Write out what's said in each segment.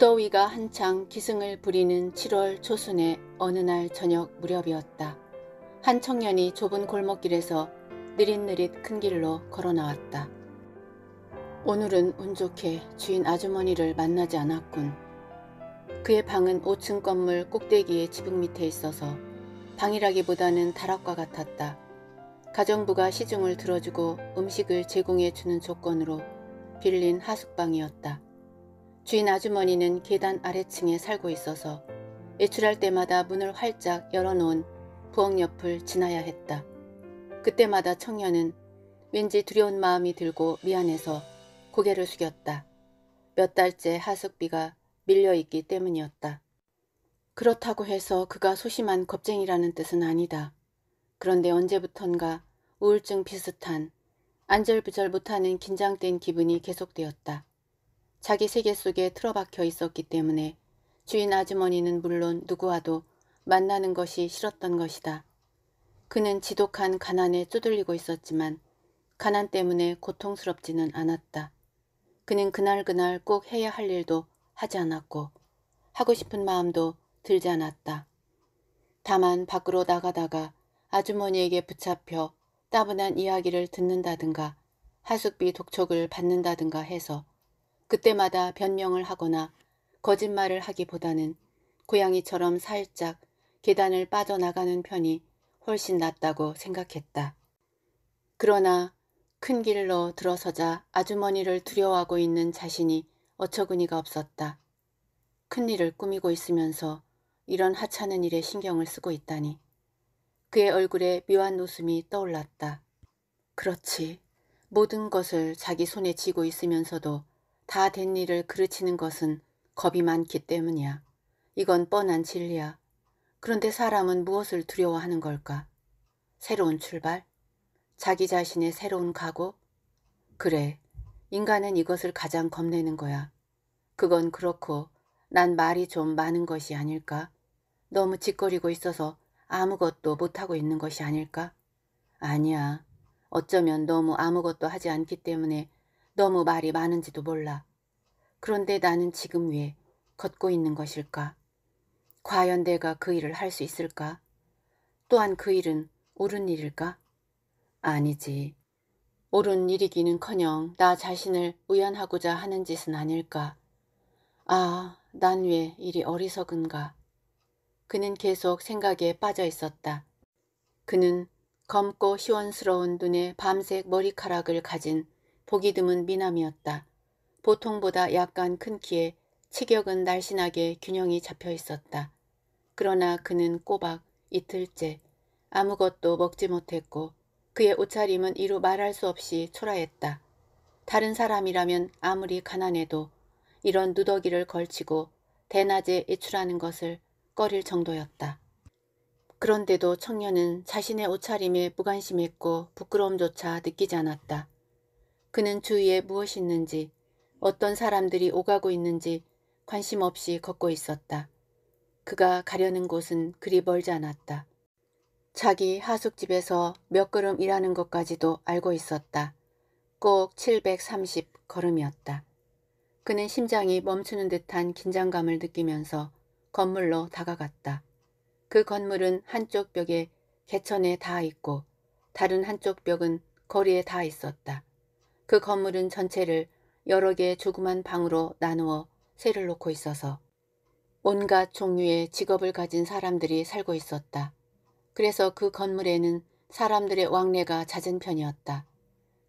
무더위가 한창 기승을 부리는 7월 초순의 어느 날 저녁 무렵이었다. 한 청년이 좁은 골목길에서 느릿느릿 큰 길로 걸어 나왔다. 오늘은 운 좋게 주인 아주머니를 만나지 않았군. 그의 방은 5층 건물 꼭대기의 지붕 밑에 있어서 방이라기보다는 다락과 같았다. 가정부가 시중을 들어주고 음식을 제공해 주는 조건으로 빌린 하숙방이었다. 주인 아주머니는 계단 아래층에 살고 있어서 외출할 때마다 문을 활짝 열어놓은 부엌 옆을 지나야 했다. 그때마다 청년은 왠지 두려운 마음이 들고 미안해서 고개를 숙였다. 몇 달째 하숙비가 밀려있기 때문이었다. 그렇다고 해서 그가 소심한 겁쟁이라는 뜻은 아니다. 그런데 언제부턴가 우울증 비슷한 안절부절 못하는 긴장된 기분이 계속되었다. 자기 세계 속에 틀어박혀 있었기 때문에 주인 아주머니는 물론 누구와도 만나는 것이 싫었던 것이다. 그는 지독한 가난에 쪼들리고 있었지만 가난 때문에 고통스럽지는 않았다. 그는 그날그날 꼭 해야 할 일도 하지 않았고 하고 싶은 마음도 들지 않았다. 다만 밖으로 나가다가 아주머니에게 붙잡혀 따분한 이야기를 듣는다든가 하숙비 독촉을 받는다든가 해서 그때마다 변명을 하거나 거짓말을 하기보다는 고양이처럼 살짝 계단을 빠져나가는 편이 훨씬 낫다고 생각했다. 그러나 큰 길로 들어서자 아주머니를 두려워하고 있는 자신이 어처구니가 없었다. 큰일을 꾸미고 있으면서 이런 하찮은 일에 신경을 쓰고 있다니. 그의 얼굴에 묘한 웃음이 떠올랐다. 그렇지. 모든 것을 자기 손에 쥐고 있으면서도 다된 일을 그르치는 것은 겁이 많기 때문이야. 이건 뻔한 진리야. 그런데 사람은 무엇을 두려워하는 걸까? 새로운 출발? 자기 자신의 새로운 각오? 그래, 인간은 이것을 가장 겁내는 거야. 그건 그렇고 난 말이 좀 많은 것이 아닐까? 너무 짓거리고 있어서 아무것도 못하고 있는 것이 아닐까? 아니야. 어쩌면 너무 아무것도 하지 않기 때문에 너무 말이 많은지도 몰라. 그런데 나는 지금 왜 걷고 있는 것일까? 과연 내가 그 일을 할 수 있을까? 또한 그 일은 옳은 일일까? 아니지. 옳은 일이기는커녕 나 자신을 우연하고자 하는 짓은 아닐까. 아, 난 왜 이리 어리석은가. 그는 계속 생각에 빠져 있었다. 그는 검고 시원스러운 눈에 밤색 머리카락을 가진 보기 드문 미남이었다. 보통보다 약간 큰 키에 체격은 날씬하게 균형이 잡혀 있었다. 그러나 그는 꼬박 이틀째 아무것도 먹지 못했고 그의 옷차림은 이루 말할 수 없이 초라했다. 다른 사람이라면 아무리 가난해도 이런 누더기를 걸치고 대낮에 외출하는 것을 꺼릴 정도였다. 그런데도 청년은 자신의 옷차림에 무관심했고 부끄러움조차 느끼지 않았다. 그는 주위에 무엇이 있는지 어떤 사람들이 오가고 있는지 관심 없이 걷고 있었다. 그가 가려는 곳은 그리 멀지 않았다. 자기 하숙집에서 몇 걸음 일하는 것까지도 알고 있었다. 꼭 730 걸음이었다. 그는 심장이 멈추는 듯한 긴장감을 느끼면서 건물로 다가갔다. 그 건물은 한쪽 벽에 개천에 닿아 있고 다른 한쪽 벽은 거리에 닿아 있었다. 그 건물은 전체를 여러 개의 조그만 방으로 나누어 새를 놓고 있어서 온갖 종류의 직업을 가진 사람들이 살고 있었다. 그래서 그 건물에는 사람들의 왕래가 잦은 편이었다.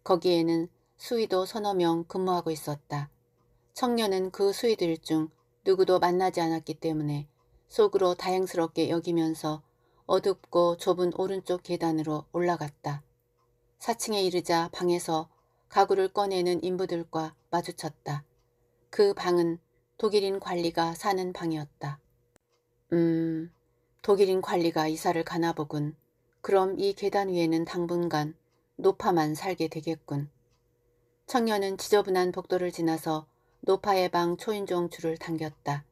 거기에는 수위도 서너 명 근무하고 있었다. 청년은 그수위들중 누구도 만나지 않았기 때문에 속으로 다행스럽게 여기면서 어둡고 좁은 오른쪽 계단으로 올라갔다. 4층에 이르자 방에서 가구를 꺼내는 인부들과 마주쳤다. 그 방은 독일인 관리가 사는 방이었다. 음, 독일인 관리가 이사를 가나 보군. 그럼 이 계단 위에는 당분간 노파만 살게 되겠군. 청년은 지저분한 복도를 지나서 노파의 방 초인종 줄을 당겼다.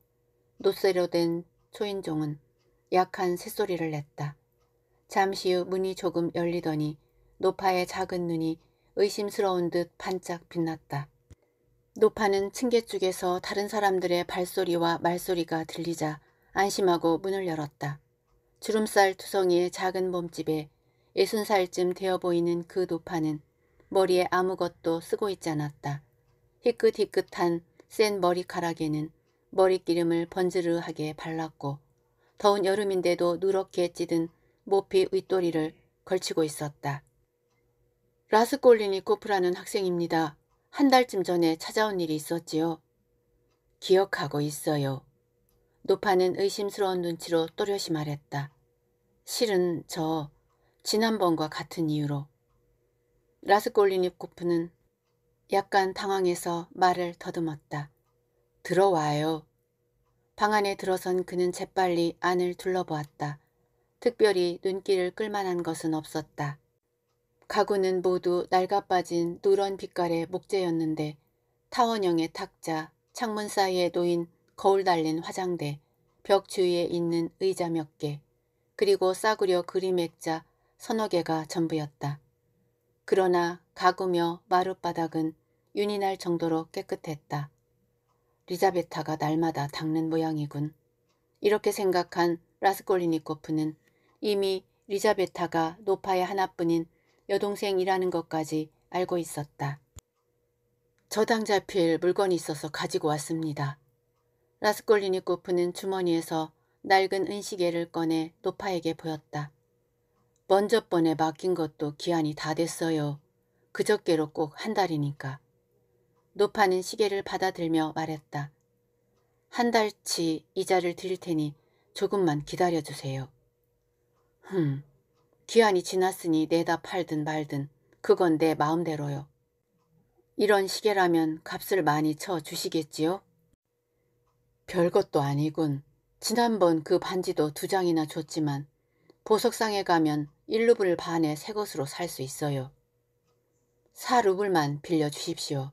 노쇠로 된 초인종은 약한 새소리를 냈다. 잠시 후 문이 조금 열리더니 노파의 작은 눈이 의심스러운 듯 반짝 빛났다. 노파는 층계 쪽에서 다른 사람들의 발소리와 말소리가 들리자 안심하고 문을 열었다. 주름살 투성이의 작은 몸집에 예순 살쯤 되어 보이는 그 노파는 머리에 아무것도 쓰고 있지 않았다. 희끗희끗한 센 머리카락에는 머리기름을 번지르하게 발랐고 더운 여름인데도 누렇게 찌든 모피 윗도리를 걸치고 있었다. 라스콜리니코프라는 학생입니다. 한 달쯤 전에 찾아온 일이 있었지요. 기억하고 있어요. 노파는 의심스러운 눈치로 또렷이 말했다. 실은 저 지난번과 같은 이유로 라스콜리니코프는 약간 당황해서 말을 더듬었다. 들어와요. 방 안에 들어선 그는 재빨리 안을 둘러보았다. 특별히 눈길을 끌만한 것은 없었다. 가구는 모두 날가빠진 누런 빛깔의 목재였는데 타원형의 탁자, 창문 사이에 놓인 거울 달린 화장대, 벽 주위에 있는 의자 몇 개, 그리고 싸구려 그림 액자 서너 개가 전부였다. 그러나 가구며 마룻바닥은 윤이 날 정도로 깨끗했다. 리자베타가 날마다 닦는 모양이군. 이렇게 생각한 라스콜리니코프는 이미 리자베타가 노파의 하나뿐인 여동생이라는 것까지 알고 있었다. 저당 잡힐 물건이 있어서 가지고 왔습니다. 라스콜리니 코프는 주머니에서 낡은 은시계를 꺼내 노파에게 보였다. 먼저 번에 맡긴 것도 기한이 다 됐어요. 그저께로 꼭 한 달이니까. 노파는 시계를 받아들며 말했다. 한 달치 이자를 드릴 테니 조금만 기다려주세요. 흠, 기한이 지났으니 내다 팔든 말든 그건 내 마음대로요. 이런 시계라면 값을 많이 쳐 주시겠지요? 별것도 아니군. 지난번 그 반지도 두 장이나 줬지만 보석상에 가면 1루블 반에 새 것으로 살 수 있어요. 4루블만 빌려주십시오.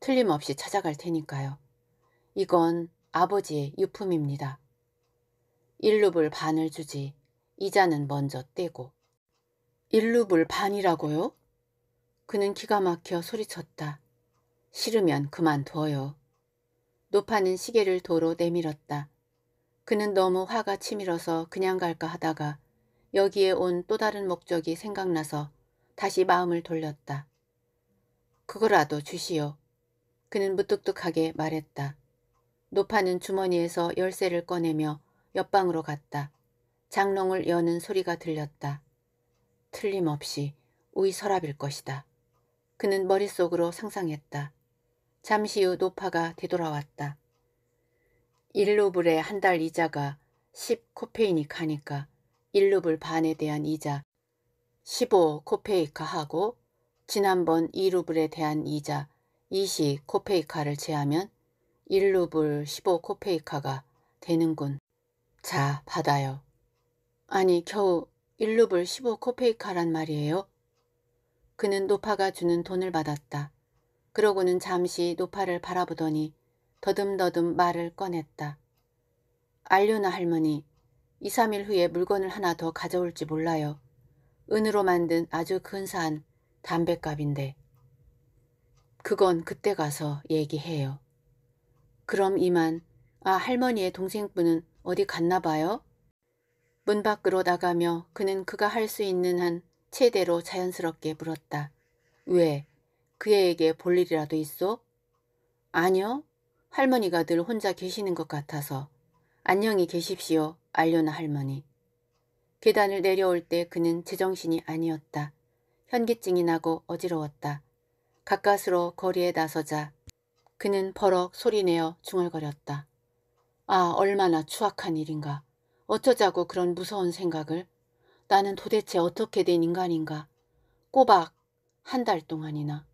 틀림없이 찾아갈 테니까요. 이건 아버지의 유품입니다. 1루블 반을 주지 이자는 먼저 떼고 일루불 반이라고요? 그는 기가 막혀 소리쳤다. 싫으면 그만둬요. 노파는 시계를 도로 내밀었다. 그는 너무 화가 치밀어서 그냥 갈까 하다가 여기에 온 또 다른 목적이 생각나서 다시 마음을 돌렸다. 그거라도 주시오. 그는 무뚝뚝하게 말했다. 노파는 주머니에서 열쇠를 꺼내며 옆방으로 갔다. 장롱을 여는 소리가 들렸다. 틀림없이 우이 서랍일 것이다. 그는 머릿속으로 상상했다. 잠시 후 노파가 되돌아왔다. 1루블의 한 달 이자가 10 코페이닉 하니까 1루블 반에 대한 이자 15 코페이카하고 지난번 2루블에 대한 이자 20 코페이카를 제하면 1루블 15 코페이카가 되는군. 자, 받아요. 아니, 겨우 1루블 15코페이카란 말이에요. 그는 노파가 주는 돈을 받았다. 그러고는 잠시 노파를 바라보더니 더듬더듬 말을 꺼냈다. 알료나 할머니, 2, 3일 후에 물건을 하나 더 가져올지 몰라요. 은으로 만든 아주 근사한 담뱃갑인데 그건 그때 가서 얘기해요. 그럼 이만 아 할머니의 동생분은 어디 갔나 봐요? 문 밖으로 나가며 그는 그가 할 수 있는 한 최대로 자연스럽게 물었다. 왜? 그 애에게 볼 일이라도 있어? 아니요. 할머니가 늘 혼자 계시는 것 같아서. 안녕히 계십시오. 알려나 할머니. 계단을 내려올 때 그는 제정신이 아니었다. 현기증이 나고 어지러웠다. 가까스로 거리에 나서자 그는 버럭 소리내어 중얼거렸다. 아 얼마나 추악한 일인가. 어쩌자고 그런 무서운 생각을 나는 도대체 어떻게 된 인간인가 꼬박 한 달 동안이나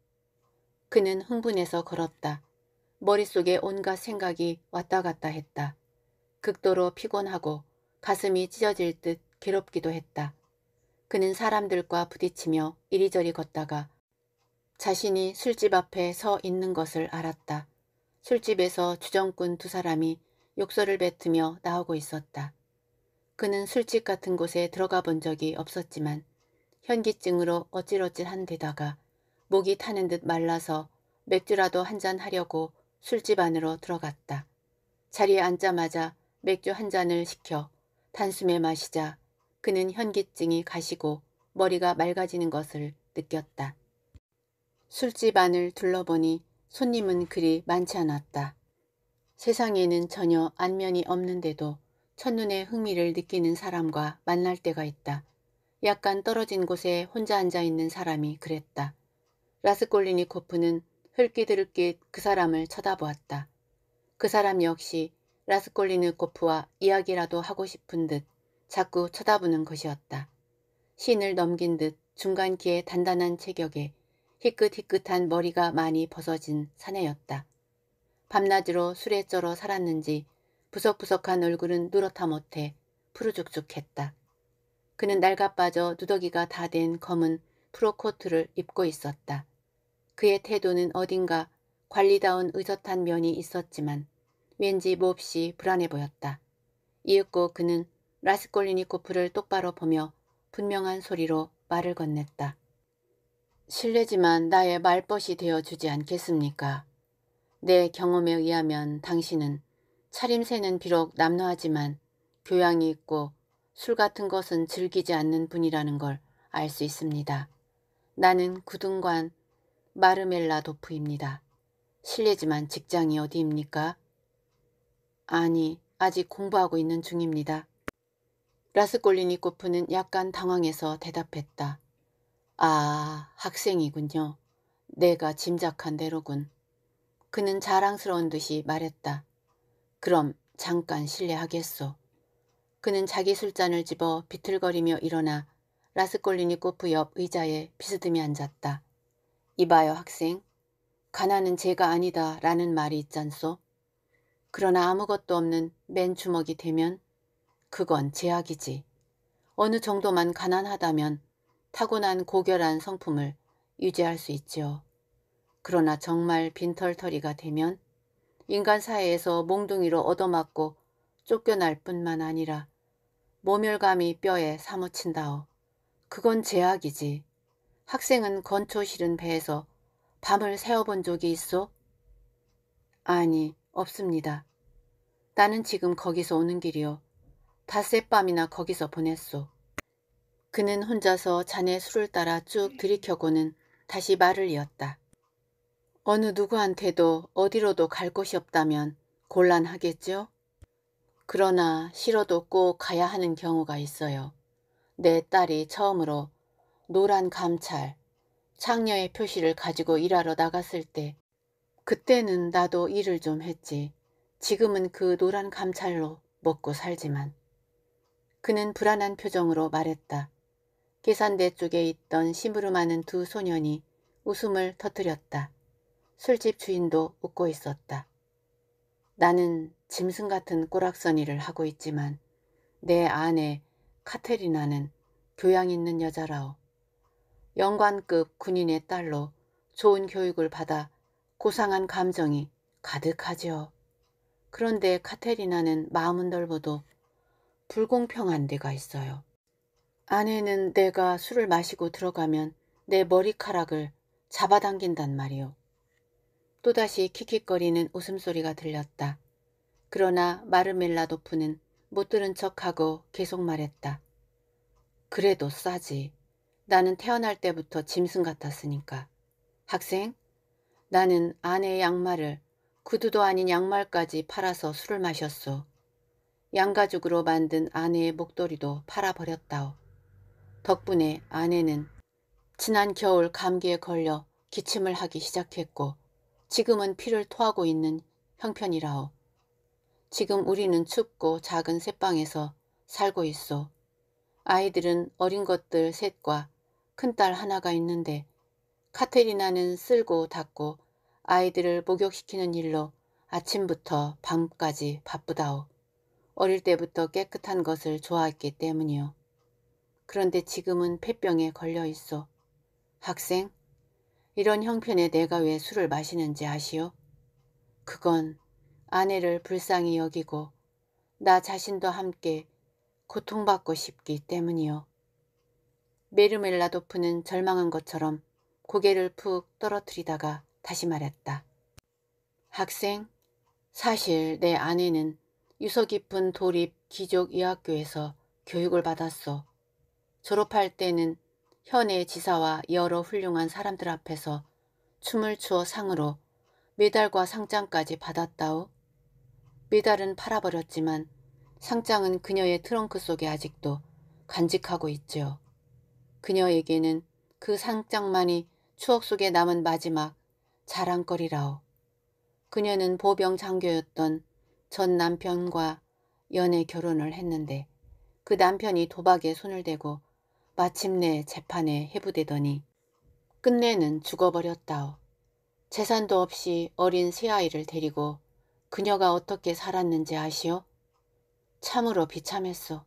그는 흥분해서 걸었다. 머릿속에 온갖 생각이 왔다 갔다 했다. 극도로 피곤하고 가슴이 찢어질 듯 괴롭기도 했다. 그는 사람들과 부딪히며 이리저리 걷다가 자신이 술집 앞에 서 있는 것을 알았다. 술집에서 주정꾼 두 사람이 욕설을 뱉으며 나오고 있었다. 그는 술집 같은 곳에 들어가 본 적이 없었지만 현기증으로 어찔어찔한 데다가 목이 타는 듯 말라서 맥주라도 한 잔 하려고 술집 안으로 들어갔다. 자리에 앉자마자 맥주 한 잔을 시켜 단숨에 마시자 그는 현기증이 가시고 머리가 맑아지는 것을 느꼈다. 술집 안을 둘러보니 손님은 그리 많지 않았다. 세상에는 전혀 안면이 없는데도 첫눈에 흥미를 느끼는 사람과 만날 때가 있다. 약간 떨어진 곳에 혼자 앉아있는 사람이 그랬다. 라스콜리니코프는 흘끼드르끼 그 사람을 쳐다보았다. 그 사람 역시 라스콜리니코프와 이야기라도 하고 싶은 듯 자꾸 쳐다보는 것이었다. 신을 넘긴 듯 중간 기에 단단한 체격에 희끗희끗한 머리가 많이 벗어진 사내였다. 밤낮으로 술에 쩔어 살았는지 부석부석한 얼굴은 누렇다 못해 푸르죽죽했다. 그는 날아빠져 누더기가 다 된 검은 프로코트를 입고 있었다. 그의 태도는 어딘가 관리다운 의젓한 면이 있었지만 왠지 몹시 불안해 보였다. 이윽고 그는 라스콜리니코프를 똑바로 보며 분명한 소리로 말을 건넸다. 실례지만 나의 말벗이 되어주지 않겠습니까? 내 경험에 의하면 당신은 차림새는 비록 남노하지만 교양이 있고 술 같은 것은 즐기지 않는 분이라는 걸 알 수 있습니다. 나는 구등관 마르멜라 도프입니다. 실례지만 직장이 어디입니까? 아니, 아직 공부하고 있는 중입니다. 라스콜리니코프는 약간 당황해서 대답했다. 아, 학생이군요. 내가 짐작한 대로군. 그는 자랑스러운 듯이 말했다. 그럼 잠깐 실례하겠소. 그는 자기 술잔을 집어 비틀거리며 일어나 라스콜리니 코프 옆 의자에 비스듬히 앉았다. 이봐요 학생. 가난은 죄가 아니다 라는 말이 있잖소. 그러나 아무것도 없는 맨 주먹이 되면 그건 제약이지. 어느 정도만 가난하다면 타고난 고결한 성품을 유지할 수 있지요. 그러나 정말 빈털터리가 되면 인간 사회에서 몽둥이로 얻어맞고 쫓겨날 뿐만 아니라 모멸감이 뼈에 사무친다오. 그건 제약이지. 학생은 건초 실은 배에서 밤을 새어본 적이 있어? 아니, 없습니다. 나는 지금 거기서 오는 길이요. 닷새 밤이나 거기서 보냈소. 그는 혼자서 자네 술을 따라 쭉 들이켜고는 다시 말을 이었다. 어느 누구한테도 어디로도 갈 곳이 없다면 곤란하겠죠? 그러나 싫어도 꼭 가야 하는 경우가 있어요. 내 딸이 처음으로 노란 감찰, 창녀의 표시를 가지고 일하러 나갔을 때 그때는 나도 일을 좀 했지. 지금은 그 노란 감찰로 먹고 살지만. 그는 불안한 표정으로 말했다. 계산대 쪽에 있던 심부름하는 두 소년이 웃음을 터뜨렸다. 술집 주인도 웃고 있었다. 나는 짐승 같은 꼬락서니를 하고 있지만 내 아내 카테리나는 교양 있는 여자라오. 영관급 군인의 딸로 좋은 교육을 받아 고상한 감정이 가득하죠 그런데 카테리나는 마음은 넓어도 불공평한 데가 있어요. 아내는 내가 술을 마시고 들어가면 내 머리카락을 잡아당긴단 말이오 또다시 킥킥거리는 웃음소리가 들렸다. 그러나 마르멜라도프는 못 들은 척하고 계속 말했다. 그래도 싸지. 나는 태어날 때부터 짐승 같았으니까. 학생? 나는 아내의 양말을 구두도 아닌 양말까지 팔아서 술을 마셨소. 양가죽으로 만든 아내의 목도리도 팔아버렸다오. 덕분에 아내는 지난 겨울 감기에 걸려 기침을 하기 시작했고 지금은 피를 토하고 있는 형편이라오. 지금 우리는 춥고 작은 새방에서 살고 있어. 아이들은 어린 것들 셋과 큰딸 하나가 있는데 카테리나는 쓸고 닦고 아이들을 목욕시키는 일로 아침부터 밤까지 바쁘다오. 어릴 때부터 깨끗한 것을 좋아했기 때문이오 그런데 지금은 폐병에 걸려 있어. 학생, 이런 형편에 내가 왜 술을 마시는지 아시오? 그건 아내를 불쌍히 여기고 나 자신도 함께 고통받고 싶기 때문이오 메르멜라도프는 절망한 것처럼 고개를 푹 떨어뜨리다가 다시 말했다. 학생, 사실 내 아내는 유서 깊은 도립 기족이학교에서 교육을 받았어 졸업할 때는 현의 지사와 여러 훌륭한 사람들 앞에서 춤을 추어 상으로 메달과 상장까지 받았다오. 메달은 팔아버렸지만 상장은 그녀의 트렁크 속에 아직도 간직하고 있지요. 그녀에게는 그 상장만이 추억 속에 남은 마지막 자랑거리라오. 그녀는 보병 장교였던 전 남편과 연애 결혼을 했는데 그 남편이 도박에 손을 대고 마침내 재판에 해부되더니 끝내는 죽어버렸다오. 재산도 없이 어린 새아이를 데리고 그녀가 어떻게 살았는지 아시오? 참으로 비참했소.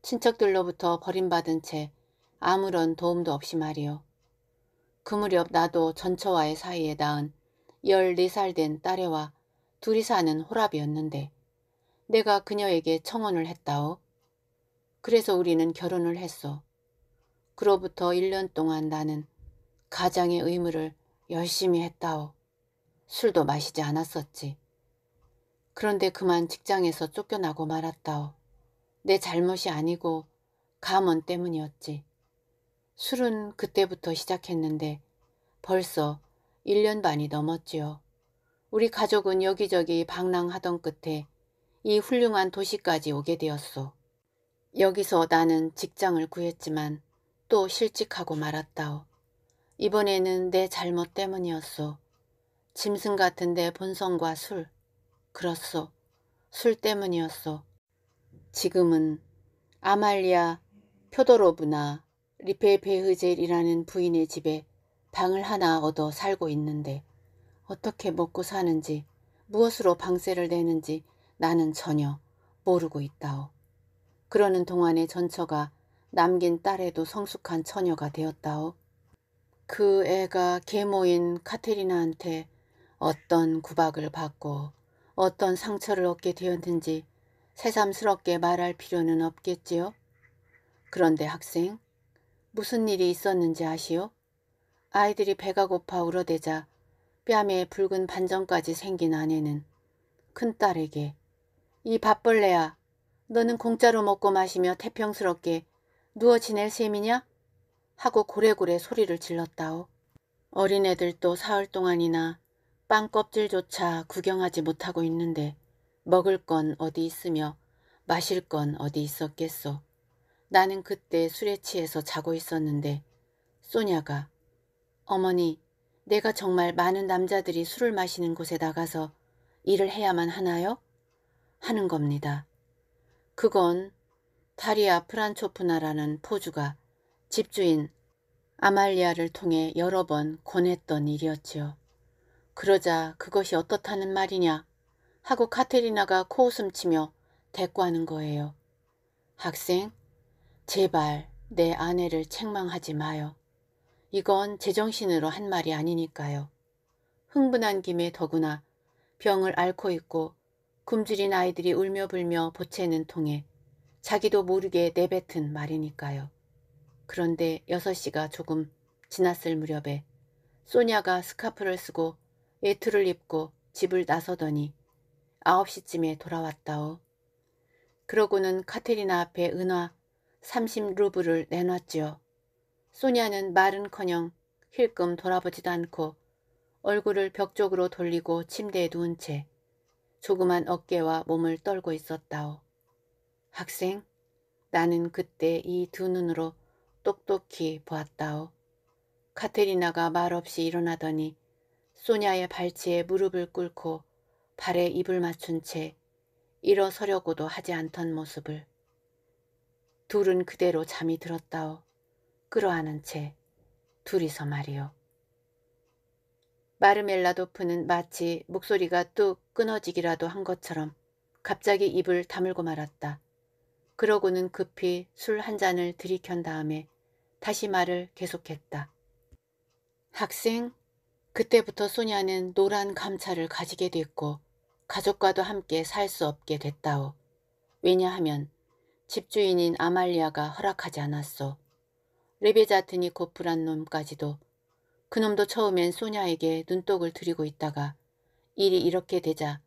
친척들로부터 버림받은 채 아무런 도움도 없이 말이오. 그 무렵 나도 전처와의 사이에 낳은 14살 된 딸애와 둘이 사는 호랍이었는데 내가 그녀에게 청혼을 했다오. 그래서 우리는 결혼을 했소. 그로부터 1년 동안 나는 가장의 의무를 열심히 했다오. 술도 마시지 않았었지. 그런데 그만 직장에서 쫓겨나고 말았다오. 내 잘못이 아니고 감언 때문이었지. 술은 그때부터 시작했는데 벌써 1년 반이 넘었지요. 우리 가족은 여기저기 방랑하던 끝에 이 훌륭한 도시까지 오게 되었소. 여기서 나는 직장을 구했지만 또 실직하고 말았다오. 이번에는 내 잘못 때문이었소. 짐승 같은 내 본성과 술. 그렇소. 술 때문이었소. 지금은 아말리아 표도로브나 리페 베흐젤이라는 부인의 집에 방을 하나 얻어 살고 있는데 어떻게 먹고 사는지 무엇으로 방세를 내는지 나는 전혀 모르고 있다오. 그러는 동안에 전처가 남긴 딸에도 성숙한 처녀가 되었다오. 그 애가 계모인 카테리나한테 어떤 구박을 받고 어떤 상처를 얻게 되었는지 새삼스럽게 말할 필요는 없겠지요. 그런데 학생, 무슨 일이 있었는지 아시오? 아이들이 배가 고파 울어대자 뺨에 붉은 반점까지 생긴 아내는 큰딸에게 이 밥벌레야 너는 공짜로 먹고 마시며 태평스럽게 누워 지낼 셈이냐? 하고 고래고래 소리를 질렀다오. 어린애들도 사흘 동안이나 빵 껍질조차 구경하지 못하고 있는데 먹을 건 어디 있으며 마실 건 어디 있었겠소. 나는 그때 술에 취해서 자고 있었는데 소냐가 어머니 내가 정말 많은 남자들이 술을 마시는 곳에 나가서 일을 해야만 하나요? 하는 겁니다. 그건 타리아 프란초프나라는 포주가 집주인 아말리아를 통해 여러 번 권했던 일이었지요. 그러자 그것이 어떻다는 말이냐 하고 카테리나가 코웃음 치며 대꾸하는 거예요. 학생, 제발 내 아내를 책망하지 마요. 이건 제정신으로 한 말이 아니니까요. 흥분한 김에 더구나 병을 앓고 있고 굶주린 아이들이 울며불며 보채는 통에 자기도 모르게 내뱉은 말이니까요. 그런데 6시가 조금 지났을 무렵에 소냐가 스카프를 쓰고 애투를 입고 집을 나서더니 9시쯤에 돌아왔다오. 그러고는 카테리나 앞에 은화 30루블을 내놨지요. 소냐는 마른커녕 힐끔 돌아보지도 않고 얼굴을 벽 쪽으로 돌리고 침대에 누운 채 조그만 어깨와 몸을 떨고 있었다오. 학생, 나는 그때 이 두 눈으로 똑똑히 보았다오. 카테리나가 말없이 일어나더니 소냐의 발치에 무릎을 꿇고 발에 입을 맞춘 채 일어서려고도 하지 않던 모습을 둘은 그대로 잠이 들었다오. 끌어안은 채 둘이서 말이오 마르멜라도프는 마치 목소리가 뚝 끊어지기라도 한 것처럼 갑자기 입을 다물고 말았다. 그러고는 급히 술 한 잔을 들이켠 다음에 다시 말을 계속했다. 학생, 그때부터 소냐는 노란 감찰을 가지게 됐고 가족과도 함께 살 수 없게 됐다오. 왜냐하면 집주인인 아말리아가 허락하지 않았소. 레베자트니코프란 놈까지도 그놈도 처음엔 소냐에게 눈독을 들이고 있다가 일이 이렇게 되자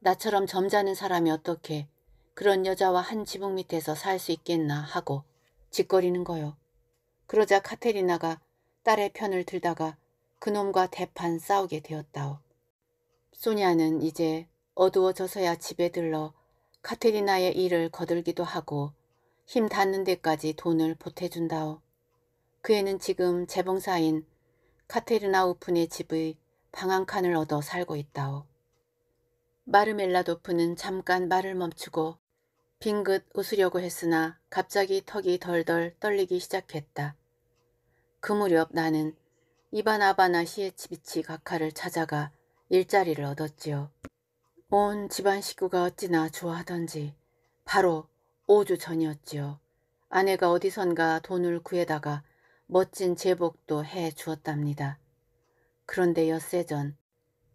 나처럼 점잖은 사람이 어떻게 그런 여자와 한 지붕 밑에서 살 수 있겠나 하고 짓거리는 거요. 그러자 카테리나가 딸의 편을 들다가 그놈과 대판 싸우게 되었다오. 소냐는 이제 어두워져서야 집에 들러 카테리나의 일을 거들기도 하고 힘 닿는 데까지 돈을 보태준다오. 그 애는 지금 재봉사인 카테리나 오픈의 집의 방 한 칸을 얻어 살고 있다오. 마르멜라도프는 잠깐 말을 멈추고 빙긋 웃으려고 했으나 갑자기 턱이 덜덜 떨리기 시작했다. 그 무렵 나는 이바나바나 시에치비치 가카를 찾아가 일자리를 얻었지요. 온 집안 식구가 어찌나 좋아하던지 바로 5주 전이었지요. 아내가 어디선가 돈을 구해다가 멋진 제복도 해 주었답니다. 그런데 엿새 전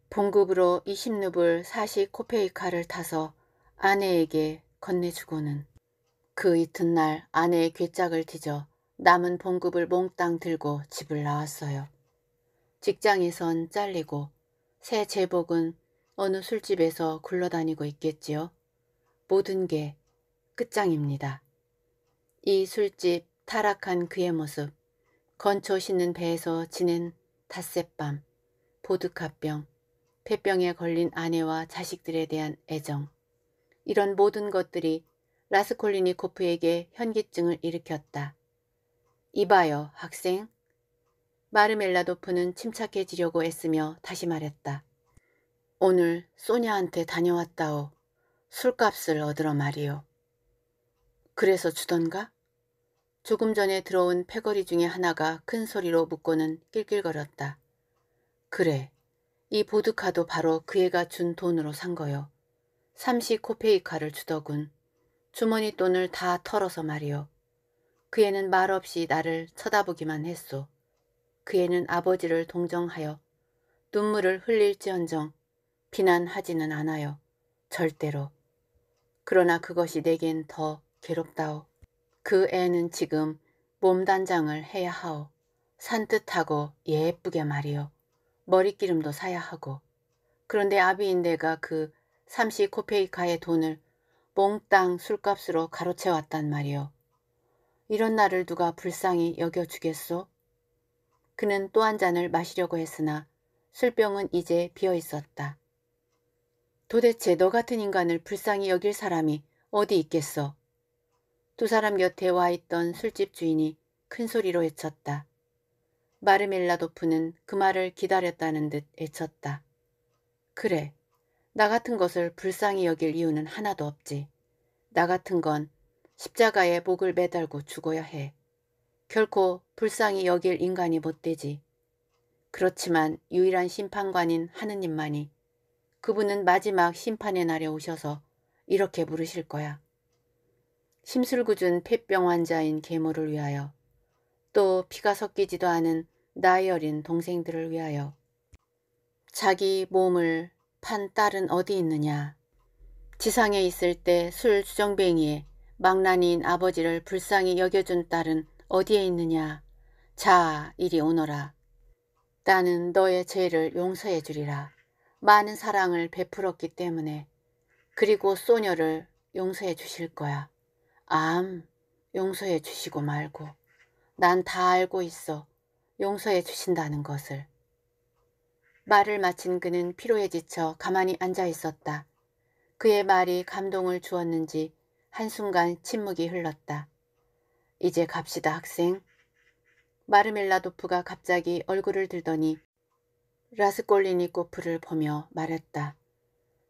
봉급으로 20루블 40코페이카를 타서 아내에게 건네주고는 그 이튿날 아내의 괴짝을 뒤져 남은 봉급을 몽땅 들고 집을 나왔어요. 직장에선 잘리고 새 제복은 어느 술집에서 굴러다니고 있겠지요. 모든 게 끝장입니다. 이 술집 타락한 그의 모습, 건초 싣는 배에서 지낸 닷새밤, 보드카병, 폐병에 걸린 아내와 자식들에 대한 애정, 이런 모든 것들이 라스콜리니코프에게 현기증을 일으켰다. 이봐요, 학생. 마르멜라도프는 침착해지려고 애쓰며 다시 말했다. 오늘 소냐한테 다녀왔다오. 술값을 얻으러 말이오 그래서 주던가? 조금 전에 들어온 패거리 중에 하나가 큰 소리로 묻고는 낄낄거렸다. 그래, 이 보드카도 바로 그 애가 준 돈으로 산 거요. 삼시 코페이카를 주더군. 주머니 돈을 다 털어서 말이요. 그 애는 말없이 나를 쳐다보기만 했소. 그 애는 아버지를 동정하여 눈물을 흘릴지언정 비난하지는 않아요. 절대로. 그러나 그것이 내겐 더 괴롭다오. 그 애는 지금 몸단장을 해야 하오. 산뜻하고 예쁘게 말이요. 머리기름도 사야 하고. 그런데 아비인 내가 그 삼시 코페이카의 돈을 몽땅 술값으로 가로채왔단 말이오 이런 나를 누가 불쌍히 여겨주겠소? 그는 또 한 잔을 마시려고 했으나 술병은 이제 비어 있었다. 도대체 너 같은 인간을 불쌍히 여길 사람이 어디 있겠소? 두 사람 곁에 와 있던 술집 주인이 큰 소리로 외쳤다. 마르멜라도프는 그 말을 기다렸다는 듯 외쳤다. 그래, 나 같은 것을 불쌍히 여길 이유는 하나도 없지. 나 같은 건 십자가에 목을 매달고 죽어야 해. 결코 불쌍히 여길 인간이 못되지. 그렇지만 유일한 심판관인 하느님만이 그분은 마지막 심판의 날에 오셔서 이렇게 물으실 거야. 심술궂은 폐병 환자인 계모를 위하여 또 피가 섞이지도 않은 나이 어린 동생들을 위하여 자기 몸을 판 딸은 어디 있느냐. 지상에 있을 때술 수정뱅이에 망나니인 아버지를 불쌍히 여겨준 딸은 어디에 있느냐. 자 이리 오너라. 나는 너의 죄를 용서해 주리라. 많은 사랑을 베풀었기 때문에 그리고 소녀를 용서해 주실 거야. 암 용서해 주시고 말고 난 다 알고 있어. 용서해 주신다는 것을. 말을 마친 그는 피로에 지쳐 가만히 앉아 있었다. 그의 말이 감동을 주었는지 한순간 침묵이 흘렀다. 이제 갑시다 학생. 마르멜라도프가 갑자기 얼굴을 들더니 라스콜리니코프를 보며 말했다.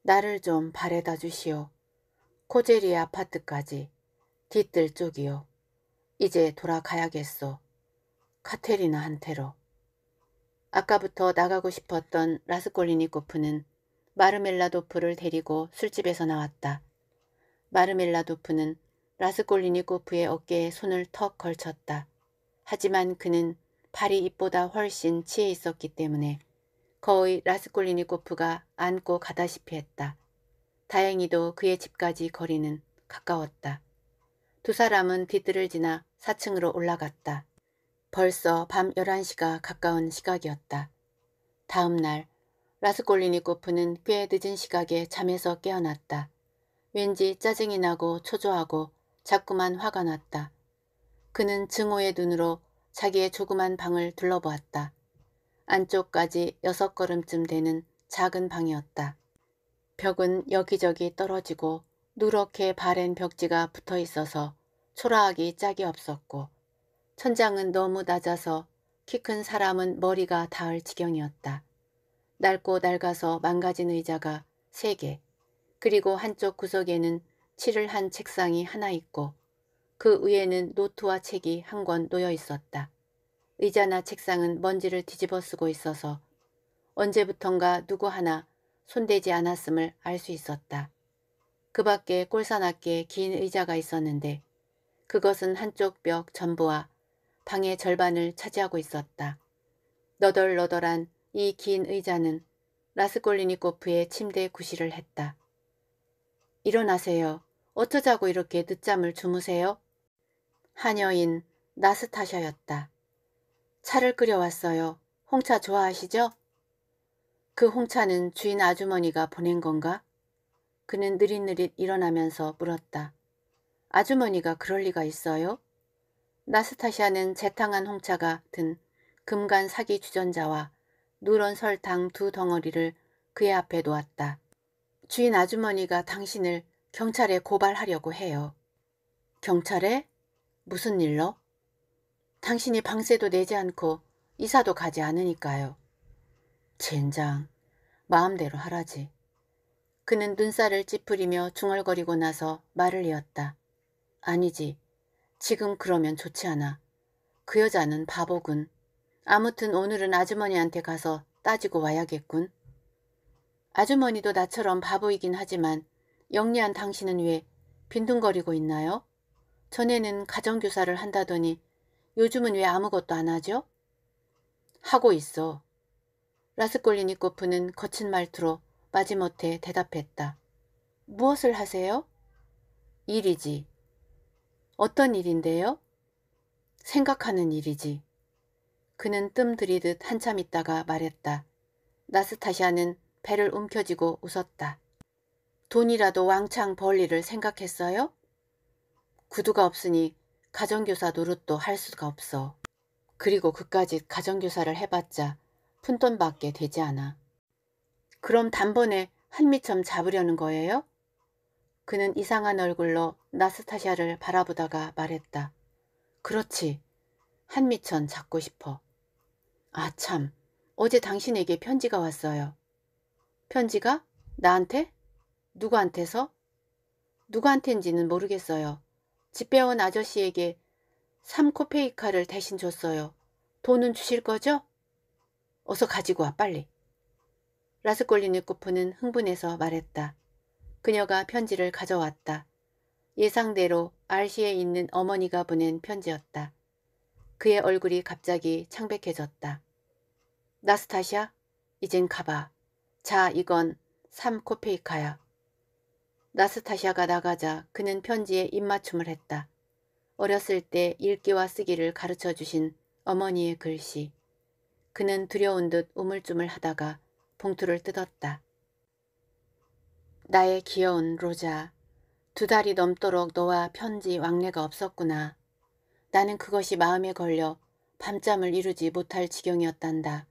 나를 좀 바래다 주시오. 코제리 아파트까지 뒤뜰 쪽이요. 이제 돌아가야겠소. 카테리나한테로. 아까부터 나가고 싶었던 라스콜리니코프는 마르멜라도프를 데리고 술집에서 나왔다. 마르멜라도프는 라스콜리니코프의 어깨에 손을 턱 걸쳤다. 하지만 그는 발이 입보다 훨씬 치에 있었기 때문에 거의 라스콜리니코프가 안고 가다시피 했다. 다행히도 그의 집까지 거리는 가까웠다. 두 사람은 뒤뜰을 지나 4층으로 올라갔다. 벌써 밤 11시가 가까운 시각이었다. 다음 날 라스콜리니 코프는 꽤 늦은 시각에 잠에서 깨어났다. 왠지 짜증이 나고 초조하고 자꾸만 화가 났다. 그는 증오의 눈으로 자기의 조그만 방을 둘러보았다. 안쪽까지 여섯 걸음쯤 되는 작은 방이었다. 벽은 여기저기 떨어지고 누렇게 바랜 벽지가 붙어 있어서 초라하기 짝이 없었고 천장은 너무 낮아서 키 큰 사람은 머리가 닿을 지경이었다. 낡고 낡아서 망가진 의자가 세개 그리고 한쪽 구석에는 칠을 한 책상이 하나 있고 그 위에는 노트와 책이 한 권 놓여 있었다. 의자나 책상은 먼지를 뒤집어 쓰고 있어서 언제부턴가 누구 하나 손대지 않았음을 알 수 있었다. 그 밖에 꼴사납게 긴 의자가 있었는데 그것은 한쪽 벽 전부와 방의 절반을 차지하고 있었다. 너덜너덜한 이 긴 의자는 라스콜리니코프의 침대에 구실을 했다. 일어나세요. 어쩌자고 이렇게 늦잠을 주무세요? 하녀인 나스타샤였다. 차를 끓여왔어요. 홍차 좋아하시죠? 그 홍차는 주인 아주머니가 보낸 건가? 그는 느릿느릿 일어나면서 물었다. 아주머니가 그럴 리가 있어요? 나스타샤는 재탕한 홍차가 든 금간 사기 주전자와 누런 설탕 두 덩어리를 그의 앞에 놓았다. 주인 아주머니가 당신을 경찰에 고발하려고 해요. 경찰에? 무슨 일로? 당신이 방세도 내지 않고 이사도 가지 않으니까요. 젠장, 마음대로 하라지. 그는 눈살을 찌푸리며 중얼거리고 나서 말을 이었다. 아니지, 지금 그러면 좋지 않아. 그 여자는 바보군. 아무튼 오늘은 아주머니한테 가서 따지고 와야겠군. 아주머니도 나처럼 바보이긴 하지만 영리한 당신은 왜 빈둥거리고 있나요? 전에는 가정교사를 한다더니 요즘은 왜 아무것도 안 하죠? 하고 있어. 라스콜리니코프는 거친 말투로 마지못해 대답했다. 무엇을 하세요? 일이지. 어떤 일인데요? 생각하는 일이지. 그는 뜸 들이듯 한참 있다가 말했다. 나스타샤는 배를 움켜쥐고 웃었다. 돈이라도 왕창 벌 일을 생각했어요? 구두가 없으니 가정교사 노릇도 할 수가 없어. 그리고 그까지 가정교사를 해봤자 푼돈밖에 되지 않아. 그럼 단번에 한미첨 잡으려는 거예요? 그는 이상한 얼굴로 나스타샤를 바라보다가 말했다. 그렇지. 한미천 잡고 싶어. 아 참. 어제 당신에게 편지가 왔어요. 편지가? 나한테? 누구한테서? 누구한텐지는 모르겠어요. 집배원 아저씨에게 삼코페이카를 대신 줬어요. 돈은 주실 거죠? 어서 가지고 와 빨리. 라스콜리니코프는 흥분해서 말했다. 그녀가 편지를 가져왔다. 예상대로 RC에 있는 어머니가 보낸 편지였다. 그의 얼굴이 갑자기 창백해졌다. 나스타샤, 이젠 가봐. 자, 이건 삼코페이카야. 나스타샤가 나가자 그는 편지에 입맞춤을 했다. 어렸을 때 읽기와 쓰기를 가르쳐 주신 어머니의 글씨. 그는 두려운 듯 우물쭈물 하다가 봉투를 뜯었다. 나의 귀여운 로자. 두 달이 넘도록 너와 편지 왕래가 없었구나. 나는 그것이 마음에 걸려 밤잠을 이루지 못할 지경이었단다.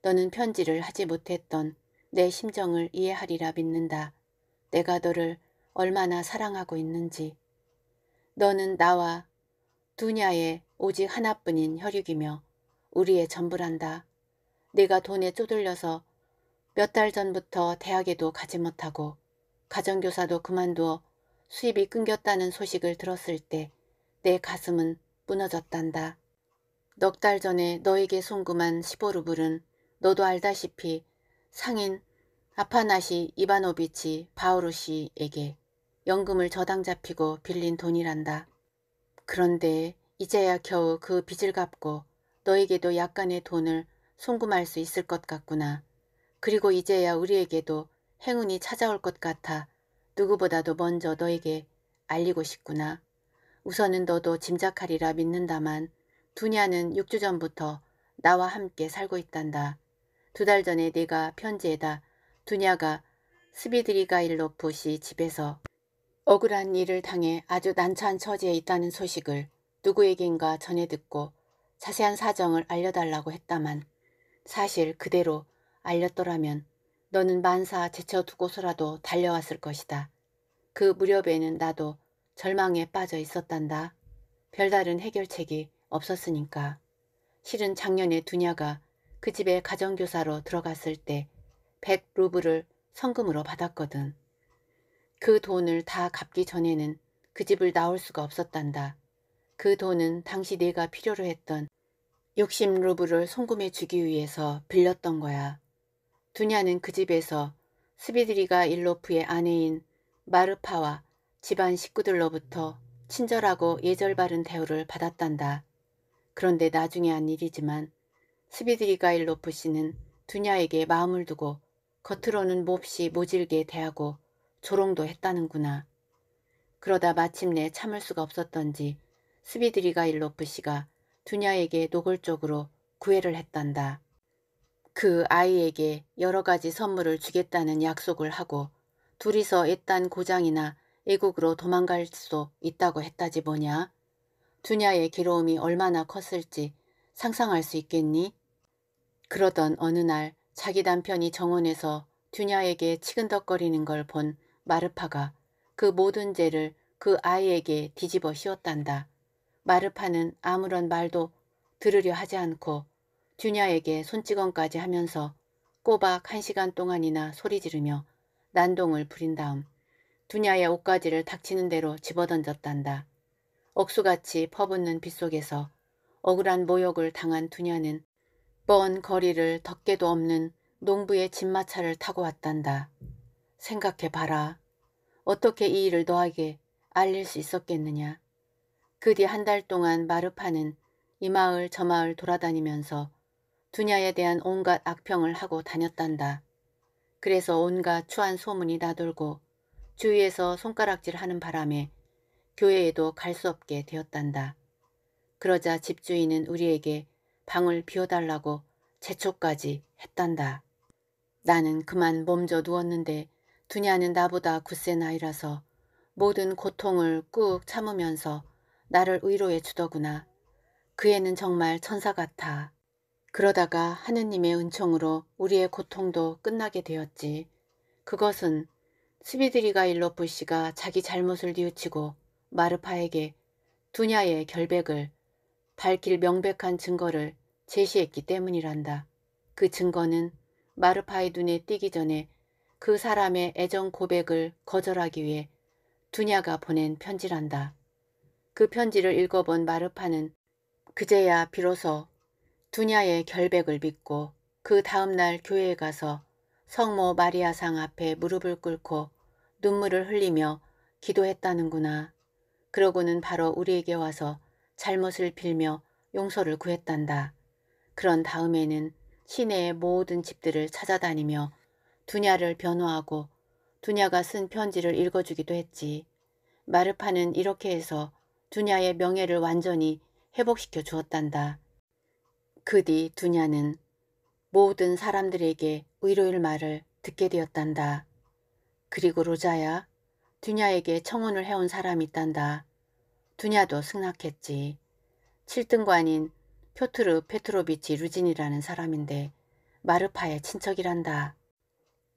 너는 편지를 하지 못했던 내 심정을 이해하리라 믿는다. 내가 너를 얼마나 사랑하고 있는지. 너는 나와 두냐의 오직 하나뿐인 혈육이며 우리의 전부란다. 내가 돈에 쪼들려서 몇 달 전부터 대학에도 가지 못하고 가정교사도 그만두어 수입이 끊겼다는 소식을 들었을 때 내 가슴은 무너졌단다. 넉 달 전에 너에게 송금한 15루블은 너도 알다시피 상인 아파나시 이바노비치 바오루시에게 연금을 저당 잡히고 빌린 돈이란다. 그런데 이제야 겨우 그 빚을 갚고 너에게도 약간의 돈을 송금할 수 있을 것 같구나. 그리고 이제야 우리에게도 행운이 찾아올 것 같아 누구보다도 먼저 너에게 알리고 싶구나. 우선은 너도 짐작하리라 믿는다만 두냐는 6주 전부터 나와 함께 살고 있단다. 두 달 전에 네가 편지에다 두냐가 스비드리가일로프 시 집에서 억울한 일을 당해 아주 난처한 처지에 있다는 소식을 누구에겐가 전해 듣고 자세한 사정을 알려달라고 했다만 사실 그대로 알렸더라면 너는 만사 제쳐두고서라도 달려왔을 것이다. 그 무렵에는 나도 절망에 빠져 있었단다. 별다른 해결책이 없었으니까. 실은 작년에 두냐가 그 집에 가정교사로 들어갔을 때 100루블을 성금으로 받았거든. 그 돈을 다 갚기 전에는 그 집을 나올 수가 없었단다. 그 돈은 당시 내가 필요로 했던 60루블을 송금해 주기 위해서 빌렸던 거야. 두냐는 그 집에서 스비드리가 일로프의 아내인 마르파와 집안 식구들로부터 친절하고 예절바른 대우를 받았단다. 그런데 나중에 한 일이지만 스비드리가 일로프 씨는 두냐에게 마음을 두고 겉으로는 몹시 모질게 대하고 조롱도 했다는구나. 그러다 마침내 참을 수가 없었던지 스비드리가 일로프 씨가 두냐에게 노골적으로 구애를 했단다. 그 아이에게 여러 가지 선물을 주겠다는 약속을 하고 둘이서 애딴 고장이나 애국으로 도망갈 수도 있다고 했다지 뭐냐. 두냐의 괴로움이 얼마나 컸을지 상상할 수 있겠니? 그러던 어느 날 자기 남편이 정원에서 두냐에게 치근덕거리는 걸 본 마르파가 그 모든 죄를 그 아이에게 뒤집어 씌웠단다. 마르파는 아무런 말도 들으려 하지 않고 듀냐에게 손찌검까지 하면서 꼬박 한 시간 동안이나 소리 지르며 난동을 부린 다음 두냐의 옷가지를 닥치는 대로 집어던졌단다. 억수같이 퍼붓는 빗속에서 억울한 모욕을 당한 두냐는 먼 거리를 덮개도 없는 농부의 집마차를 타고 왔단다. 생각해봐라. 어떻게 이 일을 너에게 알릴 수 있었겠느냐. 그 뒤 한 달 동안 마르파는 이 마을 저 마을 돌아다니면서 두냐에 대한 온갖 악평을 하고 다녔단다. 그래서 온갖 추한 소문이 나돌고 주위에서 손가락질하는 바람에 교회에도 갈 수 없게 되었단다. 그러자 집주인은 우리에게 방을 비워달라고 재촉까지 했단다. 나는 그만 몸져 누웠는데 두냐는 나보다 굳센 아이라서 모든 고통을 꾹 참으면서 나를 위로해 주더구나. 그 애는 정말 천사 같아. 그러다가 하느님의 은총으로 우리의 고통도 끝나게 되었지. 그것은 스비드리가 일로프 씨가 자기 잘못을 뉘우치고 마르파에게 두냐의 결백을 밝힐 명백한 증거를 제시했기 때문이란다. 그 증거는 마르파의 눈에 띄기 전에 그 사람의 애정 고백을 거절하기 위해 두냐가 보낸 편지란다. 그 편지를 읽어본 마르파는 그제야 비로소 두냐의 결백을 믿고 그 다음날 교회에 가서 성모 마리아상 앞에 무릎을 꿇고 눈물을 흘리며 기도했다는구나. 그러고는 바로 우리에게 와서 잘못을 빌며 용서를 구했단다. 그런 다음에는 시내의 모든 집들을 찾아다니며 두냐를 변호하고 두냐가 쓴 편지를 읽어주기도 했지. 마르파는 이렇게 해서 두냐의 명예를 완전히 회복시켜 주었단다. 그뒤 두냐는 모든 사람들에게 의로일 말을 듣게 되었단다. 그리고 로자야 두냐에게 청혼을 해온 사람이 있단다. 두냐도 승낙했지. 7등관인 표트르 페트로비치 루진이라는 사람인데 마르파의 친척이란다.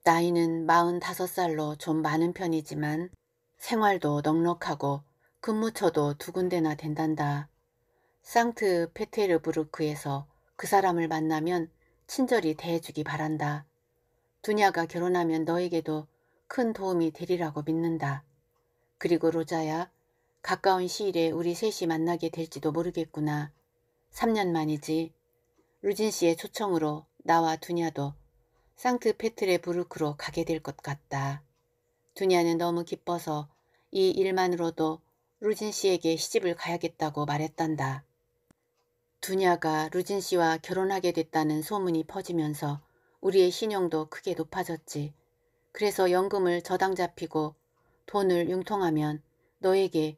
나이는 45살로 좀 많은 편이지만 생활도 넉넉하고 근무처도 두 군데나 된단다. 상트 페테르부르크에서 그 사람을 만나면 친절히 대해주기 바란다. 두냐가 결혼하면 너에게도 큰 도움이 되리라고 믿는다. 그리고 로자야 가까운 시일에 우리 셋이 만나게 될지도 모르겠구나. 3년 만이지. 루진 씨의 초청으로 나와 두냐도 상트페트레부르크로 가게 될 것 같다. 두냐는 너무 기뻐서 이 일만으로도 루진 씨에게 시집을 가야겠다고 말했단다. 두냐가 루진 씨와 결혼하게 됐다는 소문이 퍼지면서 우리의 신용도 크게 높아졌지. 그래서 연금을 저당 잡히고 돈을 융통하면 너에게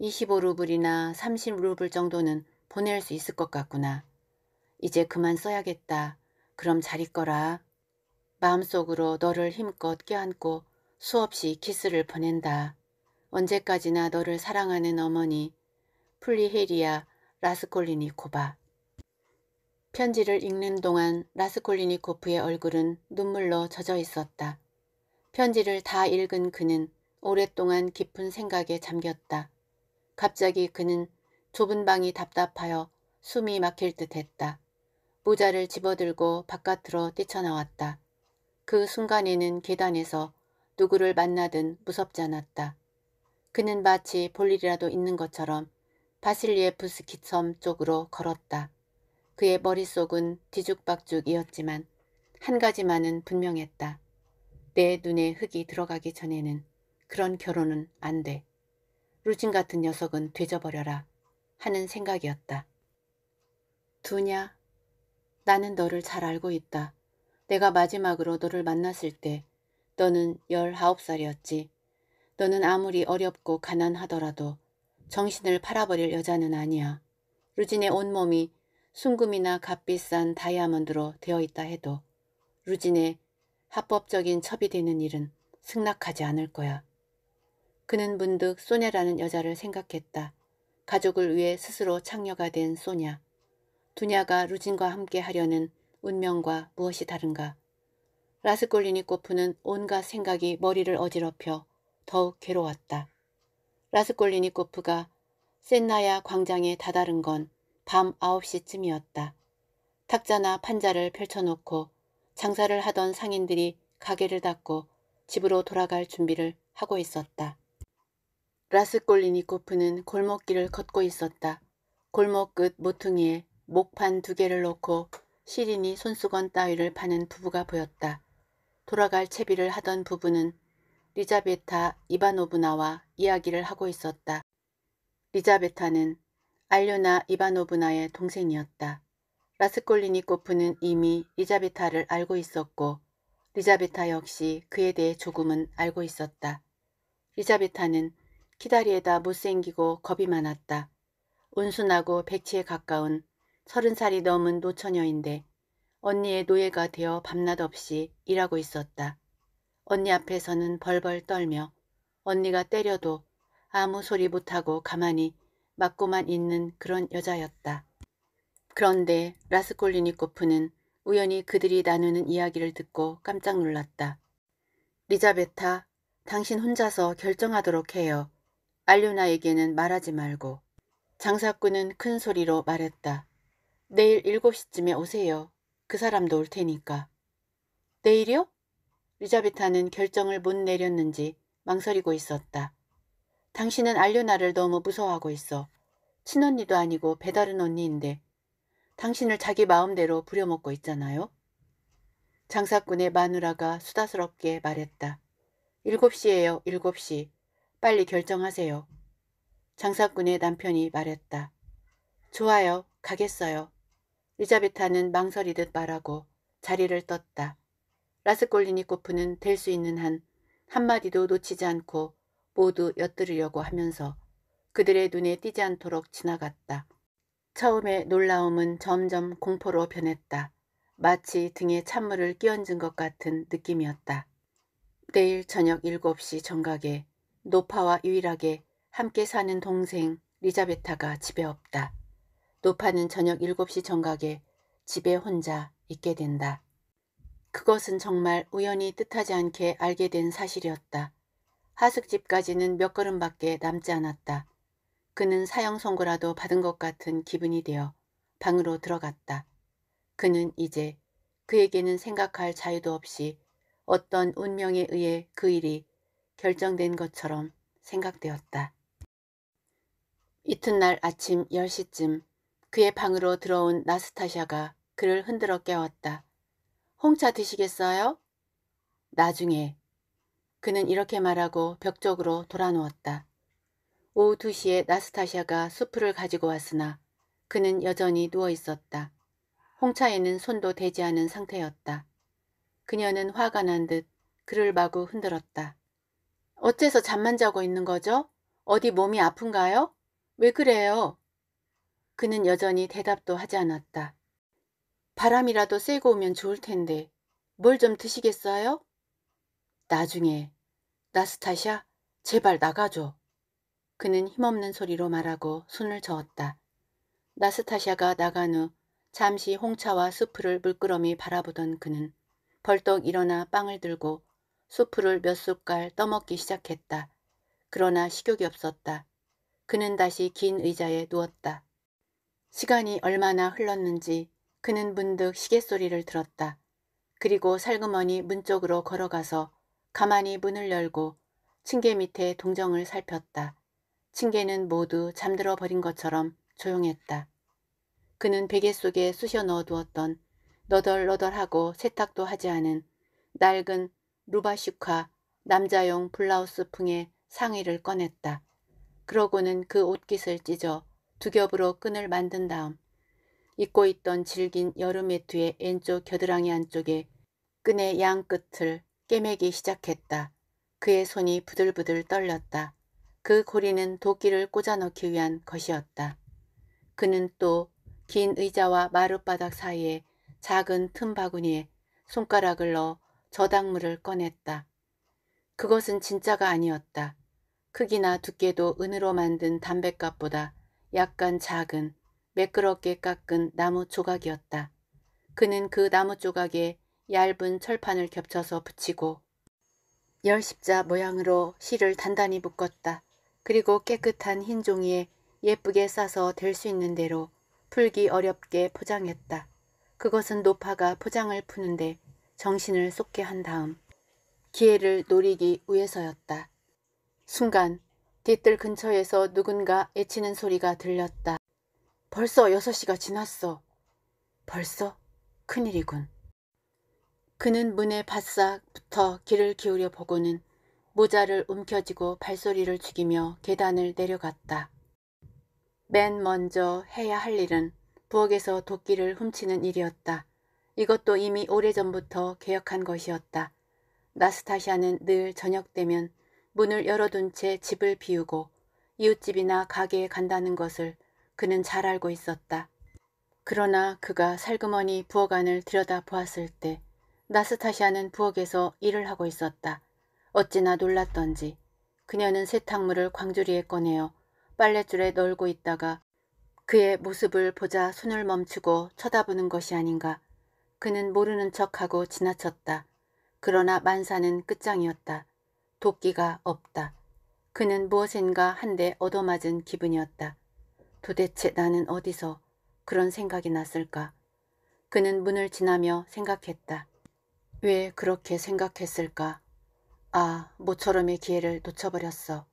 25루블이나 30루블 정도는 보낼 수 있을 것 같구나. 이제 그만 써야겠다. 그럼 잘 있거라. 마음속으로 너를 힘껏 껴안고 수없이 키스를 보낸다. 언제까지나 너를 사랑하는 어머니 플리헤리아 라스콜리니코바. 편지를 읽는 동안 라스콜리니코프의 얼굴은 눈물로 젖어 있었다. 편지를 다 읽은 그는 오랫동안 깊은 생각에 잠겼다. 갑자기 그는 좁은 방이 답답하여 숨이 막힐 듯 했다. 모자를 집어들고 바깥으로 뛰쳐나왔다. 그 순간에는 계단에서 누구를 만나든 무섭지 않았다. 그는 마치 볼일이라도 있는 것처럼 바실리에프스키 섬 쪽으로 걸었다. 그의 머릿속은 뒤죽박죽이었지만 한 가지만은 분명했다. 내 눈에 흙이 들어가기 전에는 그런 결혼은 안 돼. 루진 같은 녀석은 되져버려라 하는 생각이었다. 두냐? 나는 너를 잘 알고 있다. 내가 마지막으로 너를 만났을 때 너는 열아홉 살이었지 너는 아무리 어렵고 가난하더라도 정신을 팔아버릴 여자는 아니야. 루진의 온몸이 순금이나 값비싼 다이아몬드로 되어 있다 해도 루진의 합법적인 첩이 되는 일은 승낙하지 않을 거야. 그는 문득 소냐라는 여자를 생각했다. 가족을 위해 스스로 창녀가 된 소냐. 두냐가 루진과 함께 하려는 운명과 무엇이 다른가. 라스콜리니 코프는 온갖 생각이 머리를 어지럽혀 더욱 괴로웠다. 라스콜리니코프가 센나야 광장에 다다른 건 밤 9시쯤이었다. 탁자나 판자를 펼쳐놓고 장사를 하던 상인들이 가게를 닫고 집으로 돌아갈 준비를 하고 있었다. 라스콜리니코프는 골목길을 걷고 있었다. 골목 끝 모퉁이에 목판 두 개를 놓고 시린이 손수건 따위를 파는 부부가 보였다. 돌아갈 채비를 하던 부부는 리자베타 이바노브나와 이야기를 하고 있었다. 리자베타는 알료나 이바노브나의 동생이었다. 라스콜리니 코프는 이미 리자베타를 알고 있었고 리자베타 역시 그에 대해 조금은 알고 있었다. 리자베타는 키다리에다 못생기고 겁이 많았다. 온순하고 백치에 가까운 서른 살이 넘은 노처녀인데 언니의 노예가 되어 밤낮 없이 일하고 있었다. 언니 앞에서는 벌벌 떨며 언니가 때려도 아무 소리 못하고 가만히 맞고만 있는 그런 여자였다. 그런데 라스콜리니코프는 우연히 그들이 나누는 이야기를 듣고 깜짝 놀랐다. 리자베타, 당신 혼자서 결정하도록 해요. 알류나에게는 말하지 말고. 장사꾼은 큰 소리로 말했다. 내일 7시쯤에 오세요. 그 사람도 올 테니까. 내일이요? 리자베타는 결정을 못 내렸는지 망설이고 있었다. 당신은 알료나를 너무 무서워하고 있어. 친언니도 아니고 배다른 언니인데 당신을 자기 마음대로 부려먹고 있잖아요. 장사꾼의 마누라가 수다스럽게 말했다. 7시에요 7시. 빨리 결정하세요. 장사꾼의 남편이 말했다. 좋아요. 가겠어요. 리자베타는 망설이듯 말하고 자리를 떴다. 라스콜리니 코프는 될 수 있는 한 한마디도 놓치지 않고 모두 엿들으려고 하면서 그들의 눈에 띄지 않도록 지나갔다. 처음에 놀라움은 점점 공포로 변했다. 마치 등에 찬물을 끼얹은 것 같은 느낌이었다. 내일 저녁 7시 정각에 노파와 유일하게 함께 사는 동생 리자베타가 집에 없다. 노파는 저녁 7시 정각에 집에 혼자 있게 된다. 그것은 정말 우연히 뜻하지 않게 알게 된 사실이었다. 하숙집까지는 몇 걸음밖에 남지 않았다. 그는 사형 선고라도 받은 것 같은 기분이 되어 방으로 들어갔다. 그는 이제 그에게는 생각할 자유도 없이 어떤 운명에 의해 그 일이 결정된 것처럼 생각되었다. 이튿날 아침 10시쯤 그의 방으로 들어온 나스타샤가 그를 흔들어 깨웠다. 홍차 드시겠어요? 나중에. 그는 이렇게 말하고 벽 쪽으로 돌아누웠다. 오후 2시에 나스타샤가 수프를 가지고 왔으나 그는 여전히 누워있었다. 홍차에는 손도 대지 않은 상태였다. 그녀는 화가 난 듯 그를 마구 흔들었다. 어째서 잠만 자고 있는 거죠? 어디 몸이 아픈가요? 왜 그래요? 그는 여전히 대답도 하지 않았다. 바람이라도 쐬고 오면 좋을 텐데 뭘 좀 드시겠어요? 나중에 나스타샤 제발 나가줘. 그는 힘없는 소리로 말하고 손을 저었다. 나스타샤가 나간 후 잠시 홍차와 수프를 물끄러미 바라보던 그는 벌떡 일어나 빵을 들고 수프를 몇 숟갈 떠먹기 시작했다. 그러나 식욕이 없었다. 그는 다시 긴 의자에 누웠다. 시간이 얼마나 흘렀는지 그는 문득 시계 소리를 들었다. 그리고 살그머니 문 쪽으로 걸어가서 가만히 문을 열고 층계 밑에 동정을 살폈다. 층계는 모두 잠들어 버린 것처럼 조용했다. 그는 베개 속에 쑤셔 넣어두었던 너덜너덜하고 세탁도 하지 않은 낡은 루바슈카 남자용 블라우스 풍의 상의를 꺼냈다. 그러고는 그 옷깃을 찢어 두 겹으로 끈을 만든 다음 입고 있던 질긴 여름의 뒤에 왼쪽 겨드랑이 안쪽에 끈의 양 끝을 꿰매기 시작했다. 그의 손이 부들부들 떨렸다. 그 고리는 도끼를 꽂아넣기 위한 것이었다. 그는 또 긴 의자와 마룻바닥 사이에 작은 틈 바구니에 손가락을 넣어 저당물을 꺼냈다. 그것은 진짜가 아니었다. 크기나 두께도 은으로 만든 담뱃값보다 약간 작은 매끄럽게 깎은 나무 조각이었다. 그는 그 나무 조각에 얇은 철판을 겹쳐서 붙이고 열 십자 모양으로 실을 단단히 묶었다. 그리고 깨끗한 흰 종이에 예쁘게 싸서 될 수 있는 대로 풀기 어렵게 포장했다. 그것은 노파가 포장을 푸는데 정신을 쏟게 한 다음 기회를 노리기 위해서였다. 순간 뒤뜰 근처에서 누군가 애치는 소리가 들렸다. 벌써 여섯 시가 지났어. 벌써? 큰일이군. 그는 문에 바싹 붙어 귀를 기울여 보고는 모자를 움켜쥐고 발소리를 죽이며 계단을 내려갔다. 맨 먼저 해야 할 일은 부엌에서 도끼를 훔치는 일이었다. 이것도 이미 오래전부터 계획한 것이었다. 나스타샤는 늘 저녁 되면 문을 열어둔 채 집을 비우고 이웃집이나 가게에 간다는 것을 그는 잘 알고 있었다. 그러나 그가 살그머니 부엌 안을 들여다보았을 때나스타샤는 부엌에서 일을 하고 있었다. 어찌나 놀랐던지 그녀는 세탁물을 광주리에 꺼내어 빨랫줄에 널고 있다가 그의 모습을 보자 손을 멈추고 쳐다보는 것이 아닌가. 그는 모르는 척하고 지나쳤다. 그러나 만사는 끝장이었다. 도끼가 없다. 그는 무엇인가 한 대 얻어맞은 기분이었다. 도대체 나는 어디서 그런 생각이 났을까? 그는 문을 지나며 생각했다. 왜 그렇게 생각했을까? 아, 모처럼의 기회를 놓쳐버렸어.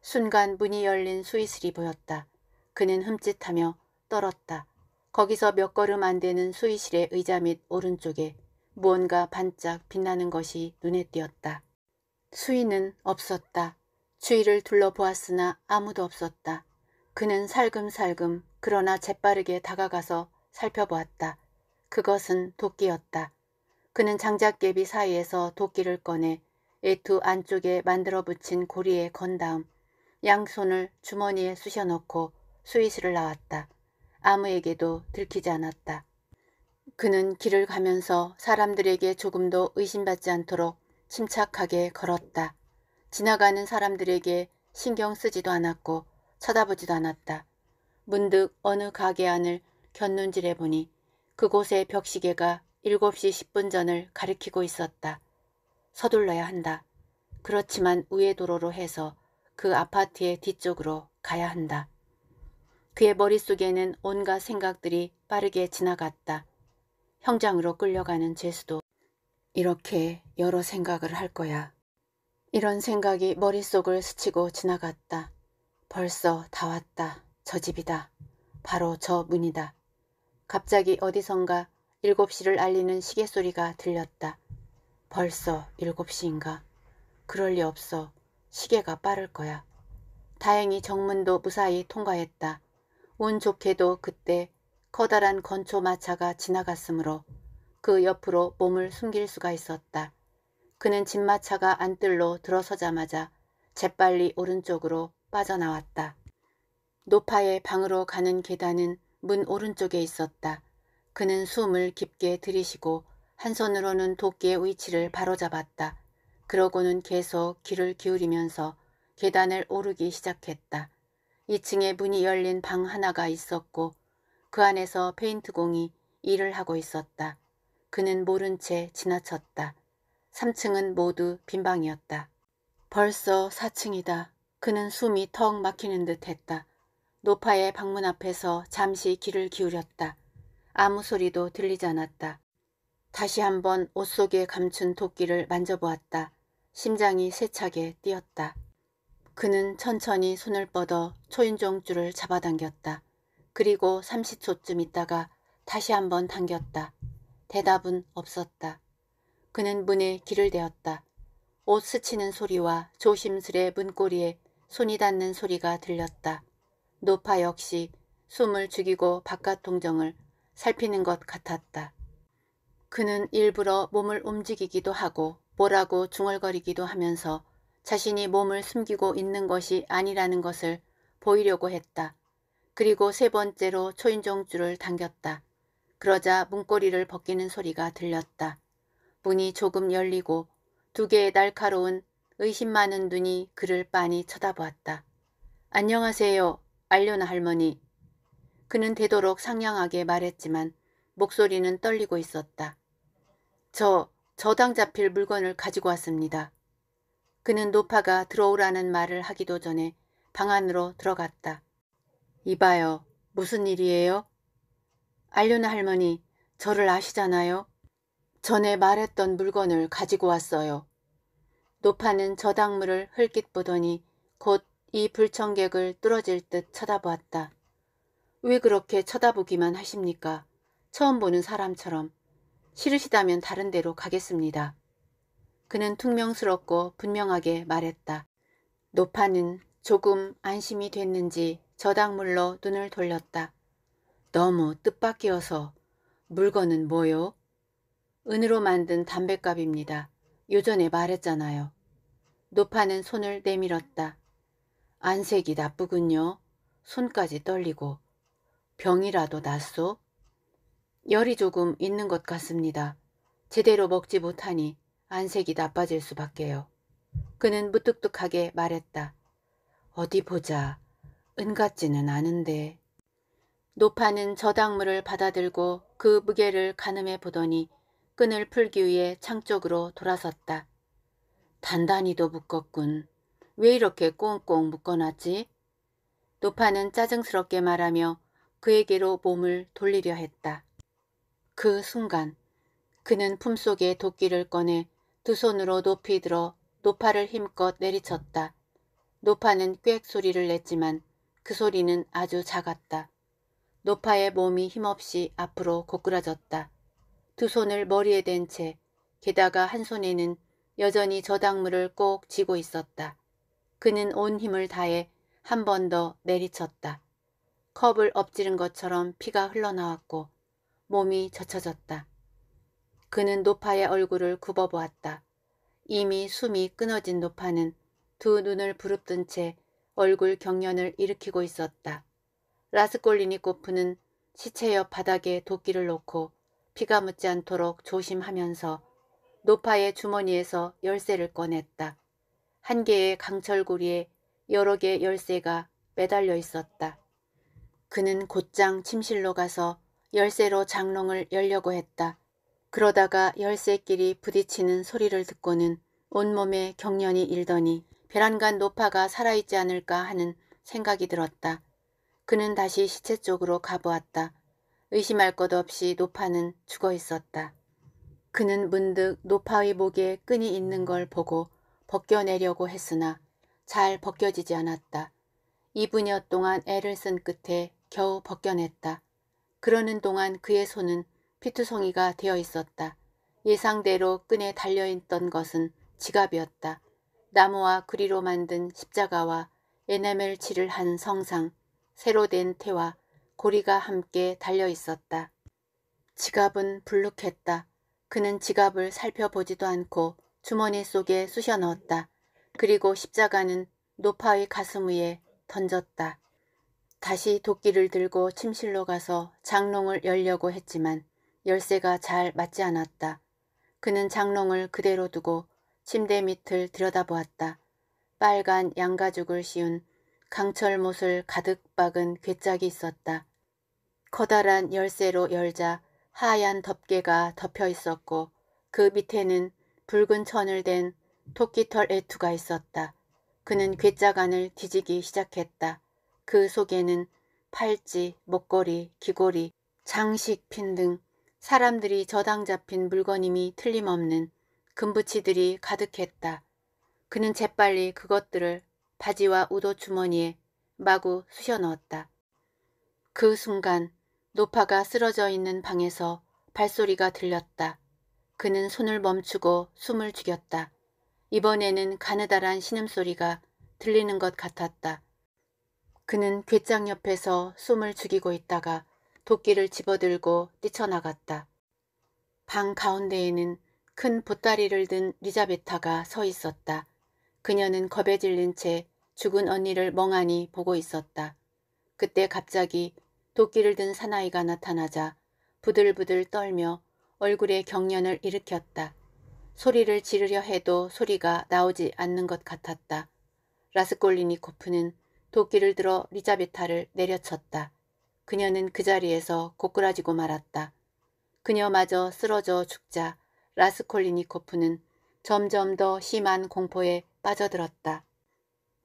순간 문이 열린 수의실이 보였다. 그는 흠칫하며 떨었다. 거기서 몇 걸음 안 되는 수의실의 의자 밑 오른쪽에 무언가 반짝 빛나는 것이 눈에 띄었다. 수의는 없었다. 주위를 둘러보았으나 아무도 없었다. 그는 살금살금 그러나 재빠르게 다가가서 살펴보았다. 그것은 도끼였다. 그는 장작개비 사이에서 도끼를 꺼내 애투 안쪽에 만들어 붙인 고리에 건 다음 양손을 주머니에 쑤셔 넣고 수의실을 나왔다. 아무에게도 들키지 않았다. 그는 길을 가면서 사람들에게 조금도 의심받지 않도록 침착하게 걸었다. 지나가는 사람들에게 신경 쓰지도 않았고 쳐다보지도 않았다. 문득 어느 가게 안을 곁눈질해 보니 그곳의 벽시계가 7시 10분 전을 가리키고 있었다. 서둘러야 한다. 그렇지만 우회 도로로 해서 그 아파트의 뒤쪽으로 가야 한다. 그의 머릿속에는 온갖 생각들이 빠르게 지나갔다. 형장으로 끌려가는 죄수도 이렇게 여러 생각을 할 거야. 이런 생각이 머릿속을 스치고 지나갔다. 벌써 다 왔다. 저 집이다. 바로 저 문이다. 갑자기 어디선가 7시를 알리는 시계 소리가 들렸다. 벌써 7시인가? 그럴 리 없어. 시계가 빠를 거야. 다행히 정문도 무사히 통과했다. 운 좋게도 그때 커다란 건초 마차가 지나갔으므로 그 옆으로 몸을 숨길 수가 있었다. 그는 진마차가 안뜰로 들어서자마자 재빨리 오른쪽으로 빠져나왔다. 노파의 방으로 가는 계단은 문 오른쪽에 있었다. 그는 숨을 깊게 들이쉬고 한 손으로는 도끼의 위치를 바로잡았다. 그러고는 계속 귀를 기울이면서 계단을 오르기 시작했다. 2층에 문이 열린 방 하나가 있었고 그 안에서 페인트공이 일을 하고 있었다. 그는 모른 채 지나쳤다. 3층은 모두 빈방이었다. 벌써 4층이다. 그는 숨이 턱 막히는 듯 했다. 노파의 방문 앞에서 잠시 귀를 기울였다. 아무 소리도 들리지 않았다. 다시 한번 옷 속에 감춘 도끼를 만져보았다. 심장이 세차게 뛰었다. 그는 천천히 손을 뻗어 초인종줄을 잡아당겼다. 그리고 30초쯤 있다가 다시 한번 당겼다. 대답은 없었다. 그는 문에 귀를 대었다. 옷 스치는 소리와 조심스레 문고리에 손이 닿는 소리가 들렸다. 노파 역시 숨을 죽이고 바깥 동정을 살피는 것 같았다. 그는 일부러 몸을 움직이기도 하고 뭐라고 중얼거리기도 하면서 자신이 몸을 숨기고 있는 것이 아니라는 것을 보이려고 했다. 그리고 세 번째로 초인종줄을 당겼다. 그러자 문고리를 벗기는 소리가 들렸다. 문이 조금 열리고 두 개의 날카로운 의심 많은 눈이 그를 빤히 쳐다보았다. 안녕하세요. 알려나 할머니. 그는 되도록 상냥하게 말했지만 목소리는 떨리고 있었다. 저 저당 잡힐 물건을 가지고 왔습니다. 그는 노파가 들어오라는 말을 하기도 전에 방 안으로 들어갔다. 이봐요. 무슨 일이에요? 알려나 할머니, 저를 아시잖아요. 전에 말했던 물건을 가지고 왔어요. 노파는 저당물을 흘깃 보더니 곧 이 불청객을 뚫어질 듯 쳐다보았다. 왜 그렇게 쳐다보기만 하십니까? 처음 보는 사람처럼. 싫으시다면 다른 데로 가겠습니다. 그는 퉁명스럽고 분명하게 말했다. 노파는 조금 안심이 됐는지 저당물로 눈을 돌렸다. 너무 뜻밖이어서 물건은 뭐요? 은으로 만든 담뱃갑입니다 요전에 말했잖아요. 노파는 손을 내밀었다. 안색이 나쁘군요. 손까지 떨리고. 병이라도 났소? 열이 조금 있는 것 같습니다. 제대로 먹지 못하니 안색이 나빠질 수밖에요. 그는 무뚝뚝하게 말했다. 어디 보자. 은 같지는 않은데. 노파는 저당물을 받아들고 그 무게를 가늠해 보더니 끈을 풀기 위해 창쪽으로 돌아섰다. 단단히도 묶었군. 왜 이렇게 꽁꽁 묶어놨지? 노파는 짜증스럽게 말하며 그에게로 몸을 돌리려 했다. 그 순간 그는 품속에 도끼를 꺼내 두 손으로 높이 들어 노파를 힘껏 내리쳤다. 노파는 꽥 소리를 냈지만 그 소리는 아주 작았다. 노파의 몸이 힘없이 앞으로 고꾸라졌다. 두 손을 머리에 댄 채 게다가 한 손에는 여전히 저당물을 꼭 쥐고 있었다. 그는 온 힘을 다해 한 번 더 내리쳤다. 컵을 엎지른 것처럼 피가 흘러나왔고 몸이 젖혀졌다. 그는 노파의 얼굴을 굽어보았다. 이미 숨이 끊어진 노파는 두 눈을 부릅뜬 채 얼굴 경련을 일으키고 있었다. 라스콜리니 코프는 시체 옆 바닥에 도끼를 놓고 피가 묻지 않도록 조심하면서 노파의 주머니에서 열쇠를 꺼냈다. 한 개의 강철고리에 여러 개의 열쇠가 매달려 있었다. 그는 곧장 침실로 가서 열쇠로 장롱을 열려고 했다. 그러다가 열쇠끼리 부딪히는 소리를 듣고는 온몸에 경련이 일더니 베란간 노파가 살아있지 않을까 하는 생각이 들었다. 그는 다시 시체 쪽으로 가보았다. 의심할 것 없이 노파는 죽어 있었다. 그는 문득 노파의 목에 끈이 있는 걸 보고 벗겨내려고 했으나 잘 벗겨지지 않았다. 2분여 동안 애를 쓴 끝에 겨우 벗겨냈다. 그러는 동안 그의 손은 피투성이가 되어 있었다. 예상대로 끈에 달려있던 것은 지갑이었다. 나무와 그리로 만든 십자가와 에나멜 칠을 한 성상, 새로 된 태와 고리가 함께 달려 있었다. 지갑은 불룩했다. 그는 지갑을 살펴보지도 않고 주머니 속에 쑤셔 넣었다. 그리고 십자가는 노파의 가슴 위에 던졌다. 다시 도끼를 들고 침실로 가서 장롱을 열려고 했지만 열쇠가 잘 맞지 않았다. 그는 장롱을 그대로 두고 침대 밑을 들여다보았다. 빨간 양가죽을 씌운 강철못을 가득 박은 괴짝이 있었다. 커다란 열쇠로 열자 하얀 덮개가 덮여 있었고 그 밑에는 붉은 천을 댄 토끼털 애투가 있었다. 그는 괴짜간을 뒤지기 시작했다. 그 속에는 팔찌, 목걸이, 귀걸이, 장식, 핀 등 사람들이 저당 잡힌 물건임이 틀림없는 금붙이들이 가득했다. 그는 재빨리 그것들을 바지와 우도 주머니에 마구 쑤셔 넣었다. 그 순간 노파가 쓰러져 있는 방에서 발소리가 들렸다. 그는 손을 멈추고 숨을 죽였다. 이번에는 가느다란 신음소리가 들리는 것 같았다. 그는 괴짝 옆에서 숨을 죽이고 있다가 도끼를 집어들고 뛰쳐나갔다. 방 가운데에는 큰 보따리를 든 리자베타가 서 있었다. 그녀는 겁에 질린 채 죽은 언니를 멍하니 보고 있었다. 그때 갑자기 도끼를 든 사나이가 나타나자 부들부들 떨며 얼굴에 경련을 일으켰다. 소리를 지르려 해도 소리가 나오지 않는 것 같았다. 라스콜리니코프는 도끼를 들어 리자베타를 내려쳤다. 그녀는 그 자리에서 고꾸라지고 말았다. 그녀마저 쓰러져 죽자 라스콜리니코프는 점점 더 심한 공포에 빠져들었다.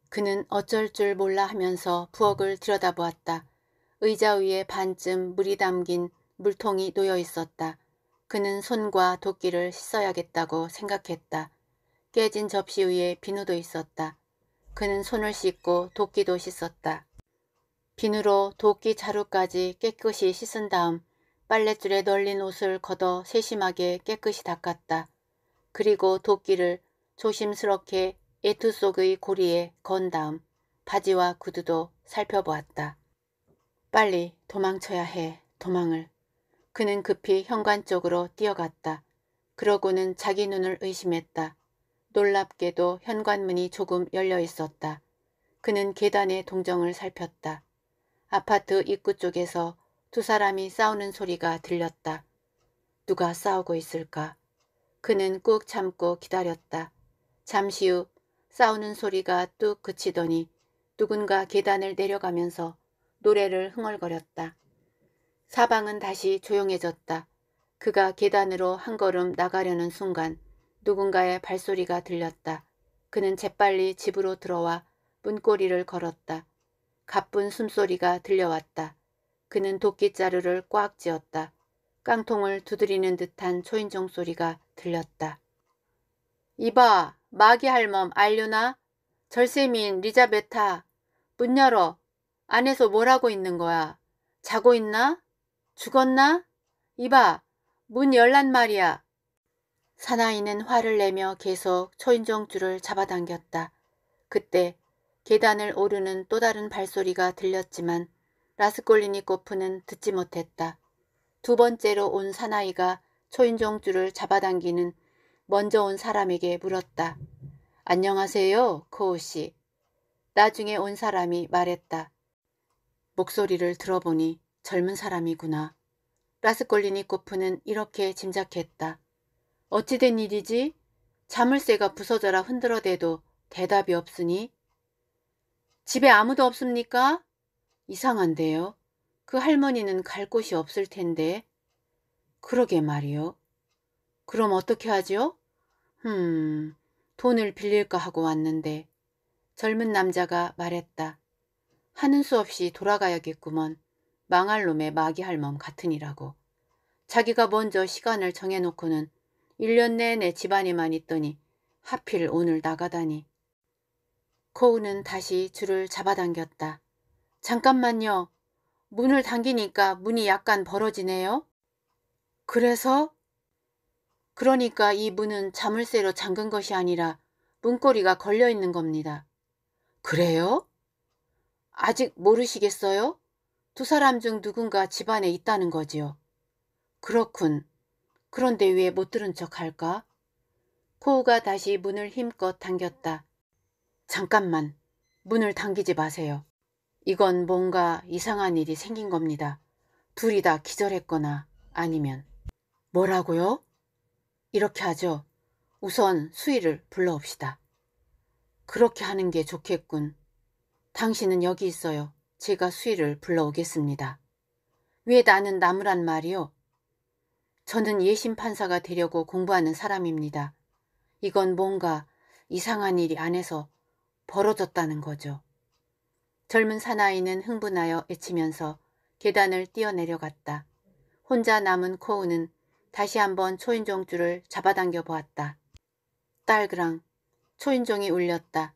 그는 어쩔 줄 몰라 하면서 부엌을 들여다보았다. 의자 위에 반쯤 물이 담긴 물통이 놓여 있었다. 그는 손과 도끼를 씻어야겠다고 생각했다. 깨진 접시 위에 비누도 있었다. 그는 손을 씻고 도끼도 씻었다. 비누로 도끼 자루까지 깨끗이 씻은 다음 빨랫줄에 널린 옷을 걷어 세심하게 깨끗이 닦았다. 그리고 도끼를 조심스럽게 애투 속의 고리에 건 다음 바지와 구두도 살펴보았다. 빨리 도망쳐야 해. 도망을. 그는 급히 현관 쪽으로 뛰어갔다. 그러고는 자기 눈을 의심했다. 놀랍게도 현관문이 조금 열려 있었다. 그는 계단의 동정을 살폈다. 아파트 입구 쪽에서 두 사람이 싸우는 소리가 들렸다. 누가 싸우고 있을까? 그는 꾹 참고 기다렸다. 잠시 후 싸우는 소리가 뚝 그치더니 누군가 계단을 내려가면서 노래를 흥얼거렸다. 사방은 다시 조용해졌다. 그가 계단으로 한 걸음 나가려는 순간 누군가의 발소리가 들렸다. 그는 재빨리 집으로 들어와 문고리를 걸었다. 가쁜 숨소리가 들려왔다. 그는 도끼 자루를 꽉 쥐었다. 깡통을 두드리는 듯한 초인종 소리가 들렸다. 이봐, 마귀 할멈 알류나? 절세민 리자베타, 문 열어, 안에서 뭘 하고 있는 거야? 자고 있나? 죽었나? 이봐, 문 열란 말이야. 사나이는 화를 내며 계속 초인종줄을 잡아당겼다. 그때 계단을 오르는 또 다른 발소리가 들렸지만 라스콜리니코프는 듣지 못했다. 두 번째로 온 사나이가 초인종줄을 잡아당기는 먼저 온 사람에게 물었다. 안녕하세요, 코우씨 나중에 온 사람이 말했다. 목소리를 들어보니 젊은 사람이구나. 라스콜리니코프는 이렇게 짐작했다. 어찌된 일이지? 자물쇠가 부서져라 흔들어대도 대답이 없으니 집에 아무도 없습니까? 이상한데요. 그 할머니는 갈 곳이 없을 텐데. 그러게 말이요. 그럼 어떻게 하죠? 흠, 돈을 빌릴까 하고 왔는데. 젊은 남자가 말했다. 하는 수 없이 돌아가야겠구먼. 망할 놈의 마귀 할멈 같으니라고. 자기가 먼저 시간을 정해놓고는 1년 내내 집안에만 있더니 하필 오늘 나가다니. 코우는 다시 줄을 잡아당겼다. 잠깐만요. 문을 당기니까 문이 약간 벌어지네요. 그래서? 그러니까 이 문은 자물쇠로 잠근 것이 아니라 문고리가 걸려있는 겁니다. 그래요? 아직 모르시겠어요? 두 사람 중 누군가 집안에 있다는 거지요. 그렇군. 그런데 왜 못 들은 척 할까? 코우가 다시 문을 힘껏 당겼다. 잠깐만. 문을 당기지 마세요. 이건 뭔가 이상한 일이 생긴 겁니다. 둘이 다 기절했거나 아니면 뭐라고요? 이렇게 하죠. 우선 수위를 불러옵시다. 그렇게 하는 게 좋겠군. 당신은 여기 있어요. 제가 수위를 불러오겠습니다. 왜 나는 나무란 말이요? 저는 예심 판사가 되려고 공부하는 사람입니다. 이건 뭔가 이상한 일이 안에서 벌어졌다는 거죠. 젊은 사나이는 흥분하여 외치면서 계단을 뛰어내려갔다. 혼자 남은 코우는 다시 한번 초인종줄을 잡아당겨 보았다. 딸그랑 초인종이 울렸다.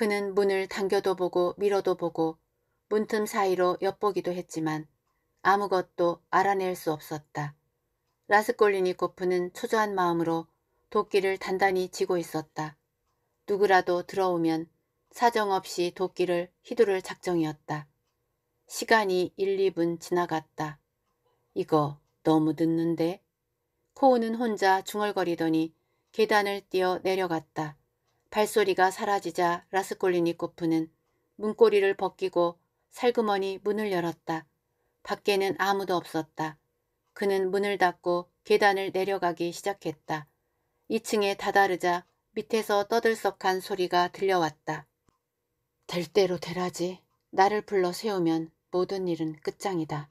그는 문을 당겨도 보고 밀어도 보고 문틈 사이로 엿보기도 했지만 아무것도 알아낼 수 없었다. 라스콜리니코프는 초조한 마음으로 도끼를 단단히 쥐고 있었다. 누구라도 들어오면 사정없이 도끼를 휘두를 작정이었다. 시간이 1, 2분 지나갔다. 이거 너무 늦는데? 코우는 혼자 중얼거리더니 계단을 뛰어 내려갔다. 발소리가 사라지자 라스콜리니코프는 문고리를 벗기고 살그머니 문을 열었다. 밖에는 아무도 없었다. 그는 문을 닫고 계단을 내려가기 시작했다. 2층에 다다르자 밑에서 떠들썩한 소리가 들려왔다. 될 대로 되라지. 나를 불러 세우면 모든 일은 끝장이다.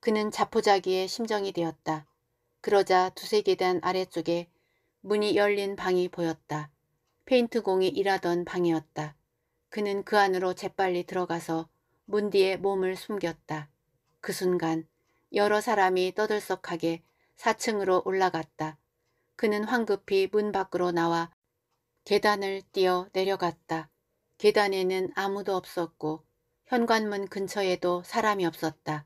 그는 자포자기의 심정이 되었다. 그러자 두세 계단 아래쪽에 문이 열린 방이 보였다. 페인트공이 일하던 방이었다. 그는 그 안으로 재빨리 들어가서 문 뒤에 몸을 숨겼다. 그 순간 여러 사람이 떠들썩하게 4층으로 올라갔다. 그는 황급히 문 밖으로 나와 계단을 뛰어 내려갔다. 계단에는 아무도 없었고 현관문 근처에도 사람이 없었다.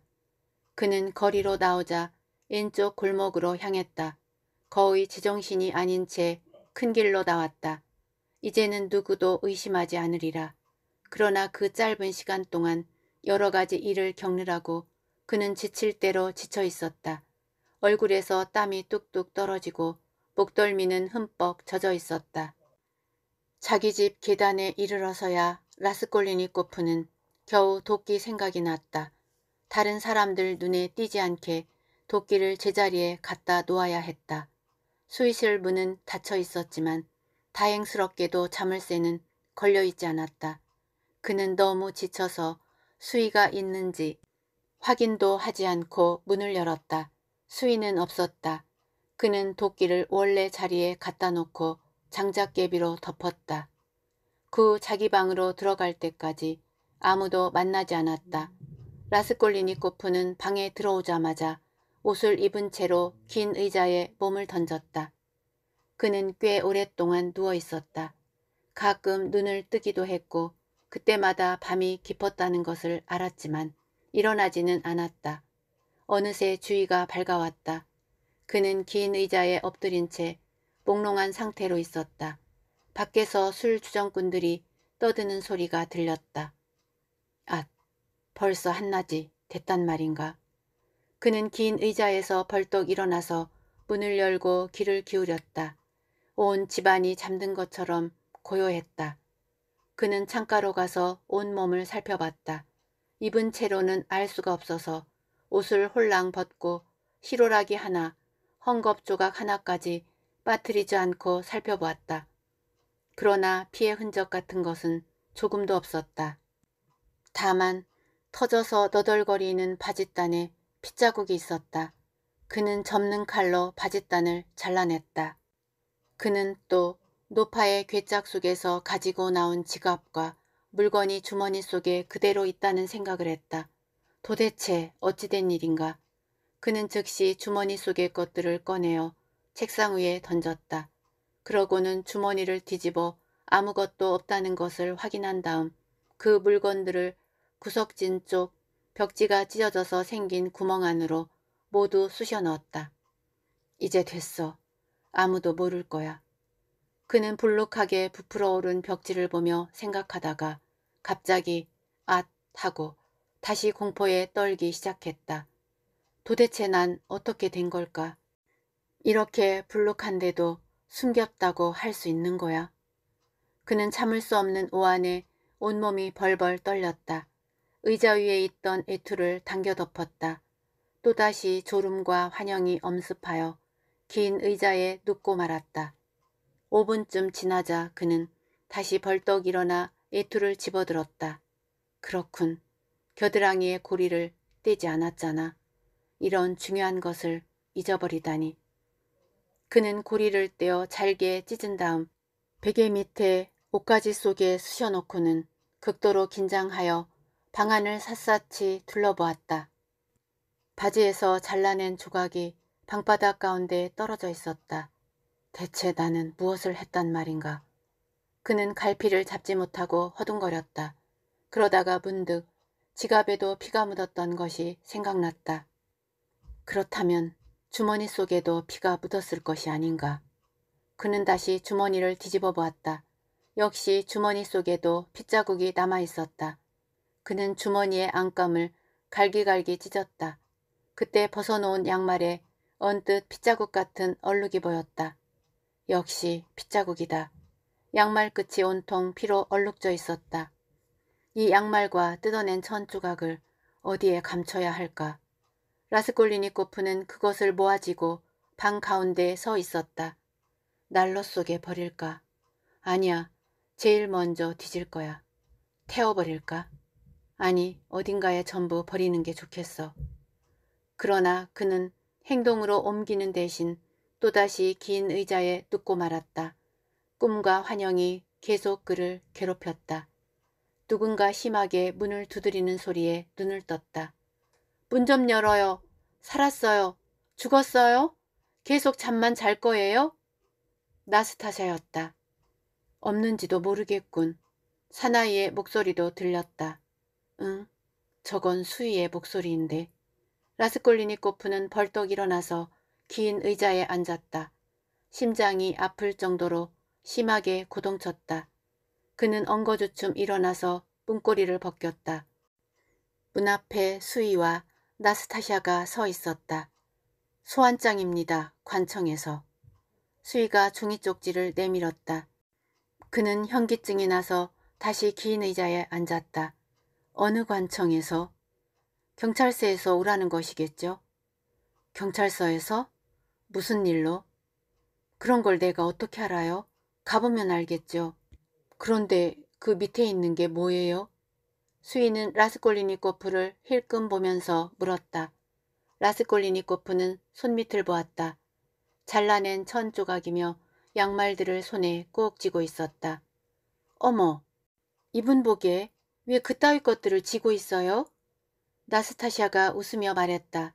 그는 거리로 나오자 왼쪽 골목으로 향했다. 거의 지정신이 아닌 채 큰 길로 나왔다. 이제는 누구도 의심하지 않으리라. 그러나 그 짧은 시간 동안 여러 가지 일을 겪느라고 그는 지칠 대로 지쳐 있었다. 얼굴에서 땀이 뚝뚝 떨어지고 목덜미는 흠뻑 젖어 있었다. 자기 집 계단에 이르러서야 라스콜리니 코프는 겨우 도끼 생각이 났다. 다른 사람들 눈에 띄지 않게 도끼를 제자리에 갖다 놓아야 했다. 수의실 문은 닫혀 있었지만 다행스럽게도 잠을 새는 걸려있지 않았다. 그는 너무 지쳐서 수위가 있는지 확인도 하지 않고 문을 열었다. 수위는 없었다. 그는 도끼를 원래 자리에 갖다 놓고 장작개비로 덮었다. 그 자기 방으로 들어갈 때까지 아무도 만나지 않았다. 라스콜리니코프는 방에 들어오자마자 옷을 입은 채로 긴 의자에 몸을 던졌다. 그는 꽤 오랫동안 누워 있었다. 가끔 눈을 뜨기도 했고 그때마다 밤이 깊었다는 것을 알았지만 일어나지는 않았다. 어느새 주위가 밝아왔다. 그는 긴 의자에 엎드린 채 몽롱한 상태로 있었다. 밖에서 술 주정꾼들이 떠드는 소리가 들렸다. 앗, 아, 벌써 한낮이 됐단 말인가. 그는 긴 의자에서 벌떡 일어나서 문을 열고 귀를 기울였다. 온 집안이 잠든 것처럼 고요했다. 그는 창가로 가서 온몸을 살펴봤다. 입은 채로는 알 수가 없어서 옷을 홀랑 벗고 시로라기 하나, 헝겊 조각 하나까지 빠뜨리지 않고 살펴보았다. 그러나 피의 흔적 같은 것은 조금도 없었다. 다만 터져서 너덜거리는 바짓단에 핏자국이 있었다. 그는 접는 칼로 바짓단을 잘라냈다. 그는 또 노파의 괴짝 속에서 가지고 나온 지갑과 물건이 주머니 속에 그대로 있다는 생각을 했다. 도대체 어찌된 일인가. 그는 즉시 주머니 속의 것들을 꺼내어 책상 위에 던졌다. 그러고는 주머니를 뒤집어 아무것도 없다는 것을 확인한 다음 그 물건들을 구석진 쪽 벽지가 찢어져서 생긴 구멍 안으로 모두 쑤셔 넣었다. 이제 됐어. 아무도 모를 거야. 그는 불룩하게 부풀어 오른 벽지를 보며 생각하다가 갑자기 앗 하고 다시 공포에 떨기 시작했다. 도대체 난 어떻게 된 걸까? 이렇게 불룩한데도 숨겼다고 할 수 있는 거야. 그는 참을 수 없는 오한에 온몸이 벌벌 떨렸다. 의자 위에 있던 애투를 당겨 덮었다. 또다시 졸음과 환영이 엄습하여 긴 의자에 눕고 말았다. 5분쯤 지나자 그는 다시 벌떡 일어나 애투를 집어들었다. 그렇군. 겨드랑이의 고리를 떼지 않았잖아. 이런 중요한 것을 잊어버리다니. 그는 고리를 떼어 잘게 찢은 다음 베개 밑에 옷가지 속에 쑤셔놓고는 극도로 긴장하여 방안을 샅샅이 둘러보았다. 바지에서 잘라낸 조각이 방바닥 가운데 떨어져 있었다. 대체 나는 무엇을 했단 말인가. 그는 갈피를 잡지 못하고 허둥거렸다. 그러다가 문득 지갑에도 피가 묻었던 것이 생각났다. 그렇다면 주머니 속에도 피가 묻었을 것이 아닌가. 그는 다시 주머니를 뒤집어 보았다. 역시 주머니 속에도 핏자국이 남아 있었다. 그는 주머니의 안감을 갈기갈기 찢었다. 그때 벗어놓은 양말에 언뜻 핏자국 같은 얼룩이 보였다. 역시 핏자국이다. 양말 끝이 온통 피로 얼룩져 있었다. 이 양말과 뜯어낸 천 조각을 어디에 감춰야 할까? 라스콜리니 코프는 그것을 모아지고 방 가운데에 서 있었다. 난로 속에 버릴까? 아니야. 제일 먼저 뒤질 거야. 태워버릴까? 아니, 어딘가에 전부 버리는 게 좋겠어. 그러나 그는 행동으로 옮기는 대신 또다시 긴 의자에 눕고 말았다. 꿈과 환영이 계속 그를 괴롭혔다. 누군가 심하게 문을 두드리는 소리에 눈을 떴다. 문 좀 열어요. 살았어요. 죽었어요? 계속 잠만 잘 거예요? 나스타샤였다. 없는지도 모르겠군. 사나이의 목소리도 들렸다. 응, 저건 수희의 목소리인데. 라스콜리니코프는 벌떡 일어나서 긴 의자에 앉았다. 심장이 아플 정도로 심하게 고동쳤다. 그는 엉거주춤 일어나서 문고리를 벗겼다. 문 앞에 수희와 나스타샤가 서 있었다. 소환장입니다. 관청에서. 수희가 종이 쪽지를 내밀었다. 그는 현기증이 나서 다시 긴 의자에 앉았다. 어느 관청에서? 경찰서에서 오라는 것이겠죠? 경찰서에서? 무슨 일로? 그런 걸 내가 어떻게 알아요? 가보면 알겠죠. 그런데 그 밑에 있는 게 뭐예요? 수인은 라스콜리니코프를 힐끔 보면서 물었다. 라스콜리니코프는 손밑을 보았다. 잘라낸 천 조각이며 양말들을 손에 꼭 쥐고 있었다. 어머, 이분 보게 왜 그따위 것들을 쥐고 있어요? 나스타샤가 웃으며 말했다.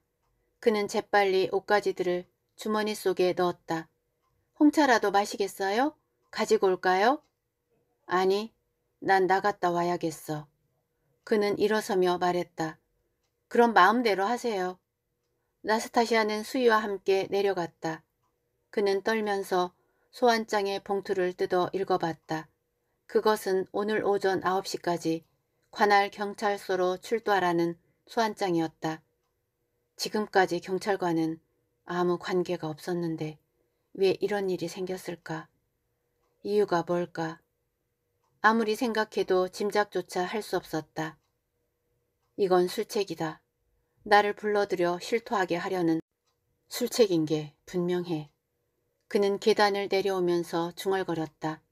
그는 재빨리 옷가지들을 주머니 속에 넣었다. 홍차라도 마시겠어요? 가지고 올까요? 아니, 난 나갔다 와야겠어. 그는 일어서며 말했다. 그럼 마음대로 하세요. 나스타샤는 수희와 함께 내려갔다. 그는 떨면서 소환장의 봉투를 뜯어 읽어봤다. 그것은 오늘 오전 9시까지 관할 경찰서로 출두하라는 소환장이었다. 지금까지 경찰과는 아무 관계가 없었는데 왜 이런 일이 생겼을까? 이유가 뭘까? 아무리 생각해도 짐작조차 할 수 없었다. 이건 술책이다. 나를 불러들여 실토하게 하려는 술책인 게 분명해. 그는 계단을 내려오면서 중얼거렸다.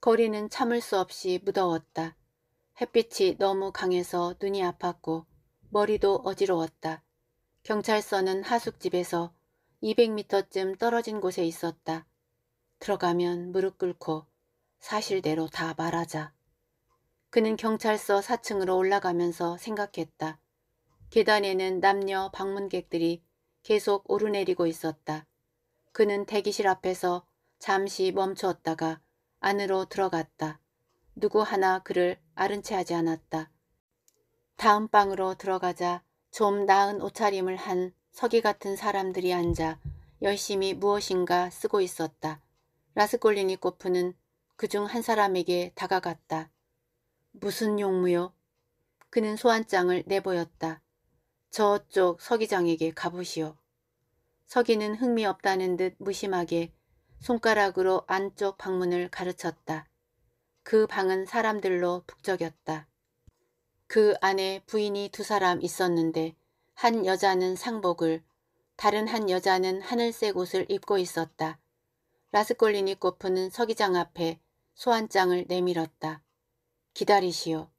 거리는 참을 수 없이 무더웠다. 햇빛이 너무 강해서 눈이 아팠고 머리도 어지러웠다. 경찰서는 하숙집에서 200m쯤 떨어진 곳에 있었다. 들어가면 무릎 꿇고 사실대로 다 말하자. 그는 경찰서 4층으로 올라가면서 생각했다. 계단에는 남녀 방문객들이 계속 오르내리고 있었다. 그는 대기실 앞에서 잠시 멈추었다가 안으로 들어갔다. 누구 하나 그를 아른 채 하지 않았다. 다음 방으로 들어가자 좀 나은 옷차림을 한 서기 같은 사람들이 앉아 열심히 무엇인가 쓰고 있었다. 라스콜리니 코프는 그 중 한 사람에게 다가갔다. 무슨 용무요? 그는 소환장을 내보였다. 저쪽 서기장에게 가보시오. 서기는 흥미 없다는 듯 무심하게 손가락으로 안쪽 방문을 가르쳤다. 그 방은 사람들로 북적였다. 그 안에 부인이 두 사람 있었는데 한 여자는 상복을 다른 한 여자는 하늘색 옷을 입고 있었다. 라스콜리니코프는 서기장 앞에 소환장을 내밀었다. 기다리시오.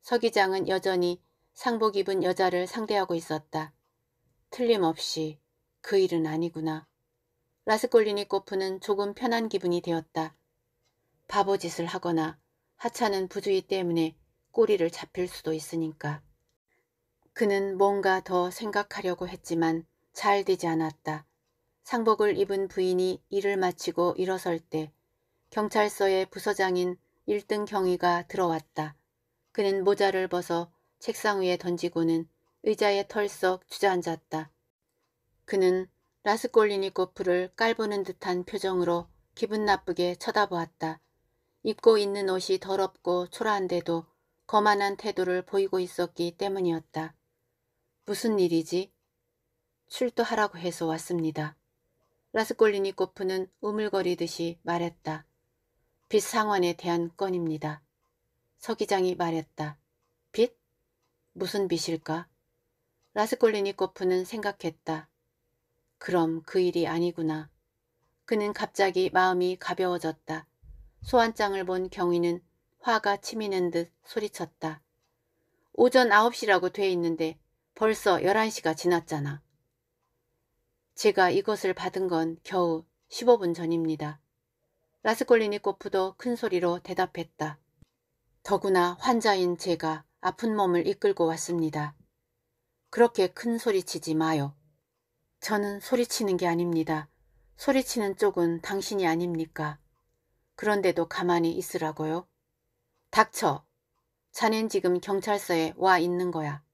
서기장은 여전히 상복 입은 여자를 상대하고 있었다. 틀림없이 그 일은 아니구나. 라스콜리니코프는 조금 편한 기분이 되었다. 바보짓을 하거나 하찮은 부주의 때문에 꼬리를 잡힐 수도 있으니까. 그는 뭔가 더 생각하려고 했지만 잘 되지 않았다. 상복을 입은 부인이 일을 마치고 일어설 때 경찰서의 부서장인 1등 경위가 들어왔다. 그는 모자를 벗어 책상 위에 던지고는 의자에 털썩 주저앉았다. 그는 라스콜리니코프를 깔보는 듯한 표정으로 기분 나쁘게 쳐다보았다. 입고 있는 옷이 더럽고 초라한데도 거만한 태도를 보이고 있었기 때문이었다. 무슨 일이지? 출두하라고 해서 왔습니다. 라스콜리니코프는 우물거리듯이 말했다. 빚 상환에 대한 건입니다. 서기장이 말했다. 빚? 무슨 빚일까? 라스콜리니코프는 생각했다. 그럼 그 일이 아니구나. 그는 갑자기 마음이 가벼워졌다. 소환장을 본 경위는 화가 치미는 듯 소리쳤다. 오전 9시라고 돼 있는데 벌써 11시가 지났잖아. 제가 이것을 받은 건 겨우 15분 전입니다. 라스콜리니코프도 큰 소리로 대답했다. 더구나 환자인 제가 아픈 몸을 이끌고 왔습니다. 그렇게 큰 소리치지 마요. 저는 소리치는 게 아닙니다. 소리치는 쪽은 당신이 아닙니까? 그런데도 가만히 있으라고요? 닥쳐. 자넨 지금 경찰서에 와 있는 거야.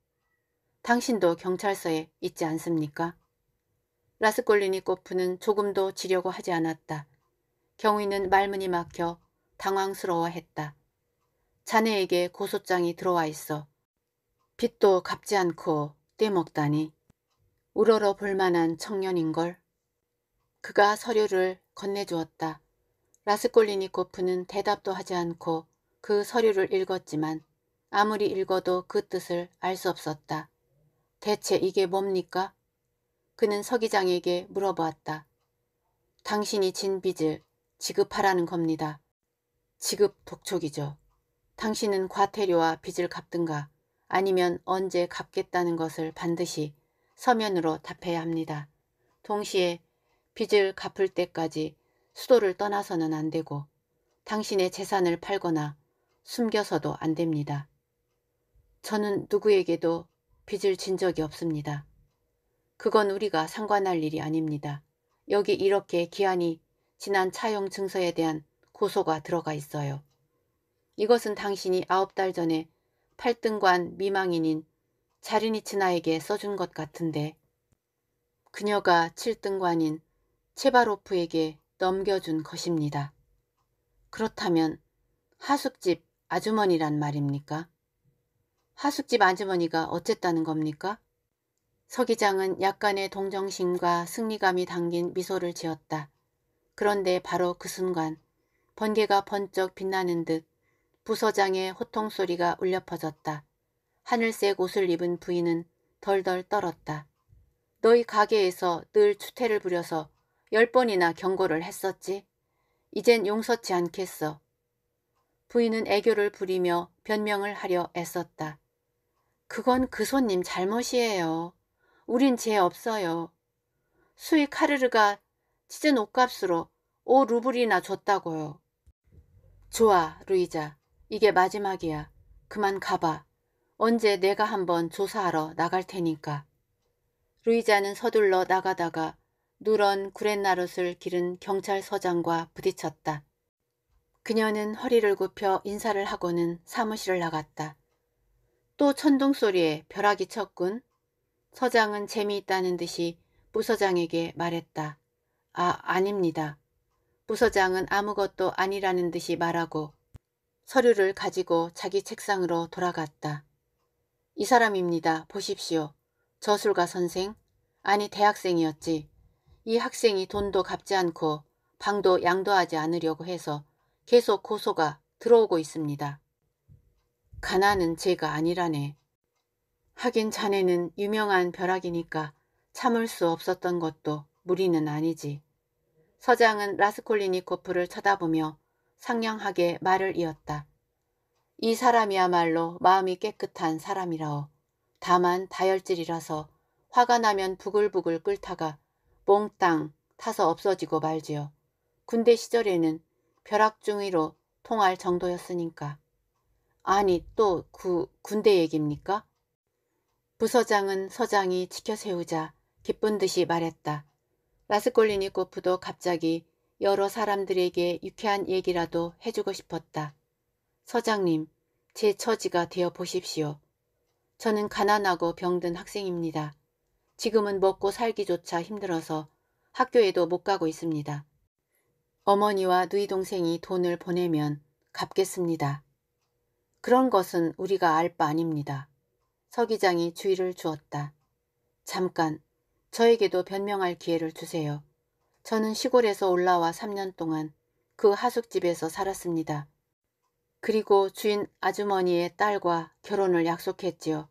당신도 경찰서에 있지 않습니까? 라스콜리니코프는 조금도 지려고 하지 않았다. 경위는 말문이 막혀 당황스러워했다. 자네에게 고소장이 들어와 있어. 빚도 갚지 않고 떼먹다니. 우러러 볼만한 청년인걸. 그가 서류를 건네주었다. 라스콜리니코프는 대답도 하지 않고 그 서류를 읽었지만 아무리 읽어도 그 뜻을 알 수 없었다. 대체 이게 뭡니까? 그는 서기장에게 물어보았다. 당신이 진 빚을 지급하라는 겁니다. 지급 독촉이죠. 당신은 과태료와 빚을 갚든가 아니면 언제 갚겠다는 것을 반드시 서면으로 답해야 합니다. 동시에 빚을 갚을 때까지 수도를 떠나서는 안 되고 당신의 재산을 팔거나 숨겨서도 안 됩니다. 저는 누구에게도 빚을 진 적이 없습니다. 그건 우리가 상관할 일이 아닙니다. 여기 이렇게 기한이 지난 차용 증서에 대한 고소가 들어가 있어요. 이것은 당신이 아홉 달 전에 8등관 미망인인 자리니츠나에게 써준 것 같은데 그녀가 7등관인 체바로프에게 넘겨준 것입니다. 그렇다면 하숙집 아주머니란 말입니까? 하숙집 아주머니가 어쨌다는 겁니까? 서기장은 약간의 동정심과 승리감이 담긴 미소를 지었다. 그런데 바로 그 순간 번개가 번쩍 빛나는 듯 부서장의 호통소리가 울려 퍼졌다. 하늘색 옷을 입은 부인은 덜덜 떨었다. 너희 가게에서 늘 추태를 부려서 열 번이나 경고를 했었지? 이젠 용서치 않겠어. 부인은 애교를 부리며 변명을 하려 애썼다. 그건 그 손님 잘못이에요. 우린 죄 없어요. 수익 카르르가 치즈 옷값으로 5루블이나 줬다고요. 좋아, 루이자. 이게 마지막이야. 그만 가봐. 언제 내가 한번 조사하러 나갈 테니까. 루이자는 서둘러 나가다가 누런 구렛나룻을 기른 경찰서장과 부딪혔다. 그녀는 허리를 굽혀 인사를 하고는 사무실을 나갔다. 또 천둥 소리에 벼락이 쳤군. 서장은 재미있다는 듯이 부서장에게 말했다. 아, 아닙니다. 부서장은 아무것도 아니라는 듯이 말하고 서류를 가지고 자기 책상으로 돌아갔다. 이 사람입니다. 보십시오. 저술가 선생, 아니 대학생이었지. 이 학생이 돈도 갚지 않고 방도 양도하지 않으려고 해서 계속 고소가 들어오고 있습니다. 가난은 죄가 아니라네. 하긴 자네는 유명한 벼락이니까 참을 수 없었던 것도 무리는 아니지. 서장은 라스콜리니코프를 쳐다보며 상냥하게 말을 이었다. 이 사람이야말로 마음이 깨끗한 사람이라오. 다만 다혈질이라서 화가 나면 부글부글 끓다가 몽땅 타서 없어지고 말지요. 군대 시절에는 벼락중위로 통할 정도였으니까. 아니 또 그 군대 얘기입니까? 부서장은 서장이 지켜세우자 기쁜 듯이 말했다. 라스콜리니코프도 갑자기 여러 사람들에게 유쾌한 얘기라도 해주고 싶었다. 서장님, 제 처지가 되어 보십시오. 저는 가난하고 병든 학생입니다. 지금은 먹고 살기조차 힘들어서 학교에도 못 가고 있습니다. 어머니와 누이 동생이 돈을 보내면 갚겠습니다. 그런 것은 우리가 알 바 아닙니다. 서기장이 주의를 주었다. 잠깐 저에게도 변명할 기회를 주세요. 저는 시골에서 올라와 3년 동안 그 하숙집에서 살았습니다. 그리고 주인 아주머니의 딸과 결혼을 약속했지요.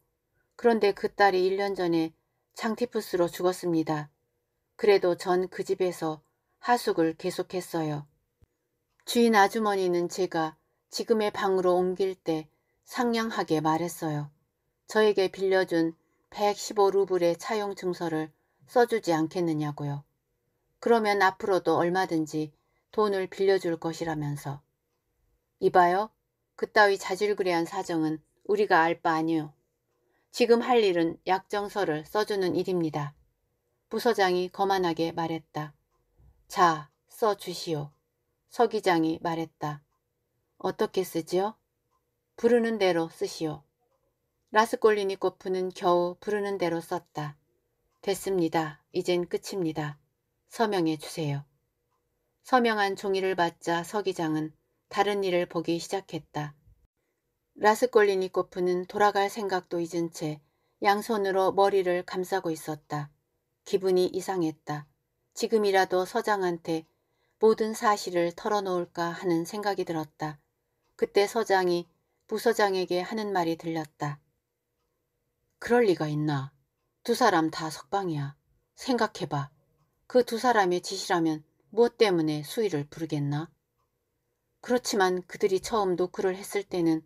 그런데 그 딸이 1년 전에 창티푸스로 죽었습니다. 그래도 전 그 집에서 하숙을 계속했어요. 주인 아주머니는 제가 지금의 방으로 옮길 때 상냥하게 말했어요. 저에게 빌려준 115루블의 차용 증서를 써주지 않겠느냐고요. 그러면 앞으로도 얼마든지 돈을 빌려줄 것이라면서. 이봐요. 그따위 자질구레한 사정은 우리가 알 바 아니요. 지금 할 일은 약정서를 써주는 일입니다. 부서장이 거만하게 말했다. 자, 써 주시오. 서기장이 말했다. 어떻게 쓰지요? 부르는 대로 쓰시오. 라스콜리니코프는 겨우 부르는 대로 썼다. 됐습니다. 이젠 끝입니다. 서명해 주세요. 서명한 종이를 받자 서기장은 다른 일을 보기 시작했다. 라스콜리니코프는 돌아갈 생각도 잊은 채 양손으로 머리를 감싸고 있었다. 기분이 이상했다. 지금이라도 서장한테 모든 사실을 털어놓을까 하는 생각이 들었다. 그때 서장이 부서장에게 하는 말이 들렸다. 그럴 리가 있나. 두 사람 다 석방이야. 생각해봐. 그 두 사람의 지시라면 무엇 때문에 수위를 부르겠나? 그렇지만 그들이 처음 노크를 했을 때는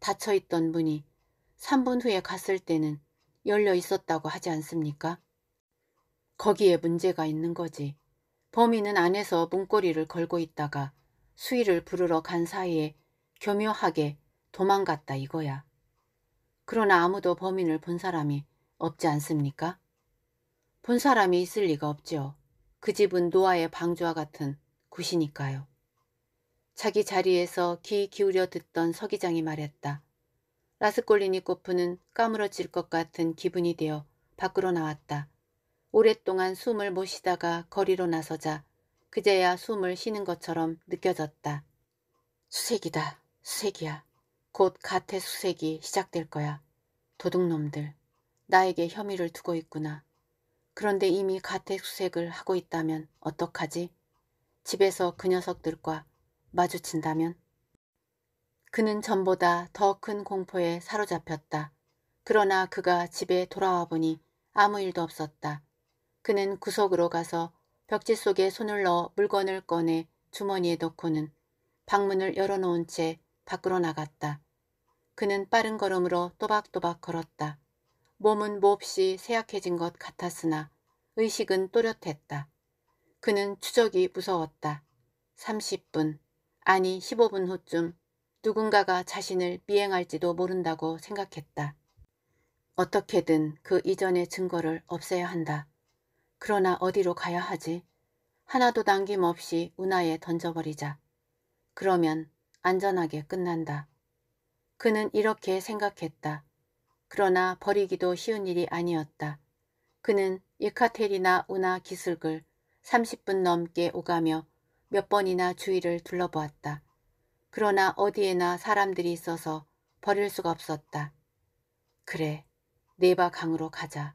닫혀있던 문이 3분 후에 갔을 때는 열려 있었다고 하지 않습니까? 거기에 문제가 있는 거지. 범인은 안에서 문고리를 걸고 있다가 수위를 부르러 간 사이에 교묘하게 도망갔다 이거야. 그러나 아무도 범인을 본 사람이 없지 않습니까? 본 사람이 있을 리가 없지요. 그 집은 노아의 방주와 같은 곳이니까요 자기 자리에서 귀 기울여 듣던 서기장이 말했다. 라스콜리니 코프는 까무러질 것 같은 기분이 되어 밖으로 나왔다. 오랫동안 숨을 못 쉬다가 거리로 나서자 그제야 숨을 쉬는 것처럼 느껴졌다. 수색이다. 수색이야. 곧 가태 수색이 시작될 거야. 도둑놈들. 나에게 혐의를 두고 있구나. 그런데 이미 가택 수색을 하고 있다면 어떡하지? 집에서 그 녀석들과 마주친다면? 그는 전보다 더 큰 공포에 사로잡혔다. 그러나 그가 집에 돌아와 보니 아무 일도 없었다. 그는 구석으로 가서 벽지 속에 손을 넣어 물건을 꺼내 주머니에 넣고는 방문을 열어놓은 채 밖으로 나갔다. 그는 빠른 걸음으로 또박또박 걸었다. 몸은 몹시 쇠약해진 것 같았으나 의식은 또렷했다. 그는 추적이 무서웠다. 30분, 아니 15분 후쯤 누군가가 자신을 미행할지도 모른다고 생각했다. 어떻게든 그 이전의 증거를 없애야 한다. 그러나 어디로 가야 하지? 하나도 남김없이 운하에 던져버리자. 그러면 안전하게 끝난다. 그는 이렇게 생각했다. 그러나 버리기도 쉬운 일이 아니었다. 그는 예카테리나 운하 기슭을 30분 넘게 오가며 몇 번이나 주위를 둘러보았다. 그러나 어디에나 사람들이 있어서 버릴 수가 없었다. 그래, 네바 강으로 가자.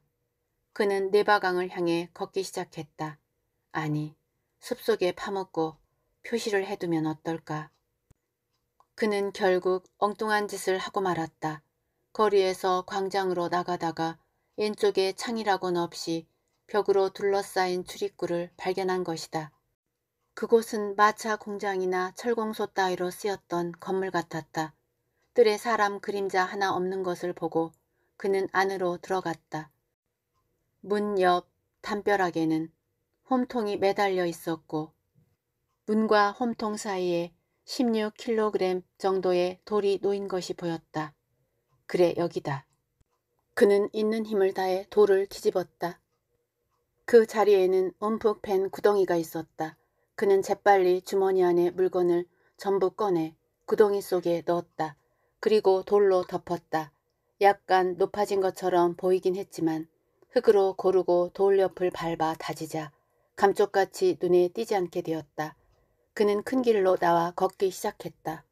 그는 네바강을 향해 걷기 시작했다. 아니, 숲속에 파묻고 표시를 해두면 어떨까. 그는 결국 엉뚱한 짓을 하고 말았다. 거리에서 광장으로 나가다가 왼쪽에 창이라곤 없이 벽으로 둘러싸인 출입구를 발견한 것이다. 그곳은 마차 공장이나 철공소 따위로 쓰였던 건물 같았다. 뜰에 사람 그림자 하나 없는 것을 보고 그는 안으로 들어갔다. 문옆 담벼락에는 홈통이 매달려 있었고 문과 홈통 사이에 16kg 정도의 돌이 놓인 것이 보였다. 그래 여기다. 그는 있는 힘을 다해 돌을 뒤집었다. 그 자리에는 움푹 팬 구덩이가 있었다. 그는 재빨리 주머니 안에 물건을 전부 꺼내 구덩이 속에 넣었다. 그리고 돌로 덮었다. 약간 높아진 것처럼 보이긴 했지만 흙으로 고르고 돌 옆을 밟아 다지자 감쪽같이 눈에 띄지 않게 되었다. 그는 큰 길로 나와 걷기 시작했다.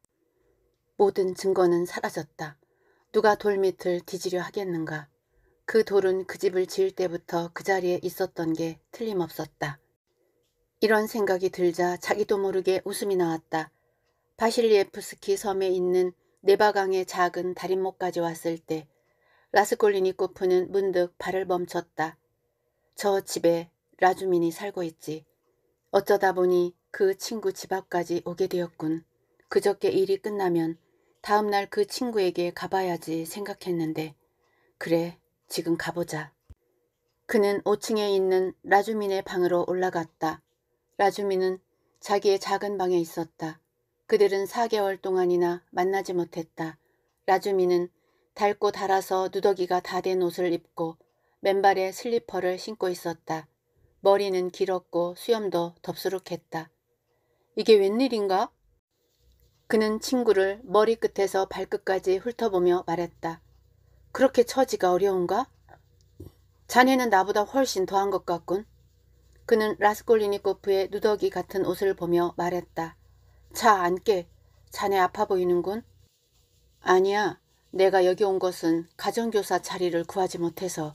모든 증거는 사라졌다. 누가 돌 밑을 뒤지려 하겠는가. 그 돌은 그 집을 지을 때부터 그 자리에 있었던 게 틀림없었다. 이런 생각이 들자 자기도 모르게 웃음이 나왔다. 바실리에프스키 섬에 있는 네바강의 작은 다림목까지 왔을 때 라스콜리니코프는 문득 발을 멈췄다. 저 집에 라주민이 살고 있지. 어쩌다 보니 그 친구 집 앞까지 오게 되었군. 그저께 일이 끝나면 다음날 그 친구에게 가봐야지 생각했는데 그래 지금 가보자. 그는 5층에 있는 라주민의 방으로 올라갔다. 라주민은 자기의 작은 방에 있었다. 그들은 4개월 동안이나 만나지 못했다. 라주민은 닳고 닳아서 누더기가 다 된 옷을 입고 맨발에 슬리퍼를 신고 있었다. 머리는 길었고 수염도 덥수룩했다. 이게 웬일인가? 그는 친구를 머리끝에서 발끝까지 훑어보며 말했다. 그렇게 처지가 어려운가? 자네는 나보다 훨씬 더한 것 같군. 그는 라스콜리니코프의 누더기 같은 옷을 보며 말했다. 자, 안깨. 자네 아파 보이는군. 아니야. 내가 여기 온 것은 가정교사 자리를 구하지 못해서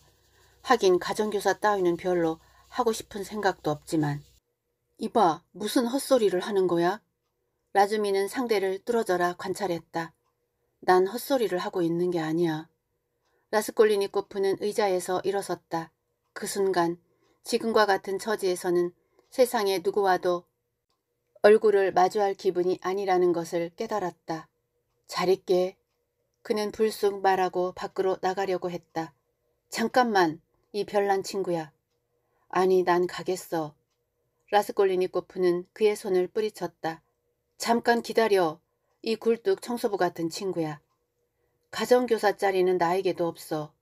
하긴 가정교사 따위는 별로 하고 싶은 생각도 없지만 이봐 무슨 헛소리를 하는 거야? 라즈미는 상대를 뚫어져라 관찰했다. 난 헛소리를 하고 있는 게 아니야. 라스콜리니코프는 의자에서 일어섰다. 그 순간 지금과 같은 처지에서는 세상에 누구와도 얼굴을 마주할 기분이 아니라는 것을 깨달았다. 잘 있게 그는 불쑥 말하고 밖으로 나가려고 했다. 잠깐만 이 별난 친구야. 아니 난 가겠어. 라스콜리니코프는 그의 손을 뿌리쳤다. 잠깐 기다려. 이 굴뚝 청소부 같은 친구야. 가정교사 자리는 나에게도 없어.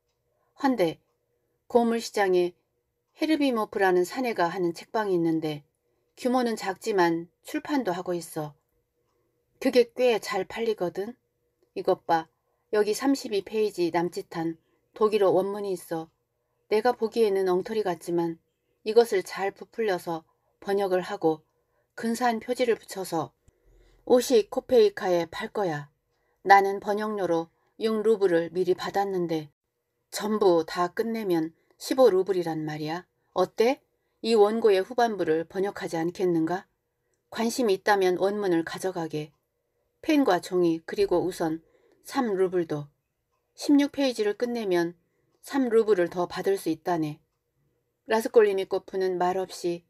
헌데 고물시장에 헤르비모프라는 사내가 하는 책방이 있는데 규모는 작지만 출판도 하고 있어. 그게 꽤 잘 팔리거든. 이것 봐. 여기 32페이지 남짓한 독일어 원문이 있어 내가 보기에는 엉터리 같지만 이것을 잘 부풀려서 번역을 하고 근사한 표지를 붙여서 옷이 코페이카에 팔 거야. 나는 번역료로 6루블을 미리 받았는데 전부 다 끝내면 15루블이란 말이야. 어때? 이 원고의 후반부를 번역하지 않겠는가? 관심이 있다면 원문을 가져가게. 펜과 종이 그리고 우선 3루블도 16페이지를 끝내면 3루블을 더 받을 수 있다네. 라스콜리니코프는 말없이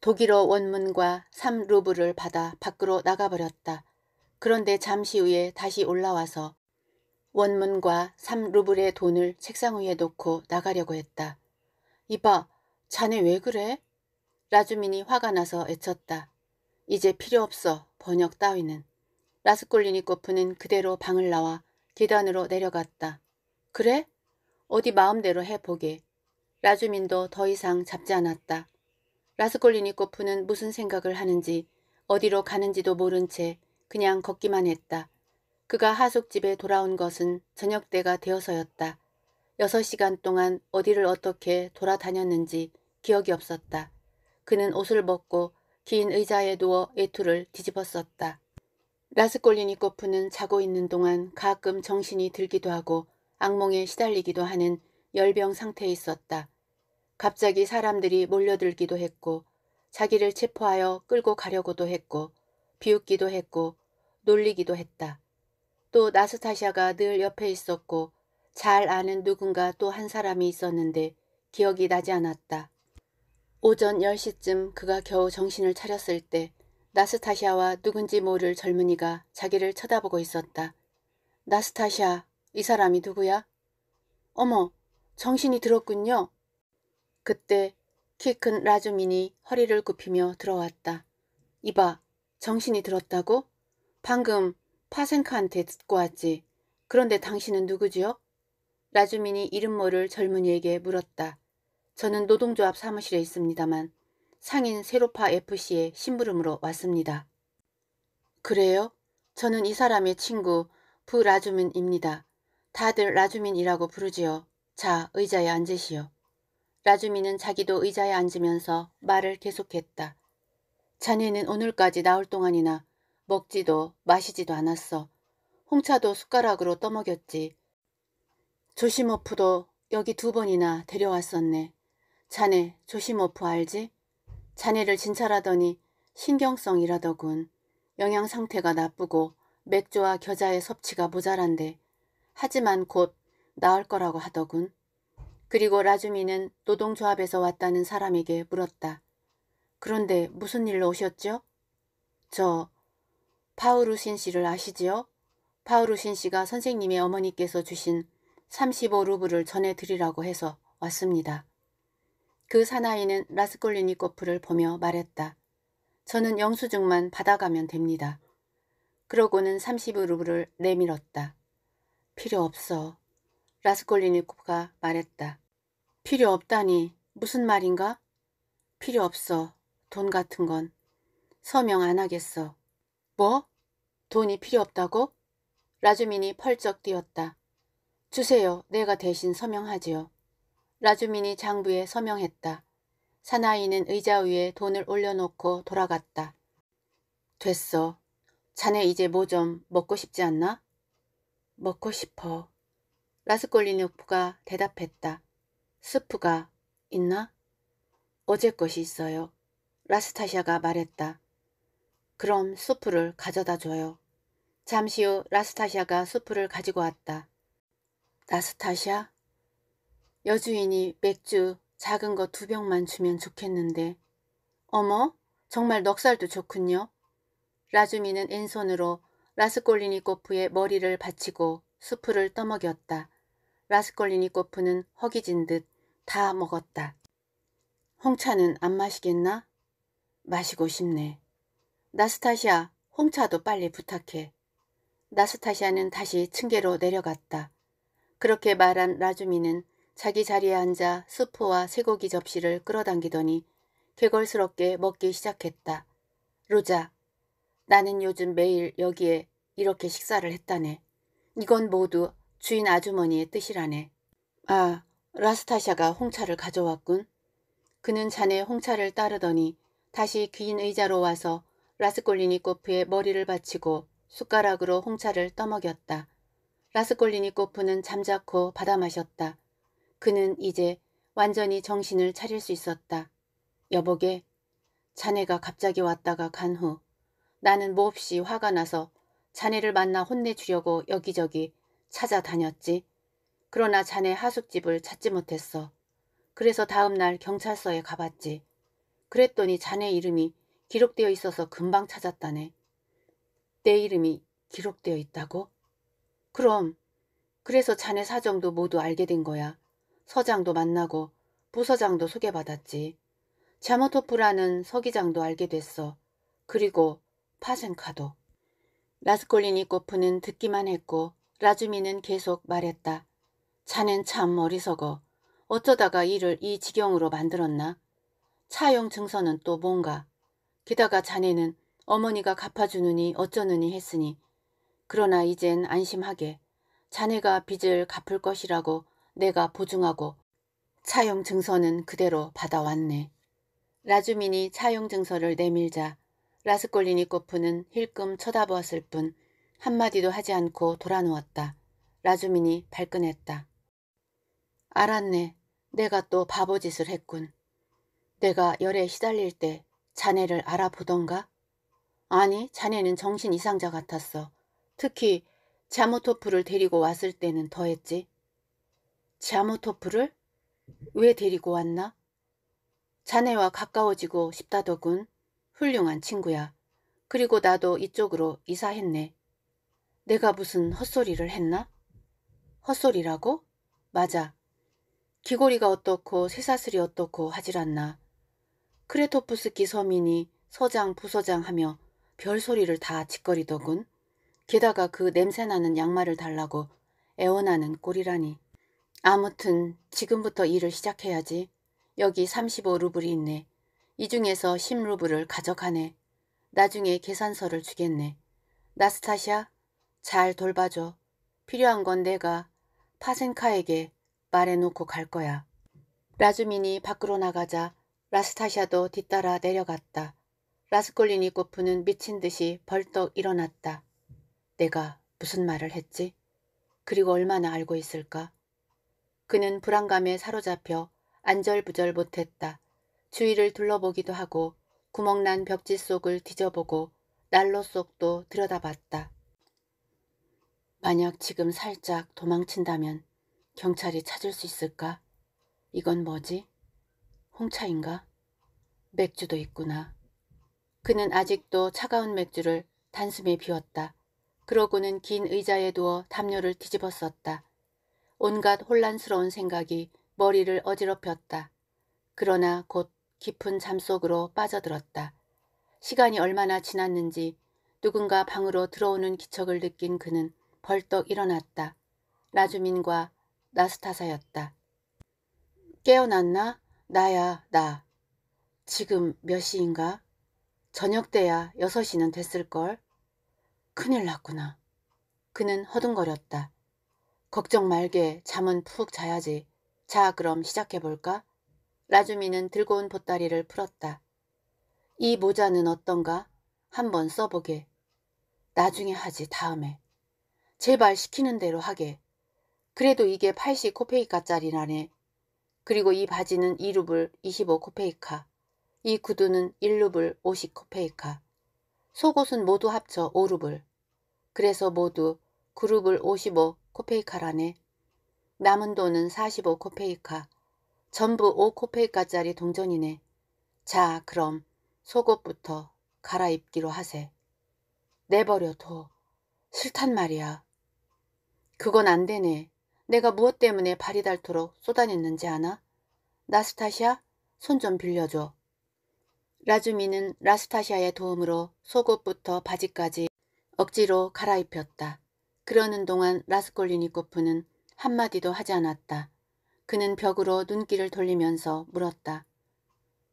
독일어 원문과 3루블을 받아 밖으로 나가버렸다. 그런데 잠시 후에 다시 올라와서 원문과 3루블의 돈을 책상 위에 놓고 나가려고 했다. 이봐, 자네 왜 그래? 라주민이 화가 나서 애쳤다. 이제 필요 없어, 번역 따위는. 라스콜리니코프는 그대로 방을 나와 계단으로 내려갔다. 그래? 어디 마음대로 해보게. 라주민도 더 이상 잡지 않았다. 라스콜리니코프는 무슨 생각을 하는지 어디로 가는지도 모른 채 그냥 걷기만 했다. 그가 하숙집에 돌아온 것은 저녁때가 되어서였다. 여섯 시간 동안 어디를 어떻게 돌아다녔는지 기억이 없었다. 그는 옷을 벗고 긴 의자에 누워 애투를뒤집었었다 라스콜리니코프는 자고 있는 동안 가끔 정신이 들기도 하고 악몽에 시달리기도 하는 열병 상태에 있었다. 갑자기 사람들이 몰려들기도 했고 자기를 체포하여 끌고 가려고도 했고 비웃기도 했고 놀리기도 했다. 또 나스타샤가 늘 옆에 있었고 잘 아는 누군가 또 한 사람이 있었는데 기억이 나지 않았다. 오전 10시쯤 그가 겨우 정신을 차렸을 때 나스타샤와 누군지 모를 젊은이가 자기를 쳐다보고 있었다. 나스타샤, 이 사람이 누구야? 어머, 정신이 들었군요. 그때 키 큰 라주민이 허리를 굽히며 들어왔다. 이봐, 정신이 들었다고? 방금 파생카한테 듣고 왔지. 그런데 당신은 누구지요? 라주민이 이름 모를 젊은이에게 물었다. 저는 노동조합 사무실에 있습니다만 상인 세로파 FC에 심부름으로 왔습니다. 그래요? 저는 이 사람의 친구 부라주민입니다. 다들 라주민이라고 부르지요. 자, 의자에 앉으시오. 라주민은 자기도 의자에 앉으면서 말을 계속했다. 자네는 오늘까지 나올 동안이나 먹지도 마시지도 않았어. 홍차도 숟가락으로 떠먹였지. 조심오프도 여기 두 번이나 데려왔었네. 자네 조심오프 알지? 자네를 진찰하더니 신경성이라더군. 영양 상태가 나쁘고 맥주와 겨자의 섭취가 모자란데 하지만 곧 나을 거라고 하더군. 그리고 라주미는 노동조합에서 왔다는 사람에게 물었다. 그런데 무슨 일로 오셨죠? 저 파우루신 씨를 아시지요? 파우루신 씨가 선생님의 어머니께서 주신 35루블을 전해드리라고 해서 왔습니다. 그 사나이는 라스콜리니코프를 보며 말했다. 저는 영수증만 받아가면 됩니다. 그러고는 30루블을 내밀었다. 필요 없어. 라스콜리니코프가 말했다. 필요 없다니 무슨 말인가? 필요 없어. 돈 같은 건. 서명 안 하겠어. 뭐? 돈이 필요 없다고? 라주민이 펄쩍 뛰었다. 주세요. 내가 대신 서명하지요. 라주민이 장부에 서명했다. 사나이는 의자 위에 돈을 올려놓고 돌아갔다. 됐어. 자네 이제 뭐 좀 먹고 싶지 않나? 먹고 싶어. 라스콜리누프가 대답했다. 스프가 있나? 어제 것이 있어요. 라스타샤가 말했다. 그럼 수프를 가져다 줘요. 잠시 후 라스타샤가 수프를 가지고 왔다. 라스타샤? 여주인이 맥주 작은 거 두 병만 주면 좋겠는데. 어머, 정말 넉살도 좋군요. 라주미는 왼손으로 라스콜리니코프의 머리를 받치고 수프를 떠먹였다. 라스콜리니코프는 허기진 듯 다 먹었다. 홍차는 안 마시겠나? 마시고 싶네. 나스타샤 홍차도 빨리 부탁해. 나스타샤는 다시 층계로 내려갔다. 그렇게 말한 라주미는 자기 자리에 앉아 스프와 쇠고기 접시를 끌어당기더니 개걸스럽게 먹기 시작했다. 로자, 나는 요즘 매일 여기에 이렇게 식사를 했다네. 이건 모두 주인 아주머니의 뜻이라네. 아, 라스타샤가 홍차를 가져왔군. 그는 자네 홍차를 따르더니 다시 귀인 의자로 와서 라스콜리니코프의 머리를 받치고 숟가락으로 홍차를 떠먹였다. 라스콜리니코프는 잠자코 받아 마셨다. 그는 이제 완전히 정신을 차릴 수 있었다. 여보게 자네가 갑자기 왔다가 간 후 나는 몹시 화가 나서 자네를 만나 혼내주려고 여기저기 찾아다녔지. 그러나 자네 하숙집을 찾지 못했어. 그래서 다음날 경찰서에 가봤지. 그랬더니 자네 이름이 기록되어 있어서 금방 찾았다네. 내 이름이 기록되어 있다고? 그럼 그래서 자네 사정도 모두 알게 된 거야. 서장도 만나고 부서장도 소개받았지. 자모토프라는 서기장도 알게 됐어. 그리고 파생카도. 라스콜리니코프는 듣기만 했고 라주미는 계속 말했다. 자넨 참 어리석어. 어쩌다가 일을 이 지경으로 만들었나? 차용 증서는 또 뭔가. 게다가 자네는 어머니가 갚아주느니 어쩌느니 했으니 그러나 이젠 안심하게 자네가 빚을 갚을 것이라고 내가 보증하고 차용증서는 그대로 받아왔네. 라주민이 차용증서를 내밀자 라스콜리니 코프는 힐끔 쳐다보았을 뿐 한마디도 하지 않고 돌아누웠다. 라주민이 발끈했다. 알았네. 내가 또 바보짓을 했군. 내가 열에 시달릴 때 자네를 알아보던가? 아니, 자네는 정신 이상자 같았어. 특히 자모토프를 데리고 왔을 때는 더했지. 자모토프를 왜 데리고 왔나? 자네와 가까워지고 싶다더군. 훌륭한 친구야. 그리고 나도 이쪽으로 이사했네. 내가 무슨 헛소리를 했나? 헛소리라고? 맞아. 귀고리가 어떻고 새사슬이 어떻고 하질 않나. 크레토프스키 서민이 서장 부서장 하며 별소리를 다 짓거리더군. 게다가 그 냄새나는 양말을 달라고 애원하는 꼴이라니. 아무튼 지금부터 일을 시작해야지. 여기 35루블이 있네. 이 중에서 10루블을 가져가네. 나중에 계산서를 주겠네. 나스타샤, 잘 돌봐줘. 필요한 건 내가 파센카에게 말해놓고 갈 거야. 라주민이 밖으로 나가자 라스타샤도 뒤따라 내려갔다. 라스콜린이 꼬프는 미친 듯이 벌떡 일어났다. 내가 무슨 말을 했지? 그리고 얼마나 알고 있을까? 그는 불안감에 사로잡혀 안절부절 못했다. 주위를 둘러보기도 하고 구멍난 벽지 속을 뒤져보고 난로 속도 들여다봤다. 만약 지금 살짝 도망친다면 경찰이 찾을 수 있을까? 이건 뭐지? 홍차인가? 맥주도 있구나. 그는 아직도 차가운 맥주를 단숨에 비웠다. 그러고는 긴 의자에 누워 담요를 뒤집어 썼다. 온갖 혼란스러운 생각이 머리를 어지럽혔다. 그러나 곧 깊은 잠속으로 빠져들었다. 시간이 얼마나 지났는지 누군가 방으로 들어오는 기척을 느낀 그는 벌떡 일어났다. 라주민과 나스타사였다. 깨어났나? 나야, 나. 지금 몇 시인가? 저녁 때야 여섯 시는 됐을걸? 큰일 났구나. 그는 허둥거렸다. 걱정 말게. 잠은 푹 자야지. 자 그럼 시작해볼까? 라주미는 들고 온 보따리를 풀었다. 이 모자는 어떤가? 한번 써보게. 나중에 하지 다음에. 제발 시키는 대로 하게. 그래도 이게 80 코페이카짜리라네. 그리고 이 바지는 2루블 25 코페이카. 이 구두는 1루블 50 코페이카. 속옷은 모두 합쳐 5루블. 그래서 모두 9루블 55 코페이카라네. 남은 돈은 45 코페이카. 전부 5 코페이카짜리 동전이네. 자 그럼 속옷부터 갈아입기로 하세. 내버려 둬. 싫단 말이야. 그건 안 되네. 내가 무엇 때문에 발이 닳도록 쏟아냈는지 아나? 나스타샤, 손좀 빌려줘. 라주미는 라스타샤의 도움으로 속옷부터 바지까지 억지로 갈아입혔다. 그러는 동안 라스콜리니코프는 한마디도 하지 않았다. 그는 벽으로 눈길을 돌리면서 물었다.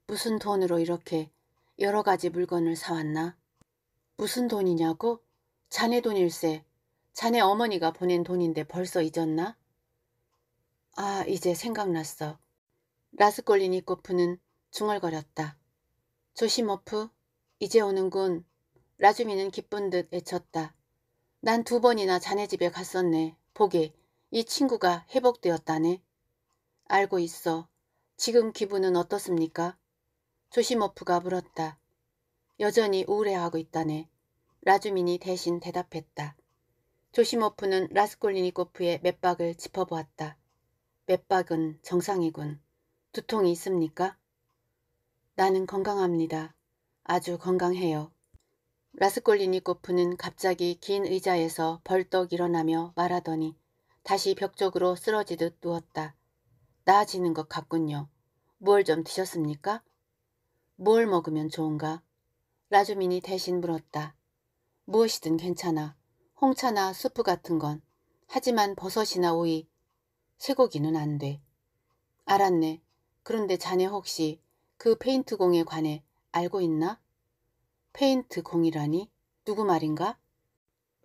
무슨 돈으로 이렇게 여러 가지 물건을 사왔나? 무슨 돈이냐고? 자네 돈일세. 자네 어머니가 보낸 돈인데 벌써 잊었나? 아, 이제 생각났어. 라스콜리니코프는 중얼거렸다. 조심오프, 이제 오는군. 라주미는 기쁜 듯 애쳤다. 난두 번이나 자네 집에 갔었네. 보게, 이 친구가 회복되었다네. 알고 있어. 지금 기분은 어떻습니까? 조시모프가 물었다. 여전히 우울해하고 있다네. 라주민이 대신 대답했다. 조시모프는 라스콜리니코프의 맥박을 짚어보았다. 맥박은 정상이군. 두통이 있습니까? 나는 건강합니다. 아주 건강해요. 라스콜리니코프는 갑자기 긴 의자에서 벌떡 일어나며 말하더니 다시 벽 쪽으로 쓰러지듯 누웠다. 나아지는 것 같군요. 뭘 좀 드셨습니까? 뭘 먹으면 좋은가? 라주민이 대신 물었다. 무엇이든 괜찮아. 홍차나 수프 같은 건. 하지만 버섯이나 오이, 쇠고기는 안 돼. 알았네. 그런데 자네 혹시 그 페인트공에 관해 알고 있나? 페인트 공이라니 누구 말인가?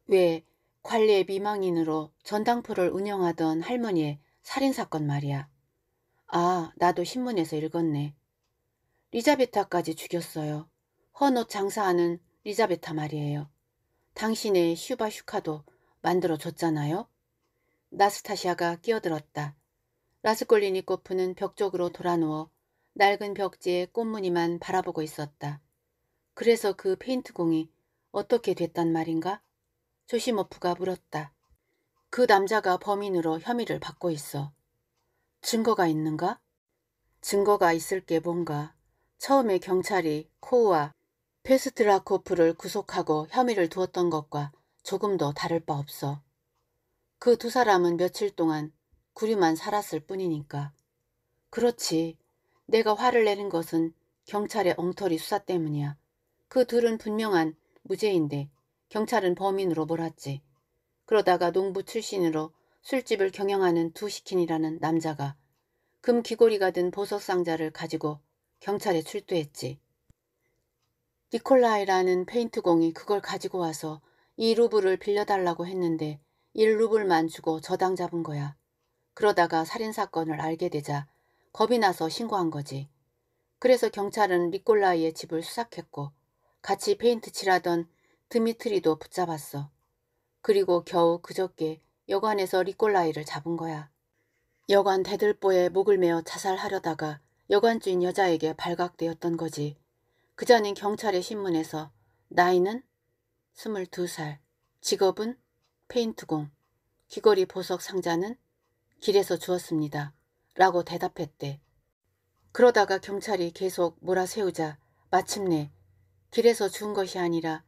왜관례의 미망인으로 전당포를 운영하던 할머니의 살인사건 말이야. 아, 나도 신문에서 읽었네. 리자베타까지 죽였어요. 헌 옷 장사하는 리자베타 말이에요. 당신의 슈바슈카도 만들어줬잖아요. 나스타시아가 끼어들었다. 라스콜리니코프는 벽 쪽으로 돌아누워 낡은 벽지에 꽃무늬만 바라보고 있었다. 그래서 그 페인트공이 어떻게 됐단 말인가? 조시머프가 물었다. 그 남자가 범인으로 혐의를 받고 있어. 증거가 있는가? 증거가 있을 게 뭔가. 처음에 경찰이 코우와 페스트라코프를 구속하고 혐의를 두었던 것과 조금도 다를 바 없어. 그 두 사람은 며칠 동안 구류만 살았을 뿐이니까. 그렇지. 내가 화를 내는 것은 경찰의 엉터리 수사 때문이야. 그 둘은 분명한 무죄인데 경찰은 범인으로 몰았지. 그러다가 농부 출신으로 술집을 경영하는 두시킨이라는 남자가 금 귀고리가 든 보석 상자를 가지고 경찰에 출두했지. 니콜라이라는 페인트공이 그걸 가지고 와서 이 루블을 빌려달라고 했는데 1루블만 주고 저당 잡은 거야. 그러다가 살인사건을 알게 되자 겁이 나서 신고한 거지. 그래서 경찰은 니콜라이의 집을 수색했고 같이 페인트 칠하던 드미트리도 붙잡았어. 그리고 겨우 그저께 여관에서 리콜라이를 잡은 거야. 여관 대들보에 목을 메어 자살하려다가 여관주인 여자에게 발각되었던 거지. 그자는 경찰의 신문에서 나이는 22살, 직업은 페인트공, 귀걸이 보석 상자는 길에서 주었습니다. 라고 대답했대. 그러다가 경찰이 계속 몰아세우자 마침내 길에서 준 것이 아니라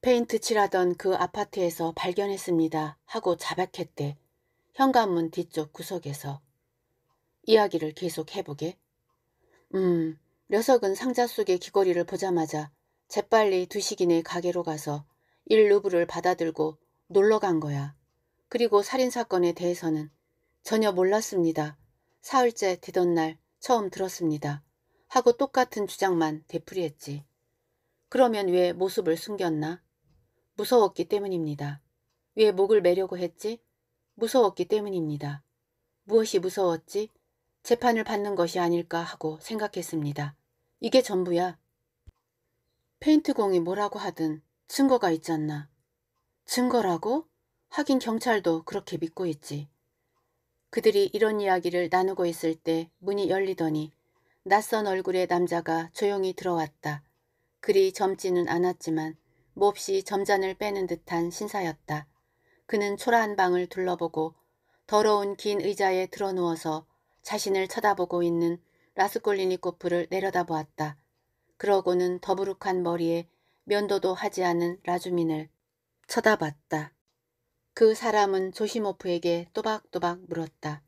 페인트 칠하던 그 아파트에서 발견했습니다 하고 자백했대. 현관문 뒤쪽 구석에서. 이야기를 계속 해보게. 음, 녀석은 상자 속의 귀걸이를 보자마자 재빨리 두시기의 가게로 가서 1루브을 받아들고 놀러 간 거야. 그리고 살인사건에 대해서는 전혀 몰랐습니다. 사흘째 되던 날 처음 들었습니다. 하고 똑같은 주장만 되풀이했지. 그러면 왜 모습을 숨겼나? 무서웠기 때문입니다. 왜 목을 매려고 했지? 무서웠기 때문입니다. 무엇이 무서웠지? 재판을 받는 것이 아닐까 하고 생각했습니다. 이게 전부야. 페인트공이 뭐라고 하든 증거가 있잖나. 증거라고? 하긴 경찰도 그렇게 믿고 있지. 그들이 이런 이야기를 나누고 있을 때 문이 열리더니 낯선 얼굴의 남자가 조용히 들어왔다. 그리 젊지는 않았지만 몹시 점잔을 빼는 듯한 신사였다. 그는 초라한 방을 둘러보고 더러운 긴 의자에 드러누워서 자신을 쳐다보고 있는 라스콜리니 코프를 내려다보았다. 그러고는 더부룩한 머리에 면도도 하지 않은 라주민을 쳐다봤다. 그 사람은 조시모프에게 또박또박 물었다.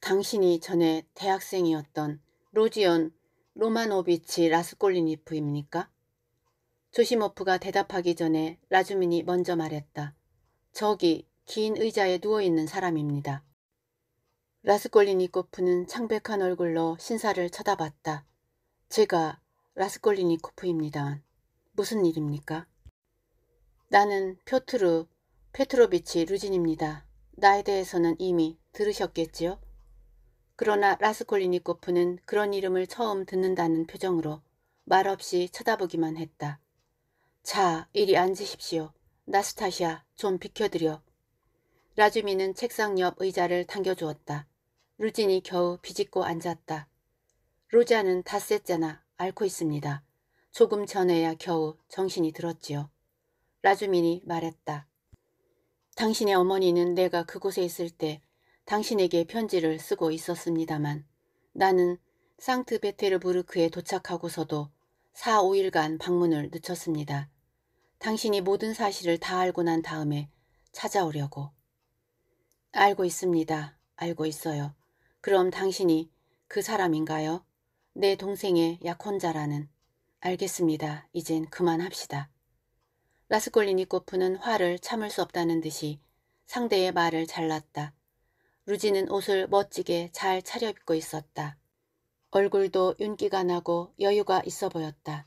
당신이 전에 대학생이었던 로지온 로마노비치 라스콜리니프입니까? 조시모프가 대답하기 전에 라주민이 먼저 말했다. 저기 긴 의자에 누워있는 사람입니다. 라스콜리니코프는 창백한 얼굴로 신사를 쳐다봤다. 제가 라스콜리니코프입니다. 무슨 일입니까? 나는 표트르 페트로비치 루진입니다. 나에 대해서는 이미 들으셨겠지요? 그러나 라스콜리니코프는 그런 이름을 처음 듣는다는 표정으로 말없이 쳐다보기만 했다. 자, 이리 앉으십시오. 나스타샤, 좀 비켜드려. 라주미는 책상 옆 의자를 당겨주었다. 루진이 겨우 비집고 앉았다. 로자는 다셌잖아 앓고 있습니다. 조금 전에야 겨우 정신이 들었지요. 라주민이 말했다. 당신의 어머니는 내가 그곳에 있을 때 당신에게 편지를 쓰고 있었습니다만 나는 상트베테르부르크에 도착하고서도 4, 5일간 방문을 늦췄습니다. 당신이 모든 사실을 다 알고 난 다음에 찾아오려고. 알고 있습니다. 알고 있어요. 그럼 당신이 그 사람인가요? 내 동생의 약혼자라는. 알겠습니다. 이젠 그만합시다. 라스콜리니코프는 화를 참을 수 없다는 듯이 상대의 말을 잘랐다. 루지는 옷을 멋지게 잘 차려입고 있었다. 얼굴도 윤기가 나고 여유가 있어 보였다.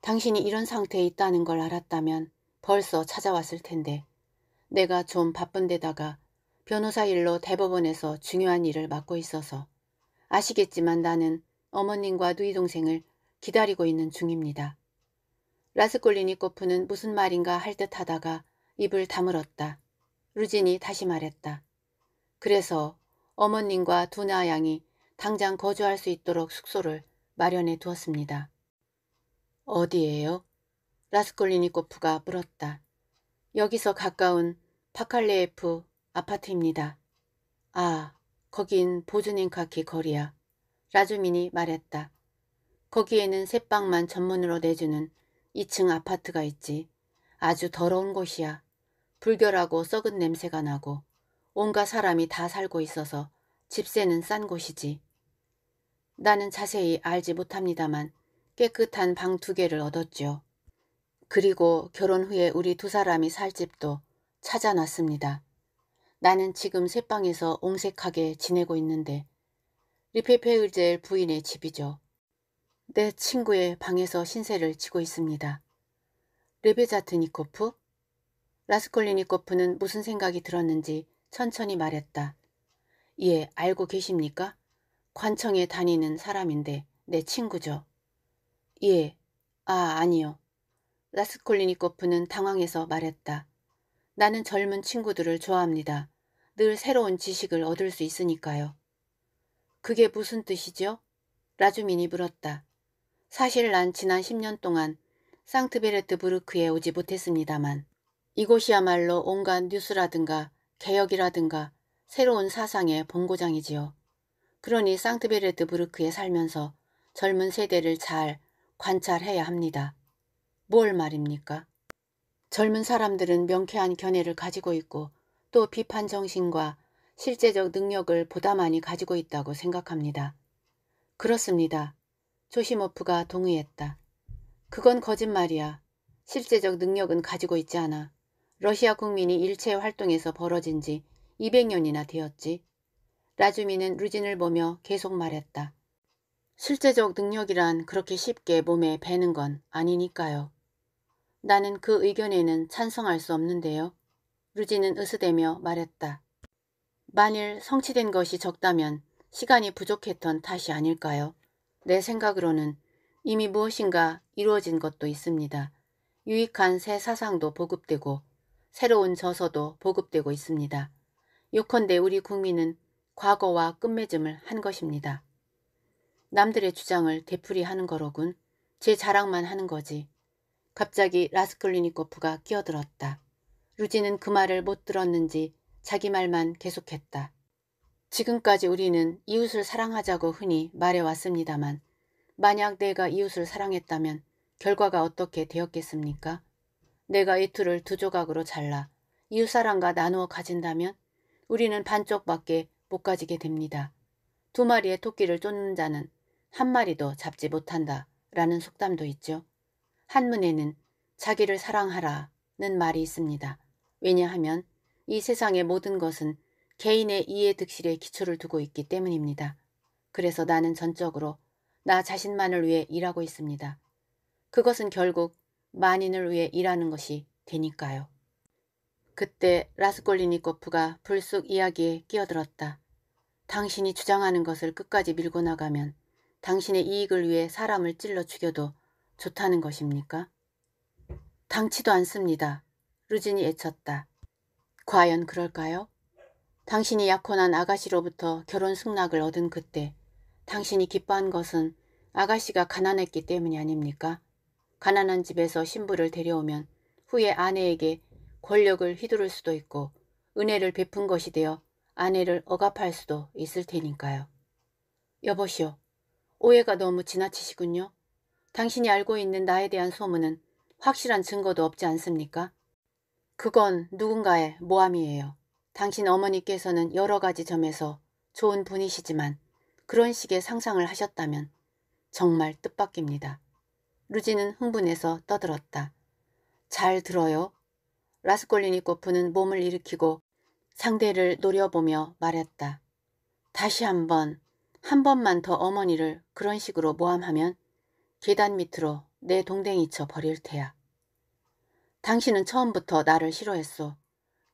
당신이 이런 상태에 있다는 걸 알았다면 벌써 찾아왔을 텐데 내가 좀 바쁜데다가 변호사 일로 대법원에서 중요한 일을 맡고 있어서 아시겠지만 나는 어머님과 누이 동생을 기다리고 있는 중입니다. 라스콜리니코프는 무슨 말인가 할 듯하다가 입을 다물었다. 루진이 다시 말했다. 그래서 어머님과 두나 양이 당장 거주할 수 있도록 숙소를 마련해 두었습니다. 어디에요? 라스콜리니코프가 물었다. 여기서 가까운 파칼레에프 아파트입니다. 아, 거긴 보즈닌카키 거리야. 라주민이 말했다. 거기에는 새빵만 전문으로 내주는 2층 아파트가 있지. 아주 더러운 곳이야. 불결하고 썩은 냄새가 나고 온갖 사람이 다 살고 있어서 집세는 싼 곳이지. 나는 자세히 알지 못합니다만 깨끗한 방 두 개를 얻었죠 그리고 결혼 후에 우리 두 사람이 살 집도 찾아놨습니다. 나는 지금 새 방에서 옹색하게 지내고 있는데 리페페을젤 부인의 집이죠. 내 친구의 방에서 신세를 치고 있습니다. 레베자트니코프? 라스콜리니코프는 무슨 생각이 들었는지 천천히 말했다. 예, 알고 계십니까? 관청에 다니는 사람인데 내 친구죠. 예, 아, 아니요. 라스콜리니코프는 당황해서 말했다. 나는 젊은 친구들을 좋아합니다. 늘 새로운 지식을 얻을 수 있으니까요. 그게 무슨 뜻이죠? 라주민이 물었다. 사실 난 지난 10년 동안 상트베르트 부르크에 오지 못했습니다만 이곳이야말로 온갖 뉴스라든가 개혁이라든가 새로운 사상의 본고장이지요. 그러니 상트베르트 부르크에 살면서 젊은 세대를 잘 관찰해야 합니다. 뭘 말입니까? 젊은 사람들은 명쾌한 견해를 가지고 있고 또 비판 정신과 실제적 능력을 보다 많이 가지고 있다고 생각합니다. 그렇습니다. 조시모프가 동의했다. 그건 거짓말이야. 실제적 능력은 가지고 있지 않아. 러시아 국민이 일체 활동에서 벌어진 지 200년이나 되었지. 라주미는 루진을 보며 계속 말했다. 실제적 능력이란 그렇게 쉽게 몸에 배는 건 아니니까요. 나는 그 의견에는 찬성할 수 없는데요. 루진은 으스대며 말했다. 만일 성취된 것이 적다면 시간이 부족했던 탓이 아닐까요? 내 생각으로는 이미 무엇인가 이루어진 것도 있습니다. 유익한 새 사상도 보급되고 새로운 저서도 보급되고 있습니다. 요컨대 우리 국민은 과거와 끝맺음을 한 것입니다. 남들의 주장을 되풀이하는 거로군. 제 자랑만 하는 거지. 갑자기 라스클리니코프가 끼어들었다. 루지는 그 말을 못 들었는지 자기 말만 계속했다. 지금까지 우리는 이웃을 사랑하자고 흔히 말해왔습니다만 만약 내가 이웃을 사랑했다면 결과가 어떻게 되었겠습니까? 내가 이 틀을 두 조각으로 잘라 이웃사람과 나누어 가진다면 우리는 반쪽밖에 못 가지게 됩니다. 두 마리의 토끼를 쫓는 자는 한 마리도 잡지 못한다 라는 속담도 있죠. 한문에는 자기를 사랑하라는 말이 있습니다. 왜냐하면 이 세상의 모든 것은 개인의 이해득실에 기초를 두고 있기 때문입니다. 그래서 나는 전적으로 나 자신만을 위해 일하고 있습니다. 그것은 결국 만인을 위해 일하는 것이 되니까요. 그때 라스콜리니코프가 불쑥 이야기에 끼어들었다. 당신이 주장하는 것을 끝까지 밀고 나가면 당신의 이익을 위해 사람을 찔러 죽여도 좋다는 것입니까? 당치도 않습니다. 루진이 애쳤다. 과연 그럴까요? 당신이 약혼한 아가씨로부터 결혼 승낙을 얻은 그때 당신이 기뻐한 것은 아가씨가 가난했기 때문이 아닙니까? 가난한 집에서 신부를 데려오면 후에 아내에게 권력을 휘두를 수도 있고 은혜를 베푼 것이 되어 아내를 억압할 수도 있을 테니까요. 여보시오, 오해가 너무 지나치시군요. 당신이 알고 있는 나에 대한 소문은 확실한 증거도 없지 않습니까? 그건 누군가의 모함이에요. 당신 어머니께서는 여러 가지 점에서 좋은 분이시지만 그런 식의 상상을 하셨다면 정말 뜻밖입니다. 루지는 흥분해서 떠들었다. 잘 들어요. 라스콜리니코프는 몸을 일으키고 상대를 노려보며 말했다. 다시 한 번, 한 번만 더 어머니를 그런 식으로 모함하면 계단 밑으로 내 동댕이쳐 버릴 테야. 당신은 처음부터 나를 싫어했소.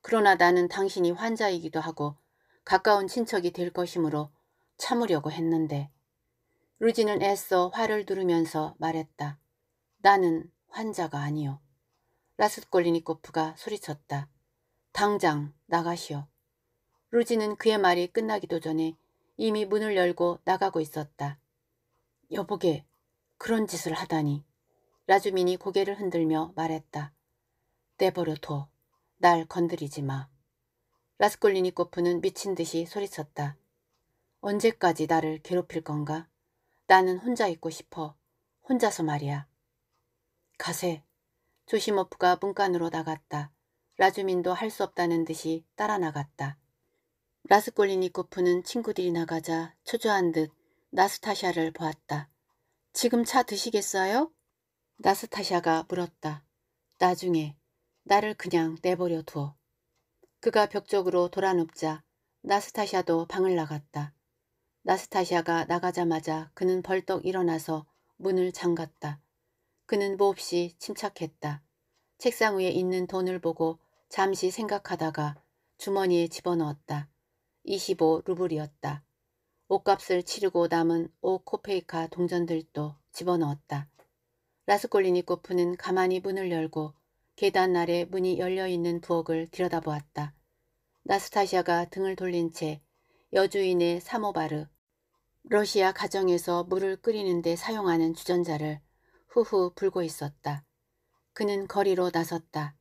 그러나 나는 당신이 환자이기도 하고 가까운 친척이 될 것이므로 참으려고 했는데. 루지는 애써 화를 누르면서 말했다. 나는 환자가 아니요. 라스콜리니코프가 소리쳤다. 당장 나가시오. 루지는 그의 말이 끝나기도 전에 이미 문을 열고 나가고 있었다. 여보게, 그런 짓을 하다니. 라주민이 고개를 흔들며 말했다. 내버려 둬. 날 건드리지 마. 라스콜리니코프는 미친 듯이 소리쳤다. 언제까지 나를 괴롭힐 건가? 나는 혼자 있고 싶어. 혼자서 말이야. 가세. 조시모프가 문간으로 나갔다. 라주민도 할 수 없다는 듯이 따라 나갔다. 라스콜리니코프는 친구들이 나가자 초조한 듯 나스타샤를 보았다. 지금 차 드시겠어요? 나스타샤가 물었다. 나중에 나를 그냥 내버려 두어. 그가 벽 쪽으로 돌아눕자 나스타샤도 방을 나갔다. 나스타샤가 나가자마자 그는 벌떡 일어나서 문을 잠갔다. 그는 몹시 침착했다. 책상 위에 있는 돈을 보고 잠시 생각하다가 주머니에 집어넣었다. 25 루블이었다. 옷값을 치르고 남은 5 코페이카 동전들도 집어넣었다. 라스콜리니코프는 가만히 문을 열고 계단 아래 문이 열려있는 부엌을 들여다보았다. 나스타시아가 등을 돌린 채 여주인의 사모바르, 러시아 가정에서 물을 끓이는 데 사용하는 주전자를 후후 불고 있었다. 그는 거리로 나섰다.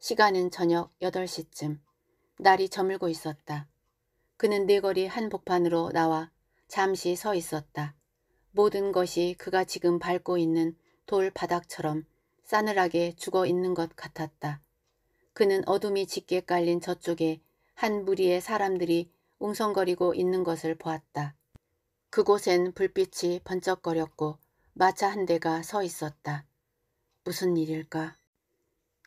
시간은 저녁 8시쯤. 날이 저물고 있었다. 그는 네거리 한복판으로 나와 잠시 서 있었다. 모든 것이 그가 지금 밟고 있는 돌 바닥처럼 싸늘하게 죽어 있는 것 같았다. 그는 어둠이 짙게 깔린 저쪽에 한 무리의 사람들이 웅성거리고 있는 것을 보았다. 그곳엔 불빛이 번쩍거렸고 마차 한 대가 서 있었다. 무슨 일일까?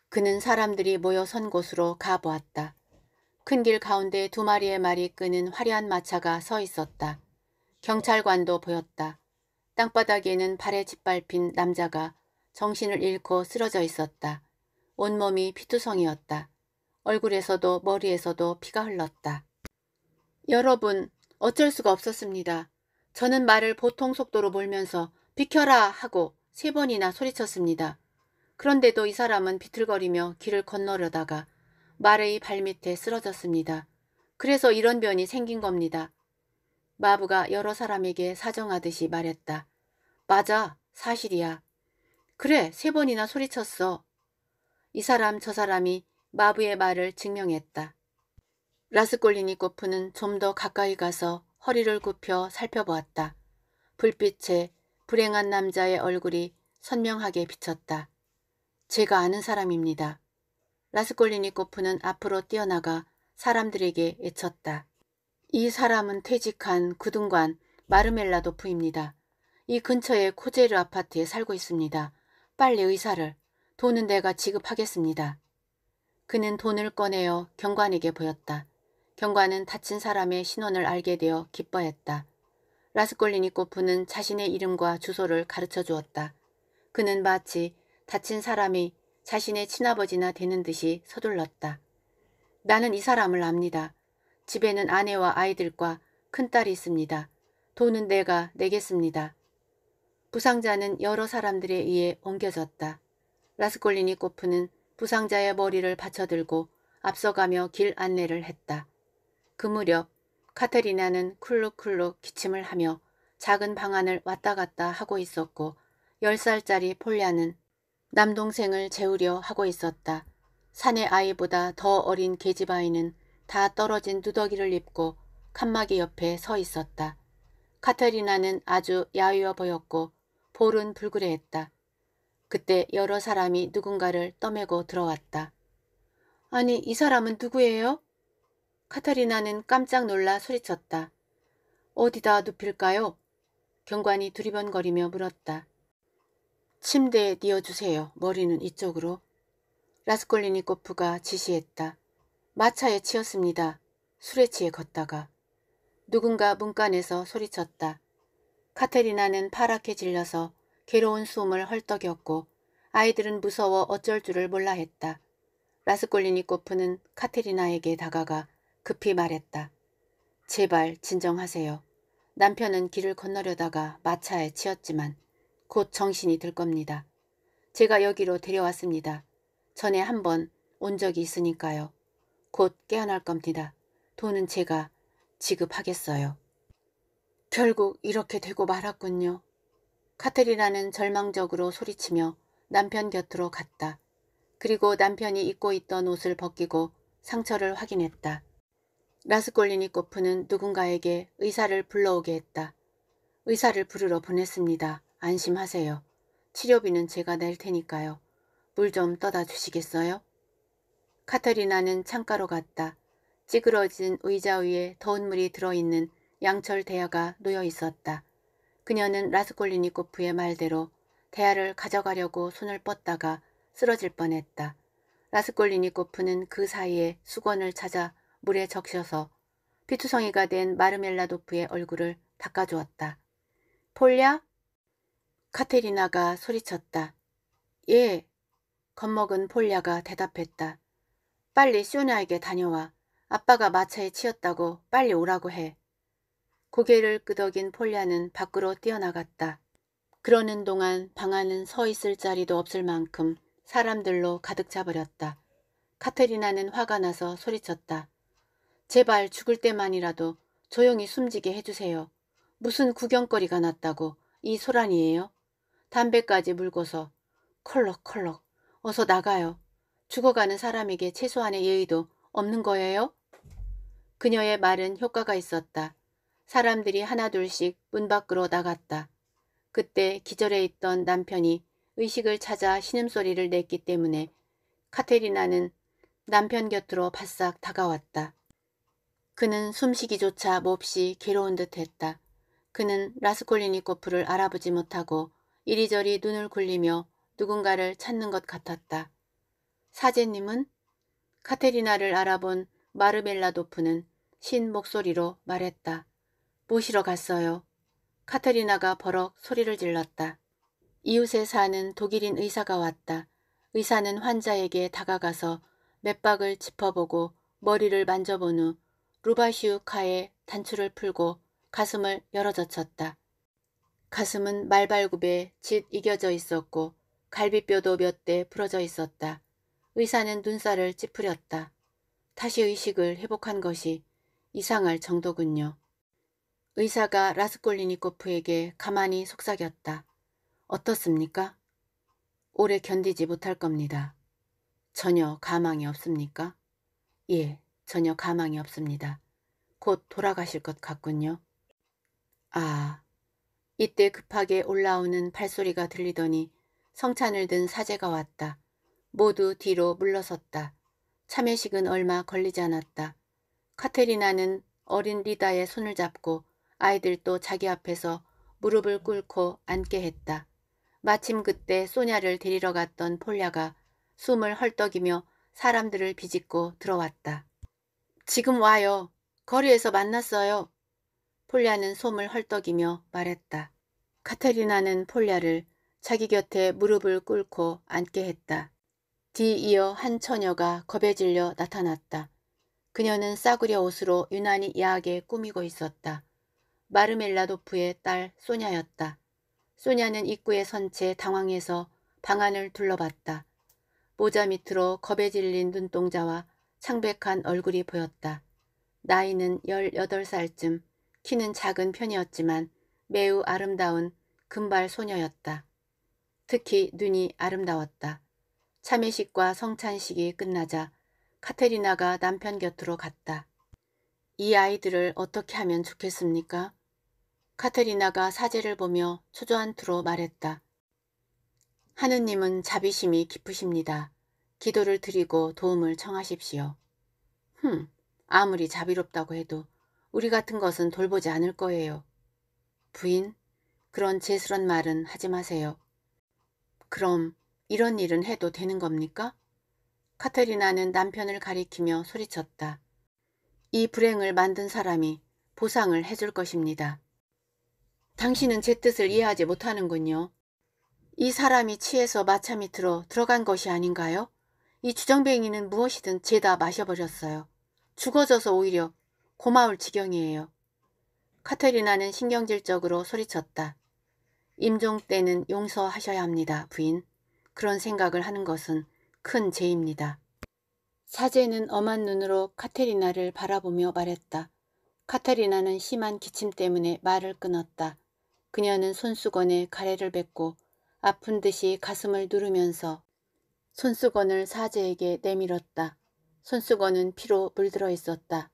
그는 사람들이 모여 선 곳으로 가보았다. 큰 길 가운데 두 마리의 말이 끄는 화려한 마차가 서 있었다. 경찰관도 보였다. 땅바닥에는 발에 짓밟힌 남자가 정신을 잃고 쓰러져 있었다. 온몸이 피투성이었다. 얼굴에서도 머리에서도 피가 흘렀다. 여러분, 어쩔 수가 없었습니다. 저는 말을 보통 속도로 몰면서 비켜라 하고 세 번이나 소리쳤습니다. 그런데도 이 사람은 비틀거리며 길을 건너려다가 말의 발밑에 쓰러졌습니다. 그래서 이런 변이 생긴 겁니다. 마부가 여러 사람에게 사정하듯이 말했다. 맞아, 사실이야. 그래, 세 번이나 소리쳤어. 이 사람 저 사람이 마부의 말을 증명했다. 라스콜리니코프는 좀 더 가까이 가서 허리를 굽혀 살펴보았다. 불빛에 불행한 남자의 얼굴이 선명하게 비쳤다. 제가 아는 사람입니다. 라스콜리니코프는 앞으로 뛰어나가 사람들에게 애쳤다. 이 사람은 퇴직한 그등관 마르멜라도프입니다. 이 근처의 코제르 아파트에 살고 있습니다. 빨리 의사를. 돈은 내가 지급하겠습니다. 그는 돈을 꺼내어 경관에게 보였다. 경관은 다친 사람의 신원을 알게 되어 기뻐했다. 라스콜리니코프는 자신의 이름과 주소를 가르쳐 주었다. 그는 마치 다친 사람이 자신의 친아버지나 되는 듯이 서둘렀다. 나는 이 사람을 압니다. 집에는 아내와 아이들과 큰딸이 있습니다. 돈은 내가 내겠습니다. 부상자는 여러 사람들에 의해 옮겨졌다. 라스콜리니코프는 부상자의 머리를 받쳐들고 앞서가며 길 안내를 했다. 그 무렵 카테리나는 쿨룩쿨룩 기침을 하며 작은 방안을 왔다 갔다 하고 있었고 10살짜리 폴리아는 남동생을 재우려 하고 있었다. 산의 아이보다 더 어린 계집아이는 다 떨어진 누더기를 입고 칸막이 옆에 서 있었다. 카테리나는 아주 야유어 보였고 볼은 불그레했다. 그때 여러 사람이 누군가를 떠매고 들어왔다. 아니 이 사람은 누구예요? 카타리나는 깜짝 놀라 소리쳤다. 어디다 눕힐까요? 경관이 두리번거리며 물었다. 침대에 뉘어주세요. 머리는 이쪽으로. 라스콜리니코프가 지시했다. 마차에 치였습니다. 술에 취해 걷다가. 누군가 문간에서 소리쳤다. 카테리나는 파랗게 질려서 괴로운 숨을 헐떡였고 아이들은 무서워 어쩔 줄을 몰라 했다. 라스콜리니코프는 카테리나에게 다가가 급히 말했다. 제발 진정하세요. 남편은 길을 건너려다가 마차에 치였지만 곧 정신이 들 겁니다. 제가 여기로 데려왔습니다. 전에 한 번 온 적이 있으니까요. 곧 깨어날 겁니다. 돈은 제가 지급하겠어요. 결국 이렇게 되고 말았군요. 카테리나는 절망적으로 소리치며 남편 곁으로 갔다. 그리고 남편이 입고 있던 옷을 벗기고 상처를 확인했다. 라스콜리니코프는 누군가에게 의사를 불러오게 했다. 의사를 부르러 보냈습니다. 안심하세요. 치료비는 제가 낼 테니까요. 물 좀 떠다 주시겠어요? 카터리나는 창가로 갔다. 찌그러진 의자 위에 더운 물이 들어있는 양철 대야가 놓여 있었다. 그녀는 라스콜리니코프의 말대로 대야를 가져가려고 손을 뻗다가 쓰러질 뻔했다. 라스콜리니코프는 그 사이에 수건을 찾아 물에 적셔서 피투성이가 된 마르멜라도프의 얼굴을 닦아주었다. 폴랴? 카테리나가 소리쳤다. 예. 겁먹은 폴랴가 대답했다. 빨리 시오나에게 다녀와. 아빠가 마차에 치였다고 빨리 오라고 해. 고개를 끄덕인 폴랴는 밖으로 뛰어나갔다. 그러는 동안 방 안은 서 있을 자리도 없을 만큼 사람들로 가득 차버렸다. 카테리나는 화가 나서 소리쳤다. 제발 죽을 때만이라도 조용히 숨지게 해주세요. 무슨 구경거리가 났다고 이 소란이에요? 담배까지 물고서 컬럭컬럭 어서 나가요. 죽어가는 사람에게 최소한의 예의도 없는 거예요? 그녀의 말은 효과가 있었다. 사람들이 하나둘씩 문 밖으로 나갔다. 그때 기절해 있던 남편이 의식을 찾아 신음소리를 냈기 때문에 카테리나는 남편 곁으로 바싹 다가왔다. 그는 숨쉬기조차 몹시 괴로운 듯했다. 그는 라스콜리니코프를 알아보지 못하고 이리저리 눈을 굴리며 누군가를 찾는 것 같았다. 사제님은 카테리나를 알아본 마르멜라도프는 신 목소리로 말했다. 모시러 갔어요. 카테리나가 버럭 소리를 질렀다. 이웃에 사는 독일인 의사가 왔다. 의사는 환자에게 다가가서 맷박을 짚어보고 머리를 만져본 후 루바시우카의 단추를 풀고 가슴을 열어젖혔다. 가슴은 말발굽에 짓 이겨져 있었고 갈비뼈도 몇 대 부러져 있었다. 의사는 눈살을 찌푸렸다. 다시 의식을 회복한 것이 이상할 정도군요. 의사가 라스콜리니코프에게 가만히 속삭였다. 어떻습니까? 오래 견디지 못할 겁니다. 전혀 가망이 없습니까? 예, 전혀 가망이 없습니다. 곧 돌아가실 것 같군요. 아, 이때 급하게 올라오는 발소리가 들리더니 성찬을 든 사제가 왔다. 모두 뒤로 물러섰다. 참회식은 얼마 걸리지 않았다. 카테리나는 어린 리다의 손을 잡고 아이들도 자기 앞에서 무릎을 꿇고 앉게 했다. 마침 그때 소냐를 데리러 갔던 폴야가 숨을 헐떡이며 사람들을 비집고 들어왔다. 지금 와요. 거리에서 만났어요. 폴리아는 솜을 헐떡이며 말했다. 카테리나는 폴리아를 자기 곁에 무릎을 꿇고 앉게 했다. 뒤이어 한 처녀가 겁에 질려 나타났다. 그녀는 싸구려 옷으로 유난히 야하게 꾸미고 있었다. 마르멜라도프의 딸 소냐였다. 소냐는 입구에 선 채 당황해서 방 안을 둘러봤다. 모자 밑으로 겁에 질린 눈동자와 창백한 얼굴이 보였다. 나이는 18살쯤 키는 작은 편이었지만 매우 아름다운 금발 소녀였다. 특히 눈이 아름다웠다. 참회식과 성찬식이 끝나자 카테리나가 남편 곁으로 갔다. 이 아이들을 어떻게 하면 좋겠습니까? 카테리나가 사제를 보며 초조한 투로 말했다. 하느님은 자비심이 깊으십니다. 기도를 드리고 도움을 청하십시오. 흠, 아무리 자비롭다고 해도 우리 같은 것은 돌보지 않을 거예요. 부인, 그런 재스런 말은 하지 마세요. 그럼 이런 일은 해도 되는 겁니까? 카테리나는 남편을 가리키며 소리쳤다. 이 불행을 만든 사람이 보상을 해줄 것입니다. 당신은 제 뜻을 이해하지 못하는군요. 이 사람이 취해서 마차 밑으로 들어간 것이 아닌가요? 이 주정뱅이는 무엇이든 죄다 마셔버렸어요. 죽어져서 오히려 고마울 지경이에요. 카테리나는 신경질적으로 소리쳤다. 임종 때는 용서하셔야 합니다, 부인. 그런 생각을 하는 것은 큰 죄입니다. 사제는 엄한 눈으로 카테리나를 바라보며 말했다. 카테리나는 심한 기침 때문에 말을 끊었다. 그녀는 손수건에 가래를 뱉고 아픈 듯이 가슴을 누르면서 손수건을 사제에게 내밀었다. 손수건은 피로 물들어 있었다.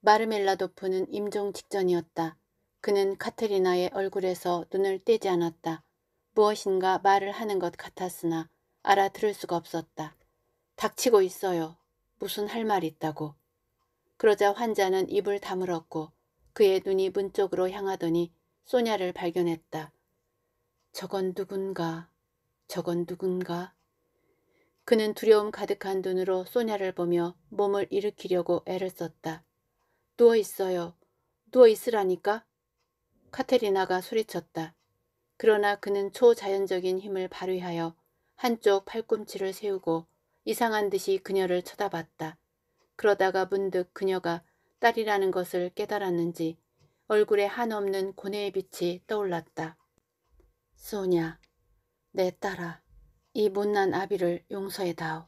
마르멜라도프는 임종 직전이었다. 그는 카테리나의 얼굴에서 눈을 떼지 않았다. 무엇인가 말을 하는 것 같았으나 알아들을 수가 없었다. 닥치고 있어요. 무슨 할 말 있다고. 그러자 환자는 입을 다물었고 그의 눈이 문 쪽으로 향하더니 소냐를 발견했다. 저건 누군가, 저건 누군가. 그는 두려움 가득한 눈으로 소냐를 보며 몸을 일으키려고 애를 썼다. 누워 있어요. 누워 있으라니까? 카테리나가 소리쳤다. 그러나 그는 초자연적인 힘을 발휘하여 한쪽 팔꿈치를 세우고 이상한 듯이 그녀를 쳐다봤다. 그러다가 문득 그녀가 딸이라는 것을 깨달았는지 얼굴에 한없는 고뇌의 빛이 떠올랐다. 소냐, 내 딸아. 이 못난 아비를 용서해다오.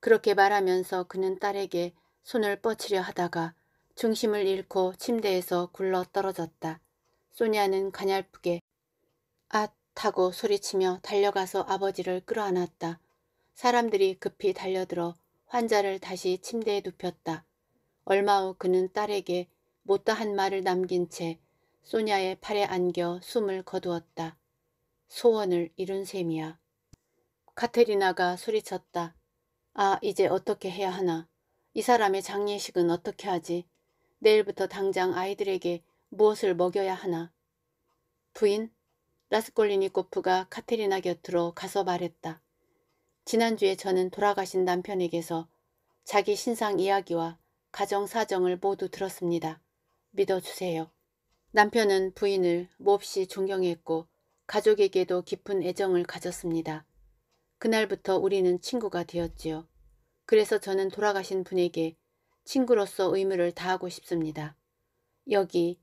그렇게 말하면서 그는 딸에게 손을 뻗치려 하다가 중심을 잃고 침대에서 굴러 떨어졌다. 소니아는 가냘프게 앗 아, 하고 소리치며 달려가서 아버지를 끌어안았다. 사람들이 급히 달려들어 환자를 다시 침대에 눕혔다. 얼마 후 그는 딸에게 못다한 말을 남긴 채 소냐의 팔에 안겨 숨을 거두었다. 소원을 이룬 셈이야. 카테리나가 소리쳤다. 아 이제 어떻게 해야 하나. 이 사람의 장례식은 어떻게 하지. 내일부터 당장 아이들에게 무엇을 먹여야 하나. 부인? 라스콜리니코프가 카테리나 곁으로 가서 말했다. 지난주에 저는 돌아가신 남편에게서 자기 신상 이야기와 가정 사정을 모두 들었습니다. 믿어주세요. 남편은 부인을 몹시 존경했고 가족에게도 깊은 애정을 가졌습니다. 그날부터 우리는 친구가 되었지요. 그래서 저는 돌아가신 분에게 친구로서 의무를 다하고 싶습니다. 여기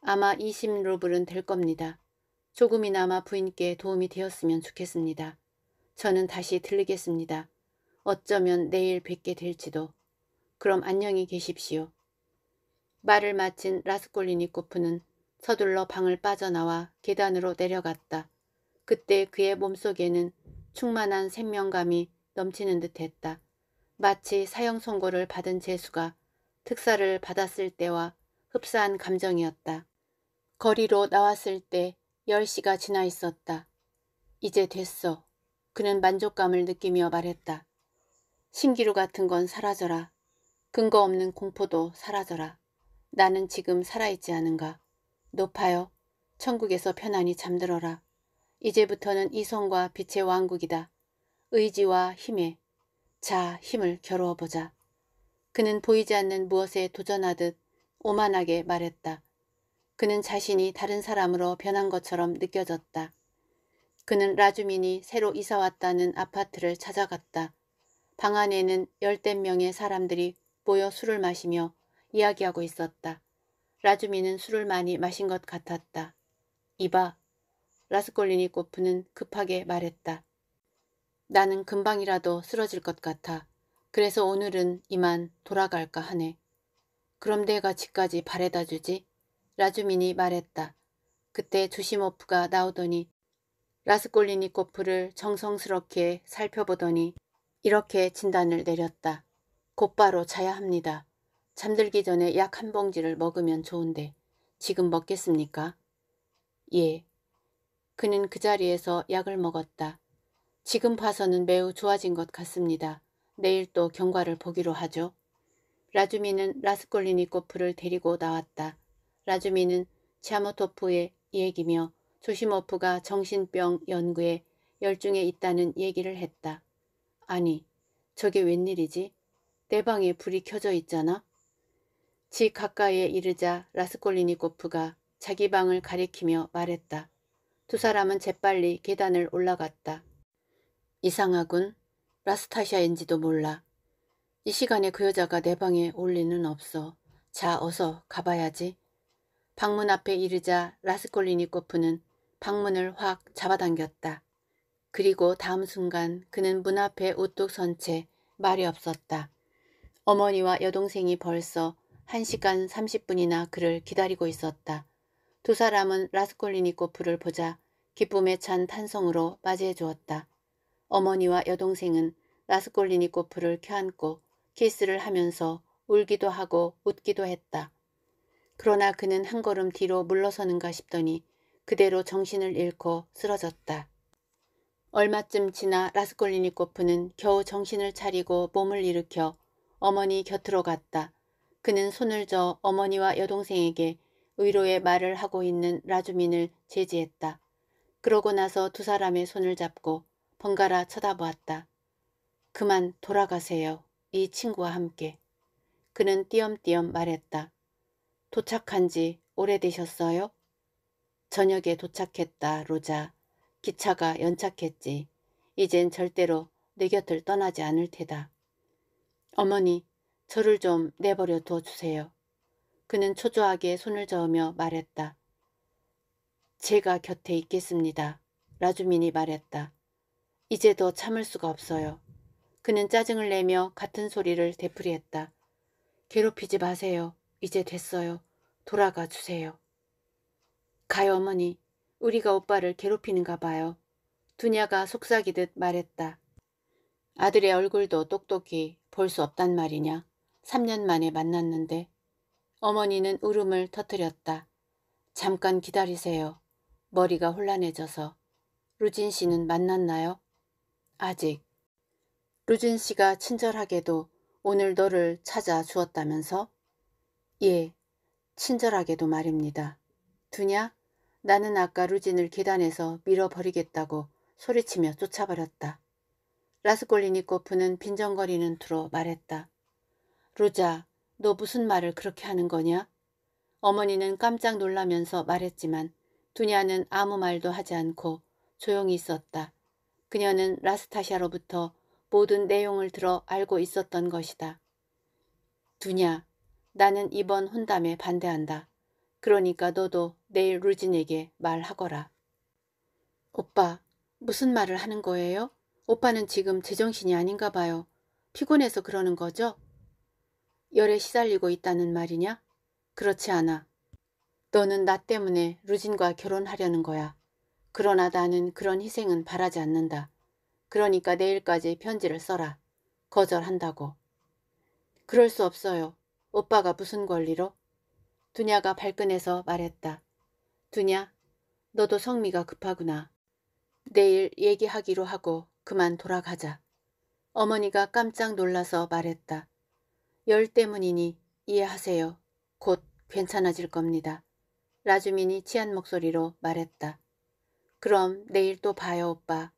아마 20루블은 될 겁니다. 조금이나마 부인께 도움이 되었으면 좋겠습니다. 저는 다시 들리겠습니다. 어쩌면 내일 뵙게 될지도. 그럼 안녕히 계십시오. 말을 마친 라스콜리니코프는 서둘러 방을 빠져나와 계단으로 내려갔다. 그때 그의 몸속에는 충만한 생명감이 넘치는 듯했다. 마치 사형 선고를 받은 재수가 특사를 받았을 때와 흡사한 감정이었다. 거리로 나왔을 때 10시가 지나 있었다. 이제 됐어. 그는 만족감을 느끼며 말했다. 신기루 같은 건 사라져라. 근거 없는 공포도 사라져라. 나는 지금 살아있지 않은가. 높아요. 천국에서 편안히 잠들어라. 이제부터는 이성과 빛의 왕국이다. 의지와 힘에 자 힘을 겨루어보자. 그는 보이지 않는 무엇에 도전하듯 오만하게 말했다. 그는 자신이 다른 사람으로 변한 것처럼 느껴졌다. 그는 라주민이 새로 이사왔다는 아파트를 찾아갔다. 방 안에는 열댓 명의 사람들이 모여 술을 마시며 이야기하고 있었다. 라주민은 술을 많이 마신 것 같았다. 이봐, 라스콜리니코프는 급하게 말했다. 나는 금방이라도 쓰러질 것 같아. 그래서 오늘은 이만 돌아갈까 하네. 그럼 내가 집까지 바래다 주지? 라주민이 말했다. 그때 주시모프가 나오더니 라스콜리니코프를 정성스럽게 살펴보더니 이렇게 진단을 내렸다. 곧바로 자야 합니다. 잠들기 전에 약 한 봉지를 먹으면 좋은데 지금 먹겠습니까? 예, 그는 그 자리에서 약을 먹었다. 지금 봐서는 매우 좋아진 것 같습니다. 내일 또 경과를 보기로 하죠. 라주미는 라스콜리니코프를 데리고 나왔다. 라주미는 샤모토프의 얘기며 조시모프가 정신병 연구에 열중해 있다는 얘기를 했다. 아니, 저게 웬일이지? 내 방에 불이 켜져 있잖아? 지 가까이에 이르자 라스콜리니코프가 자기 방을 가리키며 말했다. 두 사람은 재빨리 계단을 올라갔다. 이상하군. 라스타샤인지도 몰라. 이 시간에 그 여자가 내 방에 올 리는 없어. 자 어서 가봐야지. 방문 앞에 이르자 라스콜리니코프는 방문을 확 잡아당겼다. 그리고 다음 순간 그는 문 앞에 우뚝 선 채 말이 없었다. 어머니와 여동생이 벌써 1시간 30분이나 그를 기다리고 있었다. 두 사람은 라스콜리니코프를 보자 기쁨에 찬 탄성으로 맞이해 주었다. 어머니와 여동생은 라스콜리니코프를 켜안고 키스를 하면서 울기도 하고 웃기도 했다. 그러나 그는 한 걸음 뒤로 물러서는가 싶더니 그대로 정신을 잃고 쓰러졌다. 얼마쯤 지나 라스콜리니코프는 겨우 정신을 차리고 몸을 일으켜 어머니 곁으로 갔다. 그는 손을 저 어머니와 여동생에게 의로의 말을 하고 있는 라주민을 제지했다. 그러고 나서 두 사람의 손을 잡고 번갈아 쳐다보았다. 그만 돌아가세요. 이 친구와 함께. 그는 띄엄띄엄 말했다. 도착한 지 오래되셨어요? 저녁에 도착했다, 로자. 기차가 연착했지. 이젠 절대로 내 곁을 떠나지 않을 테다. 어머니, 저를 좀 내버려 두어 주세요. 그는 초조하게 손을 저으며 말했다. 제가 곁에 있겠습니다. 라주민이 말했다. 이제 더 참을 수가 없어요. 그는 짜증을 내며 같은 소리를 되풀이했다. 괴롭히지 마세요. 이제 됐어요. 돌아가 주세요. 가요 어머니. 우리가 오빠를 괴롭히는가 봐요. 두냐가 속삭이듯 말했다. 아들의 얼굴도 똑똑히 볼 수 없단 말이냐. 3년 만에 만났는데 어머니는 울음을 터뜨렸다. 잠깐 기다리세요. 머리가 혼란해져서. 루진 씨는 만났나요? 아직. 루진 씨가 친절하게도 오늘 너를 찾아 주었다면서? 예, 친절하게도 말입니다. 두냐? 나는 아까 루진을 계단에서 밀어버리겠다고 소리치며 쫓아버렸다. 라스콜리니코프는 빈정거리는 투로 말했다. 루자, 너 무슨 말을 그렇게 하는 거냐? 어머니는 깜짝 놀라면서 말했지만 두냐는 아무 말도 하지 않고 조용히 있었다. 그녀는 라스타샤로부터 모든 내용을 들어 알고 있었던 것이다. 두냐, 나는 이번 혼담에 반대한다. 그러니까 너도 내일 루진에게 말하거라. 오빠, 무슨 말을 하는 거예요? 오빠는 지금 제정신이 아닌가 봐요. 피곤해서 그러는 거죠? 열에 시달리고 있다는 말이냐? 그렇지 않아. 너는 나 때문에 루진과 결혼하려는 거야. 그러나 나는 그런 희생은 바라지 않는다. 그러니까 내일까지 편지를 써라. 거절한다고. 그럴 수 없어요. 오빠가 무슨 권리로? 두냐가 발끈해서 말했다. 두냐, 너도 성미가 급하구나. 내일 얘기하기로 하고 그만 돌아가자. 어머니가 깜짝 놀라서 말했다. 열 때문이니 이해하세요. 곧 괜찮아질 겁니다. 라주민이 취한 목소리로 말했다. 그럼 내일 또 봐요 오빠.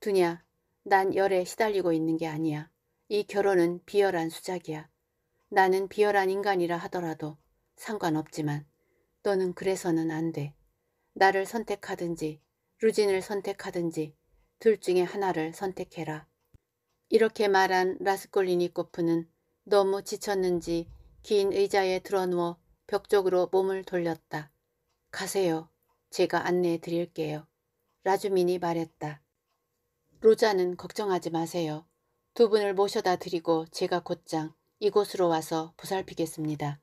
두냐 난 열에 시달리고 있는 게 아니야. 이 결혼은 비열한 수작이야. 나는 비열한 인간이라 하더라도 상관없지만 너는 그래서는 안 돼. 나를 선택하든지 루진을 선택하든지 둘 중에 하나를 선택해라. 이렇게 말한 라스콜리니 코프는 너무 지쳤는지 긴 의자에 드러누워 벽 쪽으로 몸을 돌렸다. 가세요. 제가 안내해 드릴게요. 라주민이 말했다. 로자는 걱정하지 마세요. 두 분을 모셔다 드리고 제가 곧장 이곳으로 와서 보살피겠습니다.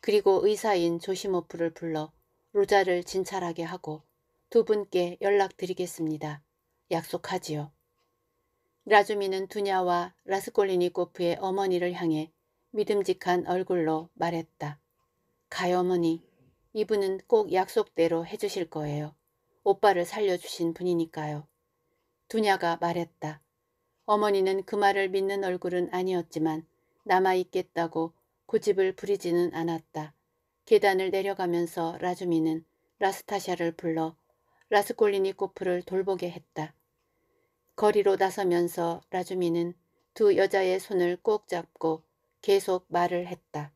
그리고 의사인 조시모프를 불러 로자를 진찰하게 하고 두 분께 연락드리겠습니다. 약속하지요. 라주미는 두냐와 라스콜리니코프의 어머니를 향해 믿음직한 얼굴로 말했다. 가요 어머니, 이분은 꼭 약속대로 해주실 거예요. 오빠를 살려주신 분이니까요. 두냐가 말했다. 어머니는 그 말을 믿는 얼굴은 아니었지만 남아있겠다고 고집을 부리지는 않았다. 계단을 내려가면서 라주미는 라스타샤를 불러 라스콜리니코프를 돌보게 했다. 거리로 나서면서 라주미는 두 여자의 손을 꼭 잡고 계속 말을 했다.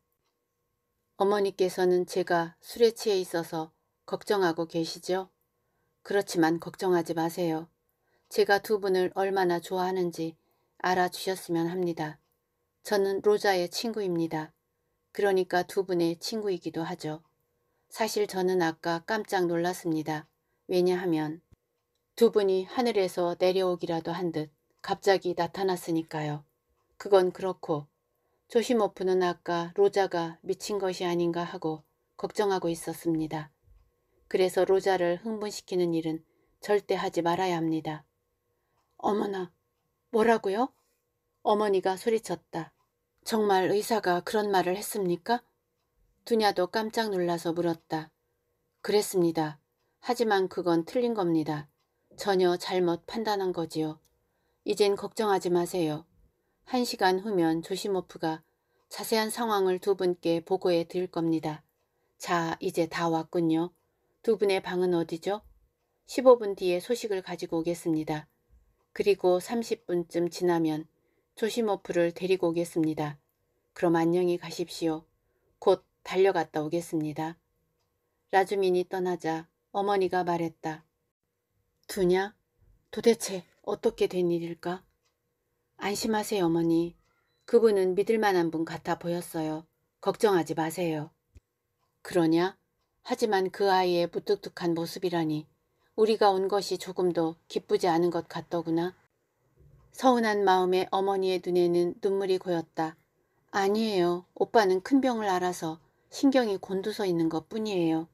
어머니께서는 제가 술에 취해 있어서 걱정하고 계시죠? 그렇지만 걱정하지 마세요. 제가 두 분을 얼마나 좋아하는지 알아주셨으면 합니다. 저는 로자의 친구입니다. 그러니까 두 분의 친구이기도 하죠. 사실 저는 아까 깜짝 놀랐습니다. 왜냐하면 두 분이 하늘에서 내려오기라도 한 듯 갑자기 나타났으니까요. 그건 그렇고 조심오프는 아까 로자가 미친 것이 아닌가 하고 걱정하고 있었습니다. 그래서 로자를 흥분시키는 일은 절대 하지 말아야 합니다. 어머나, 뭐라고요? 어머니가 소리쳤다. 정말 의사가 그런 말을 했습니까? 두냐도 깜짝 놀라서 물었다. 그랬습니다. 하지만 그건 틀린 겁니다. 전혀 잘못 판단한 거지요. 이젠 걱정하지 마세요. 한 시간 후면 조시모프가 자세한 상황을 두 분께 보고해 드릴 겁니다. 자, 이제 다 왔군요. 두 분의 방은 어디죠? 15분 뒤에 소식을 가지고 오겠습니다. 그리고 30분쯤 지나면 조시모프를 데리고 오겠습니다. 그럼 안녕히 가십시오. 곧 달려갔다 오겠습니다. 라주민이 떠나자 어머니가 말했다. 두냐? 도대체 어떻게 된 일일까? 안심하세요 어머니. 그분은 믿을 만한 분 같아 보였어요. 걱정하지 마세요. 그러냐? 하지만 그 아이의 무뚝뚝한 모습이라니 우리가 온 것이 조금도 기쁘지 않은 것 같더구나. 서운한 마음에 어머니의 눈에는 눈물이 고였다. 아니에요. 오빠는 큰 병을 알아서 신경이 곤두서 있는 것 뿐이에요.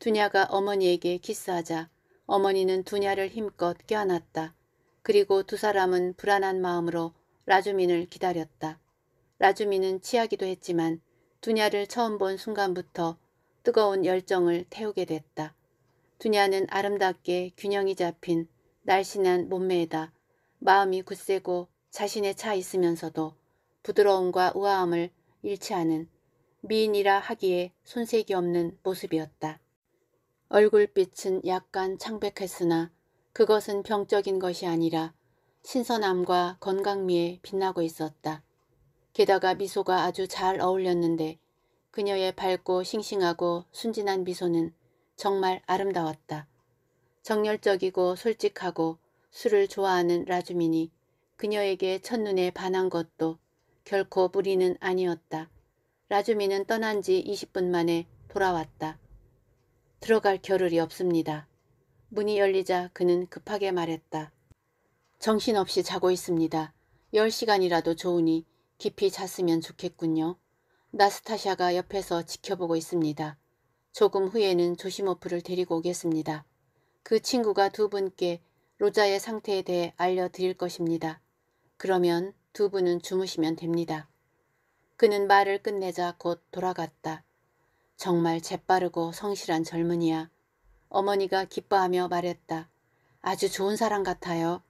두냐가 어머니에게 키스하자 어머니는 두냐를 힘껏 껴안았다. 그리고 두 사람은 불안한 마음으로 라주민을 기다렸다. 라주민은 취하기도 했지만 두냐를 처음 본 순간부터 뜨거운 열정을 태우게 됐다. 두냐는 아름답게 균형이 잡힌 날씬한 몸매에다 마음이 굳세고 자신에 차 있으면서도 부드러움과 우아함을 잃지 않은 미인이라 하기에 손색이 없는 모습이었다. 얼굴빛은 약간 창백했으나 그것은 병적인 것이 아니라 신선함과 건강미에 빛나고 있었다. 게다가 미소가 아주 잘 어울렸는데 그녀의 밝고 싱싱하고 순진한 미소는 정말 아름다웠다. 정열적이고 솔직하고 술을 좋아하는 라주민이 그녀에게 첫눈에 반한 것도 결코 무리는 아니었다. 라주민은 떠난 지 20분 만에 돌아왔다. 들어갈 겨를이 없습니다. 문이 열리자 그는 급하게 말했다. 정신없이 자고 있습니다. 10시간이라도 좋으니 깊이 잤으면 좋겠군요. 나스타샤가 옆에서 지켜보고 있습니다. 조금 후에는 조시모프를 데리고 오겠습니다. 그 친구가 두 분께 로자의 상태에 대해 알려드릴 것입니다. 그러면 두 분은 주무시면 됩니다. 그는 말을 끝내자 곧 돌아갔다. 정말 재빠르고 성실한 젊은이야. 어머니가 기뻐하며 말했다. 아주 좋은 사람 같아요.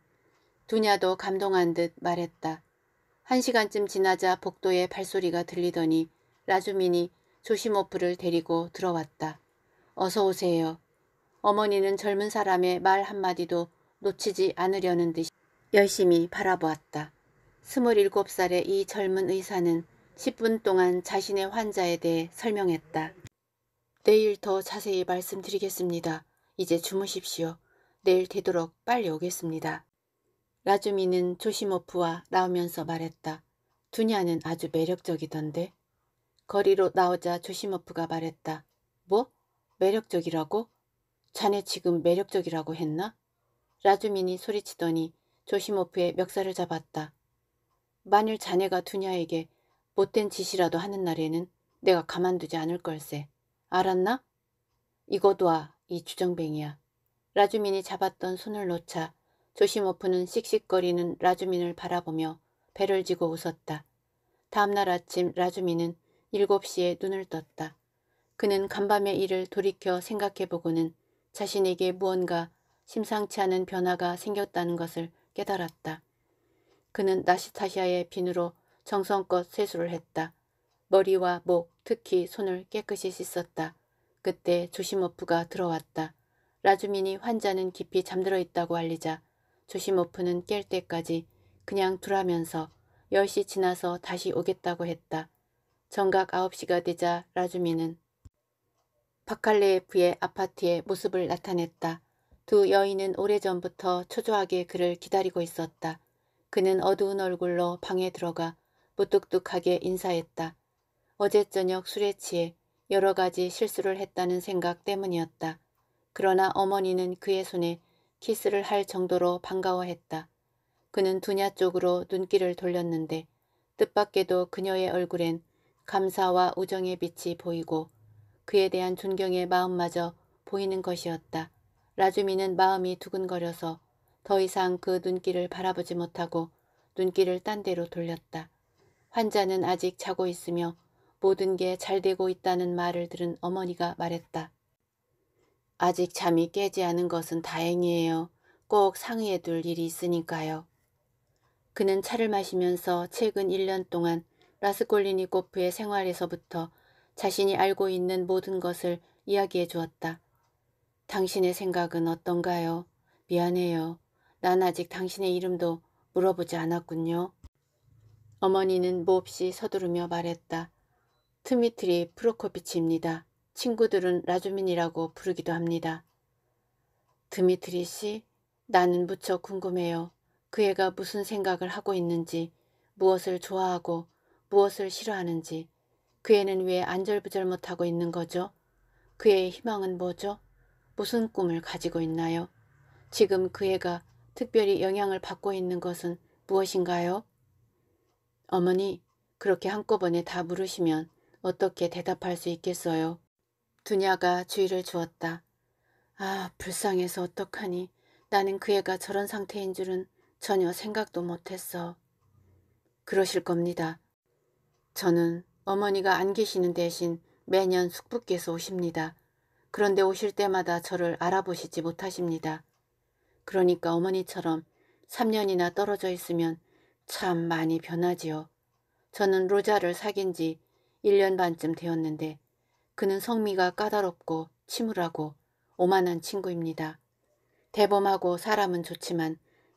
두냐도 감동한 듯 말했다. 한 시간쯤 지나자 복도에 발소리가 들리더니 라주민이 조시모프를 데리고 들어왔다. 어서 오세요. 어머니는 젊은 사람의 말 한마디도 놓치지 않으려는 듯 열심히 바라보았다. 스물일곱 살의이 젊은 의사는 10분 동안 자신의 환자에 대해 설명했다. 내일 더 자세히 말씀드리겠습니다. 이제 주무십시오. 내일 되도록 빨리 오겠습니다. 라주미는 조심오프와 나오면서 말했다. 두냐는 아주 매력적이던데. 거리로 나오자 조심오프가 말했다. 뭐? 매력적이라고? 자네 지금 매력적이라고 했나? 라주민이 소리치더니 조심오프의 멱살을 잡았다. 만일 자네가 두냐에게 못된 짓이라도 하는 날에는 내가 가만두지 않을 걸세. 알았나? 이거 놔, 아, 이 주정뱅이야. 라주민이 잡았던 손을 놓자 조심모프는 씩씩거리는 라주민을 바라보며 배를 지고 웃었다. 다음날 아침 라주민은 7시에 눈을 떴다. 그는 간밤의 일을 돌이켜 생각해보고는 자신에게 무언가 심상치 않은 변화가 생겼다는 것을 깨달았다. 그는 나시타시아의 빈으로 정성껏 세수를 했다. 머리와 목, 특히 손을 깨끗이 씻었다. 그때 조시모프가 들어왔다. 라주민이 환자는 깊이 잠들어 있다고 알리자 조시모프는 깰 때까지 그냥 두라면서 10시 지나서 다시 오겠다고 했다. 정각 9시가 되자 라주민은 바칼레프의 아파트의 모습을 나타냈다. 두 여인은 오래전부터 초조하게 그를 기다리고 있었다. 그는 어두운 얼굴로 방에 들어가 무뚝뚝하게 인사했다. 어제 저녁 술에 취해 여러 가지 실수를 했다는 생각 때문이었다. 그러나 어머니는 그의 손에 키스를 할 정도로 반가워했다. 그는 두냐 쪽으로 눈길을 돌렸는데 뜻밖에도 그녀의 얼굴엔 감사와 우정의 빛이 보이고 그에 대한 존경의 마음마저 보이는 것이었다. 라주미는 마음이 두근거려서 더 이상 그 눈길을 바라보지 못하고 눈길을 딴 데로 돌렸다. 환자는 아직 자고 있으며 모든 게 잘 되고 있다는 말을 들은 어머니가 말했다. 아직 잠이 깨지 않은 것은 다행이에요. 꼭 상의해 둘 일이 있으니까요. 그는 차를 마시면서 최근 1년 동안 라스콜리니 코프의 생활에서부터 자신이 알고 있는 모든 것을 이야기해 주었다. 당신의 생각은 어떤가요? 미안해요. 난 아직 당신의 이름도 물어보지 않았군요. 어머니는 몹시 서두르며 말했다. 트미트리 프로코비치입니다 친구들은 라주민이라고 부르기도 합니다. 드미트리 씨, 나는 무척 궁금해요. 그 애가 무슨 생각을 하고 있는지, 무엇을 좋아하고 무엇을 싫어하는지, 그 애는 왜 안절부절 못하고 있는 거죠? 그 애의 희망은 뭐죠? 무슨 꿈을 가지고 있나요? 지금 그 애가 특별히 영향을 받고 있는 것은 무엇인가요? 어머니 그렇게 한꺼번에 다 물으시면 어떻게 대답할 수 있겠어요? 두냐가 주의를 주었다. 아 불쌍해서 어떡하니 나는 그 애가 저런 상태인 줄은 전혀 생각도 못했어. 그러실 겁니다. 저는 어머니가 안 계시는 대신 매년 숙부께서 오십니다. 그런데 오실 때마다 저를 알아보시지 못하십니다. 그러니까 어머니처럼 3년이나 떨어져 있으면 참 많이 변하지요. 저는 로자를 사귄 지 1년 반쯤 되었는데 그는 성미가 까다롭고 침울하고 오만한 친구입니다. 대범하고 사람은 좋지만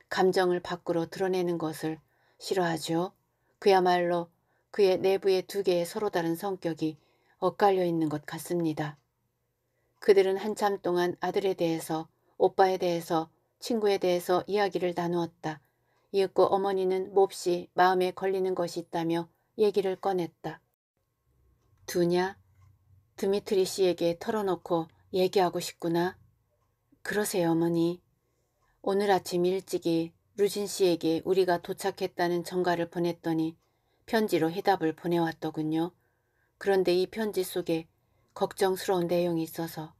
감정을 밖으로 드러내는 것을 싫어하죠. 그야말로 그의 내부의 두 개의 서로 다른 성격이 엇갈려 있는 것 같습니다. 그들은 한참 동안 아들에 대해서, 오빠에 대해서, 친구에 대해서 이야기를 나누었다. 이윽고 어머니는 몹시 마음에 걸리는 것이 있다며 얘기를 꺼냈다. 두냐? 드미트리 씨에게 털어놓고 얘기하고 싶구나. 그러세요 어머니. 오늘 아침 일찍이 루진 씨에게 우리가 도착했다는 전가를 보냈더니 편지로 해답을 보내왔더군요. 그런데 이 편지 속에 걱정스러운 내용이 있어서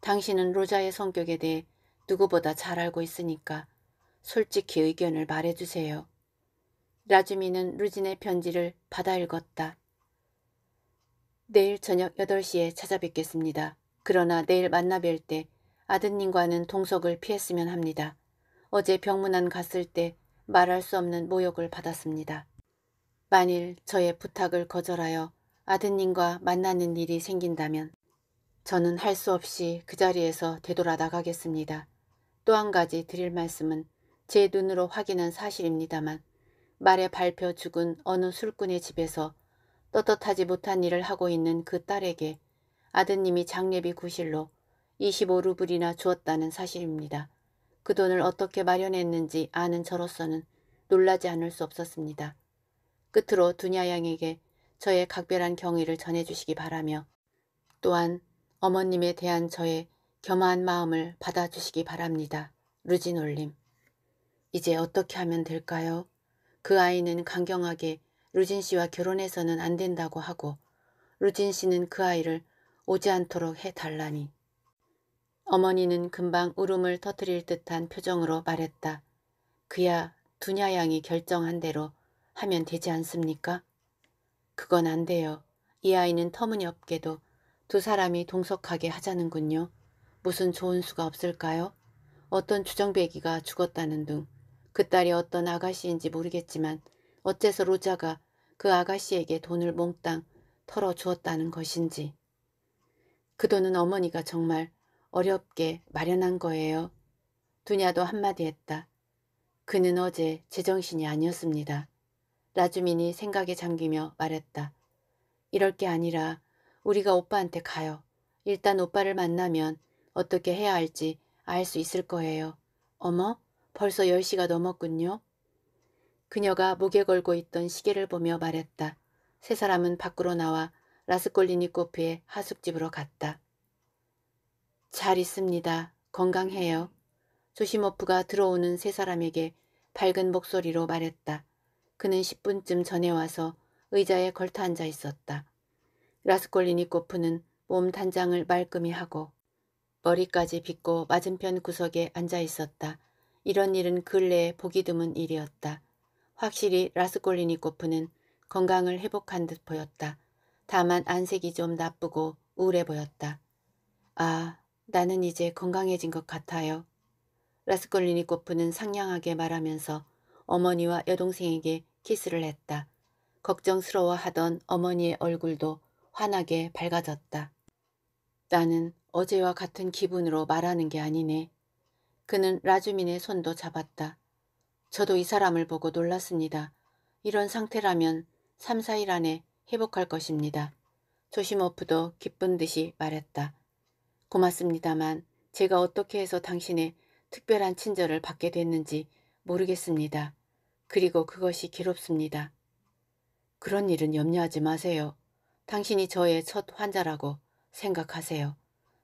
당신은 로자의 성격에 대해 누구보다 잘 알고 있으니까 솔직히 의견을 말해주세요. 라주미는 루진의 편지를 받아 읽었다. 내일 저녁 8시에 찾아뵙겠습니다. 그러나 내일 만나 뵐 때 아드님과는 동석을 피했으면 합니다. 어제 병문안 갔을 때 말할 수 없는 모욕을 받았습니다. 만일 저의 부탁을 거절하여 아드님과 만나는 일이 생긴다면 저는 할 수 없이 그 자리에서 되돌아 나가겠습니다. 또 한 가지 드릴 말씀은 제 눈으로 확인한 사실입니다만 말에 밟혀 죽은 어느 술꾼의 집에서 떳떳하지 못한 일을 하고 있는 그 딸에게 아드님이 장례비 구실로 25루블이나 주었다는 사실입니다. 그 돈을 어떻게 마련했는지 아는 저로서는 놀라지 않을 수 없었습니다. 끝으로 두냐 양에게 저의 각별한 경의를 전해주시기 바라며 또한 어머님에 대한 저의 겸한 마음을 받아주시기 바랍니다. 루진 올림 이제 어떻게 하면 될까요? 그 아이는 강경하게 루진 씨와 결혼해서는 안 된다고 하고 루진 씨는 그 아이를 오지 않도록 해달라니. 어머니는 금방 울음을 터뜨릴 듯한 표정으로 말했다. 그야 두냐 양이 결정한 대로 하면 되지 않습니까? 그건 안 돼요. 이 아이는 터무니없게도 두 사람이 동석하게 하자는군요. 무슨 좋은 수가 없을까요? 어떤 주정배기가 죽었다는 등그 딸이 어떤 아가씨인지 모르겠지만 어째서 로자가 그 아가씨에게 돈을 몽땅 털어주었다는 것인지. 그 돈은 어머니가 정말 어렵게 마련한 거예요. 두냐도 한마디 했다. 그는 어제 제정신이 아니었습니다. 라주민이 생각에 잠기며 말했다. 이럴 게 아니라 우리가 오빠한테 가요. 일단 오빠를 만나면 어떻게 해야 할지 알 수 있을 거예요. 어머? 벌써 10시가 넘었군요. 그녀가 목에 걸고 있던 시계를 보며 말했다. 세 사람은 밖으로 나와 라스콜리니코프의 하숙집으로 갔다. 잘 있습니다. 건강해요. 조시모프가 들어오는 세 사람에게 밝은 목소리로 말했다. 그는 10분쯤 전에 와서 의자에 걸터 앉아 있었다. 라스콜리니코프는 몸 단장을 말끔히 하고 머리까지 빗고 맞은편 구석에 앉아 있었다. 이런 일은 근래에 보기 드문 일이었다. 확실히 라스콜리니코프는 건강을 회복한 듯 보였다. 다만 안색이 좀 나쁘고 우울해 보였다. 아, 나는 이제 건강해진 것 같아요. 라스콜리니코프는 상냥하게 말하면서 어머니와 여동생에게 키스를 했다. 걱정스러워하던 어머니의 얼굴도 환하게 밝아졌다. 나는 어제와 같은 기분으로 말하는 게 아니네. 그는 라주민의 손도 잡았다. 저도 이 사람을 보고 놀랐습니다. 이런 상태라면 3, 4일 안에 회복할 것입니다. 조심모프도 기쁜 듯이 말했다. 고맙습니다만 제가 어떻게 해서 당신의 특별한 친절을 받게 됐는지 모르겠습니다. 그리고 그것이 괴롭습니다. 그런 일은 염려하지 마세요. 당신이 저의 첫 환자라고 생각하세요.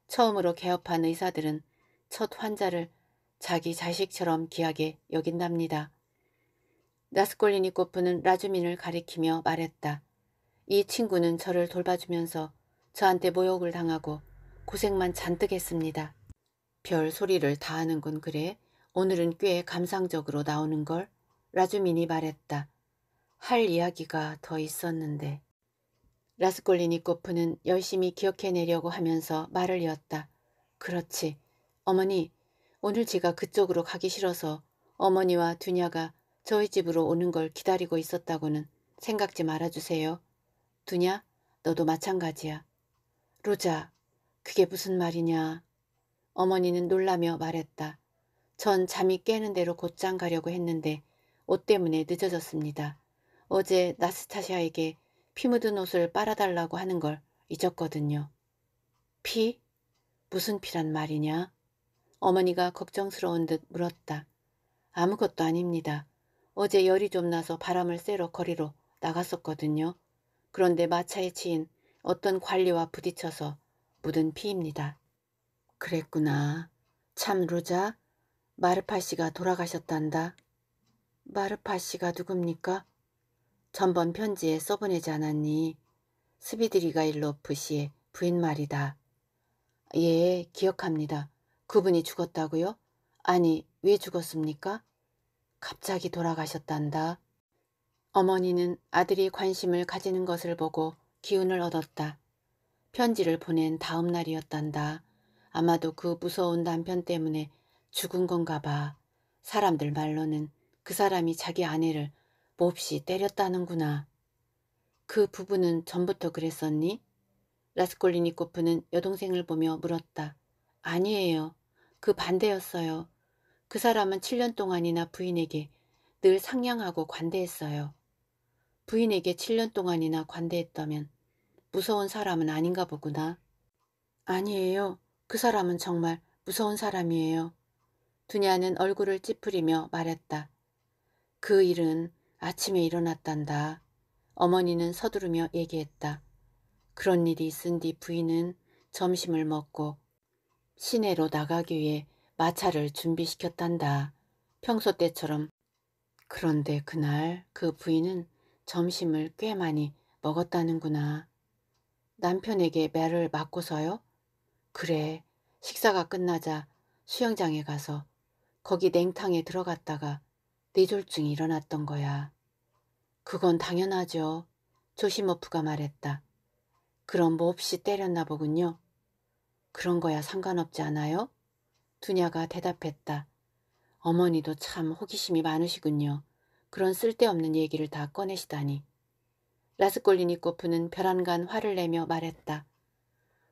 처음으로 개업한 의사들은 첫 환자를 자기 자식처럼 귀하게 여긴답니다. 나스콜리니코프는 라주민을 가리키며 말했다. 이 친구는 저를 돌봐주면서 저한테 모욕을 당하고 고생만 잔뜩 했습니다. 별 소리를 다 하는 군 그래 오늘은 꽤 감상적으로 나오는 걸 라주민이 말했다. 할 이야기가 더 있었는데. 라스콜리니코프는 열심히 기억해내려고 하면서 말을 이었다. 그렇지. 어머니, 오늘 제가 그쪽으로 가기 싫어서 어머니와 두냐가 저희 집으로 오는 걸 기다리고 있었다고는 생각 지 말아주세요. 두냐, 너도 마찬가지야. 로자, 그게 무슨 말이냐. 어머니는 놀라며 말했다. 전 잠이 깨는 대로 곧장 가려고 했는데 옷 때문에 늦어졌습니다. 어제 나스타샤에게 피 묻은 옷을 빨아달라고 하는 걸 잊었거든요. 피? 무슨 피란 말이냐? 어머니가 걱정스러운 듯 물었다. 아무것도 아닙니다. 어제 열이 좀 나서 바람을 쐬러 거리로 나갔었거든요. 그런데 마차에 치인 어떤 관리와 부딪혀서 묻은 피입니다. 그랬구나. 참 로자, 마르파 씨가 돌아가셨단다. 마르파 씨가 누굽니까? 전번 편지에 써보내지 않았니? 스비드리가 일로프 씨의 부인 말이다. 예, 기억합니다. 그분이 죽었다고요? 아니, 왜 죽었습니까? 갑자기 돌아가셨단다. 어머니는 아들이 관심을 가지는 것을 보고 기운을 얻었다. 편지를 보낸 다음 날이었단다. 아마도 그 무서운 남편 때문에 죽은 건가 봐. 사람들 말로는 그 사람이 자기 아내를 몹시 때렸다는구나. 그 부부는 전부터 그랬었니? 라스콜리니코프는 여동생을 보며 물었다. 아니에요. 그 반대였어요. 그 사람은 7년 동안이나 부인에게 늘 상냥하고 관대했어요. 부인에게 7년 동안이나 관대했다면 무서운 사람은 아닌가 보구나. 아니에요. 그 사람은 정말 무서운 사람이에요. 두냐는 얼굴을 찌푸리며 말했다. 그 일은 아침에 일어났단다. 어머니는 서두르며 얘기했다. 그런 일이 있은 뒤 부인은 점심을 먹고 시내로 나가기 위해 마차를 준비시켰단다. 평소 때처럼. 그런데 그날 그 부인은 점심을 꽤 많이 먹었다는구나. 남편에게 매를 맞고서요? 그래, 식사가 끝나자 수영장에 가서 거기 냉탕에 들어갔다가 뇌졸중이 일어났던 거야. 그건 당연하죠. 조시모프가 말했다. 그럼 몹시 뭐 때렸나 보군요. 그런 거야 상관없지 않아요? 두냐가 대답했다. 어머니도 참 호기심이 많으시군요. 그런 쓸데없는 얘기를 다 꺼내시다니. 라스콜리니코프는 별안간 화를 내며 말했다.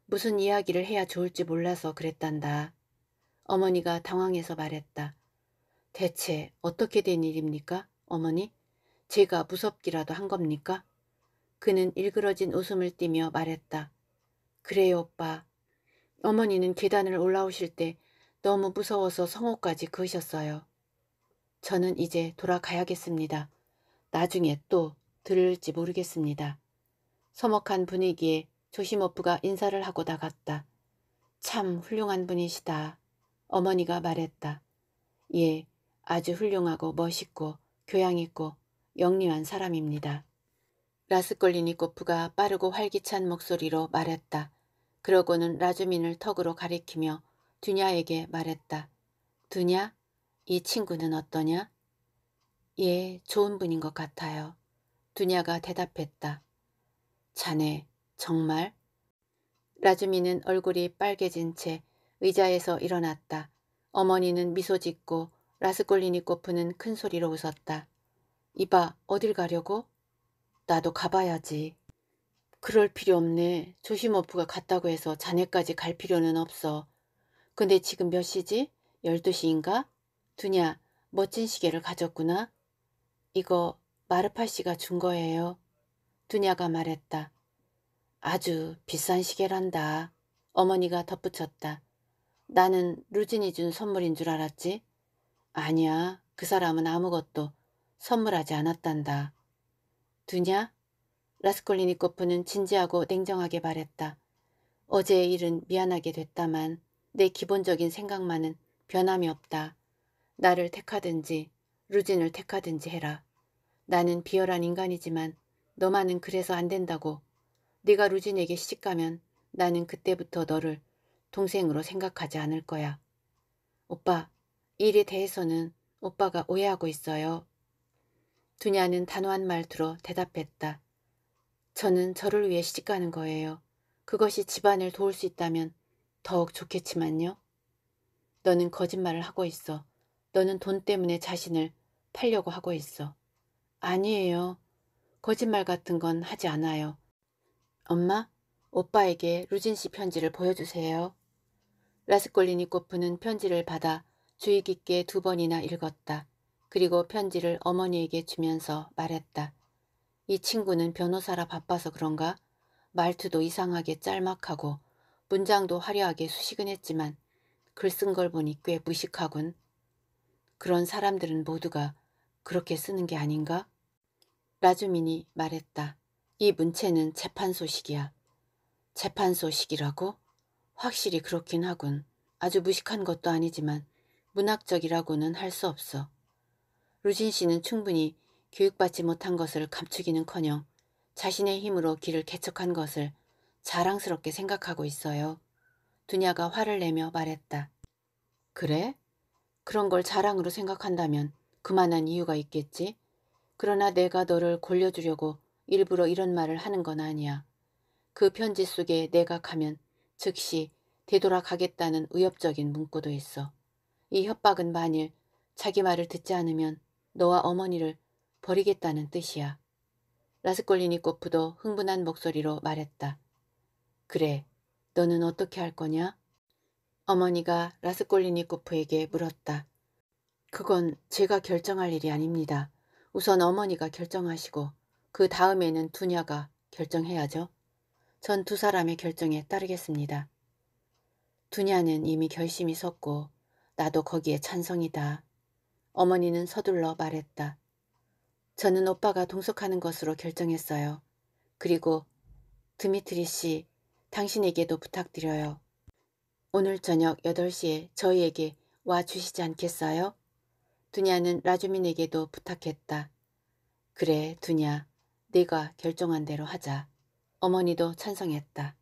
무슨 이야기를 해야 좋을지 몰라서 그랬단다. 어머니가 당황해서 말했다. 대체 어떻게 된 일입니까? 어머니? 제가 무섭기라도 한 겁니까? 그는 일그러진 웃음을 띠며 말했다. 그래요 오빠. 어머니는 계단을 올라오실 때 너무 무서워서 성호까지 그으셨어요. 저는 이제 돌아가야겠습니다. 나중에 또 들을지 모르겠습니다. 서먹한 분위기에 조심머프가 인사를 하고 나갔다. 참 훌륭한 분이시다. 어머니가 말했다. 예, 아주 훌륭하고 멋있고 교양있고 영리한 사람입니다. 라스콜리니코프가 빠르고 활기찬 목소리로 말했다. 그러고는 라주민을 턱으로 가리키며 두냐에게 말했다. 두냐, 이 친구는 어떠냐? 예, 좋은 분인 것 같아요. 두냐가 대답했다. 자네, 정말? 라주미는 얼굴이 빨개진 채 의자에서 일어났다. 어머니는 미소 짓고 라스콜리니코프는 큰 소리로 웃었다. 이봐, 어딜 가려고? 나도 가봐야지. 그럴 필요 없네. 조심오프가 갔다고 해서 자네까지 갈 필요는 없어. 근데 지금 몇 시지? 12시인가? 두냐, 멋진 시계를 가졌구나. 이거 마르파 씨가 준 거예요. 두냐가 말했다. 아주 비싼 시계란다. 어머니가 덧붙였다. 나는 루진이 준 선물인 줄 알았지? 아니야. 그 사람은 아무것도 선물하지 않았단다. 두냐? 라스콜리니코프는 진지하고 냉정하게 말했다. 어제의 일은 미안하게 됐다만 내 기본적인 생각만은 변함이 없다. 나를 택하든지 루진을 택하든지 해라. 나는 비열한 인간이지만 너만은 그래서 안 된다고. 네가 루진에게 시집가면 나는 그때부터 너를 동생으로 생각하지 않을 거야. 오빠, 일에 대해서는 오빠가 오해하고 있어요. 두냐는 단호한 말투로 대답했다. 저는 저를 위해 시집가는 거예요. 그것이 집안을 도울 수 있다면 더욱 좋겠지만요. 너는 거짓말을 하고 있어. 너는 돈 때문에 자신을 팔려고 하고 있어. 아니에요. 거짓말 같은 건 하지 않아요. 엄마, 오빠에게 루진 씨 편지를 보여주세요. 라스콜리니코프는 편지를 받아 주의 깊게 두 번이나 읽었다. 그리고 편지를 어머니에게 주면서 말했다. 이 친구는 변호사라 바빠서 그런가 말투도 이상하게 짤막하고 문장도 화려하게 수식은 했지만 글 쓴 걸 보니 꽤 무식하군. 그런 사람들은 모두가 그렇게 쓰는 게 아닌가? 라주민이 말했다. 이 문체는 재판소식이야. 재판소식이라고? 확실히 그렇긴 하군. 아주 무식한 것도 아니지만 문학적이라고는 할 수 없어. 루진 씨는 충분히 교육받지 못한 것을 감추기는커녕 자신의 힘으로 길을 개척한 것을 자랑스럽게 생각하고 있어요. 두냐가 화를 내며 말했다. 그래? 그런 걸 자랑으로 생각한다면 그만한 이유가 있겠지? 그러나 내가 너를 골려주려고 일부러 이런 말을 하는 건 아니야. 그 편지 속에 내가 가면 즉시 되돌아가겠다는 의협적인 문구도 있어. 이 협박은 만일 자기 말을 듣지 않으면 너와 어머니를 버리겠다는 뜻이야. 라스콜리니코프도 흥분한 목소리로 말했다. 그래, 너는 어떻게 할 거냐? 어머니가 라스콜리니코프에게 물었다. 그건 제가 결정할 일이 아닙니다. 우선 어머니가 결정하시고 그 다음에는 두냐가 결정해야죠. 전 두 사람의 결정에 따르겠습니다. 두냐는 이미 결심이 섰고 나도 거기에 찬성이다. 어머니는 서둘러 말했다. 저는 오빠가 동석하는 것으로 결정했어요. 그리고 드미트리 씨, 당신에게도 부탁드려요. 오늘 저녁 8시에 저희에게 와 주시지 않겠어요? 두냐는 라주민에게도 부탁했다. 그래, 두냐. 네가 결정한 대로 하자. 어머니도 찬성했다.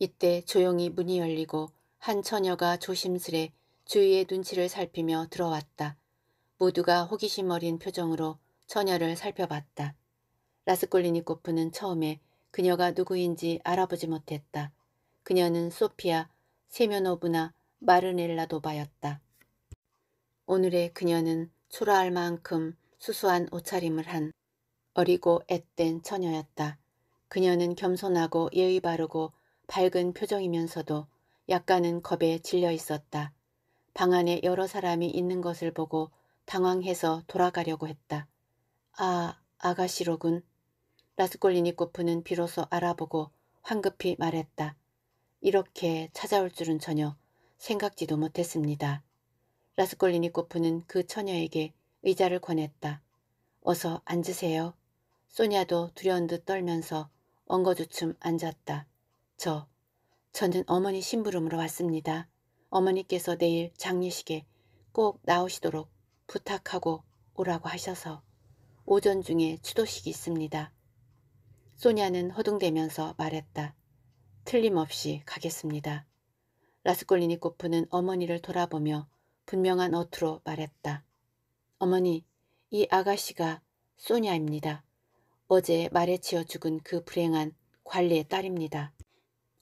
이때 조용히 문이 열리고 한 처녀가 조심스레 주위의 눈치를 살피며 들어왔다. 모두가 호기심 어린 표정으로 처녀를 살펴봤다. 라스콜리니코프는 처음에 그녀가 누구인지 알아보지 못했다. 그녀는 소피아, 세면오브나 마르넬라 도바였다. 오늘의 그녀는 초라할 만큼 수수한 옷차림을 한 어리고 앳된 처녀였다. 그녀는 겸손하고 예의 바르고 밝은 표정이면서도 약간은 겁에 질려 있었다. 방 안에 여러 사람이 있는 것을 보고 당황해서 돌아가려고 했다. 아, 아가씨로군. 라스콜리니코프는 비로소 알아보고 황급히 말했다. 이렇게 찾아올 줄은 전혀 생각지도 못했습니다. 라스콜리니코프는 그 처녀에게 의자를 권했다. 어서 앉으세요. 소냐도 두려운 듯 떨면서 엉거주춤 앉았다. 저, 저는 어머니 심부름으로 왔습니다. 어머니께서 내일 장례식에 꼭 나오시도록 부탁하고 오라고 하셔서. 오전 중에 추도식이 있습니다. 소냐는 허둥대면서 말했다. 틀림없이 가겠습니다. 라스콜리니코프는 어머니를 돌아보며 분명한 어투로 말했다. 어머니, 이 아가씨가 소냐입니다. 어제 말에 치여 죽은 그 불행한 관리의 딸입니다.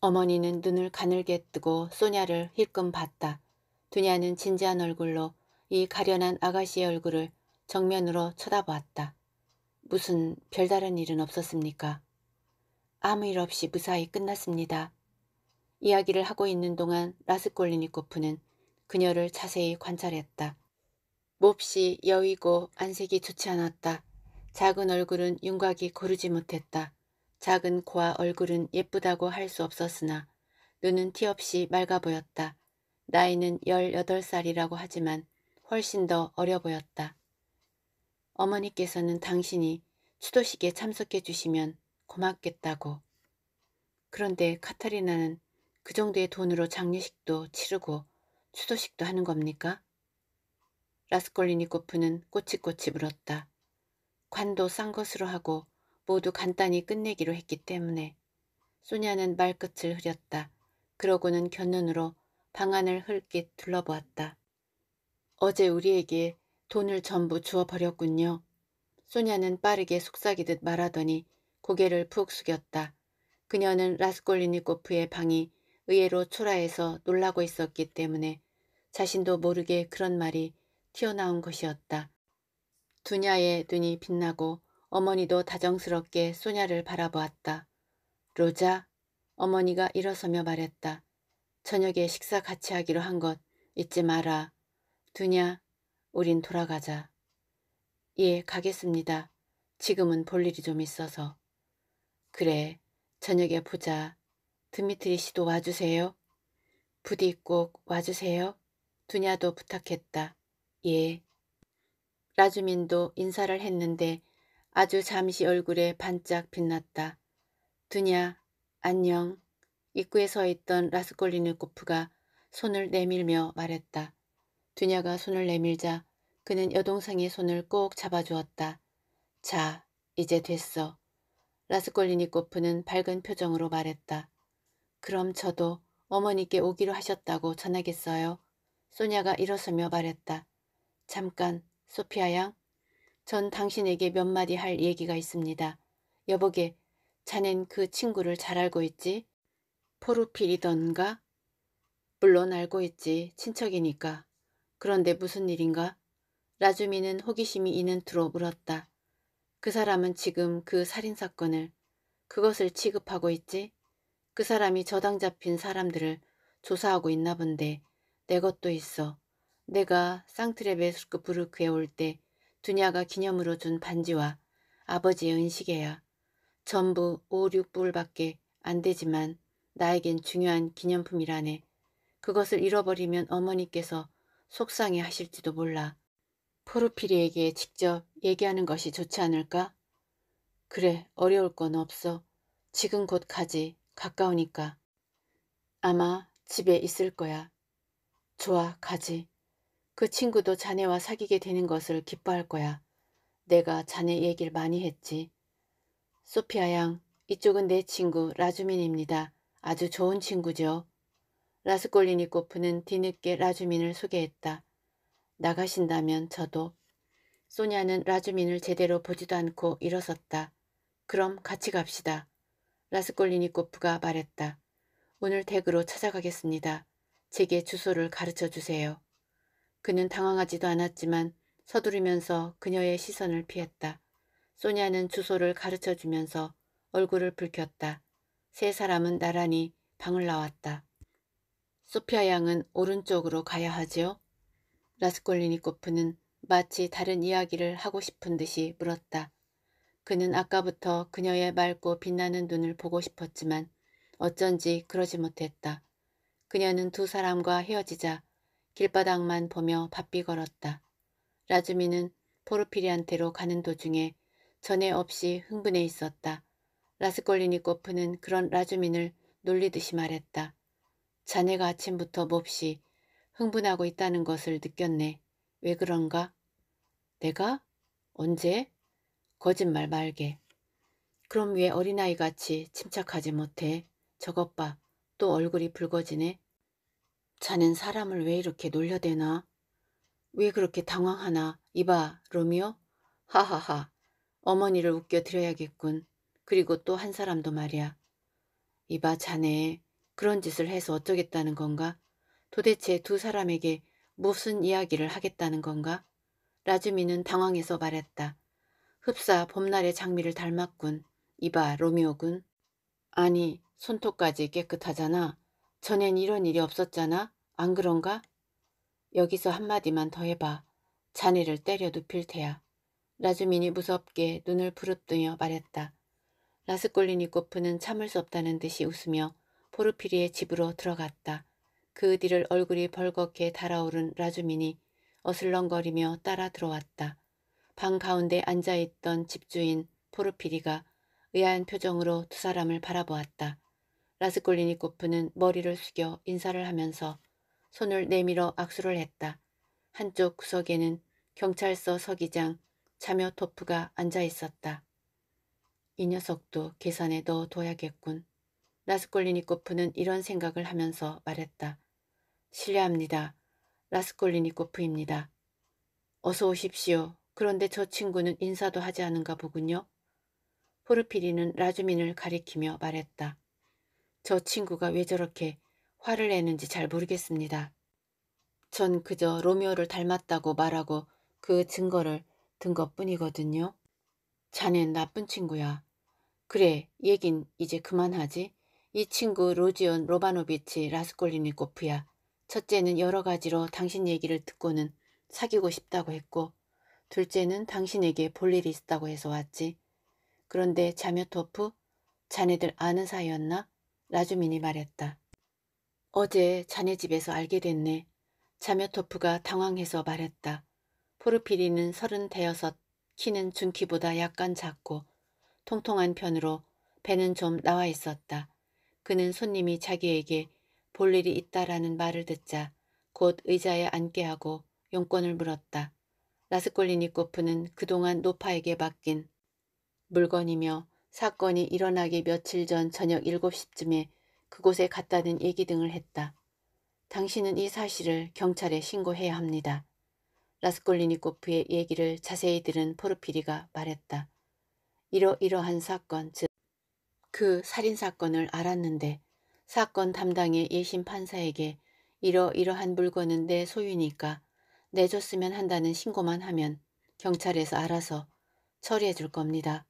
어머니는 눈을 가늘게 뜨고 소냐를 힐끔 봤다. 두냐는 진지한 얼굴로 이 가련한 아가씨의 얼굴을 정면으로 쳐다보았다. 무슨 별다른 일은 없었습니까? 아무 일 없이 무사히 끝났습니다. 이야기를 하고 있는 동안 라스콜리니코프는 그녀를 자세히 관찰했다. 몹시 여의고 안색이 좋지 않았다. 작은 얼굴은 윤곽이 고르지 못했다. 작은 코와 얼굴은 예쁘다고 할 수 없었으나 눈은 티없이 맑아 보였다. 나이는 18살이라고 하지만 훨씬 더 어려 보였다. 어머니께서는 당신이 추도식에 참석해 주시면 고맙겠다고. 그런데 카타리나는 그 정도의 돈으로 장례식도 치르고 추도식도 하는 겁니까? 라스콜리니코프는 꼬치꼬치 물었다. 관도 싼 것으로 하고 모두 간단히 끝내기로 했기 때문에 소냐는 말끝을 흐렸다. 그러고는 견눈으로 방안을 흘낏 둘러보았다. 어제 우리에게 돈을 전부 주워버렸군요. 소냐는 빠르게 속삭이듯 말하더니 고개를 푹 숙였다. 그녀는 라스콜리니코프의 방이 의외로 초라해서 놀라고 있었기 때문에 자신도 모르게 그런 말이 튀어나온 것이었다. 두냐의 눈이 빛나고 어머니도 다정스럽게 소냐를 바라보았다. 로자, 어머니가 일어서며 말했다. 저녁에 식사 같이 하기로 한 것 잊지 마라. 두냐, 우린 돌아가자. 예, 가겠습니다. 지금은 볼 일이 좀 있어서. 그래, 저녁에 보자. 드미트리 씨도 와주세요. 부디 꼭 와주세요. 두냐도 부탁했다. 예. 라주민도 인사를 했는데 아주 잠시 얼굴에 반짝 빛났다. 두냐, 안녕. 입구에 서 있던 라스콜리니코프가 손을 내밀며 말했다. 두냐가 손을 내밀자 그는 여동생의 손을 꼭 잡아주었다. 자, 이제 됐어. 라스콜리니코프는 밝은 표정으로 말했다. 그럼 저도 어머니께 오기로 하셨다고 전하겠어요. 소냐가 일어서며 말했다. 잠깐, 소피아 양. 전 당신에게 몇 마디 할 얘기가 있습니다. 여보게, 자넨 그 친구를 잘 알고 있지? 포르필이던가? 물론 알고 있지, 친척이니까. 그런데 무슨 일인가? 라주미는 호기심이 있는 투로 물었다. 그 사람은 지금 그 살인사건을 그것을 취급하고 있지? 그 사람이 저당 잡힌 사람들을 조사하고 있나 본데 내 것도 있어. 내가 쌍트레베스크 부르크에 올 때 두냐가 기념으로 준 반지와 아버지의 은식이야 전부 5, 6불밖에 안 되지만 나에겐 중요한 기념품이라네. 그것을 잃어버리면 어머니께서 속상해 하실지도 몰라. 포르피리에게 직접 얘기하는 것이 좋지 않을까? 그래, 어려울 건 없어. 지금 곧 가지. 가까우니까. 아마 집에 있을 거야. 좋아, 가지. 그 친구도 자네와 사귀게 되는 것을 기뻐할 거야. 내가 자네 얘기를 많이 했지. 소피아 양, 이쪽은 내 친구 라주민입니다. 아주 좋은 친구죠. 라스콜리니코프는 뒤늦게 라주민을 소개했다. 나가신다면 저도. 소냐는 라주민을 제대로 보지도 않고 일어섰다. 그럼 같이 갑시다. 라스콜리니코프가 말했다. 오늘 댁으로 찾아가겠습니다. 제게 주소를 가르쳐 주세요. 그는 당황하지도 않았지만 서두르면서 그녀의 시선을 피했다. 소냐는 주소를 가르쳐 주면서 얼굴을 붉혔다. 세 사람은 나란히 방을 나왔다. 소피아 양은 오른쪽으로 가야 하지요? 라스콜리니코프는 마치 다른 이야기를 하고 싶은 듯이 물었다. 그는 아까부터 그녀의 맑고 빛나는 눈을 보고 싶었지만 어쩐지 그러지 못했다. 그녀는 두 사람과 헤어지자 길바닥만 보며 바삐 걸었다. 라즈미는 포르피리한테로 가는 도중에 전에 없이 흥분해 있었다. 라스콜리니코프는 그런 라즈민을 놀리듯이 말했다. 자네가 아침부터 몹시 흥분하고 있다는 것을 느꼈네. 왜 그런가? 내가? 언제? 거짓말 말게. 그럼 왜 어린아이같이 침착하지 못해? 저것 봐. 또 얼굴이 붉어지네. 자넨 사람을 왜 이렇게 놀려대나? 왜 그렇게 당황하나? 이봐, 로미오. 하하하. 어머니를 웃겨드려야겠군. 그리고 또 한 사람도 말이야. 이봐, 자네. 그런 짓을 해서 어쩌겠다는 건가? 도대체 두 사람에게 무슨 이야기를 하겠다는 건가? 라즈미는 당황해서 말했다. 흡사 봄날의 장미를 닮았군. 이봐 로미오군. 아니 손톱까지 깨끗하잖아. 전엔 이런 일이 없었잖아. 안 그런가? 여기서 한마디만 더 해봐. 자네를 때려 눕힐 테야. 라즈민이 무섭게 눈을 부릅뜨며 말했다. 라스콜리니코프는 참을 수 없다는 듯이 웃으며 포르피리의 집으로 들어갔다. 그 뒤를 얼굴이 벌겋게 달아오른 라주민이 어슬렁거리며 따라 들어왔다. 방 가운데 앉아있던 집주인 포르피리가 의아한 표정으로 두 사람을 바라보았다. 라스콜리니코프는 머리를 숙여 인사를 하면서 손을 내밀어 악수를 했다. 한쪽 구석에는 경찰서 서기장 자며토프가 앉아 있었다. 이 녀석도 계산에 넣어둬야겠군. 라스콜리니코프는 이런 생각을 하면서 말했다. 실례합니다. 라스콜리니코프입니다. 어서 오십시오. 그런데 저 친구는 인사도 하지 않은가 보군요. 포르피리는 라주민을 가리키며 말했다. 저 친구가 왜 저렇게 화를 내는지 잘 모르겠습니다. 전 그저 로미오를 닮았다고 말하고 그 증거를 든 것뿐이거든요. 자넨 나쁜 친구야. 그래, 얘긴 이제 그만하지. 이 친구 로지온 로바노비치 라스콜리니코프야. 첫째는 여러 가지로 당신 얘기를 듣고는 사귀고 싶다고 했고 둘째는 당신에게 볼 일이 있다고 었 해서 왔지. 그런데 자며토프 자네들 아는 사이였나? 라주민이 말했다. 어제 자네 집에서 알게 됐네. 자며토프가 당황해서 말했다. 포르피리는 서른 대여섯, 키는 중키보다 약간 작고 통통한 편으로 배는 좀 나와 있었다. 그는 손님이 자기에게 볼 일이 있다라는 말을 듣자 곧 의자에 앉게 하고 용건을 물었다. 라스콜리니코프는 그동안 노파에게 맡긴 물건이며 사건이 일어나기 며칠 전 저녁 7시쯤에 그곳에 갔다는 얘기 등을 했다. 당신은 이 사실을 경찰에 신고해야 합니다. 라스콜리니코프의 얘기를 자세히 들은 포르피리가 말했다. 이러이러한 사건 즉그 살인사건을 알았는데 사건 담당의 예심 판사에게 이러이러한 물건은 내 소유니까 내줬으면 한다는 신고만 하면 경찰에서 알아서 처리해 줄 겁니다.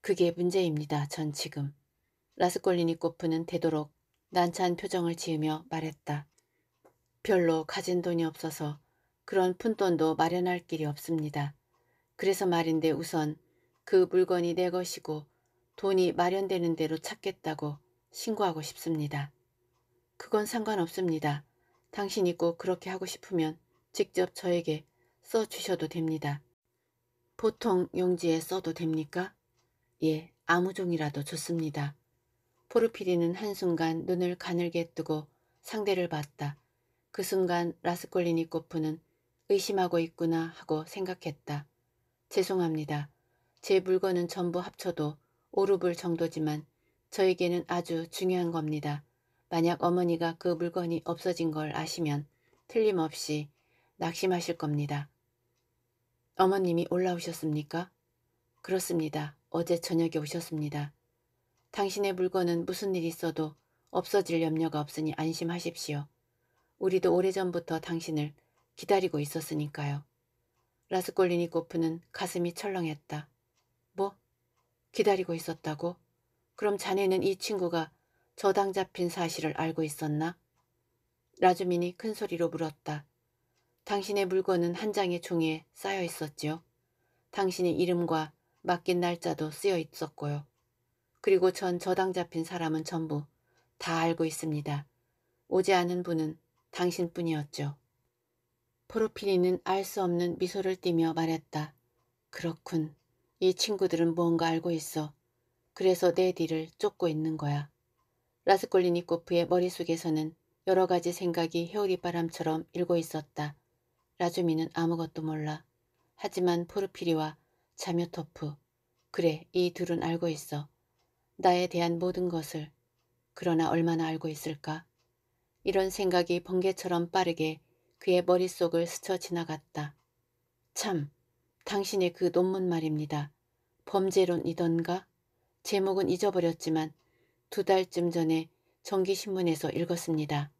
그게 문제입니다. 전 지금. 라스콜리니코프는 되도록 난찬 표정을 지으며 말했다. 별로 가진 돈이 없어서 그런 푼돈도 마련할 길이 없습니다. 그래서 말인데 우선 그 물건이 내 것이고 돈이 마련되는 대로 찾겠다고 신고하고 싶습니다. 그건 상관없습니다. 당신이 꼭 그렇게 하고 싶으면 직접 저에게 써주셔도 됩니다. 보통 용지에 써도 됩니까? 예, 아무 종이라도 좋습니다. 포르피리는 한순간 눈을 가늘게 뜨고 상대를 봤다. 그 순간 라스콜리니 코프는 의심하고 있구나 하고 생각했다. 죄송합니다. 제 물건은 전부 합쳐도 오르불 정도지만 저에게는 아주 중요한 겁니다. 만약 어머니가 그 물건이 없어진 걸 아시면 틀림없이 낙심하실 겁니다. 어머님이 올라오셨습니까? 그렇습니다. 어제 저녁에 오셨습니다. 당신의 물건은 무슨 일이 있어도 없어질 염려가 없으니 안심하십시오. 우리도 오래전부터 당신을 기다리고 있었으니까요. 라스콜리니코프는 가슴이 철렁했다. 기다리고 있었다고? 그럼 자네는 이 친구가 저당 잡힌 사실을 알고 있었나? 라주민이 큰 소리로 물었다. 당신의 물건은 한 장의 종이에 쌓여 있었지요. 당신의 이름과 맡긴 날짜도 쓰여 있었고요. 그리고 전 저당 잡힌 사람은 전부 다 알고 있습니다. 오지 않은 분은 당신뿐이었죠. 포르피리는 알 수 없는 미소를 띠며 말했다. 그렇군. 이 친구들은 뭔가 알고 있어. 그래서 내 뒤를 쫓고 있는 거야. 라스콜리니코프의 머릿속에서는 여러 가지 생각이 회오리 바람처럼 일고 있었다. 라주미는 아무것도 몰라. 하지만 포르피리와 자묘토프. 그래, 이 둘은 알고 있어. 나에 대한 모든 것을. 그러나 얼마나 알고 있을까? 이런 생각이 번개처럼 빠르게 그의 머릿속을 스쳐 지나갔다. 참, 당신의 그 논문 말입니다. 범죄론이던가 제목은 잊어버렸지만 두 달쯤 전에 정기신문에서 읽었습니다.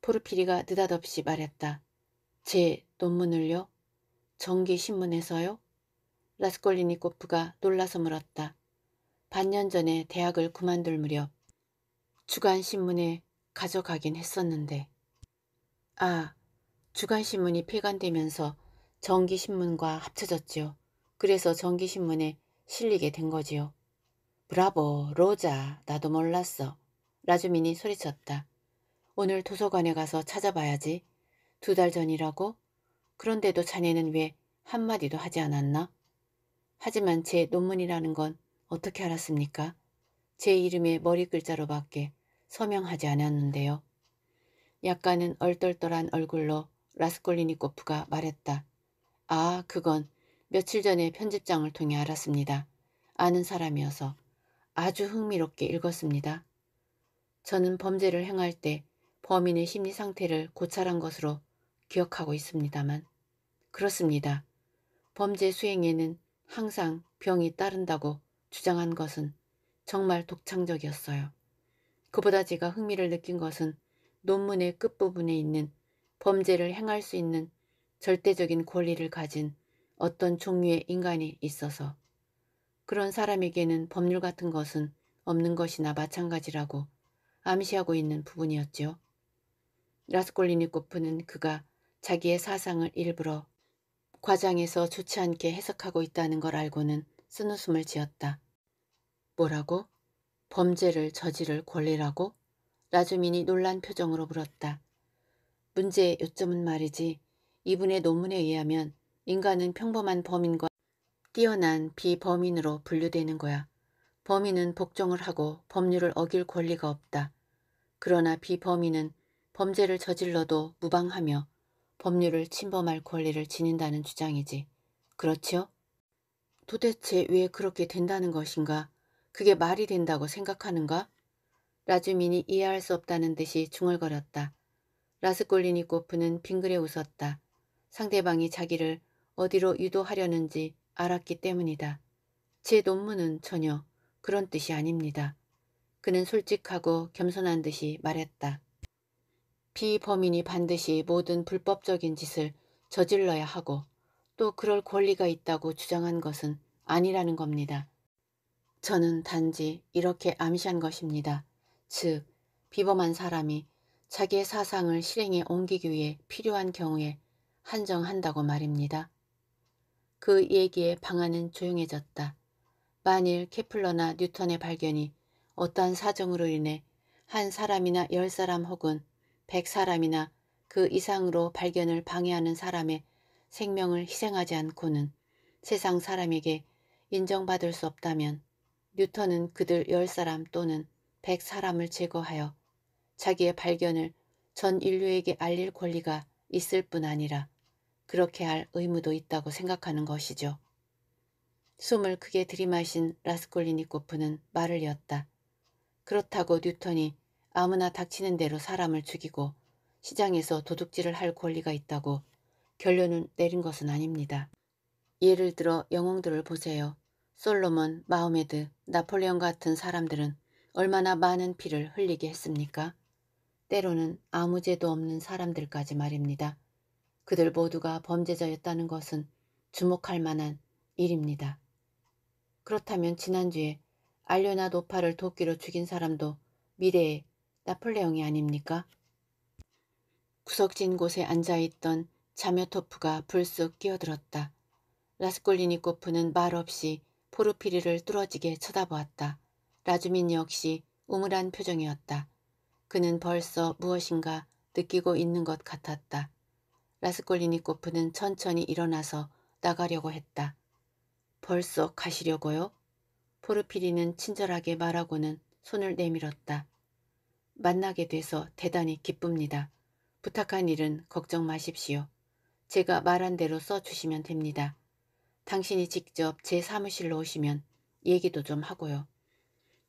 포르피리가 느닷없이 말했다. 제 논문을요? 정기신문에서요? 라스콜리니코프가 놀라서 물었다. 반년 전에 대학을 그만둘 무렵 주간신문에 가져가긴 했었는데 아, 주간신문이 폐간되면서 정기신문과 합쳐졌지요. 그래서 전기신문에 실리게 된 거지요. 브라보, 로자, 나도 몰랐어. 라주민이 소리쳤다. 오늘 도서관에 가서 찾아봐야지. 두 달 전이라고? 그런데도 자네는 왜 한마디도 하지 않았나? 하지만 제 논문이라는 건 어떻게 알았습니까? 제 이름의 머리 글자로밖에 서명하지 않았는데요. 약간은 얼떨떨한 얼굴로 라스콜리니코프가 말했다. 아, 그건 며칠 전에 편집장을 통해 알았습니다. 아는 사람이어서 아주 흥미롭게 읽었습니다. 저는 범죄를 행할 때 범인의 심리 상태를 고찰한 것으로 기억하고 있습니다만 그렇습니다. 범죄 수행에는 항상 병이 따른다고 주장한 것은 정말 독창적이었어요. 그보다 제가 흥미를 느낀 것은 논문의 끝부분에 있는 범죄를 행할 수 있는 절대적인 권리를 가진 어떤 종류의 인간이 있어서 그런 사람에게는 법률 같은 것은 없는 것이나 마찬가지라고 암시하고 있는 부분이었지요. 라스콜리니코프는 그가 자기의 사상을 일부러 과장해서 좋지 않게 해석하고 있다는 걸 알고는 쓴웃음을 지었다. 뭐라고? 범죄를 저지를 권리라고? 라주민이 놀란 표정으로 물었다. 문제의 요점은 말이지 이분의 논문에 의하면 인간은 평범한 범인과 뛰어난 비범인으로 분류되는 거야. 범인은 복종을 하고 법률을 어길 권리가 없다. 그러나 비범인은 범죄를 저질러도 무방하며 법률을 침범할 권리를 지닌다는 주장이지. 그렇지요? 도대체 왜 그렇게 된다는 것인가? 그게 말이 된다고 생각하는가? 라주민이 이해할 수 없다는 듯이 중얼거렸다. 라스콜리니코프는 빙그레 웃었다. 상대방이 자기를 어디로 유도하려는지 알았기 때문이다. 제 논문은 전혀 그런 뜻이 아닙니다. 그는 솔직하고 겸손한 듯이 말했다. 비범인이 반드시 모든 불법적인 짓을 저질러야 하고 또 그럴 권리가 있다고 주장한 것은 아니라는 겁니다. 저는 단지 이렇게 암시한 것입니다. 즉, 비범한 사람이 자기의 사상을 실행에 옮기기 위해 필요한 경우에 한정한다고 말입니다. 그 얘기에 방안은 조용해졌다. 만일 케플러나 뉴턴의 발견이 어떠한 사정으로 인해 한 사람이나 열 사람 혹은 백 사람이나 그 이상으로 발견을 방해하는 사람의 생명을 희생하지 않고는 세상 사람에게 인정받을 수 없다면 뉴턴은 그들 열 사람 또는 백 사람을 제거하여 자기의 발견을 전 인류에게 알릴 권리가 있을 뿐 아니라 그렇게 할 의무도 있다고 생각하는 것이죠. 숨을 크게 들이마신 라스콜리니코프는 말을 이었다. 그렇다고 뉴턴이 아무나 닥치는 대로 사람을 죽이고 시장에서 도둑질을 할 권리가 있다고 결론을 내린 것은 아닙니다. 예를 들어 영웅들을 보세요. 솔로몬, 마호메드, 나폴레옹 같은 사람들은 얼마나 많은 피를 흘리게 했습니까? 때로는 아무 죄도 없는 사람들까지 말입니다. 그들 모두가 범죄자였다는 것은 주목할 만한 일입니다. 그렇다면 지난주에 알료나 노파를 도끼로 죽인 사람도 미래의 나폴레옹이 아닙니까? 구석진 곳에 앉아있던 자며토프가 불쑥 끼어들었다. 라스콜리니코프는 말없이 포르피리를 뚫어지게 쳐다보았다. 라주민 역시 우물한 표정이었다. 그는 벌써 무엇인가 느끼고 있는 것 같았다. 라스콜리니코프는 천천히 일어나서 나가려고 했다. 벌써 가시려고요? 포르피리는 친절하게 말하고는 손을 내밀었다. 만나게 돼서 대단히 기쁩니다. 부탁한 일은 걱정 마십시오. 제가 말한 대로 써주시면 됩니다. 당신이 직접 제 사무실로 오시면 얘기도 좀 하고요.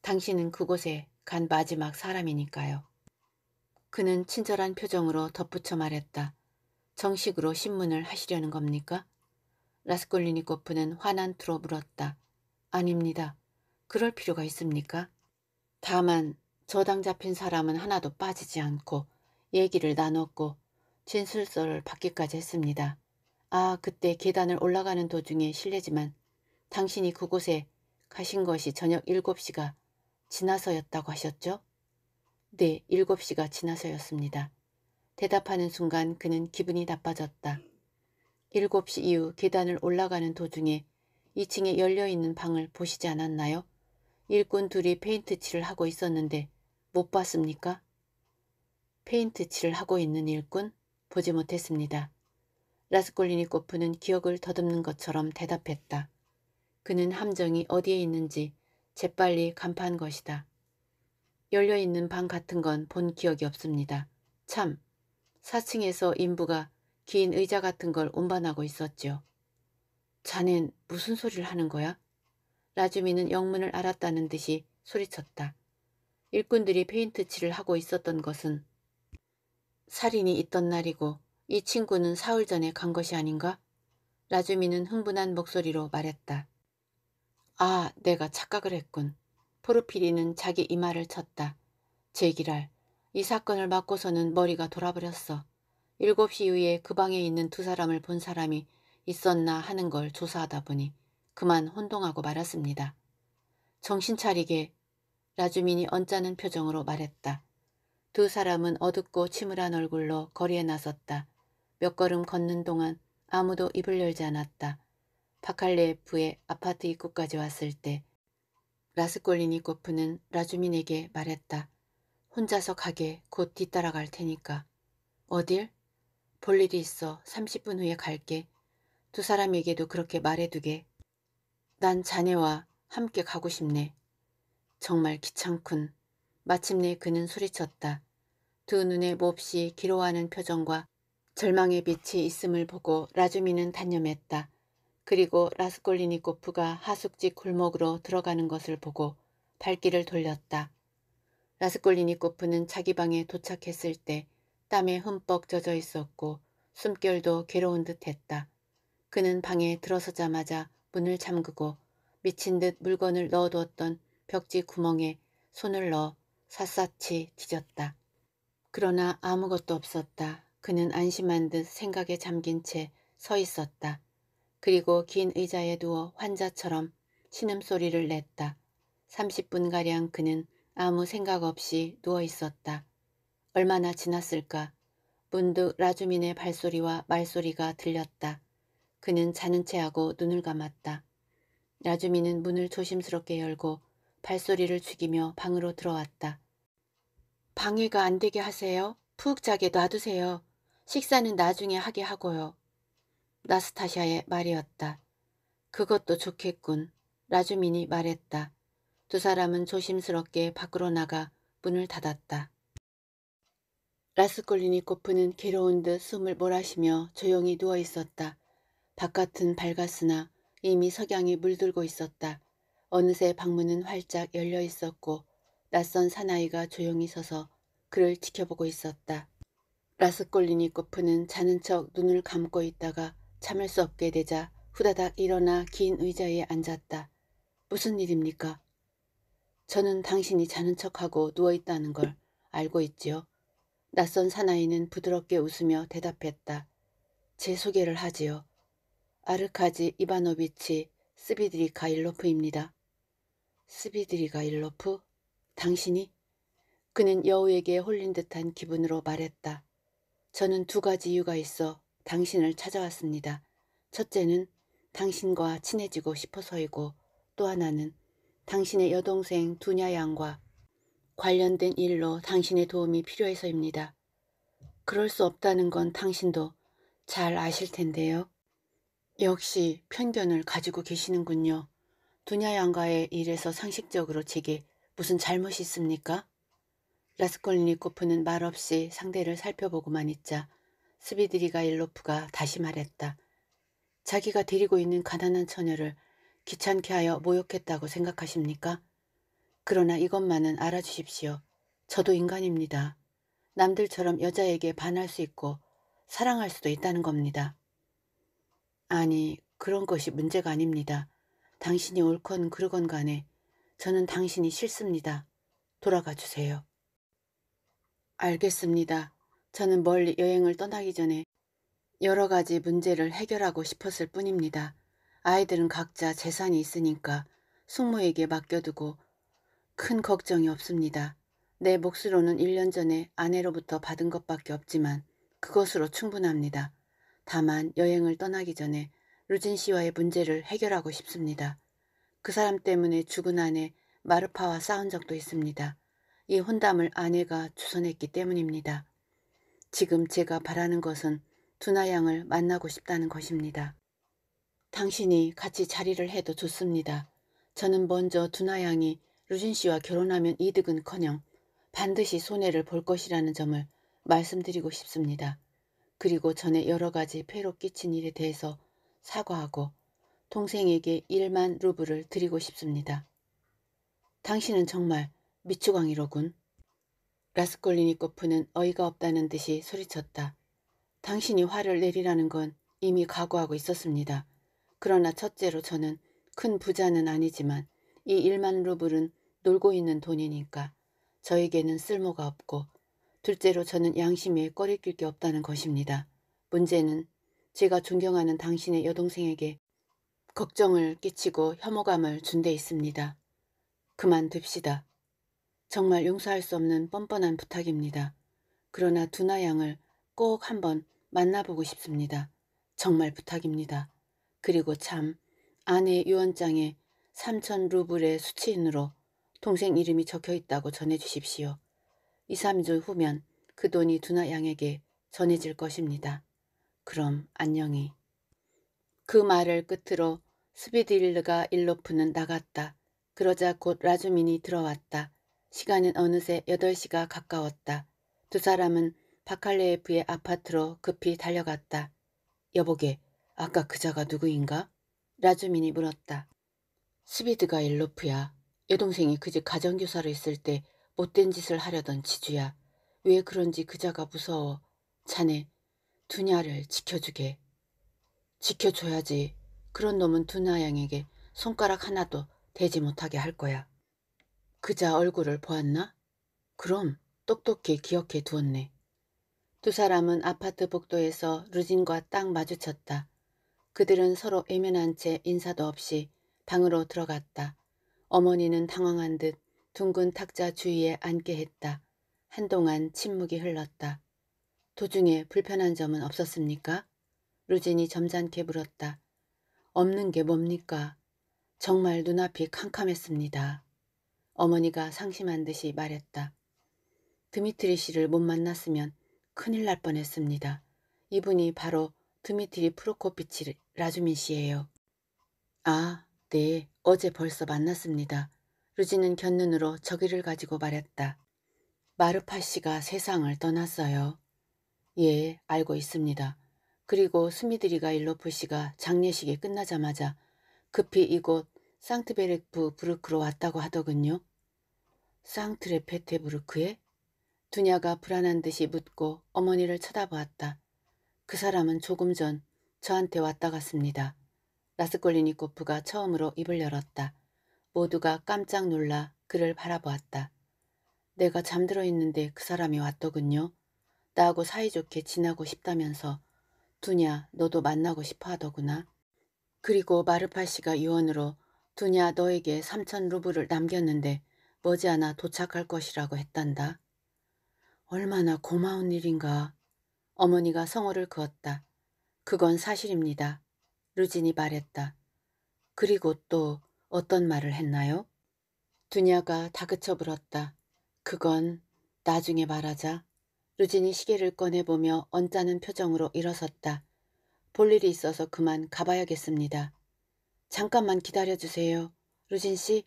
당신은 그곳에 간 마지막 사람이니까요. 그는 친절한 표정으로 덧붙여 말했다. 정식으로 신문을 하시려는 겁니까? 라스콜리니코프는 화난 투로 물었다. 아닙니다. 그럴 필요가 있습니까? 다만 저당 잡힌 사람은 하나도 빠지지 않고 얘기를 나눴고 진술서를 받기까지 했습니다. 아 그때 계단을 올라가는 도중에 실례지만 당신이 그곳에 가신 것이 저녁 7시가 지나서였다고 하셨죠? 네, 7시가 지나서였습니다. 대답하는 순간 그는 기분이 나빠졌다. 7시 이후 계단을 올라가는 도중에 2층에 열려있는 방을 보시지 않았나요? 일꾼 둘이 페인트칠을 하고 있었는데 못 봤습니까? 페인트칠을 하고 있는 일꾼? 보지 못했습니다. 라스콜리니코프는 기억을 더듬는 것처럼 대답했다. 그는 함정이 어디에 있는지 재빨리 간파한 것이다. 열려있는 방 같은 건 본 기억이 없습니다. 참, 4층에서 인부가 긴 의자 같은 걸 운반하고 있었죠. 자넨 무슨 소리를 하는 거야? 라주미는 영문을 알았다는 듯이 소리쳤다. 일꾼들이 페인트칠을 하고 있었던 것은 살인이 있던 날이고 이 친구는 사흘 전에 간 것이 아닌가? 라주미는 흥분한 목소리로 말했다. 아, 내가 착각을 했군. 포르피리는 자기 이마를 쳤다. 제기랄, 이 사건을 맞고서는 머리가 돌아버렸어. 7시 이후에 그 방에 있는 두 사람을 본 사람이 있었나 하는 걸 조사하다 보니 그만 혼동하고 말았습니다. 정신 차리게 라주민이 언짢은 표정으로 말했다. 두 사람은 어둡고 침울한 얼굴로 거리에 나섰다. 몇 걸음 걷는 동안 아무도 입을 열지 않았다. 파칼레프의 아파트 입구까지 왔을 때 라스콜리니코프는 라주민에게 말했다. 혼자서 가게 곧 뒤따라갈 테니까. 어딜? 볼 일이 있어 30분 후에 갈게. 두 사람에게도 그렇게 말해두게. 난 자네와 함께 가고 싶네. 정말 귀찮군. 마침내 그는 소리쳤다. 두 눈에 몹시 기로하는 표정과 절망의 빛이 있음을 보고 라주미는 단념했다. 그리고 라스콜리니코프가 하숙지 골목으로 들어가는 것을 보고 발길을 돌렸다. 라스콜리니코프는 자기 방에 도착했을 때 땀에 흠뻑 젖어 있었고 숨결도 괴로운 듯했다. 그는 방에 들어서자마자 문을 잠그고 미친 듯 물건을 넣어두었던 벽지 구멍에 손을 넣어 샅샅이 뒤졌다. 그러나 아무것도 없었다. 그는 안심한 듯 생각에 잠긴 채 서 있었다. 그리고 긴 의자에 누워 환자처럼 신음소리를 냈다. 30분가량 그는 아무 생각 없이 누워 있었다. 얼마나 지났을까. 문득 라주민의 발소리와 말소리가 들렸다. 그는 자는 체하고 눈을 감았다. 라주민은 문을 조심스럽게 열고 발소리를 죽이며 방으로 들어왔다. 방해가 안 되게 하세요. 푹 자게 놔두세요. 식사는 나중에 하게 하고요. 나스타샤의 말이었다. 그것도 좋겠군. 라주민이 말했다. 두 사람은 조심스럽게 밖으로 나가 문을 닫았다. 라스콜리니코프는 괴로운 듯 숨을 몰아쉬며 조용히 누워 있었다. 바깥은 밝았으나 이미 석양이 물들고 있었다. 어느새 방문은 활짝 열려 있었고 낯선 사나이가 조용히 서서 그를 지켜보고 있었다. 라스콜리니코프는 자는 척 눈을 감고 있다가 참을 수 없게 되자 후다닥 일어나 긴 의자에 앉았다. 무슨 일입니까? 저는 당신이 자는 척하고 누워있다는 걸 알고 있지요. 낯선 사나이는 부드럽게 웃으며 대답했다. 제 소개를 하지요. 아르카지 이바노비치 스비드리가 일로프입니다. 스비드리가 일로프? 당신이? 그는 여우에게 홀린 듯한 기분으로 말했다. 저는 두 가지 이유가 있어 당신을 찾아왔습니다. 첫째는 당신과 친해지고 싶어서이고 또 하나는 당신의 여동생 두냐 양과 관련된 일로 당신의 도움이 필요해서입니다. 그럴 수 없다는 건 당신도 잘 아실 텐데요. 역시 편견을 가지고 계시는군요. 두냐 양과의 일에서 상식적으로 제게 무슨 잘못이 있습니까? 라스콜리코프는 말없이 상대를 살펴보고만 있자 스비드리가 일로프가 다시 말했다. 자기가 데리고 있는 가난한 처녀를 귀찮게 하여 모욕했다고 생각하십니까? 그러나 이것만은 알아주십시오. 저도 인간입니다. 남들처럼 여자에게 반할 수 있고 사랑할 수도 있다는 겁니다. 아니, 그런 것이 문제가 아닙니다. 당신이 옳건 그르건 간에 저는 당신이 싫습니다. 돌아가 주세요. 알겠습니다. 저는 멀리 여행을 떠나기 전에 여러 가지 문제를 해결하고 싶었을 뿐입니다. 아이들은 각자 재산이 있으니까 숙모에게 맡겨두고 큰 걱정이 없습니다. 내 몫으로는 1년 전에 아내로부터 받은 것밖에 없지만 그것으로 충분합니다. 다만 여행을 떠나기 전에 루진 씨와의 문제를 해결하고 싶습니다. 그 사람 때문에 죽은 아내 마르파와 싸운 적도 있습니다. 이 혼담을 아내가 주선했기 때문입니다. 지금 제가 바라는 것은 두나 양을 만나고 싶다는 것입니다. 당신이 같이 자리를 해도 좋습니다. 저는 먼저 두나양이 루진 씨와 결혼하면 이득은커녕 반드시 손해를 볼 것이라는 점을 말씀드리고 싶습니다. 그리고 전에 여러 가지 폐로 끼친 일에 대해서 사과하고 동생에게 1만 루블을 드리고 싶습니다. 당신은 정말 미추광이로군. 라스콜리니코프는 어이가 없다는 듯이 소리쳤다. 당신이 화를 내리라는 건 이미 각오하고 있었습니다. 그러나 첫째로 저는 큰 부자는 아니지만 이 1만 루블은 놀고 있는 돈이니까 저에게는 쓸모가 없고 둘째로 저는 양심에 꺼리낄 게 없다는 것입니다. 문제는 제가 존경하는 당신의 여동생에게 걱정을 끼치고 혐오감을 준 데 있습니다. 그만둡시다. 정말 용서할 수 없는 뻔뻔한 부탁입니다. 그러나 두나 양을 꼭 한번 만나보고 싶습니다. 정말 부탁입니다. 그리고 참 아내 유언장에 3천 루블의 수치인으로 동생 이름이 적혀 있다고 전해주십시오. 2, 3주 후면 그 돈이 두나 양에게 전해질 것입니다. 그럼 안녕히. 그 말을 끝으로 스비딜르가 일로프는 나갔다. 그러자 곧 라주민이 들어왔다. 시간은 어느새 8시가 가까웠다. 두 사람은 바칼레예프의 아파트로 급히 달려갔다. 여보게, 아까 그 자가 누구인가? 라주민이 물었다. 스비드가 일로프야. 여동생이 그 집 가정교사로 있을 때 못된 짓을 하려던 지주야. 왜 그런지 그 자가 무서워. 자네, 두냐를 지켜주게. 지켜줘야지. 그런 놈은 두나 양에게 손가락 하나도 대지 못하게 할 거야. 그자 얼굴을 보았나? 그럼 똑똑히 기억해 두었네. 두 사람은 아파트 복도에서 루진과 딱 마주쳤다. 그들은 서로 애면한 채 인사도 없이 방으로 들어갔다. 어머니는 당황한 듯 둥근 탁자 주위에 앉게 했다. 한동안 침묵이 흘렀다. 도중에 불편한 점은 없었습니까? 루진이 점잖게 물었다. 없는 게 뭡니까? 정말 눈앞이 캄캄했습니다. 어머니가 상심한 듯이 말했다. 드미트리 씨를 못 만났으면 큰일 날 뻔했습니다. 이분이 바로 드미트리 프로코피치 라주민 씨예요. 아, 네. 어제 벌써 만났습니다. 루지는 견눈으로 저기를 가지고 말했다. 마르파 씨가 세상을 떠났어요. 예, 알고 있습니다. 그리고 스미드리가 일로프 씨가 장례식이 끝나자마자 급히 이곳 상트베르프 브루크로 왔다고 하더군요. 상트레페테브르크에 두냐가 불안한 듯이 묻고 어머니를 쳐다보았다. 그 사람은 조금 전 저한테 왔다 갔습니다. 라스콜리니코프가 처음으로 입을 열었다. 모두가 깜짝 놀라 그를 바라보았다. 내가 잠들어 있는데 그 사람이 왔더군요. 나하고 사이좋게 지나고 싶다면서 두냐 너도 만나고 싶어 하더구나. 그리고 마르파 씨가 유언으로 두냐 너에게 3천 루블을 남겼는데 머지않아 도착할 것이라고 했단다. 얼마나 고마운 일인가. 어머니가 성어를 그었다. 그건 사실입니다. 루진이 말했다. 그리고 또 어떤 말을 했나요? 두냐가 다그쳐 불었다 그건 나중에 말하자. 루진이 시계를 꺼내보며 언짢은 표정으로 일어섰다. 볼 일이 있어서 그만 가봐야겠습니다. 잠깐만 기다려주세요. 루진 씨,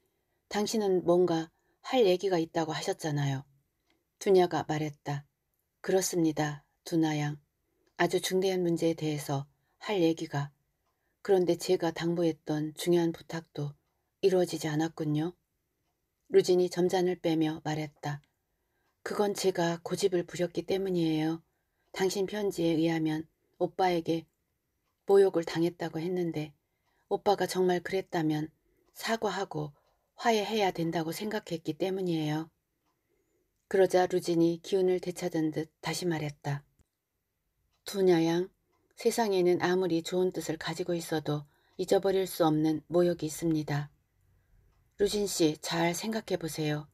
당신은 뭔가 할 얘기가 있다고 하셨잖아요. 두냐가 말했다. 그렇습니다. 두나양, 아주 중대한 문제에 대해서 할 얘기가 그런데 제가 당부했던 중요한 부탁도 이루어지지 않았군요. 루진이 점잔을 빼며 말했다. 그건 제가 고집을 부렸기 때문이에요. 당신 편지에 의하면 오빠에게 모욕을 당했다고 했는데 오빠가 정말 그랬다면 사과하고 화해해야 된다고 생각했기 때문이에요. 그러자 루진이 기운을 되찾은 듯 다시 말했다. 두냐양 세상에는 아무리 좋은 뜻을 가지고 있어도 잊어버릴 수 없는 모욕이 있습니다. 루진 씨잘 생각해 보세요.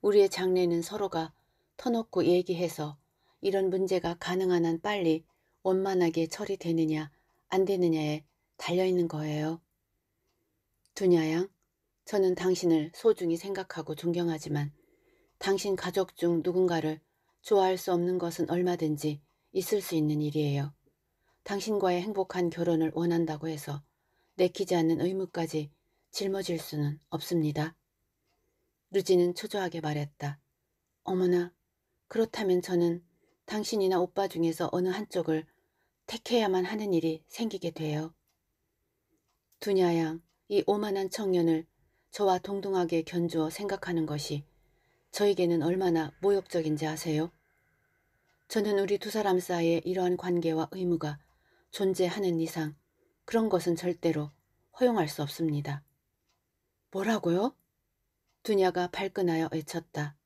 우리의 장래는 서로가 터놓고 얘기해서 이런 문제가 가능한 한 빨리 원만하게 처리되느냐 안 되느냐에 달려있는 거예요. 두냐양, 저는 당신을 소중히 생각하고 존경하지만 당신 가족 중 누군가를 좋아할 수 없는 것은 얼마든지 있을 수 있는 일이에요. 당신과의 행복한 결혼을 원한다고 해서 내키지 않는 의무까지 짊어질 수는 없습니다. 루지는 초조하게 말했다. 어머나, 그렇다면 저는 당신이나 오빠 중에서 어느 한쪽을 택해야만 하는 일이 생기게 돼요. 두냐양, 이 오만한 청년을 저와 동등하게 견주어 생각하는 것이 저에게는 얼마나 모욕적인지 아세요? 저는 우리 두 사람 사이에 이러한 관계와 의무가 존재하는 이상 그런 것은 절대로 허용할 수 없습니다. 뭐라고요? 두냐가 발끈하여 외쳤다.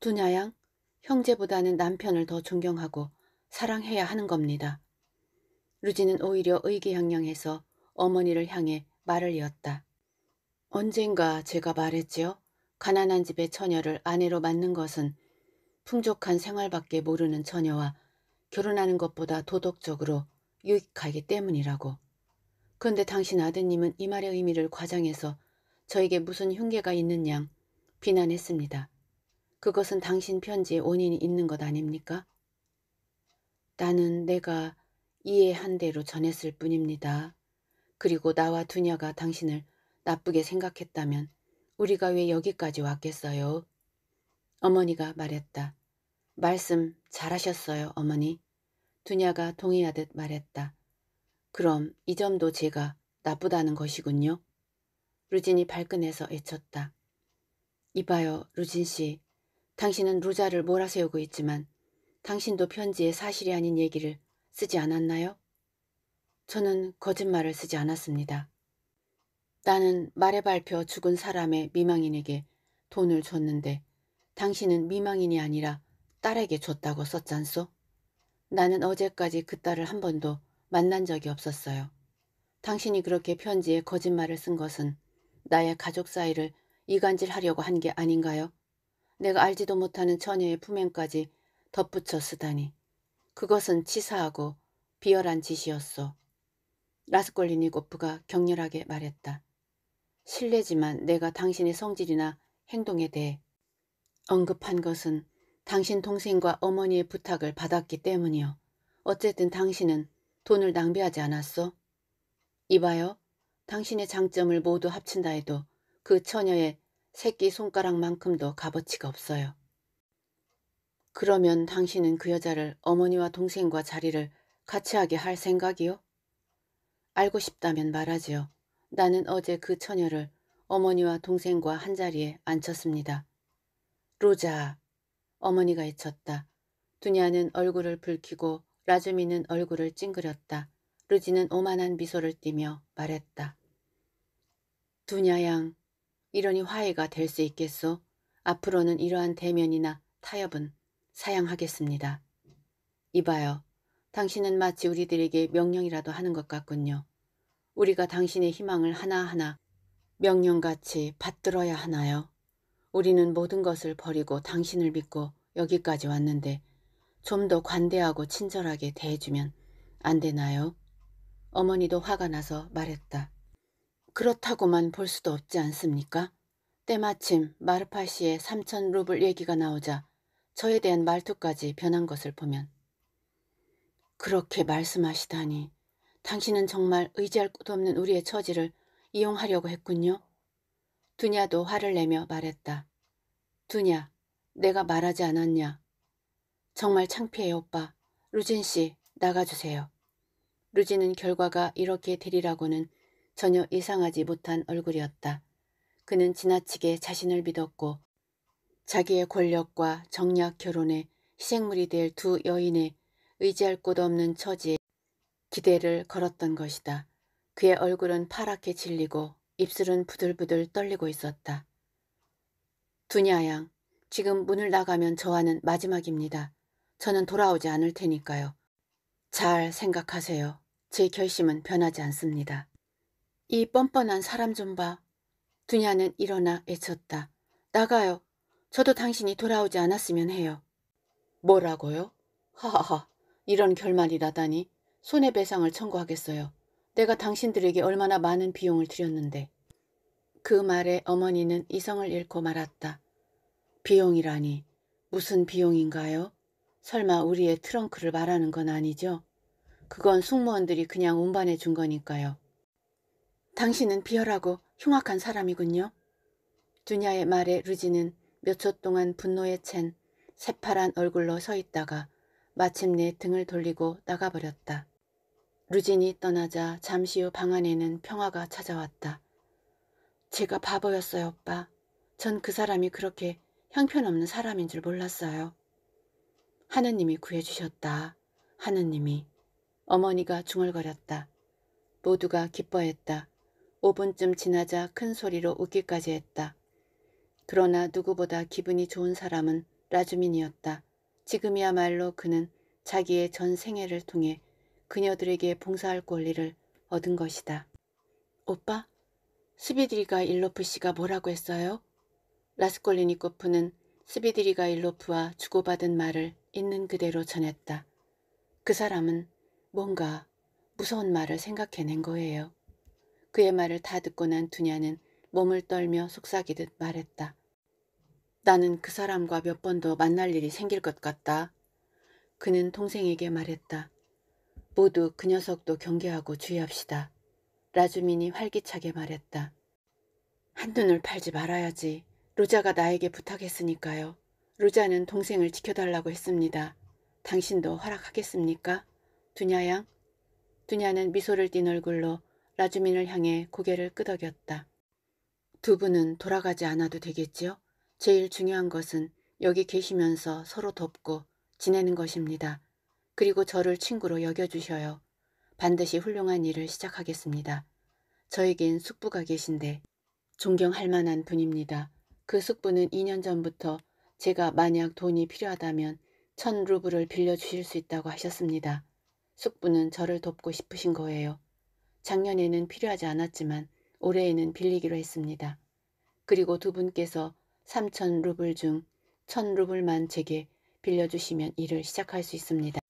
두냐양, 형제보다는 남편을 더 존경하고 사랑해야 하는 겁니다. 루지는 오히려 의기양양해서 어머니를 향해 말을 이었다. 언젠가 제가 말했지요. 가난한 집의 처녀를 아내로 맞는 것은 풍족한 생활밖에 모르는 처녀와 결혼하는 것보다 도덕적으로 유익하기 때문이라고. 그런데 당신 아드님은 이 말의 의미를 과장해서 저에게 무슨 흉계가 있는 양 비난했습니다. 그것은 당신 편지에 원인이 있는 것 아닙니까? 나는 내가 이해한 대로 전했을 뿐입니다. 그리고 나와 두녀가 당신을 나쁘게 생각했다면 우리가 왜 여기까지 왔겠어요? 어머니가 말했다. 말씀 잘하셨어요, 어머니. 두냐가 동의하듯 말했다. 그럼 이 점도 제가 나쁘다는 것이군요. 루진이 발끈해서 애쳤다. 이봐요, 루진 씨. 당신은 루자를 몰아세우고 있지만 당신도 편지에 사실이 아닌 얘기를 쓰지 않았나요? 저는 거짓말을 쓰지 않았습니다. 나는 말에 밟혀 죽은 사람의 미망인에게 돈을 줬는데 당신은 미망인이 아니라 딸에게 줬다고 썼잖소? 나는 어제까지 그 딸을 한 번도 만난 적이 없었어요. 당신이 그렇게 편지에 거짓말을 쓴 것은 나의 가족 사이를 이간질하려고 한 게 아닌가요? 내가 알지도 못하는 처녀의 품행까지 덧붙여 쓰다니. 그것은 치사하고 비열한 짓이었소. 라스콜리니고프가 격렬하게 말했다. 실례지만 내가 당신의 성질이나 행동에 대해 언급한 것은 당신 동생과 어머니의 부탁을 받았기 때문이요. 어쨌든 당신은 돈을 낭비하지 않았어? 이봐요. 당신의 장점을 모두 합친다 해도 그 처녀의 새끼 손가락만큼도 값어치가 없어요. 그러면 당신은 그 여자를 어머니와 동생과 자리를 같이 하게 할 생각이요? 알고 싶다면 말하지요. 나는 어제 그 처녀를 어머니와 동생과 한자리에 앉혔습니다. 로자. 어머니가 외쳤다. 두냐는 얼굴을 붉히고 라즈미는 얼굴을 찡그렸다. 루지는 오만한 미소를 띠며 말했다. 두냐양, 이러니 화해가 될 수 있겠소? 앞으로는 이러한 대면이나 타협은 사양하겠습니다. 이봐요. 당신은 마치 우리들에게 명령이라도 하는 것 같군요. 우리가 당신의 희망을 하나하나 명령같이 받들어야 하나요? 우리는 모든 것을 버리고 당신을 믿고 여기까지 왔는데 좀 더 관대하고 친절하게 대해주면 안 되나요? 어머니도 화가 나서 말했다. 그렇다고만 볼 수도 없지 않습니까? 때마침 마르파 시의 3천 루블 얘기가 나오자 저에 대한 말투까지 변한 것을 보면 그렇게 말씀하시다니 당신은 정말 의지할 곳도 없는 우리의 처지를 이용하려고 했군요. 두냐도 화를 내며 말했다. 두냐, 내가 말하지 않았냐. 정말 창피해 요 오빠. 루진 씨, 나가주세요. 루진은 결과가 이렇게 되리라고는 전혀 예상하지 못한 얼굴이었다. 그는 지나치게 자신을 믿었고 자기의 권력과 정략 결혼에 희생물이 될 두 여인의 의지할 곳 없는 처지에 기대를 걸었던 것이다. 그의 얼굴은 파랗게 질리고 입술은 부들부들 떨리고 있었다. 두냐양, 지금 문을 나가면 저와는 마지막입니다. 저는 돌아오지 않을 테니까요. 잘 생각하세요. 제 결심은 변하지 않습니다. 이 뻔뻔한 사람 좀 봐. 두냐는 일어나 애쳤다. 나가요. 저도 당신이 돌아오지 않았으면 해요. 뭐라고요? 하하하. 이런 결말이라다니 손해배상을 청구하겠어요. 내가 당신들에게 얼마나 많은 비용을 드렸는데그 말에 어머니는 이성을 잃고 말았다. 비용이라니 무슨 비용인가요? 설마 우리의 트렁크를 말하는 건 아니죠? 그건 승무원들이 그냥 운반해 준 거니까요. 당신은 비열하고 흉악한 사람이군요. 두냐의 말에 루지는 몇 초 동안 분노에 찬 새파란 얼굴로 서 있다가 마침내 등을 돌리고 나가버렸다. 루진이 떠나자 잠시 후 방 안에는 평화가 찾아왔다. 제가 바보였어요, 오빠. 전 그 사람이 그렇게 형편없는 사람인 줄 몰랐어요. 하느님이 구해주셨다. 하느님이. 어머니가 중얼거렸다. 모두가 기뻐했다. 5분쯤 지나자 큰 소리로 웃기까지 했다. 그러나 누구보다 기분이 좋은 사람은 라주민이었다. 지금이야말로 그는 자기의 전 생애를 통해 그녀들에게 봉사할 권리를 얻은 것이다. 오빠, 스비드리가 일로프 씨가 뭐라고 했어요? 라스콜리니코프는 스비드리가 일로프와 주고받은 말을 있는 그대로 전했다. 그 사람은 뭔가 무서운 말을 생각해낸 거예요. 그의 말을 다 듣고 난 두냐는 몸을 떨며 속삭이듯 말했다. 나는 그 사람과 몇 번 더 만날 일이 생길 것 같다. 그는 동생에게 말했다. 모두 그 녀석도 경계하고 주의합시다. 라주민이 활기차게 말했다. 한눈을 팔지 말아야지. 루자가 나에게 부탁했으니까요. 루자는 동생을 지켜달라고 했습니다. 당신도 허락하겠습니까? 두냐양? 두냐는 미소를 띤 얼굴로 라주민을 향해 고개를 끄덕였다. 두 분은 돌아가지 않아도 되겠지요? 제일 중요한 것은 여기 계시면서 서로 돕고 지내는 것입니다. 그리고 저를 친구로 여겨주셔요. 반드시 훌륭한 일을 시작하겠습니다. 저에겐 숙부가 계신데 존경할 만한 분입니다. 그 숙부는 2년 전부터 제가 만약 돈이 필요하다면 천 루블을 빌려주실 수 있다고 하셨습니다. 숙부는 저를 돕고 싶으신 거예요. 작년에는 필요하지 않았지만 올해에는 빌리기로 했습니다. 그리고 두 분께서 3천 루블 중 천루블만 제게 빌려주시면 일을 시작할 수 있습니다.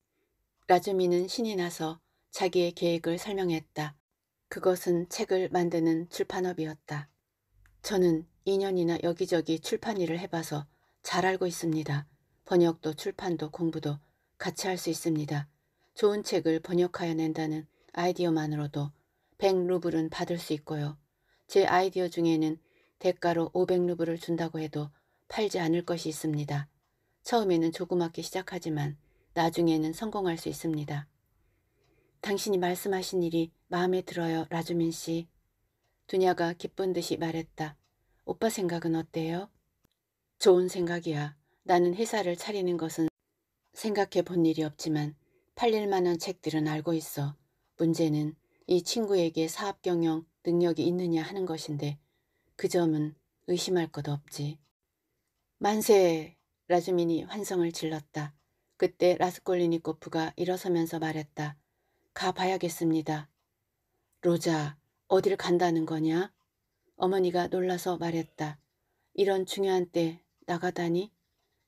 라즈미는 신이 나서 자기의 계획을 설명했다. 그것은 책을 만드는 출판업이었다. 저는 2년이나 여기저기 출판 일을 해봐서 잘 알고 있습니다. 번역도 출판도 공부도 같이 할 수 있습니다. 좋은 책을 번역하여 낸다는 아이디어만으로도 100루블은 받을 수 있고요. 제 아이디어 중에는 대가로 500루블을 준다고 해도 팔지 않을 것이 있습니다. 처음에는 조그맣게 시작하지만 나중에는 성공할 수 있습니다. 당신이 말씀하신 일이 마음에 들어요, 라주민 씨. 두냐가 기쁜 듯이 말했다. 오빠 생각은 어때요? 좋은 생각이야. 나는 회사를 차리는 것은 생각해 본 일이 없지만 팔릴 만한 책들은 알고 있어. 문제는 이 친구에게 사업 경영 능력이 있느냐 하는 것인데 그 점은 의심할 것도 없지. 만세! 라주민이 환성을 질렀다. 그때 라스콜리니코프가 일어서면서 말했다. 가봐야겠습니다. 로자, 어딜 간다는 거냐? 어머니가 놀라서 말했다. 이런 중요한 때 나가다니?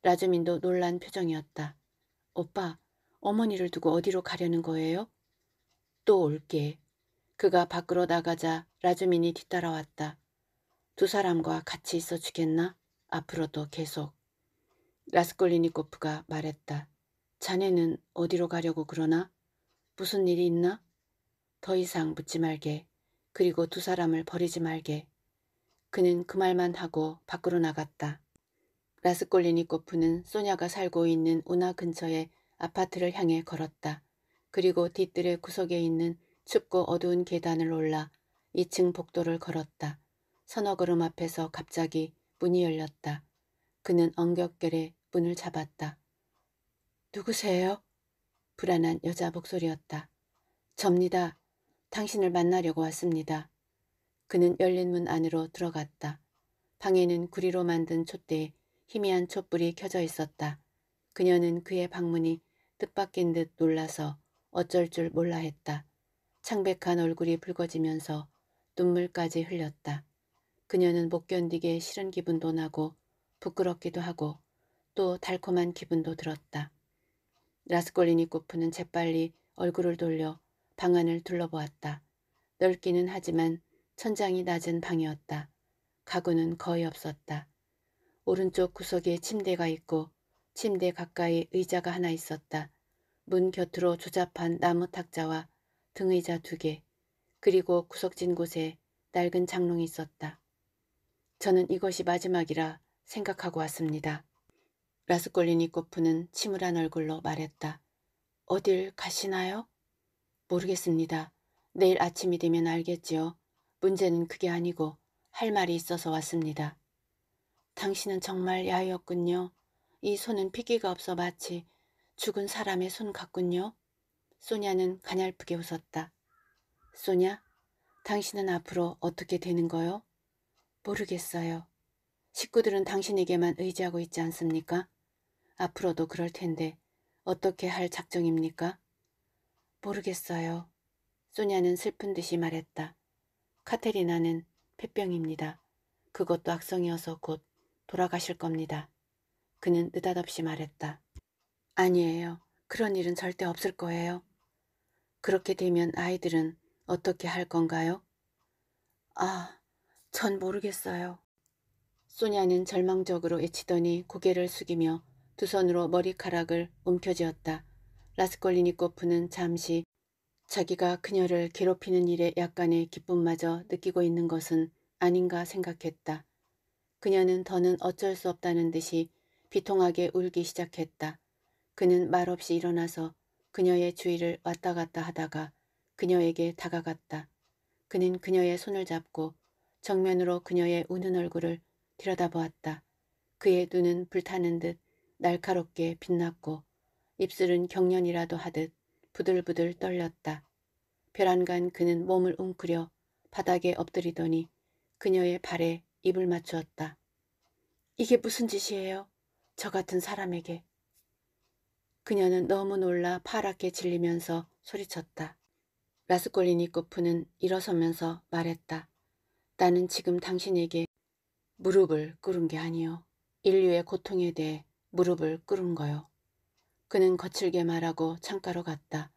라즈민도 놀란 표정이었다. 오빠, 어머니를 두고 어디로 가려는 거예요? 또 올게. 그가 밖으로 나가자 라즈민이 뒤따라왔다. 두 사람과 같이 있어 주겠나? 앞으로도 계속. 라스콜리니코프가 말했다. 자네는 어디로 가려고 그러나? 무슨 일이 있나? 더 이상 묻지 말게. 그리고 두 사람을 버리지 말게. 그는 그 말만 하고 밖으로 나갔다. 라스콜리니코프는 소냐가 살고 있는 운하 근처의 아파트를 향해 걸었다. 그리고 뒤뜰의 구석에 있는 춥고 어두운 계단을 올라 2층 복도를 걸었다. 서너 걸음 앞에서 갑자기 문이 열렸다. 그는 엉겹결에 문을 잡았다. 누구세요? 불안한 여자 목소리였다. 접니다. 당신을 만나려고 왔습니다. 그는 열린 문 안으로 들어갔다. 방에는 구리로 만든 촛대에 희미한 촛불이 켜져 있었다. 그녀는 그의 방문이 뜻밖인 듯 놀라서 어쩔 줄 몰라 했다. 창백한 얼굴이 붉어지면서 눈물까지 흘렸다. 그녀는 못 견디게 싫은 기분도 나고 부끄럽기도 하고 또 달콤한 기분도 들었다. 라스콜리니코프는 재빨리 얼굴을 돌려 방 안을 둘러보았다. 넓기는 하지만 천장이 낮은 방이었다. 가구는 거의 없었다. 오른쪽 구석에 침대가 있고 침대 가까이 의자가 하나 있었다. 문 곁으로 조잡한 나무 탁자와 등의자 두 개, 그리고 구석진 곳에 낡은 장롱이 있었다. 저는 이것이 마지막이라 생각하고 왔습니다. 라스콜리니코프는 침울한 얼굴로 말했다. 어딜 가시나요? 모르겠습니다. 내일 아침이 되면 알겠지요. 문제는 그게 아니고 할 말이 있어서 왔습니다. 당신은 정말 야였군요. 이 손은 피기가 없어 마치 죽은 사람의 손 같군요. 소냐는 가냘프게 웃었다. 소냐, 당신은 앞으로 어떻게 되는 거요? 모르겠어요. 식구들은 당신에게만 의지하고 있지 않습니까? 앞으로도 그럴 텐데 어떻게 할 작정입니까? 모르겠어요. 소냐는 슬픈 듯이 말했다. 카테리나는 폐병입니다. 그것도 악성이어서 곧 돌아가실 겁니다. 그는 느닷없이 말했다. 아니에요. 그런 일은 절대 없을 거예요. 그렇게 되면 아이들은 어떻게 할 건가요? 아, 전 모르겠어요. 소냐는 절망적으로 외치더니 고개를 숙이며 두 손으로 머리카락을 움켜쥐었다. 라스콜리니코프는 잠시 자기가 그녀를 괴롭히는 일에 약간의 기쁨마저 느끼고 있는 것은 아닌가 생각했다. 그녀는 더는 어쩔 수 없다는 듯이 비통하게 울기 시작했다. 그는 말없이 일어나서 그녀의 주위를 왔다 갔다 하다가 그녀에게 다가갔다. 그는 그녀의 손을 잡고 정면으로 그녀의 우는 얼굴을 들여다보았다. 그의 눈은 불타는 듯 날카롭게 빛났고 입술은 경련이라도 하듯 부들부들 떨렸다. 벼란간 그는 몸을 웅크려 바닥에 엎드리더니 그녀의 발에 입을 맞추었다. 이게 무슨 짓이에요? 저 같은 사람에게. 그녀는 너무 놀라 파랗게 질리면서 소리쳤다. 라스콜리니코프는 일어서면서 말했다. 나는 지금 당신에게 무릎을 꿇은 게 아니요. 인류의 고통에 대해 무릎을 꿇은 거요. 그는 거칠게 말하고 창가로 갔다.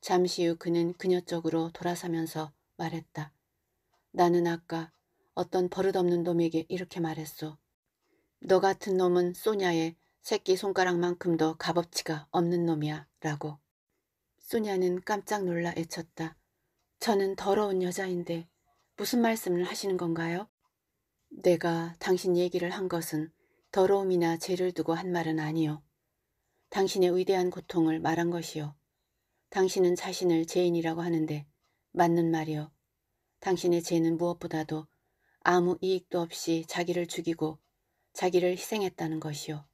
잠시 후 그는 그녀 쪽으로 돌아서면서 말했다. 나는 아까 어떤 버릇없는 놈에게 이렇게 말했소. 너 같은 놈은 소냐의 새끼 손가락만큼도 값어치가 없는 놈이야 라고. 소냐는 깜짝 놀라 애쳤다. 저는 더러운 여자인데 무슨 말씀을 하시는 건가요? 내가 당신 얘기를 한 것은 더러움이나 죄를 두고 한 말은 아니요. 당신의 위대한 고통을 말한 것이요. 당신은 자신을 죄인이라고 하는데 맞는 말이요. 당신의 죄는 무엇보다도 아무 이익도 없이 자기를 죽이고 자기를 희생했다는 것이요.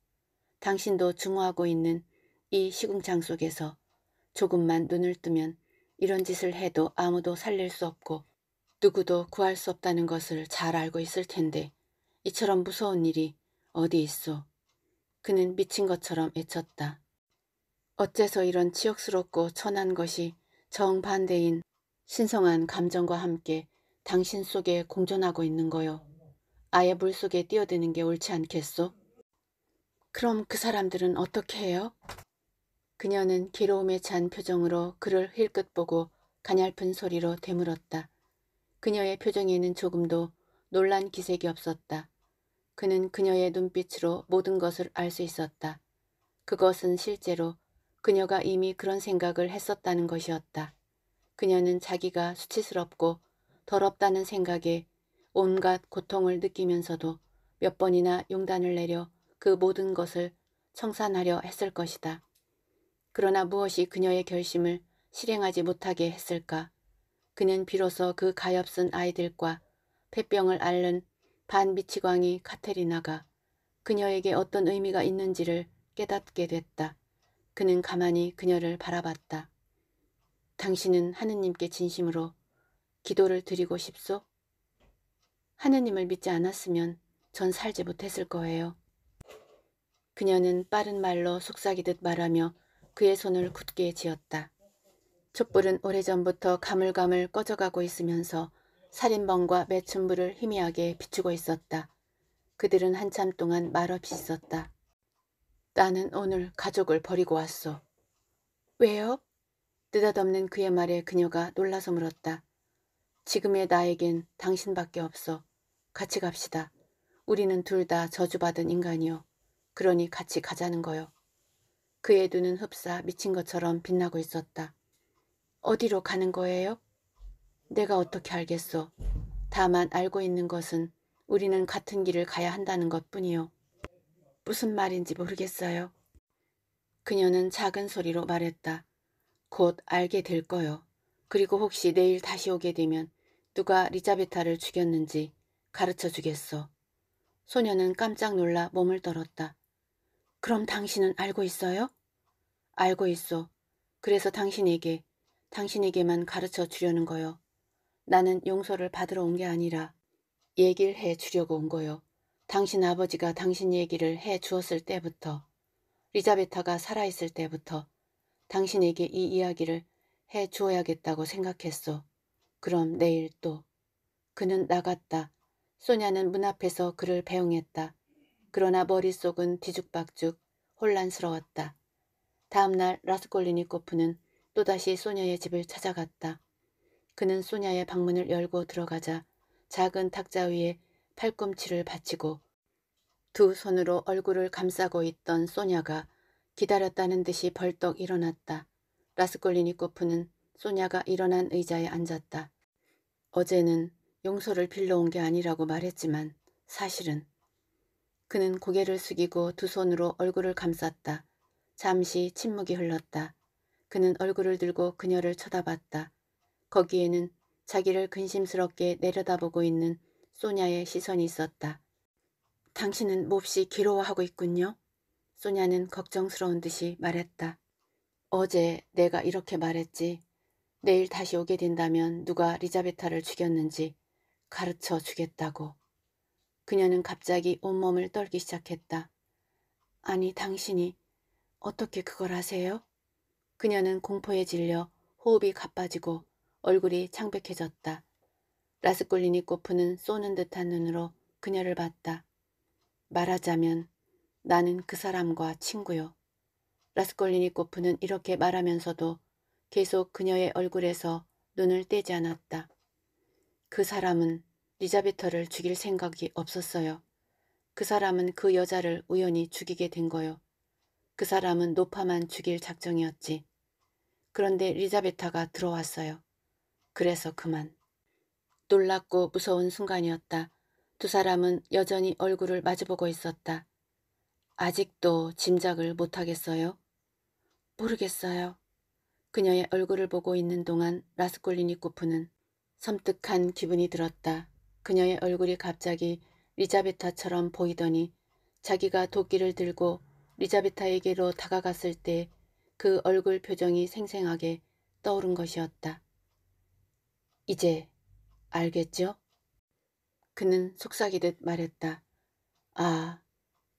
당신도 증오하고 있는 이 시궁창 속에서 조금만 눈을 뜨면 이런 짓을 해도 아무도 살릴 수 없고 누구도 구할 수 없다는 것을 잘 알고 있을 텐데 이처럼 무서운 일이 어디 있소. 그는 미친 것처럼 외쳤다 어째서 이런 치욕스럽고 천한 것이 정반대인 신성한 감정과 함께 당신 속에 공존하고 있는 거요. 아예 물속에 뛰어드는 게 옳지 않겠소? 그럼 그 사람들은 어떻게 해요? 그녀는 괴로움에 찬 표정으로 그를 힐끗 보고 가냘픈 소리로 되물었다. 그녀의 표정에는 조금도 놀란 기색이 없었다. 그는 그녀의 눈빛으로 모든 것을 알 수 있었다. 그것은 실제로 그녀가 이미 그런 생각을 했었다는 것이었다. 그녀는 자기가 수치스럽고 더럽다는 생각에 온갖 고통을 느끼면서도 몇 번이나 용단을 내려 그 모든 것을 청산하려 했을 것이다. 그러나 무엇이 그녀의 결심을 실행하지 못하게 했을까? 그는 비로소 그 가엾은 아이들과 폐병을 앓는 반비치광이 카테리나가 그녀에게 어떤 의미가 있는지를 깨닫게 됐다. 그는 가만히 그녀를 바라봤다. 당신은 하느님께 진심으로 기도를 드리고 싶소? 하느님을 믿지 않았으면 전 살지 못했을 거예요. 그녀는 빠른 말로 속삭이듯 말하며 그의 손을 굳게 쥐었다. 촛불은 오래전부터 가물가물 꺼져가고 있으면서 살인범과 매춘부를 희미하게 비추고 있었다. 그들은 한참 동안 말없이 있었다. 나는 오늘 가족을 버리고 왔소. 왜요? 느닷없는 그의 말에 그녀가 놀라서 물었다. 지금의 나에겐 당신밖에 없어. 같이 갑시다. 우리는 둘 다 저주받은 인간이요. 그러니 같이 가자는 거요. 그의 눈은 흡사 미친 것처럼 빛나고 있었다. 어디로 가는 거예요? 내가 어떻게 알겠소. 다만 알고 있는 것은 우리는 같은 길을 가야 한다는 것뿐이요. 무슨 말인지 모르겠어요. 그녀는 작은 소리로 말했다. 곧 알게 될 거요. 그리고 혹시 내일 다시 오게 되면 누가 리자베타를 죽였는지 가르쳐 주겠소. 소녀는 깜짝 놀라 몸을 떨었다. 그럼 당신은 알고 있어요? 알고 있어. 그래서 당신에게, 당신에게만 가르쳐 주려는 거요. 나는 용서를 받으러 온 게 아니라 얘기를 해 주려고 온 거요. 당신 아버지가 당신 얘기를 해 주었을 때부터 리자베타가 살아있을 때부터 당신에게 이 이야기를 해 주어야겠다고 생각했소. 그럼 내일 또. 그는 나갔다. 소냐는 문 앞에서 그를 배웅했다. 그러나 머릿속은 뒤죽박죽 혼란스러웠다. 다음날 라스콜리니코프는 또다시 소녀의 집을 찾아갔다. 그는 소냐의 방문을 열고 들어가자 작은 탁자 위에 팔꿈치를 받치고 두 손으로 얼굴을 감싸고 있던 소냐가 기다렸다는 듯이 벌떡 일어났다. 라스콜리니코프는 소냐가 일어난 의자에 앉았다. 어제는 용서를 빌려온게 아니라고 말했지만 사실은 그는 고개를 숙이고 두 손으로 얼굴을 감쌌다. 잠시 침묵이 흘렀다. 그는 얼굴을 들고 그녀를 쳐다봤다. 거기에는 자기를 근심스럽게 내려다보고 있는 소냐의 시선이 있었다. 당신은 몹시 괴로워하고 있군요. 소냐는 걱정스러운 듯이 말했다. 어제 내가 이렇게 말했지. 내일 다시 오게 된다면 누가 리자베타를 죽였는지 가르쳐 주겠다고. 그녀는 갑자기 온몸을 떨기 시작했다. 아니 당신이 어떻게 그걸 아세요? 그녀는 공포에 질려 호흡이 가빠지고 얼굴이 창백해졌다. 라스콜리니 꼬프는 쏘는 듯한 눈으로 그녀를 봤다. 말하자면 나는 그 사람과 친구요. 라스콜리니 꼬프는 이렇게 말하면서도 계속 그녀의 얼굴에서 눈을 떼지 않았다. 그 사람은 리자베터를 죽일 생각이 없었어요. 그 사람은 그 여자를 우연히 죽이게 된 거요. 그 사람은 노파만 죽일 작정이었지. 그런데 리자베타가 들어왔어요. 그래서 그만. 놀랍고 무서운 순간이었다. 두 사람은 여전히 얼굴을 마주보고 있었다. 아직도 짐작을 못하겠어요? 모르겠어요. 그녀의 얼굴을 보고 있는 동안 라스콜리니코프는 섬뜩한 기분이 들었다. 그녀의 얼굴이 갑자기 리자베타처럼 보이더니 자기가 도끼를 들고 리자베타에게로 다가갔을 때 그 얼굴 표정이 생생하게 떠오른 것이었다. 이제 알겠죠? 그는 속삭이듯 말했다. 아,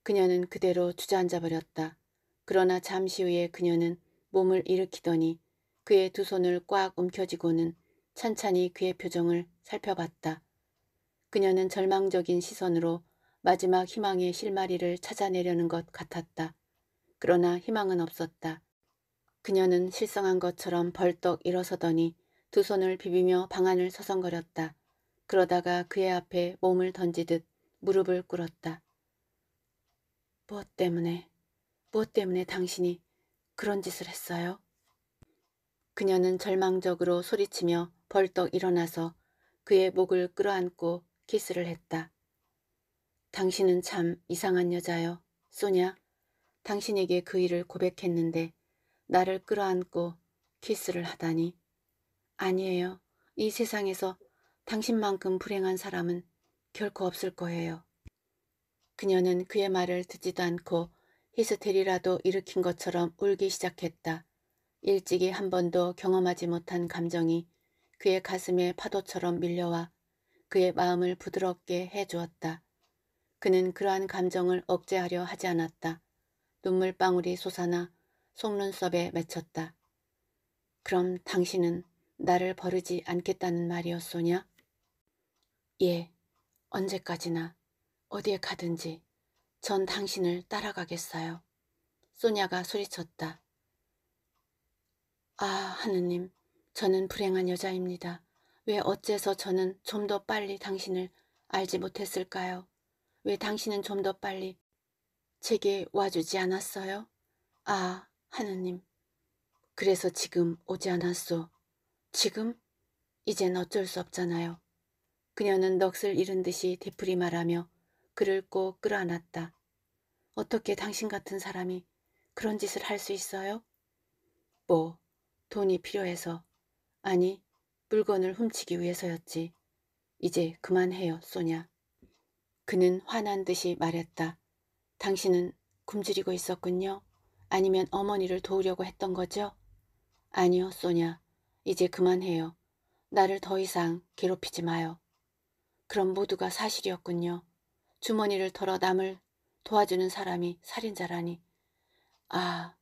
그녀는 그대로 주저앉아 버렸다. 그러나 잠시 후에 그녀는 몸을 일으키더니 그의 두 손을 꽉 움켜쥐고는 찬찬히 그의 표정을 살펴봤다. 그녀는 절망적인 시선으로 마지막 희망의 실마리를 찾아내려는 것 같았다. 그러나 희망은 없었다. 그녀는 실성한 것처럼 벌떡 일어서더니 두 손을 비비며 방안을 서성거렸다. 그러다가 그의 앞에 몸을 던지듯 무릎을 꿇었다. 무엇 뭐 때문에, 무엇 뭐 때문에 당신이 그런 짓을 했어요? 그녀는 절망적으로 소리치며 벌떡 일어나서 그의 목을 끌어안고 키스를 했다. 당신은 참 이상한 여자요, 소냐. 당신에게 그 일을 고백했는데 나를 끌어안고 키스를 하다니. 아니에요. 이 세상에서 당신만큼 불행한 사람은 결코 없을 거예요. 그녀는 그의 말을 듣지도 않고 히스테리라도 일으킨 것처럼 울기 시작했다. 일찍이 한 번도 경험하지 못한 감정이 그의 가슴에 파도처럼 밀려와 그의 마음을 부드럽게 해주었다. 그는 그러한 감정을 억제하려 하지 않았다. 눈물방울이 솟아나 속눈썹에 맺혔다. 그럼 당신은 나를 버리지 않겠다는 말이었소냐? 예, 언제까지나 어디에 가든지 전 당신을 따라가겠어요. 소냐가 소리쳤다. 아, 하느님, 저는 불행한 여자입니다. 왜 어째서 저는 좀 더 빨리 당신을 알지 못했을까요? 왜 당신은 좀 더 빨리 제게 와주지 않았어요? 아, 하느님. 그래서 지금 오지 않았소. 지금? 이젠 어쩔 수 없잖아요. 그녀는 넋을 잃은 듯이 되풀이 말하며 그를 꼭 끌어안았다. 어떻게 당신 같은 사람이 그런 짓을 할 수 있어요? 뭐, 돈이 필요해서. 아니, 물건을 훔치기 위해서였지. 이제 그만해요, 소냐. 그는 화난 듯이 말했다. 당신은 굶주리고 있었군요. 아니면 어머니를 도우려고 했던 거죠? 아니요, 소냐. 이제 그만해요. 나를 더 이상 괴롭히지 마요. 그럼 모두가 사실이었군요. 주머니를 털어 남을 도와주는 사람이 살인자라니. 아,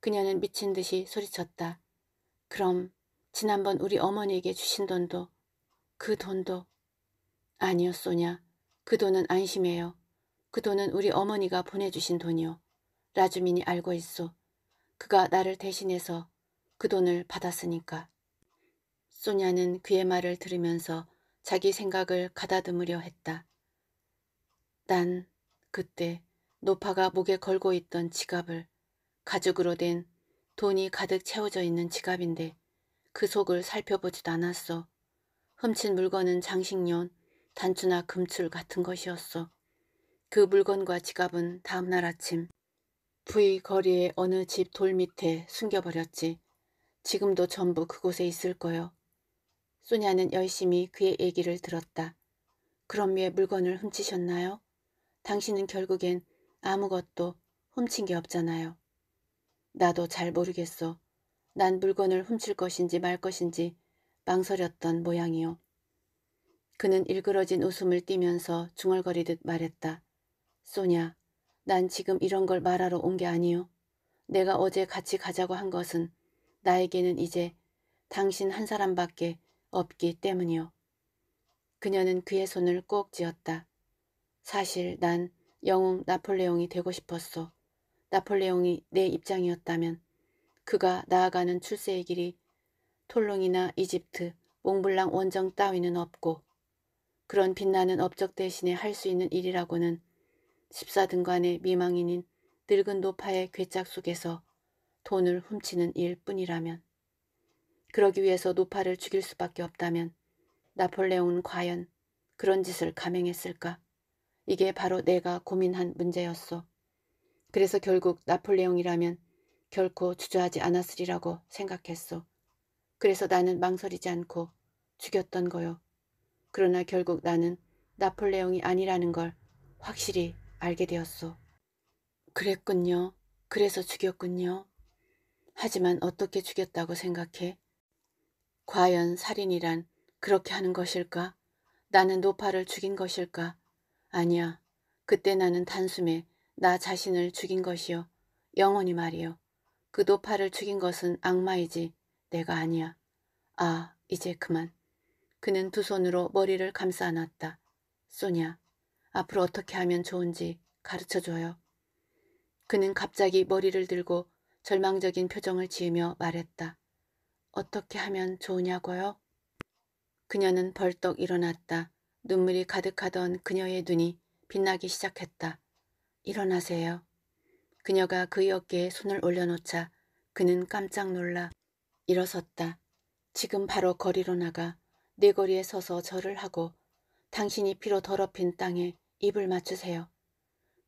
그녀는 미친 듯이 소리쳤다. 그럼 지난번 우리 어머니에게 주신 돈도 그 돈도 아니요 소냐. 그 돈은 안심해요. 그 돈은 우리 어머니가 보내주신 돈이요. 라주민이 알고 있어. 그가 나를 대신해서 그 돈을 받았으니까. 소냐는 그의 말을 들으면서 자기 생각을 가다듬으려 했다. 난 그때 노파가 목에 걸고 있던 지갑을 가죽으로 된 돈이 가득 채워져 있는 지갑인데 그 속을 살펴보지도 않았어. 훔친 물건은 장식년 단추나 금출 같은 것이었어. 그 물건과 지갑은 다음날 아침 부의 거리의 어느 집 돌 밑에 숨겨버렸지. 지금도 전부 그곳에 있을 거요. 소냐는 열심히 그의 얘기를 들었다. 그럼 위에 물건을 훔치셨나요? 당신은 결국엔 아무것도 훔친 게 없잖아요. 나도 잘 모르겠어. 난 물건을 훔칠 것인지 말 것인지 망설였던 모양이요. 그는 일그러진 웃음을 띠면서 중얼거리듯 말했다. 소냐, 난 지금 이런 걸 말하러 온 게 아니요. 내가 어제 같이 가자고 한 것은 나에게는 이제 당신 한 사람밖에 없기 때문이요. 그녀는 그의 손을 꼭 쥐었다. 사실 난 영웅 나폴레옹이 되고 싶었소. 나폴레옹이 내 입장이었다면 그가 나아가는 출세의 길이 톨롱이나 이집트, 몽블랑 원정 따위는 없고 그런 빛나는 업적 대신에 할 수 있는 일이라고는 14등간의 미망인인 늙은 노파의 괴짝 속에서 돈을 훔치는 일뿐이라면 그러기 위해서 노파를 죽일 수밖에 없다면 나폴레옹은 과연 그런 짓을 감행했을까? 이게 바로 내가 고민한 문제였어. 그래서 결국 나폴레옹이라면 결코 주저하지 않았으리라고 생각했어. 그래서 나는 망설이지 않고 죽였던 거요. 그러나 결국 나는 나폴레옹이 아니라는 걸 확실히 알게 되었어. 그랬군요. 그래서 죽였군요. 하지만 어떻게 죽였다고 생각해? 과연 살인이란 그렇게 하는 것일까? 나는 노파를 죽인 것일까? 아니야. 그때 나는 단숨에 나 자신을 죽인 것이요. 영원히 말이요. 그 노파를 죽인 것은 악마이지 내가 아니야. 아 이제 그만. 그는 두 손으로 머리를 감싸 안았다. 소냐 앞으로 어떻게 하면 좋은지 가르쳐줘요. 그는 갑자기 머리를 들고 절망적인 표정을 지으며 말했다. 어떻게 하면 좋으냐고요? 그녀는 벌떡 일어났다. 눈물이 가득하던 그녀의 눈이 빛나기 시작했다. 일어나세요. 그녀가 그의 어깨에 손을 올려놓자 그는 깜짝 놀라 일어섰다. 지금 바로 거리로 나가 네 거리에 서서 절을 하고 당신이 피로 더럽힌 땅에 입을 맞추세요.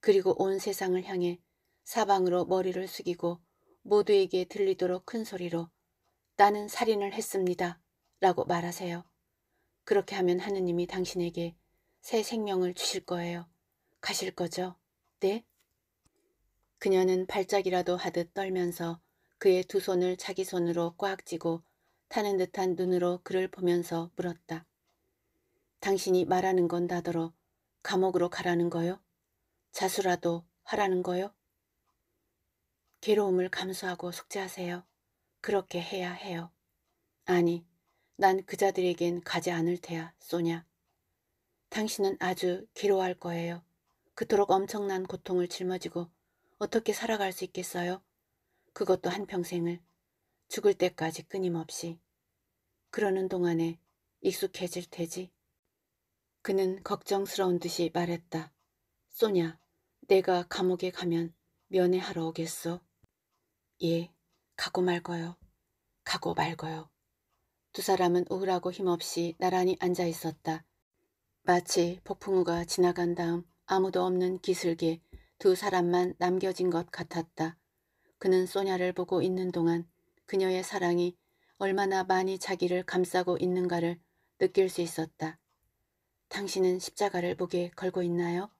그리고 온 세상을 향해 사방으로 머리를 숙이고 모두에게 들리도록 큰 소리로 나는 살인을 했습니다. 라고 말하세요. 그렇게 하면 하느님이 당신에게 새 생명을 주실 거예요. 가실 거죠? 네? 그녀는 발작이라도 하듯 떨면서 그의 두 손을 자기 손으로 꽉 쥐고 타는 듯한 눈으로 그를 보면서 물었다. 당신이 말하는 건다더러 감옥으로 가라는 거요? 자수라도 하라는 거요? 괴로움을 감수하고 숙제하세요 그렇게 해야 해요. 아니, 난 그자들에겐 가지 않을 테야, 소냐. 당신은 아주 괴로워할 거예요. 그토록 엄청난 고통을 짊어지고 어떻게 살아갈 수 있겠어요? 그것도 한평생을 죽을 때까지 끊임없이. 그러는 동안에 익숙해질 테지. 그는 걱정스러운 듯이 말했다. 소냐, 내가 감옥에 가면 면회하러 오겠소. 예, 가고 말거요. 가고 말거요. 두 사람은 우울하고 힘없이 나란히 앉아 있었다. 마치 폭풍우가 지나간 다음 아무도 없는 기슭에 두 사람만 남겨진 것 같았다. 그는 소냐를 보고 있는 동안 그녀의 사랑이 얼마나 많이 자기를 감싸고 있는가를 느낄 수 있었다. 당신은 십자가를 목에 걸고 있나요?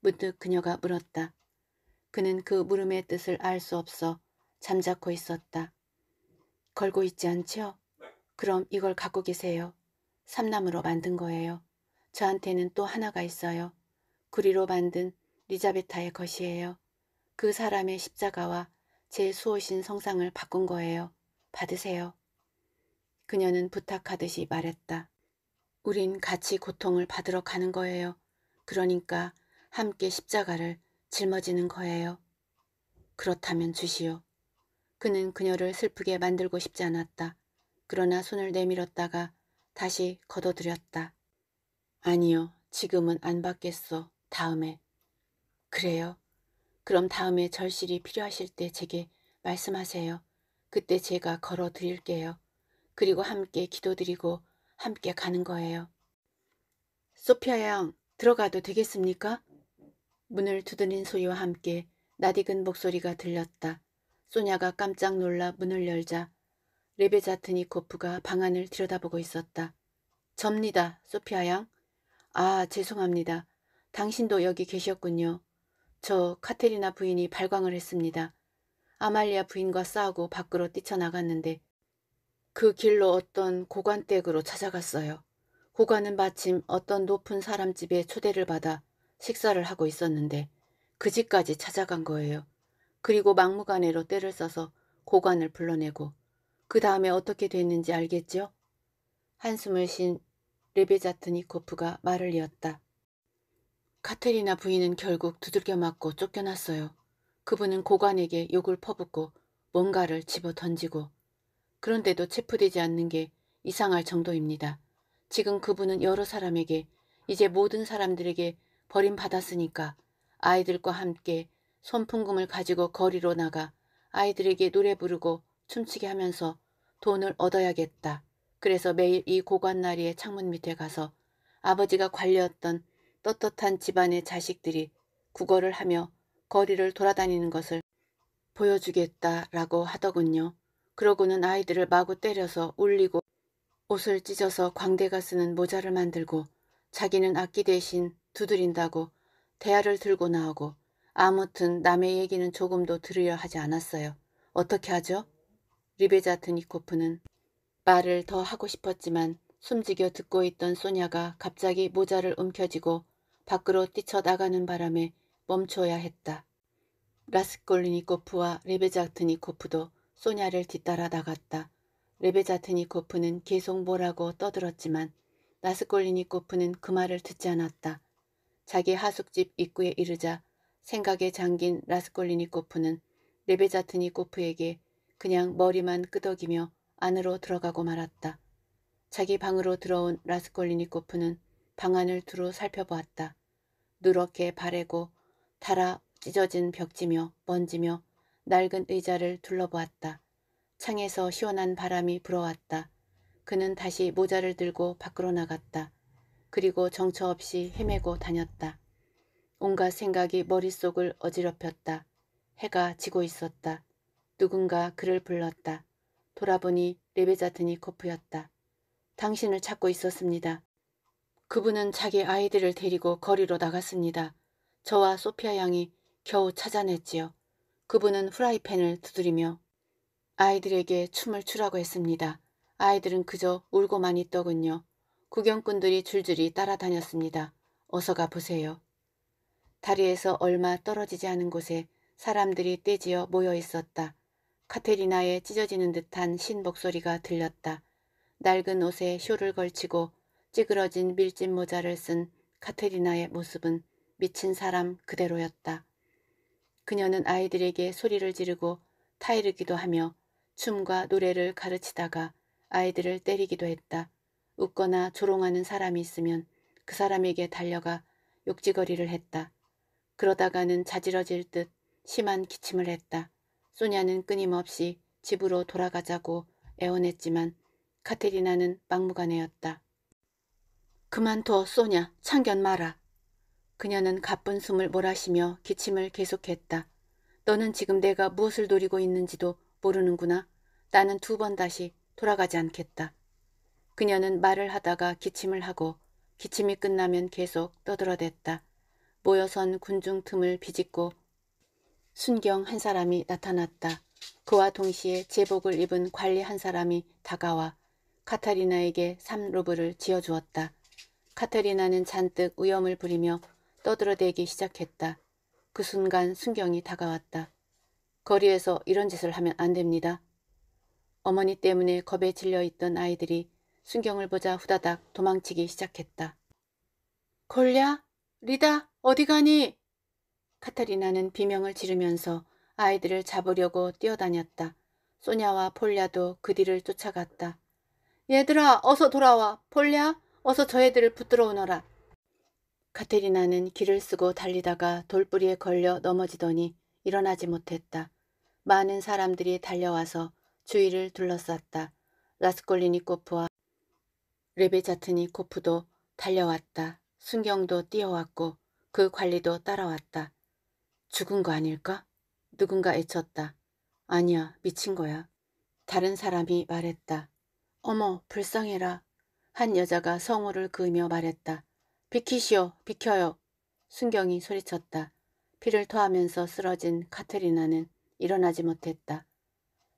문득 그녀가 물었다. 그는 그 물음의 뜻을 알 수 없어 잠자코 있었다. 걸고 있지 않죠 그럼 이걸 갖고 계세요. 삼남으로 만든 거예요. 저한테는 또 하나가 있어요. 구리로 만든 리자베타의 것이에요. 그 사람의 십자가와 제 수호신 성상을 바꾼 거예요. 받으세요. 그녀는 부탁하듯이 말했다. 우린 같이 고통을 받으러 가는 거예요. 그러니까 함께 십자가를 짊어지는 거예요. 그렇다면 주시오. 그는 그녀를 슬프게 만들고 싶지 않았다. 그러나 손을 내밀었다가 다시 걷어들였다. 아니요. 지금은 안 받겠어. 다음에. 그래요. 그럼 다음에 절실히 필요하실 때 제게 말씀하세요. 그때 제가 걸어드릴게요. 그리고 함께 기도드리고 함께 가는 거예요. 소피아 양, 들어가도 되겠습니까? 문을 두드린 소리와 함께 나디근 목소리가 들렸다. 소냐가 깜짝 놀라 문을 열자 레베자트니코프가 방안을 들여다보고 있었다. 접니다, 소피아 양. 아, 죄송합니다. 당신도 여기 계셨군요. 저 카테리나 부인이 발광을 했습니다. 아말리아 부인과 싸우고 밖으로 뛰쳐나갔는데 그 길로 어떤 고관댁으로 찾아갔어요. 고관은 마침 어떤 높은 사람 집에 초대를 받아 식사를 하고 있었는데 그 집까지 찾아간 거예요. 그리고 막무가내로 때를 써서 고관을 불러내고 그 다음에 어떻게 됐는지 알겠죠 한숨을 쉰 레베자트니코프가 말을 이었다. 카테리나 부인은 결국 두들겨 맞고 쫓겨났어요. 그분은 고관에게 욕을 퍼붓고 뭔가를 집어 던지고 그런데도 체포되지 않는 게 이상할 정도입니다. 지금 그분은 여러 사람에게 이제 모든 사람들에게 버림받았으니까 아이들과 함께 선풍금을 가지고 거리로 나가 아이들에게 노래 부르고 춤추게 하면서 돈을 얻어야겠다. 그래서 매일 이 고관나리의 창문 밑에 가서 아버지가 관리였던 떳떳한 집안의 자식들이 국어를 하며 거리를 돌아다니는 것을 보여주겠다라고 하더군요. 그러고는 아이들을 마구 때려서 울리고 옷을 찢어서 광대가 쓰는 모자를 만들고 자기는 악기 대신 두드린다고 대야를 들고 나오고 아무튼 남의 얘기는 조금도 들으려 하지 않았어요. 어떻게 하죠? 리베자 트니코프는 말을 더 하고 싶었지만 숨죽여 듣고 있던 소냐가 갑자기 모자를 움켜쥐고 밖으로 뛰쳐나가는 바람에 멈춰야 했다. 라스콜리니코프와 레베자트니코프도 소냐를 뒤따라 나갔다. 레베자트니코프는 계속 뭐라고 떠들었지만 라스콜리니코프는 그 말을 듣지 않았다. 자기 하숙집 입구에 이르자 생각에 잠긴 라스콜리니코프는 레베자트니코프에게 그냥 머리만 끄덕이며 안으로 들어가고 말았다. 자기 방으로 들어온 라스콜리니코프는 방 안을 두루 살펴보았다. 누렇게 바래고 달아 찢어진 벽지며 먼지며 낡은 의자를 둘러보았다. 창에서 시원한 바람이 불어왔다. 그는 다시 모자를 들고 밖으로 나갔다. 그리고 정처 없이 헤매고 다녔다. 온갖 생각이 머릿속을 어지럽혔다. 해가 지고 있었다. 누군가 그를 불렀다. 돌아보니 레베자트니코프였다. 당신을 찾고 있었습니다. 그분은 자기 아이들을 데리고 거리로 나갔습니다. 저와 소피아 양이 겨우 찾아냈지요. 그분은 후라이팬을 두드리며 아이들에게 춤을 추라고 했습니다. 아이들은 그저 울고만 있더군요. 구경꾼들이 줄줄이 따라다녔습니다. 어서 가보세요. 다리에서 얼마 떨어지지 않은 곳에 사람들이 떼지어 모여 있었다. 카테리나의 찢어지는 듯한 신 목소리가 들렸다. 낡은 옷에 쇼를 걸치고 찌그러진 밀짚 모자를 쓴 카테리나의 모습은 미친 사람 그대로였다. 그녀는 아이들에게 소리를 지르고 타이르기도 하며 춤과 노래를 가르치다가 아이들을 때리기도 했다. 웃거나 조롱하는 사람이 있으면 그 사람에게 달려가 욕지거리를 했다. 그러다가는 자지러질 듯 심한 기침을 했다. 소냐는 끊임없이 집으로 돌아가자고 애원했지만 카테리나는 막무가내였다. 그만둬 소냐 참견 마라. 그녀는 가쁜 숨을 몰아쉬며 기침을 계속했다. 너는 지금 내가 무엇을 노리고 있는지도 모르는구나. 나는 두 번 다시 돌아가지 않겠다. 그녀는 말을 하다가 기침을 하고 기침이 끝나면 계속 떠들어댔다. 모여선 군중 틈을 비집고 순경 한 사람이 나타났다. 그와 동시에 제복을 입은 관리 한 사람이 다가와 카타리나에게 3루블을 지어주었다. 카타리나는 잔뜩 위험을 부리며 떠들어대기 시작했다. 그 순간 순경이 다가왔다. 거리에서 이런 짓을 하면 안 됩니다. 어머니 때문에 겁에 질려 있던 아이들이 순경을 보자 후다닥 도망치기 시작했다. 콜랴 리다? 어디 가니? 카타리나는 비명을 지르면서 아이들을 잡으려고 뛰어다녔다. 소냐와 폴랴도 그 뒤를 쫓아갔다. 얘들아 어서 돌아와. 폴랴 어서 저 애들을 붙들어 오너라. 카테리나는 길을 쓰고 달리다가 돌뿌리에 걸려 넘어지더니 일어나지 못했다. 많은 사람들이 달려와서 주위를 둘러쌌다. 라스콜리니코프와 레베자트니코프도 달려왔다. 순경도 뛰어왔고 그 관리도 따라왔다. 죽은 거 아닐까? 누군가 애쳤다. 아니야, 미친 거야. 다른 사람이 말했다. 어머, 불쌍해라. 한 여자가 성호를 그으며 말했다. 비키시오, 비켜요. 순경이 소리쳤다. 피를 토하면서 쓰러진 카트리나는 일어나지 못했다.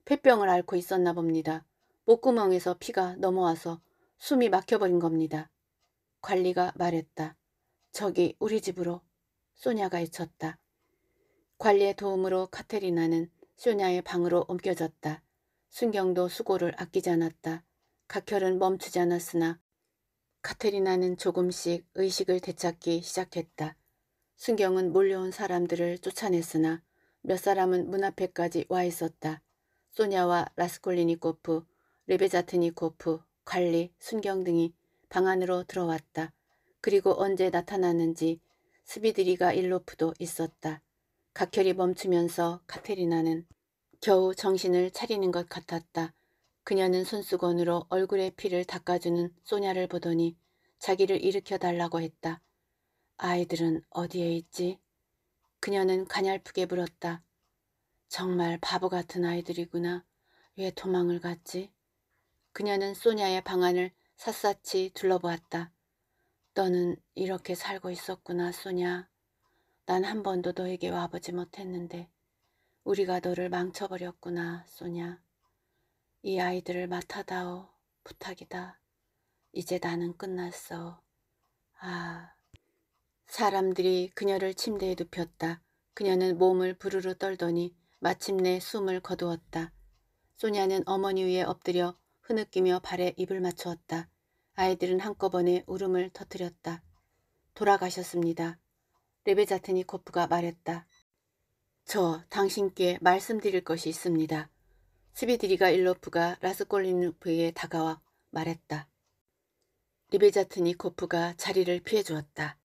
폐병을 앓고 있었나 봅니다. 목구멍에서 피가 넘어와서 숨이 막혀버린 겁니다. 관리가 말했다. 저기 우리 집으로 소냐가 외쳤다. 관리의 도움으로 카테리나는 소냐의 방으로 옮겨졌다. 순경도 수고를 아끼지 않았다. 각혈은 멈추지 않았으나 카테리나는 조금씩 의식을 되찾기 시작했다. 순경은 몰려온 사람들을 쫓아냈으나 몇 사람은 문 앞에까지 와 있었다. 소냐와 라스콜리니코프, 레베자트니코프, 관리, 순경 등이 방 안으로 들어왔다. 그리고 언제 나타나는지 스비드리가 일로프도 있었다. 각혈이 멈추면서 카테리나는 겨우 정신을 차리는 것 같았다. 그녀는 손수건으로 얼굴에 피를 닦아주는 소냐를 보더니 자기를 일으켜 달라고 했다. 아이들은 어디에 있지? 그녀는 가냘프게 물었다. 정말 바보 같은 아이들이구나. 왜 도망을 갔지? 그녀는 소냐의 방안을 샅샅이 둘러보았다. 너는 이렇게 살고 있었구나, 소냐. 난 한 번도 너에게 와보지 못했는데 우리가 너를 망쳐버렸구나, 소냐. 이 아이들을 맡아다오. 부탁이다. 이제 나는 끝났어. 아... 사람들이 그녀를 침대에 눕혔다. 그녀는 몸을 부르르 떨더니 마침내 숨을 거두었다. 소냐는 어머니 위에 엎드려 흐느끼며 발에 입을 맞추었다. 아이들은 한꺼번에 울음을 터뜨렸다. 돌아가셨습니다. 레베자트니코프가 말했다. 저 당신께 말씀드릴 것이 있습니다. 스비드리가 일로프가 라스콜리누프에 다가와 말했다. 리베자트니코프가 자리를 피해 주었다.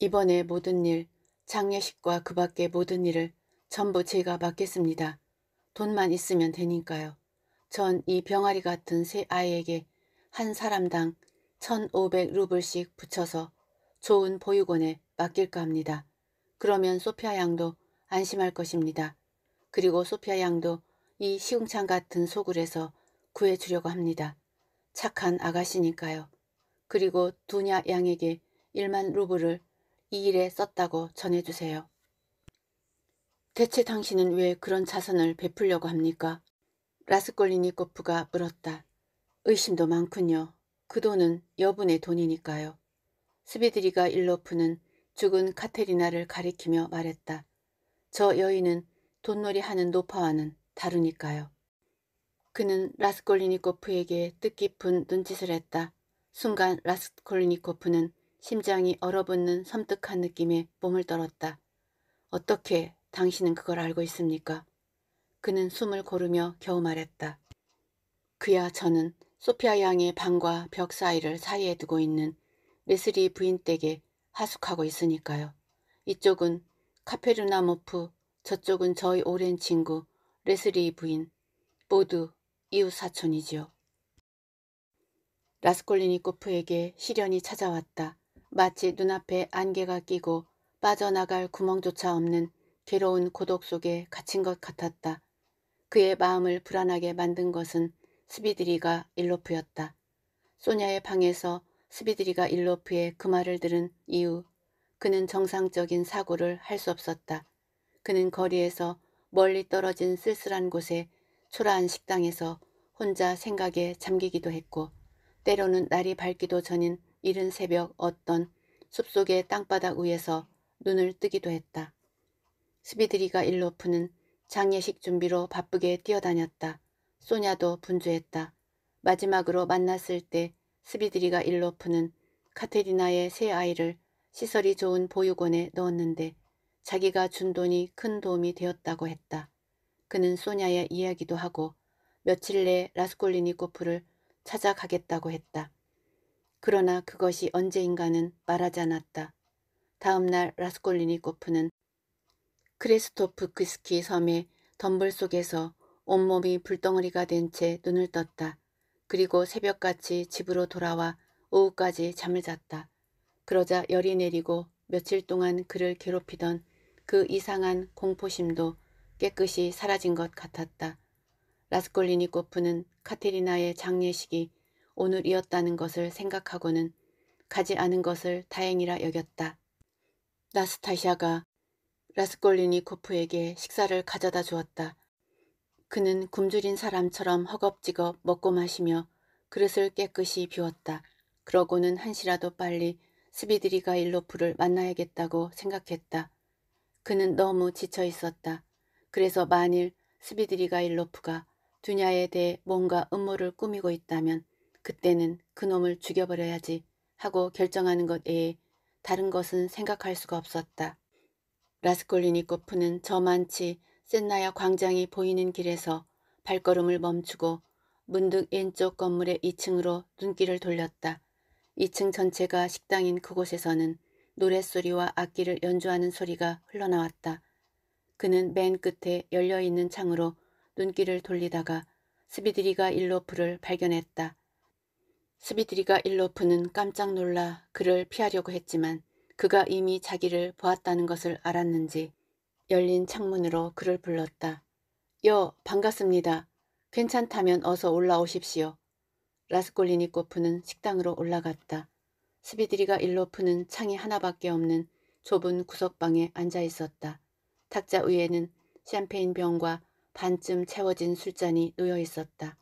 이번에 모든 일, 장례식과 그 밖의 모든 일을 전부 제가 맡겠습니다. 돈만 있으면 되니까요. 전 이 병아리 같은 새 아이에게 한 사람당 1,500루블씩 붙여서 좋은 보육원에 맡길까 합니다. 그러면 소피아 양도 안심할 것입니다. 그리고 소피아 양도 이 시궁창 같은 소굴에서 구해주려고 합니다. 착한 아가씨니까요. 그리고 두냐 양에게 1만 루블을 이 일에 썼다고 전해주세요. 대체 당신은 왜 그런 자선을 베풀려고 합니까? 라스콜리니코프가 물었다. 의심도 많군요. 그 돈은 여분의 돈이니까요. 스비드리가 일러프는 죽은 카테리나를 가리키며 말했다. 저 여인은 돈놀이 하는 노파와는 다르니까요. 그는 라스콜리니코프에게 뜻깊은 눈짓을 했다. 순간 라스콜리니코프는 심장이 얼어붙는 섬뜩한 느낌에 몸을 떨었다. 어떻게 당신은 그걸 알고 있습니까? 그는 숨을 고르며 겨우 말했다. 그야 저는 소피아 양의 방과 벽 사이를 사이에 두고 있는 레슬리 부인 댁에 하숙하고 있으니까요. 이쪽은 카페르나 모프, 저쪽은 저희 오랜 친구 레슬리 부인, 모두 이웃 사촌이지요. 라스콜리니코프에게 시련이 찾아왔다. 마치 눈앞에 안개가 끼고 빠져나갈 구멍조차 없는 괴로운 고독 속에 갇힌 것 같았다. 그의 마음을 불안하게 만든 것은 스비드리가 일로프였다. 소냐의 방에서 스비드리가 일로프의 그 말을 들은 이후 그는 정상적인 사고를 할 수 없었다. 그는 거리에서 멀리 떨어진 쓸쓸한 곳에 초라한 식당에서 혼자 생각에 잠기기도 했고 때로는 날이 밝기도 전인 이른 새벽 어떤 숲속의 땅바닥 위에서 눈을 뜨기도 했다. 스비드리가 일로프는 장례식 준비로 바쁘게 뛰어다녔다. 소냐도 분주했다. 마지막으로 만났을 때 스비드리가 일로 프는 카테리나의 새 아이를 시설이 좋은 보육원에 넣었는데 자기가 준 돈이 큰 도움이 되었다고 했다. 그는 소냐의 이야기도 하고 며칠 내 라스콜리니 코프를 찾아가겠다고 했다. 그러나 그것이 언제인가는 말하지 않았다. 다음날 라스콜리니 코프는 크레스토프 크스키 섬의 덤불 속에서 온몸이 불덩어리가 된 채 눈을 떴다. 그리고 새벽같이 집으로 돌아와 오후까지 잠을 잤다. 그러자 열이 내리고 며칠 동안 그를 괴롭히던 그 이상한 공포심도 깨끗이 사라진 것 같았다. 라스콜리니코프는 카테리나의 장례식이 오늘이었다는 것을 생각하고는 가지 않은 것을 다행이라 여겼다. 나스타샤가 라스콜리니코프에게 식사를 가져다 주었다. 그는 굶주린 사람처럼 허겁지겁 먹고 마시며 그릇을 깨끗이 비웠다. 그러고는 한시라도 빨리 스비드리가 일로프를 만나야겠다고 생각했다. 그는 너무 지쳐 있었다. 그래서 만일 스비드리가 일로프가 두냐에 대해 뭔가 음모를 꾸미고 있다면 그때는 그놈을 죽여버려야지 하고 결정하는 것 외에 다른 것은 생각할 수가 없었다. 라스콜리니코프는 저만치 센나야 광장이 보이는 길에서 발걸음을 멈추고 문득 왼쪽 건물의 2층으로 눈길을 돌렸다. 2층 전체가 식당인 그곳에서는 노랫소리와 악기를 연주하는 소리가 흘러나왔다. 그는 맨 끝에 열려있는 창으로 눈길을 돌리다가 스비드리가 일로프를 발견했다. 스비드리가 일로프는 깜짝 놀라 그를 피하려고 했지만 그가 이미 자기를 보았다는 것을 알았는지 열린 창문으로 그를 불렀다. 여, 반갑습니다. 괜찮다면 어서 올라오십시오. 라스콜리니코프는 식당으로 올라갔다. 스비드리가 일로 푸는 창이 하나밖에 없는 좁은 구석방에 앉아 있었다. 탁자 위에는 샴페인 병과 반쯤 채워진 술잔이 놓여 있었다.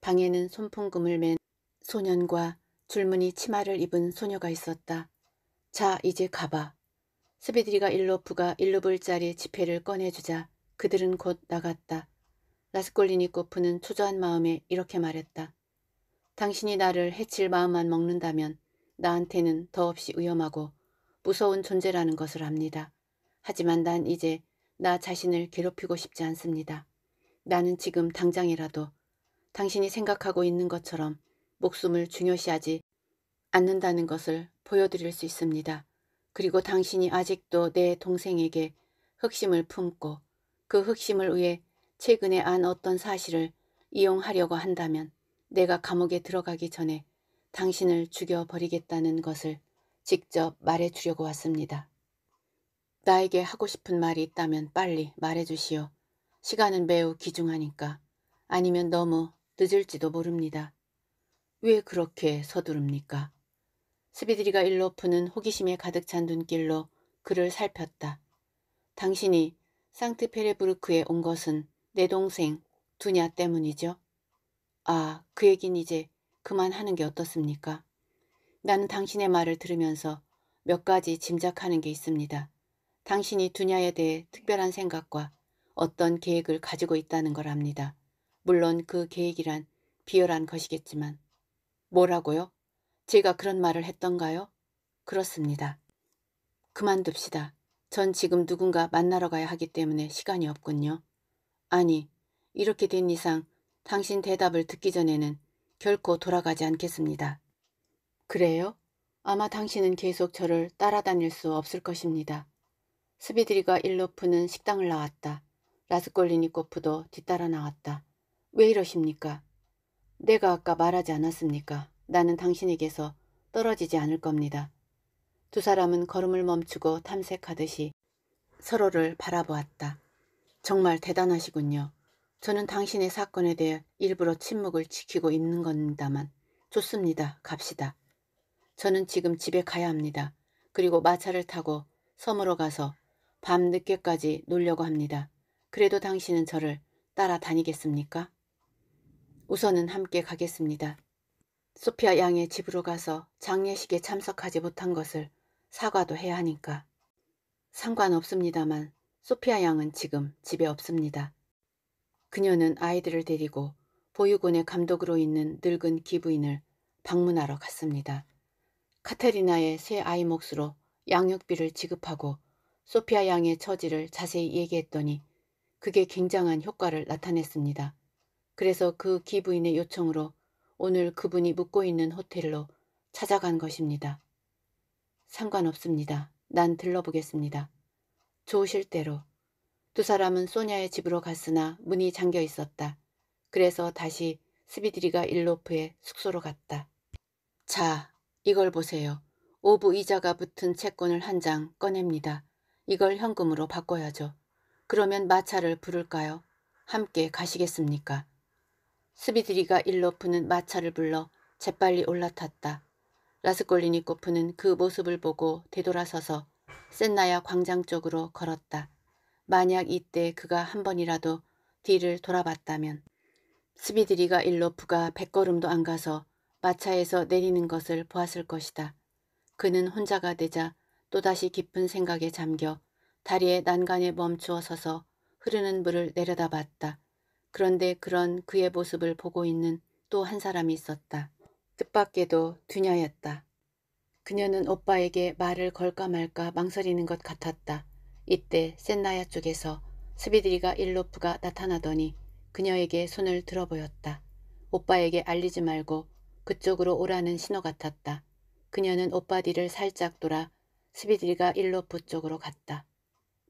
방에는 손풍금을 맨 소년과 줄무늬 치마를 입은 소녀가 있었다. 자, 이제 가봐. 스비드리가 일로프가 일루블짜리 지폐를 꺼내주자 그들은 곧 나갔다. 라스콜리니 코프는 초조한 마음에 이렇게 말했다. 당신이 나를 해칠 마음만 먹는다면 나한테는 더없이 위험하고 무서운 존재라는 것을 압니다. 하지만 난 이제 나 자신을 괴롭히고 싶지 않습니다. 나는 지금 당장이라도 당신이 생각하고 있는 것처럼 목숨을 중요시하지 않는다는 것을 보여드릴 수 있습니다. 그리고 당신이 아직도 내 동생에게 흑심을 품고 그 흑심을 위해 최근에 안 어떤 사실을 이용하려고 한다면 내가 감옥에 들어가기 전에 당신을 죽여버리겠다는 것을 직접 말해주려고 왔습니다. 나에게 하고 싶은 말이 있다면 빨리 말해주시오. 시간은 매우 귀중하니까 아니면 너무 늦을지도 모릅니다. 왜 그렇게 서두릅니까? 스비드리가 일로 푸는 호기심에 가득 찬 눈길로 그를 살폈다. 당신이 상트페레부르크에 온 것은 내 동생 두냐 때문이죠. 아, 그 얘긴 이제 그만하는 게 어떻습니까? 나는 당신의 말을 들으면서 몇 가지 짐작하는 게 있습니다. 당신이 두냐에 대해 특별한 생각과 어떤 계획을 가지고 있다는 걸 압니다. 물론 그 계획이란 비열한 것이겠지만 뭐라고요? 제가 그런 말을 했던가요? 그렇습니다. 그만둡시다. 전 지금 누군가 만나러 가야 하기 때문에 시간이 없군요. 아니, 이렇게 된 이상 당신 대답을 듣기 전에는 결코 돌아가지 않겠습니다. 그래요? 아마 당신은 계속 저를 따라다닐 수 없을 것입니다. 스비드리가 일로프는 식당을 나왔다. 라스콜리니코프도 뒤따라 나왔다. 왜 이러십니까? 내가 아까 말하지 않았습니까? 나는 당신에게서 떨어지지 않을 겁니다. 두 사람은 걸음을 멈추고 탐색하듯이 서로를 바라보았다. 정말 대단하시군요. 저는 당신의 사건에 대해 일부러 침묵을 지키고 있는 겁니다만 좋습니다. 갑시다. 저는 지금 집에 가야 합니다. 그리고 마차를 타고 섬으로 가서 밤 늦게까지 놀려고 합니다. 그래도 당신은 저를 따라다니겠습니까? 우선은 함께 가겠습니다. 소피아 양의 집으로 가서 장례식에 참석하지 못한 것을 사과도 해야 하니까. 상관없습니다만 소피아 양은 지금 집에 없습니다. 그녀는 아이들을 데리고 보육원의 감독으로 있는 늙은 기부인을 방문하러 갔습니다. 카테리나의 새 아이 몫으로 양육비를 지급하고 소피아 양의 처지를 자세히 얘기했더니 그게 굉장한 효과를 나타냈습니다. 그래서 그 기부인의 요청으로 오늘 그분이 묵고 있는 호텔로 찾아간 것입니다. 상관없습니다. 난 들러보겠습니다. 좋으실 대로. 두 사람은 소냐의 집으로 갔으나 문이 잠겨 있었다. 그래서 다시 스비드리가 일로프의 숙소로 갔다. 자, 이걸 보세요. 오부 이자가 붙은 채권을 한 장 꺼냅니다. 이걸 현금으로 바꿔야죠. 그러면 마차를 부를까요? 함께 가시겠습니까? 스비드리가 일로 푸는 마차를 불러 재빨리 올라탔다. 라스콜리니코프는 그 모습을 보고 되돌아서서 센나야 광장 쪽으로 걸었다. 만약 이때 그가 한 번이라도 뒤를 돌아봤다면 스비드리가 일로프가 백걸음도 안 가서 마차에서 내리는 것을 보았을 것이다. 그는 혼자가 되자 또다시 깊은 생각에 잠겨 다리에 난간에 멈추어 서서 흐르는 물을 내려다봤다. 그런데 그런 그의 모습을 보고 있는 또 한 사람이 있었다. 뜻밖에도 두녀였다 그녀는 오빠에게 말을 걸까 말까 망설이는 것 같았다. 이때 센나야 쪽에서 스비드리가 일로프가 나타나더니 그녀에게 손을 들어 보였다. 오빠에게 알리지 말고 그쪽으로 오라는 신호 같았다. 그녀는 오빠 뒤를 살짝 돌아 스비드리가 일로프 쪽으로 갔다.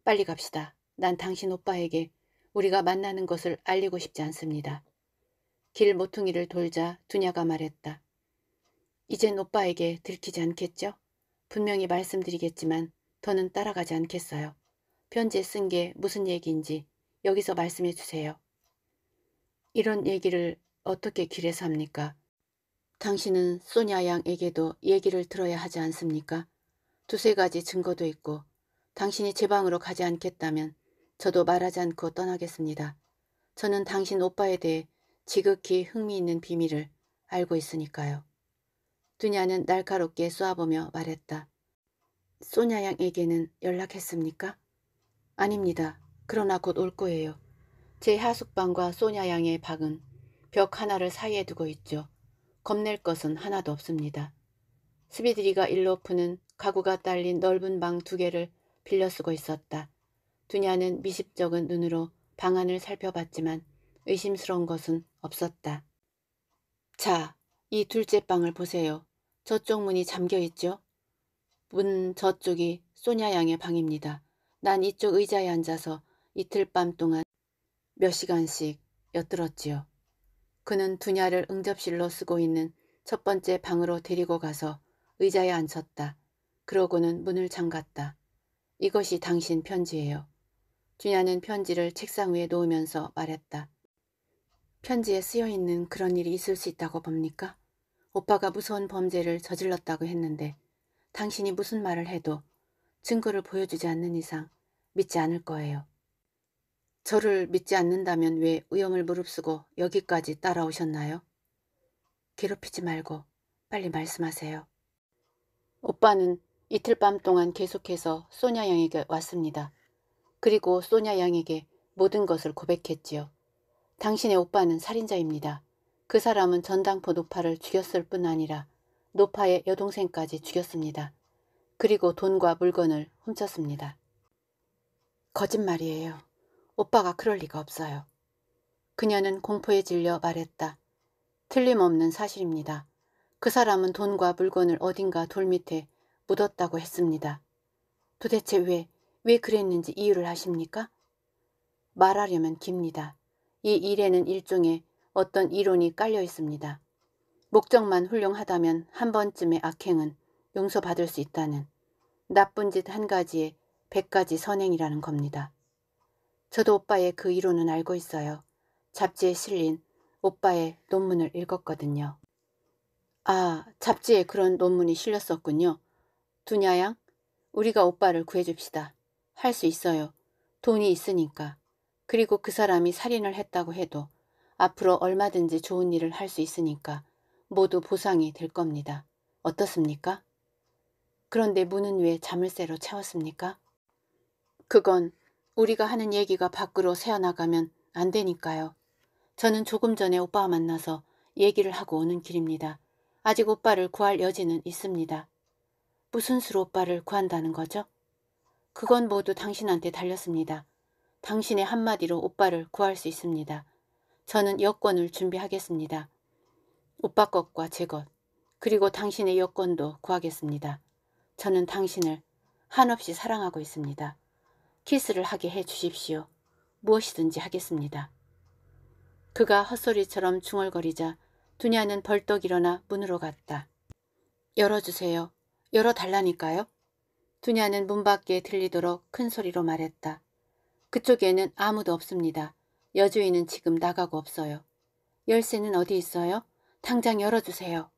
빨리 갑시다. 난 당신 오빠에게 우리가 만나는 것을 알리고 싶지 않습니다. 길 모퉁이를 돌자 두냐가 말했다. 이젠 오빠에게 들키지 않겠죠? 분명히 말씀드리겠지만 더는 따라가지 않겠어요. 편지에 쓴 게 무슨 얘기인지 여기서 말씀해 주세요. 이런 얘기를 어떻게 길에서 합니까? 당신은 소냐 양에게도 얘기를 들어야 하지 않습니까? 두세 가지 증거도 있고 당신이 제 방으로 가지 않겠다면 저도 말하지 않고 떠나겠습니다. 저는 당신 오빠에 대해 지극히 흥미있는 비밀을 알고 있으니까요. 두냐는 날카롭게 쏘아보며 말했다. 소냐 양에게는 연락했습니까? 아닙니다. 그러나 곧 올 거예요. 제 하숙방과 소냐 양의 방은 벽 하나를 사이에 두고 있죠. 겁낼 것은 하나도 없습니다. 스비드리가 일로 푸는 가구가 딸린 넓은 방 두 개를 빌려 쓰고 있었다. 두냐는 미십적은 눈으로 방안을 살펴봤지만 의심스러운 것은 없었다. 자, 이 둘째 방을 보세요. 저쪽 문이 잠겨있죠? 문 저쪽이 소냐 양의 방입니다. 난 이쪽 의자에 앉아서 이틀 밤 동안 몇 시간씩 엿들었지요. 그는 두냐를 응접실로 쓰고 있는 첫 번째 방으로 데리고 가서 의자에 앉혔다. 그러고는 문을 잠갔다. 이것이 당신 편지예요. 귀하는 편지를 책상 위에 놓으면서 말했다. 편지에 쓰여있는 그런 일이 있을 수 있다고 봅니까? 오빠가 무서운 범죄를 저질렀다고 했는데 당신이 무슨 말을 해도 증거를 보여주지 않는 이상 믿지 않을 거예요. 저를 믿지 않는다면 왜 위험을 무릅쓰고 여기까지 따라오셨나요? 괴롭히지 말고 빨리 말씀하세요. 오빠는 이틀 밤 동안 계속해서 소냐 양에게 왔습니다. 그리고 소냐 양에게 모든 것을 고백했지요. 당신의 오빠는 살인자입니다. 그 사람은 전당포 노파를 죽였을 뿐 아니라 노파의 여동생까지 죽였습니다. 그리고 돈과 물건을 훔쳤습니다. 거짓말이에요. 오빠가 그럴 리가 없어요. 그녀는 공포에 질려 말했다. 틀림없는 사실입니다. 그 사람은 돈과 물건을 어딘가 돌 밑에 묻었다고 했습니다. 도대체 왜왜 그랬는지 이유를 아십니까? 말하려면 깁니다. 이 일에는 일종의 어떤 이론이 깔려 있습니다. 목적만 훌륭하다면 한 번쯤의 악행은 용서받을 수 있다는 나쁜 짓 한 가지에 백 가지 선행이라는 겁니다. 저도 오빠의 그 이론은 알고 있어요. 잡지에 실린 오빠의 논문을 읽었거든요. 아, 잡지에 그런 논문이 실렸었군요. 두냐양, 우리가 오빠를 구해줍시다. 할수 있어요. 돈이 있으니까. 그리고 그 사람이 살인을 했다고 해도 앞으로 얼마든지 좋은 일을 할 수 있으니까 모두 보상이 될 겁니다. 어떻습니까? 그런데 문은 왜 자물쇠로 채웠습니까? 그건 우리가 하는 얘기가 밖으로 새어나가면 안 되니까요. 저는 조금 전에 오빠와 만나서 얘기를 하고 오는 길입니다. 아직 오빠를 구할 여지는 있습니다. 무슨 수로 오빠를 구한다는 거죠? 그건 모두 당신한테 달렸습니다. 당신의 한마디로 오빠를 구할 수 있습니다. 저는 여권을 준비하겠습니다. 오빠 것과 제 것, 그리고 당신의 여권도 구하겠습니다. 저는 당신을 한없이 사랑하고 있습니다. 키스를 하게 해 주십시오. 무엇이든지 하겠습니다. 그가 헛소리처럼 중얼거리자 두냐는 벌떡 일어나 문으로 갔다. 열어주세요. 열어달라니까요. 두냐는 문 밖에 들리도록 큰 소리로 말했다. 그쪽에는 아무도 없습니다. 여주인은 지금 나가고 없어요. 열쇠는 어디 있어요? 당장 열어주세요.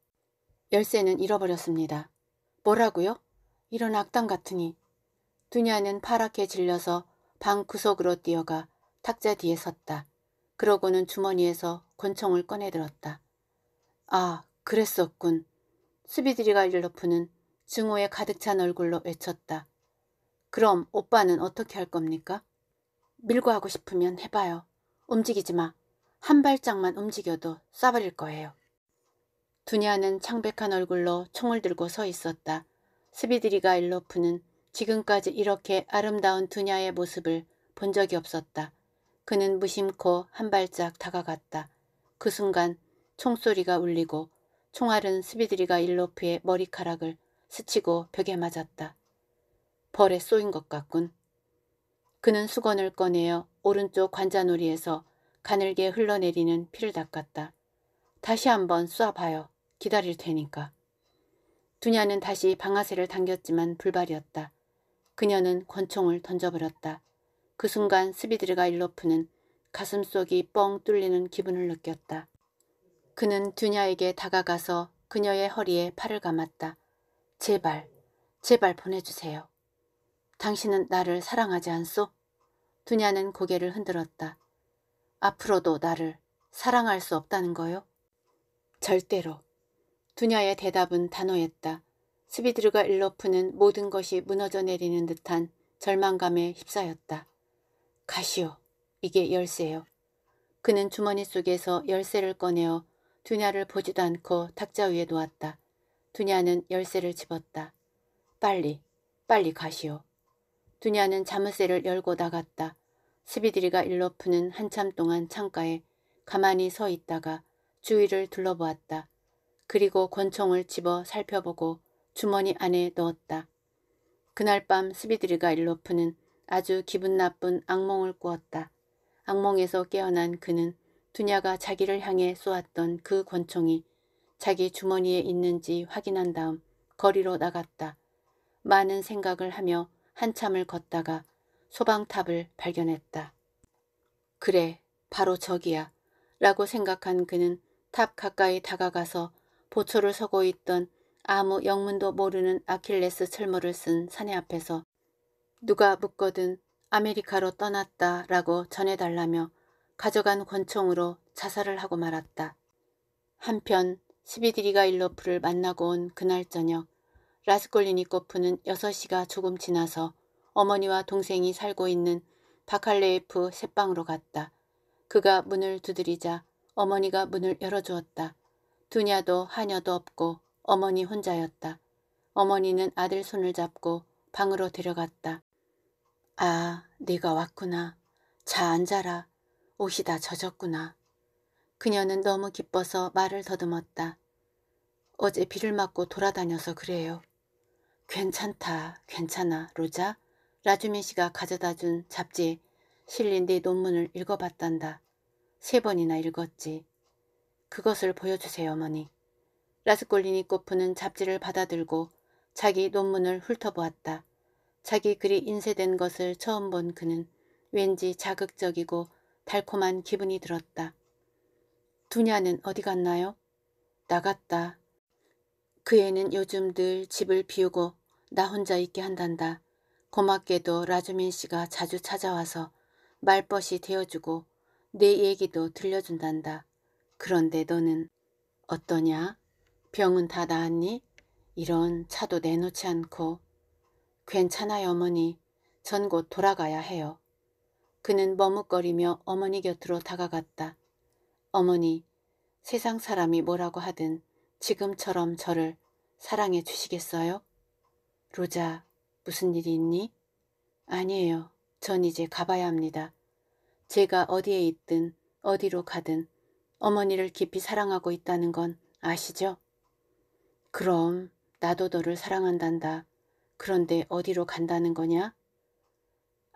열쇠는 잃어버렸습니다. 뭐라고요? 이런 악당 같으니. 두냐는 파랗게 질려서 방 구석으로 뛰어가 탁자 뒤에 섰다. 그러고는 주머니에서 권총을 꺼내들었다. 아, 그랬었군. 수비들이갈 일러프는 증오에 가득 찬 얼굴로 외쳤다. 그럼 오빠는 어떻게 할 겁니까? 밀고 하고 싶으면 해봐요. 움직이지 마. 한 발짝만 움직여도 쏴버릴 거예요. 두냐는 창백한 얼굴로 총을 들고 서 있었다. 스비드리가 일로프는 지금까지 이렇게 아름다운 두냐의 모습을 본 적이 없었다. 그는 무심코 한 발짝 다가갔다. 그 순간 총소리가 울리고 총알은 스비드리가 일로프의 머리카락을 스치고 벽에 맞았다. 벌에 쏘인 것 같군. 그는 수건을 꺼내어 오른쪽 관자놀이에서 가늘게 흘러내리는 피를 닦았다. 다시 한번 쏴봐요. 기다릴 테니까. 두냐는 다시 방아쇠를 당겼지만 불발이었다. 그녀는 권총을 던져버렸다. 그 순간 스비드르가 일러프는 가슴속이 뻥 뚫리는 기분을 느꼈다. 그는 두냐에게 다가가서 그녀의 허리에 팔을 감았다. 제발, 제발 보내주세요. 당신은 나를 사랑하지 않소? 두냐는 고개를 흔들었다. 앞으로도 나를 사랑할 수 없다는 거요? 절대로. 두냐의 대답은 단호했다. 스비드르가 일러프는 모든 것이 무너져 내리는 듯한 절망감에 휩싸였다. 가시오. 이게 열쇠요. 그는 주머니 속에서 열쇠를 꺼내어 두냐를 보지도 않고 탁자 위에 놓았다. 두냐는 열쇠를 집었다. 빨리, 빨리 가시오. 두냐는 자물쇠를 열고 나갔다. 스비드리가 일러푸는 한참 동안 창가에 가만히 서 있다가 주위를 둘러보았다. 그리고 권총을 집어 살펴보고 주머니 안에 넣었다. 그날 밤 스비드리가 일러푸는 아주 기분 나쁜 악몽을 꾸었다. 악몽에서 깨어난 그는 두냐가 자기를 향해 쏘았던 그 권총이 자기 주머니에 있는지 확인한 다음 거리로 나갔다. 많은 생각을 하며 한참을 걷다가 소방탑을 발견했다. 그래, 바로 저기야. 라고 생각한 그는 탑 가까이 다가가서 보초를 서고 있던 아무 영문도 모르는 아킬레스 철모를 쓴 사내 앞에서 누가 묻거든 아메리카로 떠났다 라고 전해달라며 가져간 권총으로 자살을 하고 말았다. 한편 시비드리가 일러프를 만나고 온 그날 저녁 라스콜리니코프는 6시가 조금 지나서 어머니와 동생이 살고 있는 바칼레이프 새방으로 갔다. 그가 문을 두드리자 어머니가 문을 열어주었다. 두냐도 하녀도 없고 어머니 혼자였다. 어머니는 아들 손을 잡고 방으로 데려갔다. 아, 네가 왔구나. 자, 앉아라. 옷이 다 젖었구나. 그녀는 너무 기뻐서 말을 더듬었다. 어제 비를 맞고 돌아다녀서 그래요. 괜찮다, 괜찮아, 로자. 라주민 씨가 가져다 준 잡지 실린 네 논문을 읽어봤단다. 세 번이나 읽었지. 그것을 보여주세요, 어머니. 라스콜리니 코프는 잡지를 받아들고 자기 논문을 훑어보았다. 자기 글이 인쇄된 것을 처음 본 그는 왠지 자극적이고 달콤한 기분이 들었다. 두냐는 어디 갔나요? 나갔다. 그 애는 요즘 늘 집을 비우고 나 혼자 있게 한단다. 고맙게도 라주민 씨가 자주 찾아와서 말벗이 되어주고 내 얘기도 들려준단다. 그런데 너는 어떠냐? 병은 다 나았니? 이런 차도 내놓지 않고 괜찮아요 어머니. 전 곧 돌아가야 해요. 그는 머뭇거리며 어머니 곁으로 다가갔다. 어머니, 세상 사람이 뭐라고 하든 지금처럼 저를 사랑해 주시겠어요? 로자, 무슨 일이 있니? 아니에요. 전 이제 가봐야 합니다. 제가 어디에 있든 어디로 가든 어머니를 깊이 사랑하고 있다는 건 아시죠? 그럼 나도 너를 사랑한단다. 그런데 어디로 간다는 거냐?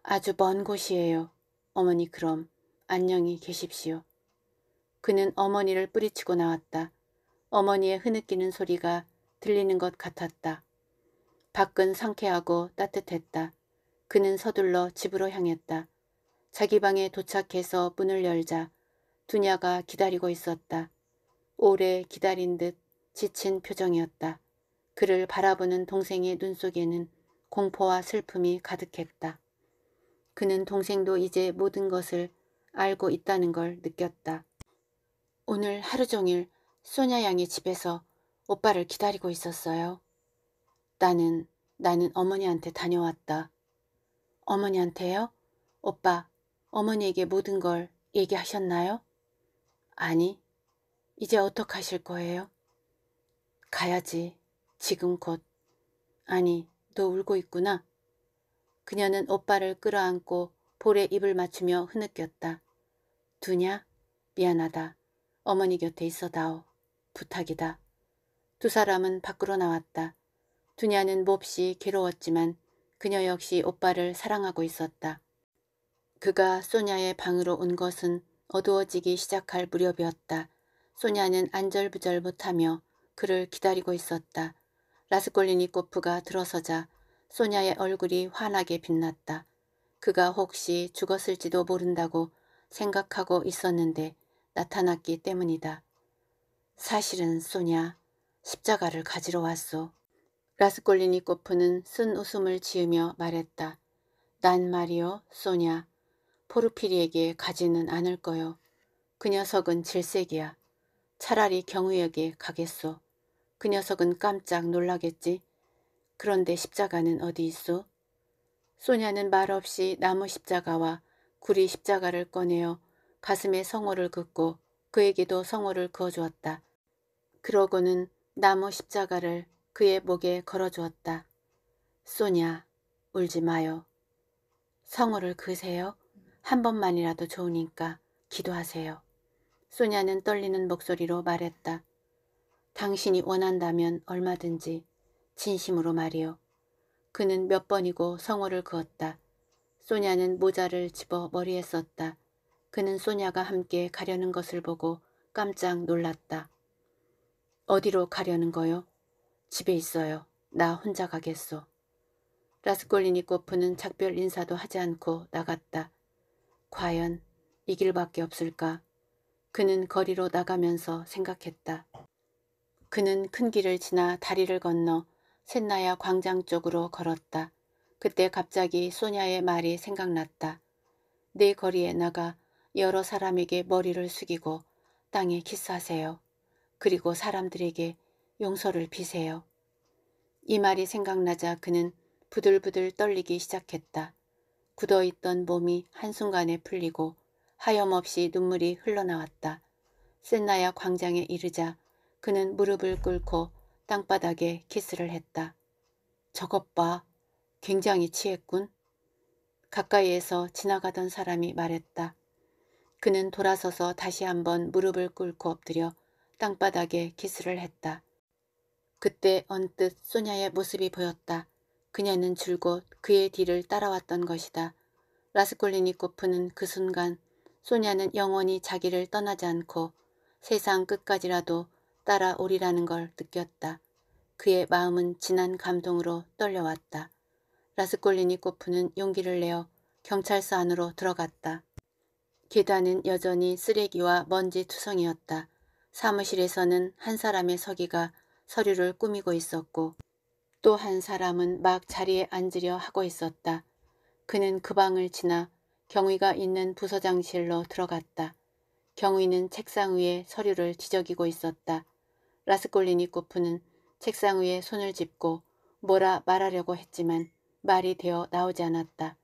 아주 먼 곳이에요. 어머니 그럼 안녕히 계십시오. 그는 어머니를 뿌리치고 나왔다. 어머니의 흐느끼는 소리가 들리는 것 같았다. 밖은 상쾌하고 따뜻했다. 그는 서둘러 집으로 향했다. 자기 방에 도착해서 문을 열자 두냐가 기다리고 있었다. 오래 기다린 듯 지친 표정이었다. 그를 바라보는 동생의 눈 속에는 공포와 슬픔이 가득했다. 그는 동생도 이제 모든 것을 알고 있다는 걸 느꼈다. 오늘 하루 종일 소냐 양의 집에서 오빠를 기다리고 있었어요. 나는, 나는 어머니한테 다녀왔다. 어머니한테요? 오빠, 어머니에게 모든 걸 얘기하셨나요? 아니, 이제 어떡하실 거예요? 가야지, 지금 곧. 아니, 너 울고 있구나. 그녀는 오빠를 끌어안고 볼에 입을 맞추며 흐느꼈다. 두냐? 미안하다. 어머니 곁에 있어다오. 부탁이다. 두 사람은 밖으로 나왔다. 두냐는 몹시 괴로웠지만 그녀 역시 오빠를 사랑하고 있었다. 그가 소냐의 방으로 온 것은 어두워지기 시작할 무렵이었다. 소냐는 안절부절 못하며 그를 기다리고 있었다. 라스콜리니코프가 들어서자 소냐의 얼굴이 환하게 빛났다. 그가 혹시 죽었을지도 모른다고 생각하고 있었는데 나타났기 때문이다. 사실은 소냐 십자가를 가지러 왔소. 라스콜리니코프는 쓴 웃음을 지으며 말했다. 난 말이요 소냐 포르피리에게 가지는 않을 거요. 그 녀석은 질색이야. 차라리 경우에게 가겠소. 그 녀석은 깜짝 놀라겠지. 그런데 십자가는 어디 있소? 소냐는 말없이 나무 십자가와 구리 십자가를 꺼내어 가슴에 성호를 긋고 그에게도 성호를 그어주었다. 그러고는 나무 십자가를 그의 목에 걸어주었다. 소냐, 울지 마요. 성호를 그세요. 한 번만이라도 좋으니까 기도하세요. 소냐는 떨리는 목소리로 말했다. 당신이 원한다면 얼마든지 진심으로 말이요. 그는 몇 번이고 성호를 그었다. 소냐는 모자를 집어 머리에 썼다. 그는 소냐가 함께 가려는 것을 보고 깜짝 놀랐다. 어디로 가려는 거요? 집에 있어요. 나 혼자 가겠소. 라스콜리니코프는 작별 인사도 하지 않고 나갔다. 과연 이 길밖에 없을까? 그는 거리로 나가면서 생각했다. 그는 큰 길을 지나 다리를 건너 샌나야 광장 쪽으로 걸었다. 그때 갑자기 소냐의 말이 생각났다. 내 거리에 나가 여러 사람에게 머리를 숙이고 땅에 기스하세요 그리고 사람들에게 용서를 비세요. 이 말이 생각나자 그는 부들부들 떨리기 시작했다. 굳어있던 몸이 한순간에 풀리고 하염없이 눈물이 흘러나왔다. 센나야 광장에 이르자 그는 무릎을 꿇고 땅바닥에 키스를 했다. 저것 봐. 굉장히 취했군. 가까이에서 지나가던 사람이 말했다. 그는 돌아서서 다시 한번 무릎을 꿇고 엎드려 땅바닥에 기스를 했다. 그때 언뜻 소냐의 모습이 보였다. 그녀는 줄곧 그의 뒤를 따라왔던 것이다. 라스콜리니코프는 그 순간 소냐는 영원히 자기를 떠나지 않고 세상 끝까지라도 따라오리라는 걸 느꼈다. 그의 마음은 진한 감동으로 떨려왔다. 라스콜리니코프는 용기를 내어 경찰서 안으로 들어갔다. 계단은 여전히 쓰레기와 먼지 투성이었다. 사무실에서는 한 사람의 서기가 서류를 꾸미고 있었고 또 한 사람은 막 자리에 앉으려 하고 있었다. 그는 그 방을 지나 경위가 있는 부서장실로 들어갔다. 경위는 책상 위에 서류를 지적이고 있었다. 라스콜리니코프는 책상 위에 손을 짚고 뭐라 말하려고 했지만 말이 되어 나오지 않았다.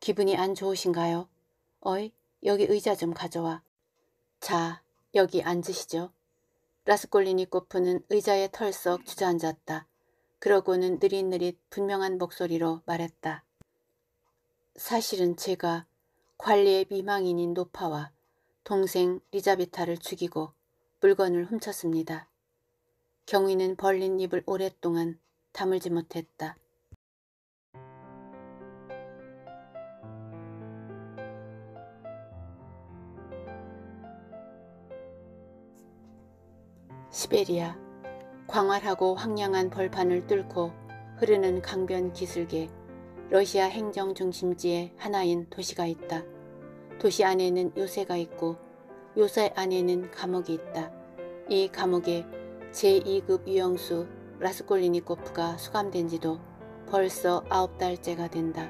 기분이 안 좋으신가요? 어이? 여기 의자 좀 가져와. 자, 여기 앉으시죠. 라스콜리니 코프는 의자에 털썩 주저앉았다. 그러고는 느릿느릿 분명한 목소리로 말했다. 사실은 제가 관리의 미망인인 노파와 동생 리자비타를 죽이고 물건을 훔쳤습니다. 경위는 벌린 입을 오랫동안 다물지 못했다. 시베리아 광활하고 황량한 벌판을 뚫고 흐르는 강변 기슭에 러시아 행정 중심지의 하나인 도시가 있다. 도시 안에는 요새가 있고 요새 안에는 감옥이 있다. 이 감옥에 제2급 유형수 라스콜리니코프가 수감된 지도 벌써 아홉 달째가 된다.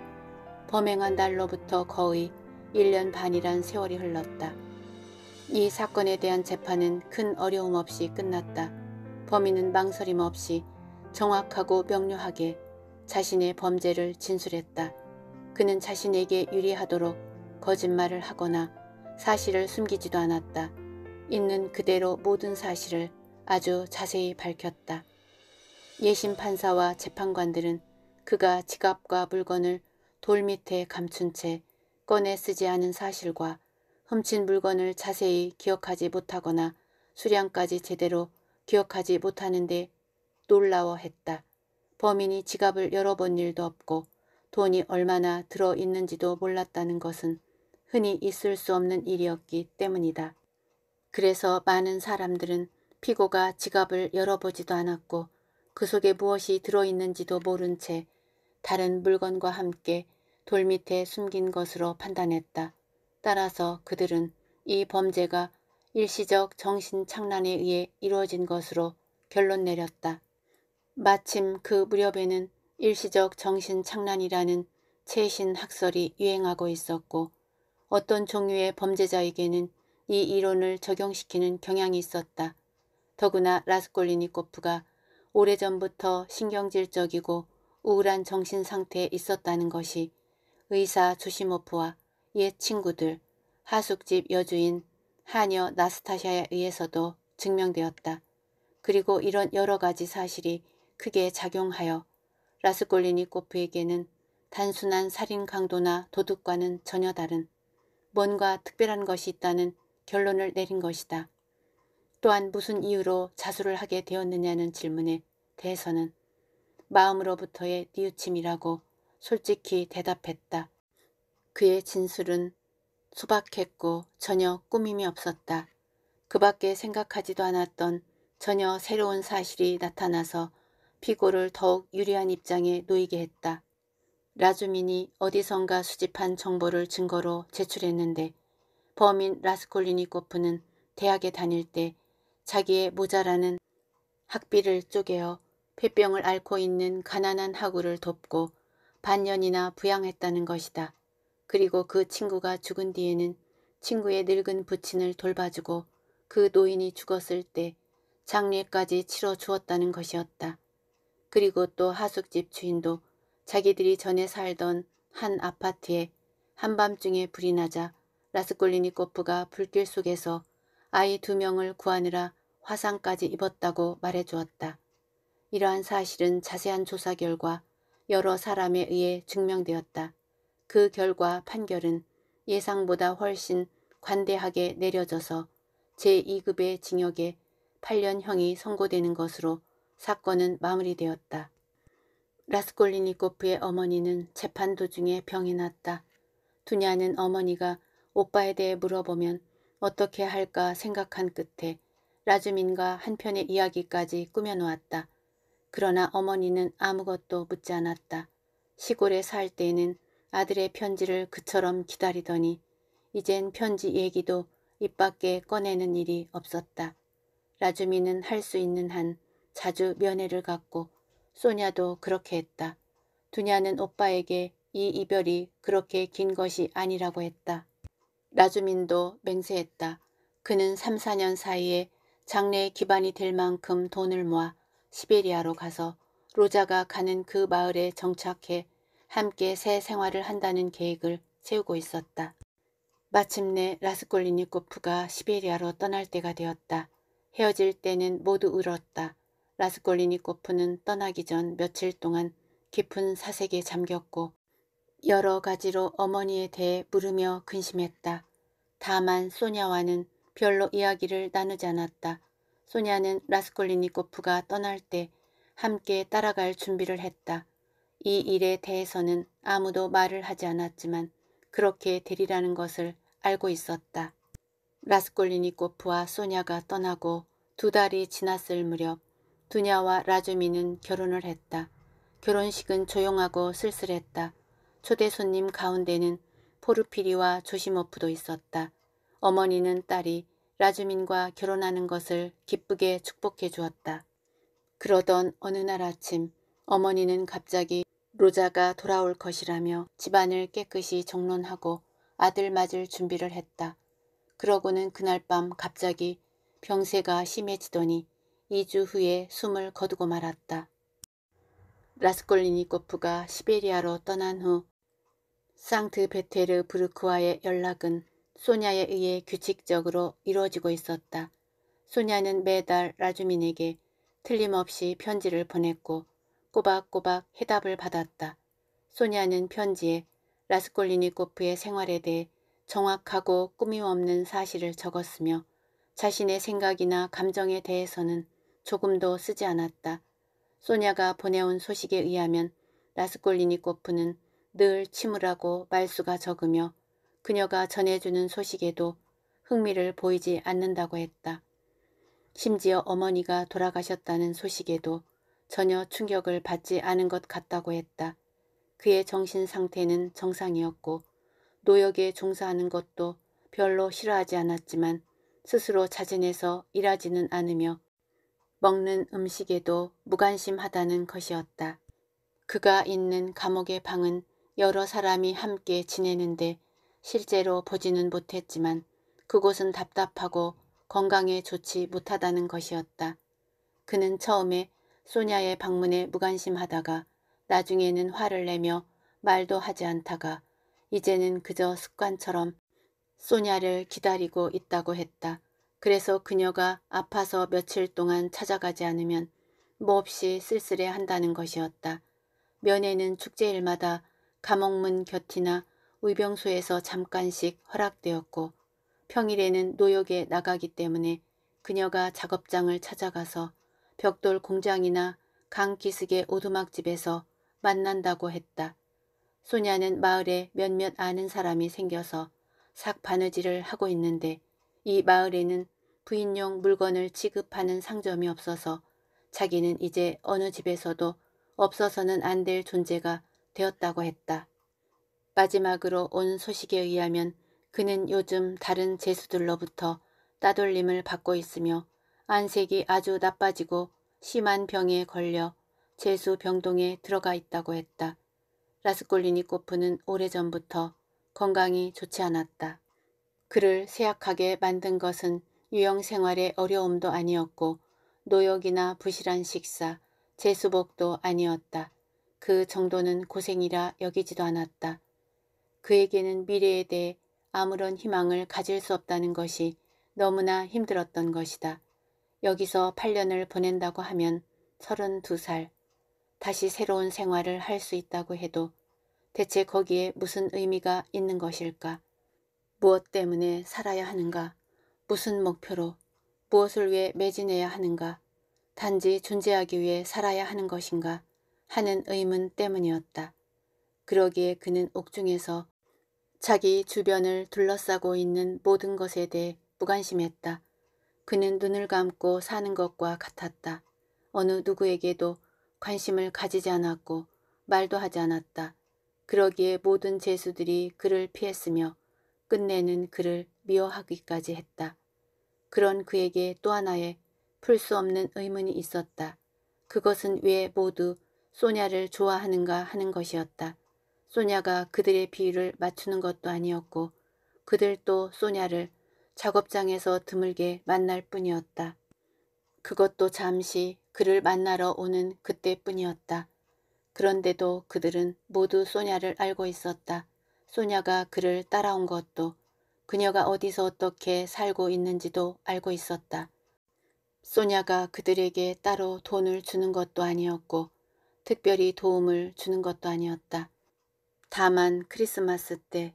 범행한 날로부터 거의 1년 반이란 세월이 흘렀다. 이 사건에 대한 재판은 큰 어려움 없이 끝났다. 범인은 망설임 없이 정확하고 명료하게 자신의 범죄를 진술했다. 그는 자신에게 유리하도록 거짓말을 하거나 사실을 숨기지도 않았다. 있는 그대로 모든 사실을 아주 자세히 밝혔다. 예심 판사와 재판관들은 그가 지갑과 물건을 돌 밑에 감춘 채 꺼내 쓰지 않은 사실과 훔친 물건을 자세히 기억하지 못하거나 수량까지 제대로 기억하지 못하는데 놀라워했다. 범인이 지갑을 열어본 일도 없고 돈이 얼마나 들어있는지도 몰랐다는 것은 흔히 있을 수 없는 일이었기 때문이다. 그래서 많은 사람들은 피고가 지갑을 열어보지도 않았고 그 속에 무엇이 들어있는지도 모른 채 다른 물건과 함께 돌 밑에 숨긴 것으로 판단했다. 따라서 그들은 이 범죄가 일시적 정신 착란에 의해 이루어진 것으로 결론 내렸다. 마침 그 무렵에는 일시적 정신 착란이라는 최신 학설이 유행하고 있었고 어떤 종류의 범죄자에게는 이 이론을 적용시키는 경향이 있었다. 더구나 라스콜리니코프가 오래전부터 신경질적이고 우울한 정신상태에 있었다는 것이 의사 조시모프와 옛 친구들, 하숙집 여주인 하녀 나스타샤에 의해서도 증명되었다. 그리고 이런 여러 가지 사실이 크게 작용하여 라스콜리니코프에게는 단순한 살인 강도나 도둑과는 전혀 다른 뭔가 특별한 것이 있다는 결론을 내린 것이다. 또한 무슨 이유로 자수를 하게 되었느냐는 질문에 대해서는 마음으로부터의 뉘우침이라고 솔직히 대답했다. 그의 진술은 소박했고 전혀 꾸밈이 없었다. 그 밖에 생각하지도 않았던 전혀 새로운 사실이 나타나서 피고를 더욱 유리한 입장에 놓이게 했다. 라주민이 어디선가 수집한 정보를 증거로 제출했는데 범인 라스콜리니코프는 대학에 다닐 때 자기의 모자라는 학비를 쪼개어 폐병을 앓고 있는 가난한 학우를 돕고 반년이나 부양했다는 것이다. 그리고 그 친구가 죽은 뒤에는 친구의 늙은 부친을 돌봐주고 그 노인이 죽었을 때 장례까지 치러 주었다는 것이었다. 그리고 또 하숙집 주인도 자기들이 전에 살던 한 아파트에 한밤중에 불이 나자 라스콜리니코프가 불길 속에서 아이 두 명을 구하느라 화상까지 입었다고 말해주었다. 이러한 사실은 자세한 조사 결과 여러 사람에 의해 증명되었다. 그 결과 판결은 예상보다 훨씬 관대하게 내려져서 제2급의 징역에 8년형이 선고되는 것으로 사건은 마무리되었다. 라스콜리니코프의 어머니는 재판 도중에 병이 났다. 두냐는 어머니가 오빠에 대해 물어보면 어떻게 할까 생각한 끝에 라주민과 한편의 이야기까지 꾸며놓았다. 그러나 어머니는 아무것도 묻지 않았다. 시골에 살 때는 에 아들의 편지를 그처럼 기다리더니 이젠 편지 얘기도 입 밖에 꺼내는 일이 없었다. 라주미는 할수 있는 한 자주 면회를 갖고 소냐도 그렇게 했다. 두냐는 오빠에게 이 이별이 그렇게 긴 것이 아니라고 했다. 라주민도 맹세했다. 그는 3, 4년 사이에 장래의 기반이 될 만큼 돈을 모아 시베리아로 가서 로자가 가는 그 마을에 정착해 함께 새 생활을 한다는 계획을 세우고 있었다. 마침내 라스콜리니코프가 시베리아로 떠날 때가 되었다. 헤어질 때는 모두 울었다. 라스콜리니코프는 떠나기 전 며칠 동안 깊은 사색에 잠겼고 여러 가지로 어머니에 대해 물으며 근심했다. 다만 소냐와는 별로 이야기를 나누지 않았다. 소냐는 라스콜리니코프가 떠날 때 함께 따라갈 준비를 했다. 이 일에 대해서는 아무도 말을 하지 않았지만 그렇게 되리라는 것을 알고 있었다. 라스콜리니코프와 소냐가 떠나고 두 달이 지났을 무렵 두냐와 라주미는 결혼을 했다. 결혼식은 조용하고 쓸쓸했다. 초대 손님 가운데는 포르피리와 조시모프도 있었다. 어머니는 딸이 라주민과 결혼하는 것을 기쁘게 축복해 주었다. 그러던 어느 날 아침 어머니는 갑자기 로자가 돌아올 것이라며 집안을 깨끗이 정론하고 아들 맞을 준비를 했다. 그러고는 그날 밤 갑자기 병세가 심해지더니 2주 후에 숨을 거두고 말았다. 라스콜리니코프가 시베리아로 떠난 후 상트베테르 부르크와의 연락은 소냐에 의해 규칙적으로 이루어지고 있었다. 소냐는 매달 라주민에게 틀림없이 편지를 보냈고 꼬박꼬박 해답을 받았다. 소냐는 편지에 라스콜리니코프의 생활에 대해 정확하고 꾸밈 없는 사실을 적었으며 자신의 생각이나 감정에 대해서는 조금도 쓰지 않았다. 소냐가 보내온 소식에 의하면 라스콜리니코프는 늘 침울하고 말수가 적으며 그녀가 전해주는 소식에도 흥미를 보이지 않는다고 했다. 심지어 어머니가 돌아가셨다는 소식에도 전혀 충격을 받지 않은 것 같다고 했다. 그의 정신 상태는 정상이었고 노역에 종사하는 것도 별로 싫어하지 않았지만 스스로 자진해서 일하지는 않으며 먹는 음식에도 무관심하다는 것이었다. 그가 있는 감옥의 방은 여러 사람이 함께 지내는데 실제로 보지는 못했지만 그곳은 답답하고 건강에 좋지 못하다는 것이었다. 그는 처음에 소냐의 방문에 무관심하다가 나중에는 화를 내며 말도 하지 않다가 이제는 그저 습관처럼 소냐를 기다리고 있다고 했다. 그래서 그녀가 아파서 며칠 동안 찾아가지 않으면 몹시 쓸쓸해 한다는 것이었다. 면회는 축제일마다 감옥문 곁이나 의병소에서 잠깐씩 허락되었고 평일에는 노역에 나가기 때문에 그녀가 작업장을 찾아가서 벽돌 공장이나 강기슭의 오두막집에서 만난다고 했다. 소냐는 마을에 몇몇 아는 사람이 생겨서 삭 바느질을 하고 있는데 이 마을에는 부인용 물건을 지급하는 상점이 없어서 자기는 이제 어느 집에서도 없어서는 안 될 존재가 되었다고 했다. 마지막으로 온 소식에 의하면 그는 요즘 다른 제수들로부터 따돌림을 받고 있으며 안색이 아주 나빠지고 심한 병에 걸려 재수 병동에 들어가 있다고 했다. 라스콜리니 코프는 오래전부터 건강이 좋지 않았다. 그를 쇠약하게 만든 것은 유형 생활의 어려움도 아니었고 노역이나 부실한 식사, 재수복도 아니었다. 그 정도는 고생이라 여기지도 않았다. 그에게는 미래에 대해 아무런 희망을 가질 수 없다는 것이 너무나 힘들었던 것이다. 여기서 8년을 보낸다고 하면 32살, 다시 새로운 생활을 할 수 있다고 해도 대체 거기에 무슨 의미가 있는 것일까? 무엇 때문에 살아야 하는가? 무슨 목표로, 무엇을 위해 매진해야 하는가? 단지 존재하기 위해 살아야 하는 것인가? 하는 의문 때문이었다. 그러기에 그는 옥중에서 자기 주변을 둘러싸고 있는 모든 것에 대해 무관심했다. 그는 눈을 감고 사는 것과 같았다. 어느 누구에게도 관심을 가지지 않았고 말도 하지 않았다. 그러기에 모든 제수들이 그를 피했으며 끝내는 그를 미워하기까지 했다. 그런 그에게 또 하나의 풀 수 없는 의문이 있었다. 그것은 왜 모두 소냐를 좋아하는가 하는 것이었다. 소냐가 그들의 비위를 맞추는 것도 아니었고 그들도 소냐를 작업장에서 드물게 만날 뿐이었다. 그것도 잠시 그를 만나러 오는 그때뿐이었다. 그런데도 그들은 모두 소냐를 알고 있었다. 소냐가 그를 따라온 것도 그녀가 어디서 어떻게 살고 있는지도 알고 있었다. 소냐가 그들에게 따로 돈을 주는 것도 아니었고 특별히 도움을 주는 것도 아니었다. 다만 크리스마스 때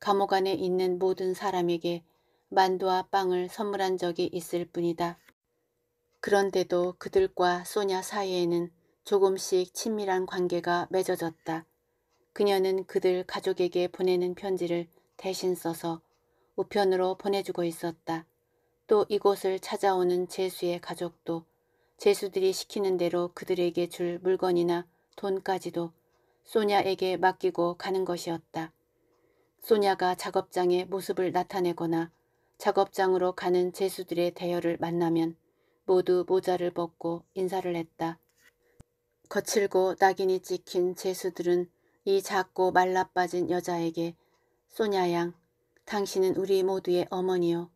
감옥 안에 있는 모든 사람에게 만두와 빵을 선물한 적이 있을 뿐이다. 그런데도 그들과 소냐 사이에는 조금씩 친밀한 관계가 맺어졌다. 그녀는 그들 가족에게 보내는 편지를 대신 써서 우편으로 보내주고 있었다. 또 이곳을 찾아오는 제수의 가족도 제수들이 시키는 대로 그들에게 줄 물건이나 돈까지도 소냐에게 맡기고 가는 것이었다. 소냐가 작업장에 모습을 나타내거나 작업장으로 가는 재수들의 대열을 만나면 모두 모자를 벗고 인사를 했다. 거칠고 낙인이 찍힌 재수들은 이 작고 말라 빠진 여자에게 소냐양, 당신은 우리 모두의 어머니요.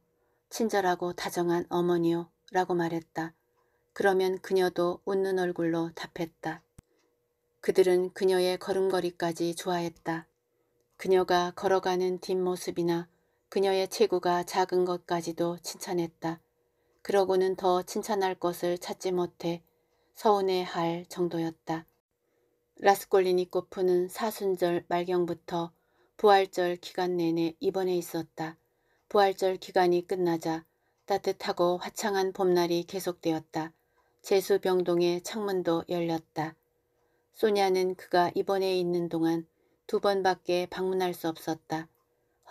친절하고 다정한 어머니요. 라고 말했다. 그러면 그녀도 웃는 얼굴로 답했다. 그들은 그녀의 걸음걸이까지 좋아했다. 그녀가 걸어가는 뒷모습이나 그녀의 체구가 작은 것까지도 칭찬했다. 그러고는 더 칭찬할 것을 찾지 못해 서운해할 정도였다. 라스콜리니 코프는 사순절 말경부터 부활절 기간 내내 입원해 있었다. 부활절 기간이 끝나자 따뜻하고 화창한 봄날이 계속되었다. 제수병동의 창문도 열렸다. 소냐는 그가 입원해 있는 동안 두 번밖에 방문할 수 없었다.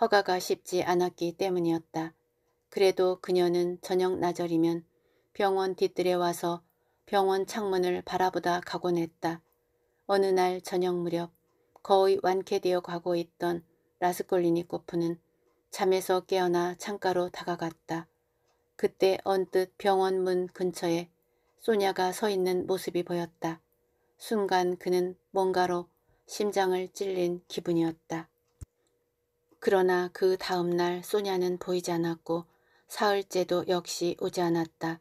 허가가 쉽지 않았기 때문이었다. 그래도 그녀는 저녁 나절이면 병원 뒤뜰에 와서 병원 창문을 바라보다 가곤 했다. 어느 날 저녁 무렵 거의 완쾌되어 가고 있던 라스콜리니 코프는 잠에서 깨어나 창가로 다가갔다. 그때 언뜻 병원 문 근처에 소냐가 서 있는 모습이 보였다. 순간 그는 뭔가로 심장을 찔린 기분이었다. 그러나 그 다음날 소냐는 보이지 않았고 사흘째도 역시 오지 않았다.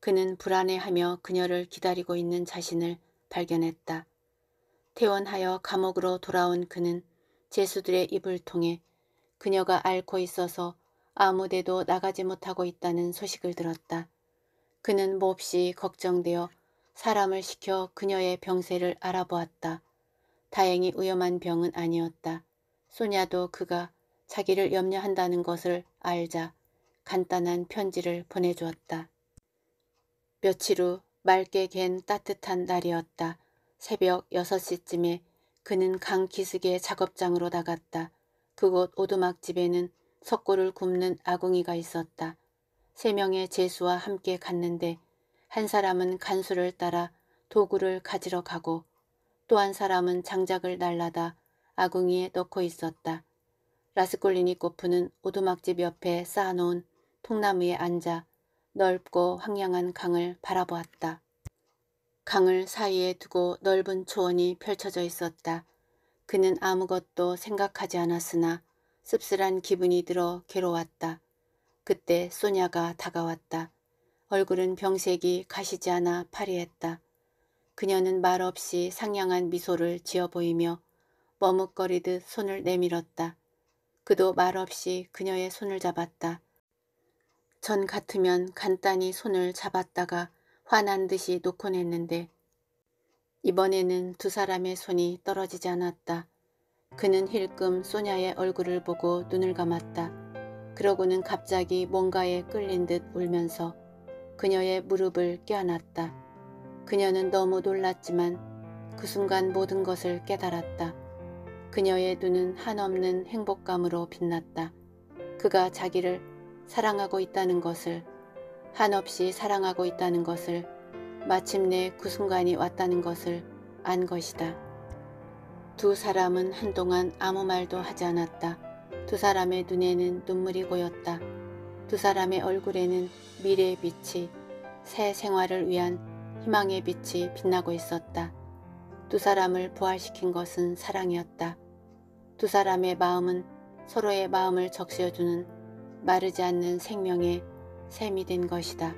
그는 불안해하며 그녀를 기다리고 있는 자신을 발견했다. 퇴원하여 감옥으로 돌아온 그는 죄수들의 입을 통해 그녀가 앓고 있어서 아무데도 나가지 못하고 있다는 소식을 들었다. 그는 몹시 걱정되어 사람을 시켜 그녀의 병세를 알아보았다. 다행히 위험한 병은 아니었다. 소냐도 그가 자기를 염려한다는 것을 알자 간단한 편지를 보내주었다. 며칠 후 맑게 갠 따뜻한 날이었다. 새벽 6시쯤에 그는 강 기슭의 작업장으로 나갔다. 그곳 오두막집에는 석고를 굽는 아궁이가 있었다. 세 명의 제수와 함께 갔는데 한 사람은 간수를 따라 도구를 가지러 가고 또 한 사람은 장작을 날라다 아궁이에 넣고 있었다. 라스콜리니 코프는 오두막집 옆에 쌓아놓은 통나무에 앉아 넓고 황량한 강을 바라보았다. 강을 사이에 두고 넓은 초원이 펼쳐져 있었다. 그는 아무것도 생각하지 않았으나 씁쓸한 기분이 들어 괴로웠다. 그때 소냐가 다가왔다. 얼굴은 병색이 가시지 않아 파리했다. 그녀는 말없이 상냥한 미소를 지어 보이며 머뭇거리듯 손을 내밀었다. 그도 말없이 그녀의 손을 잡았다. 전 같으면 간단히 손을 잡았다가 화난 듯이 놓곤 했는데 이번에는 두 사람의 손이 떨어지지 않았다. 그는 힐끔 소냐의 얼굴을 보고 눈을 감았다. 그러고는 갑자기 뭔가에 끌린 듯 울면서 그녀의 무릎을 껴안았다. 그녀는 너무 놀랐지만 그 순간 모든 것을 깨달았다. 그녀의 눈은 한없는 행복감으로 빛났다. 그가 자기를 사랑하고 있다는 것을 한없이 사랑하고 있다는 것을 마침내 그 순간이 왔다는 것을 안 것이다. 두 사람은 한동안 아무 말도 하지 않았다. 두 사람의 눈에는 눈물이 고였다. 두 사람의 얼굴에는 미래의 빛이 새 생활을 위한 희망의 빛이 빛나고 있었다. 두 사람을 부활시킨 것은 사랑이었다. 두 사람의 마음은 서로의 마음을 적셔주는 마르지 않는 생명의 샘이 된 것이다.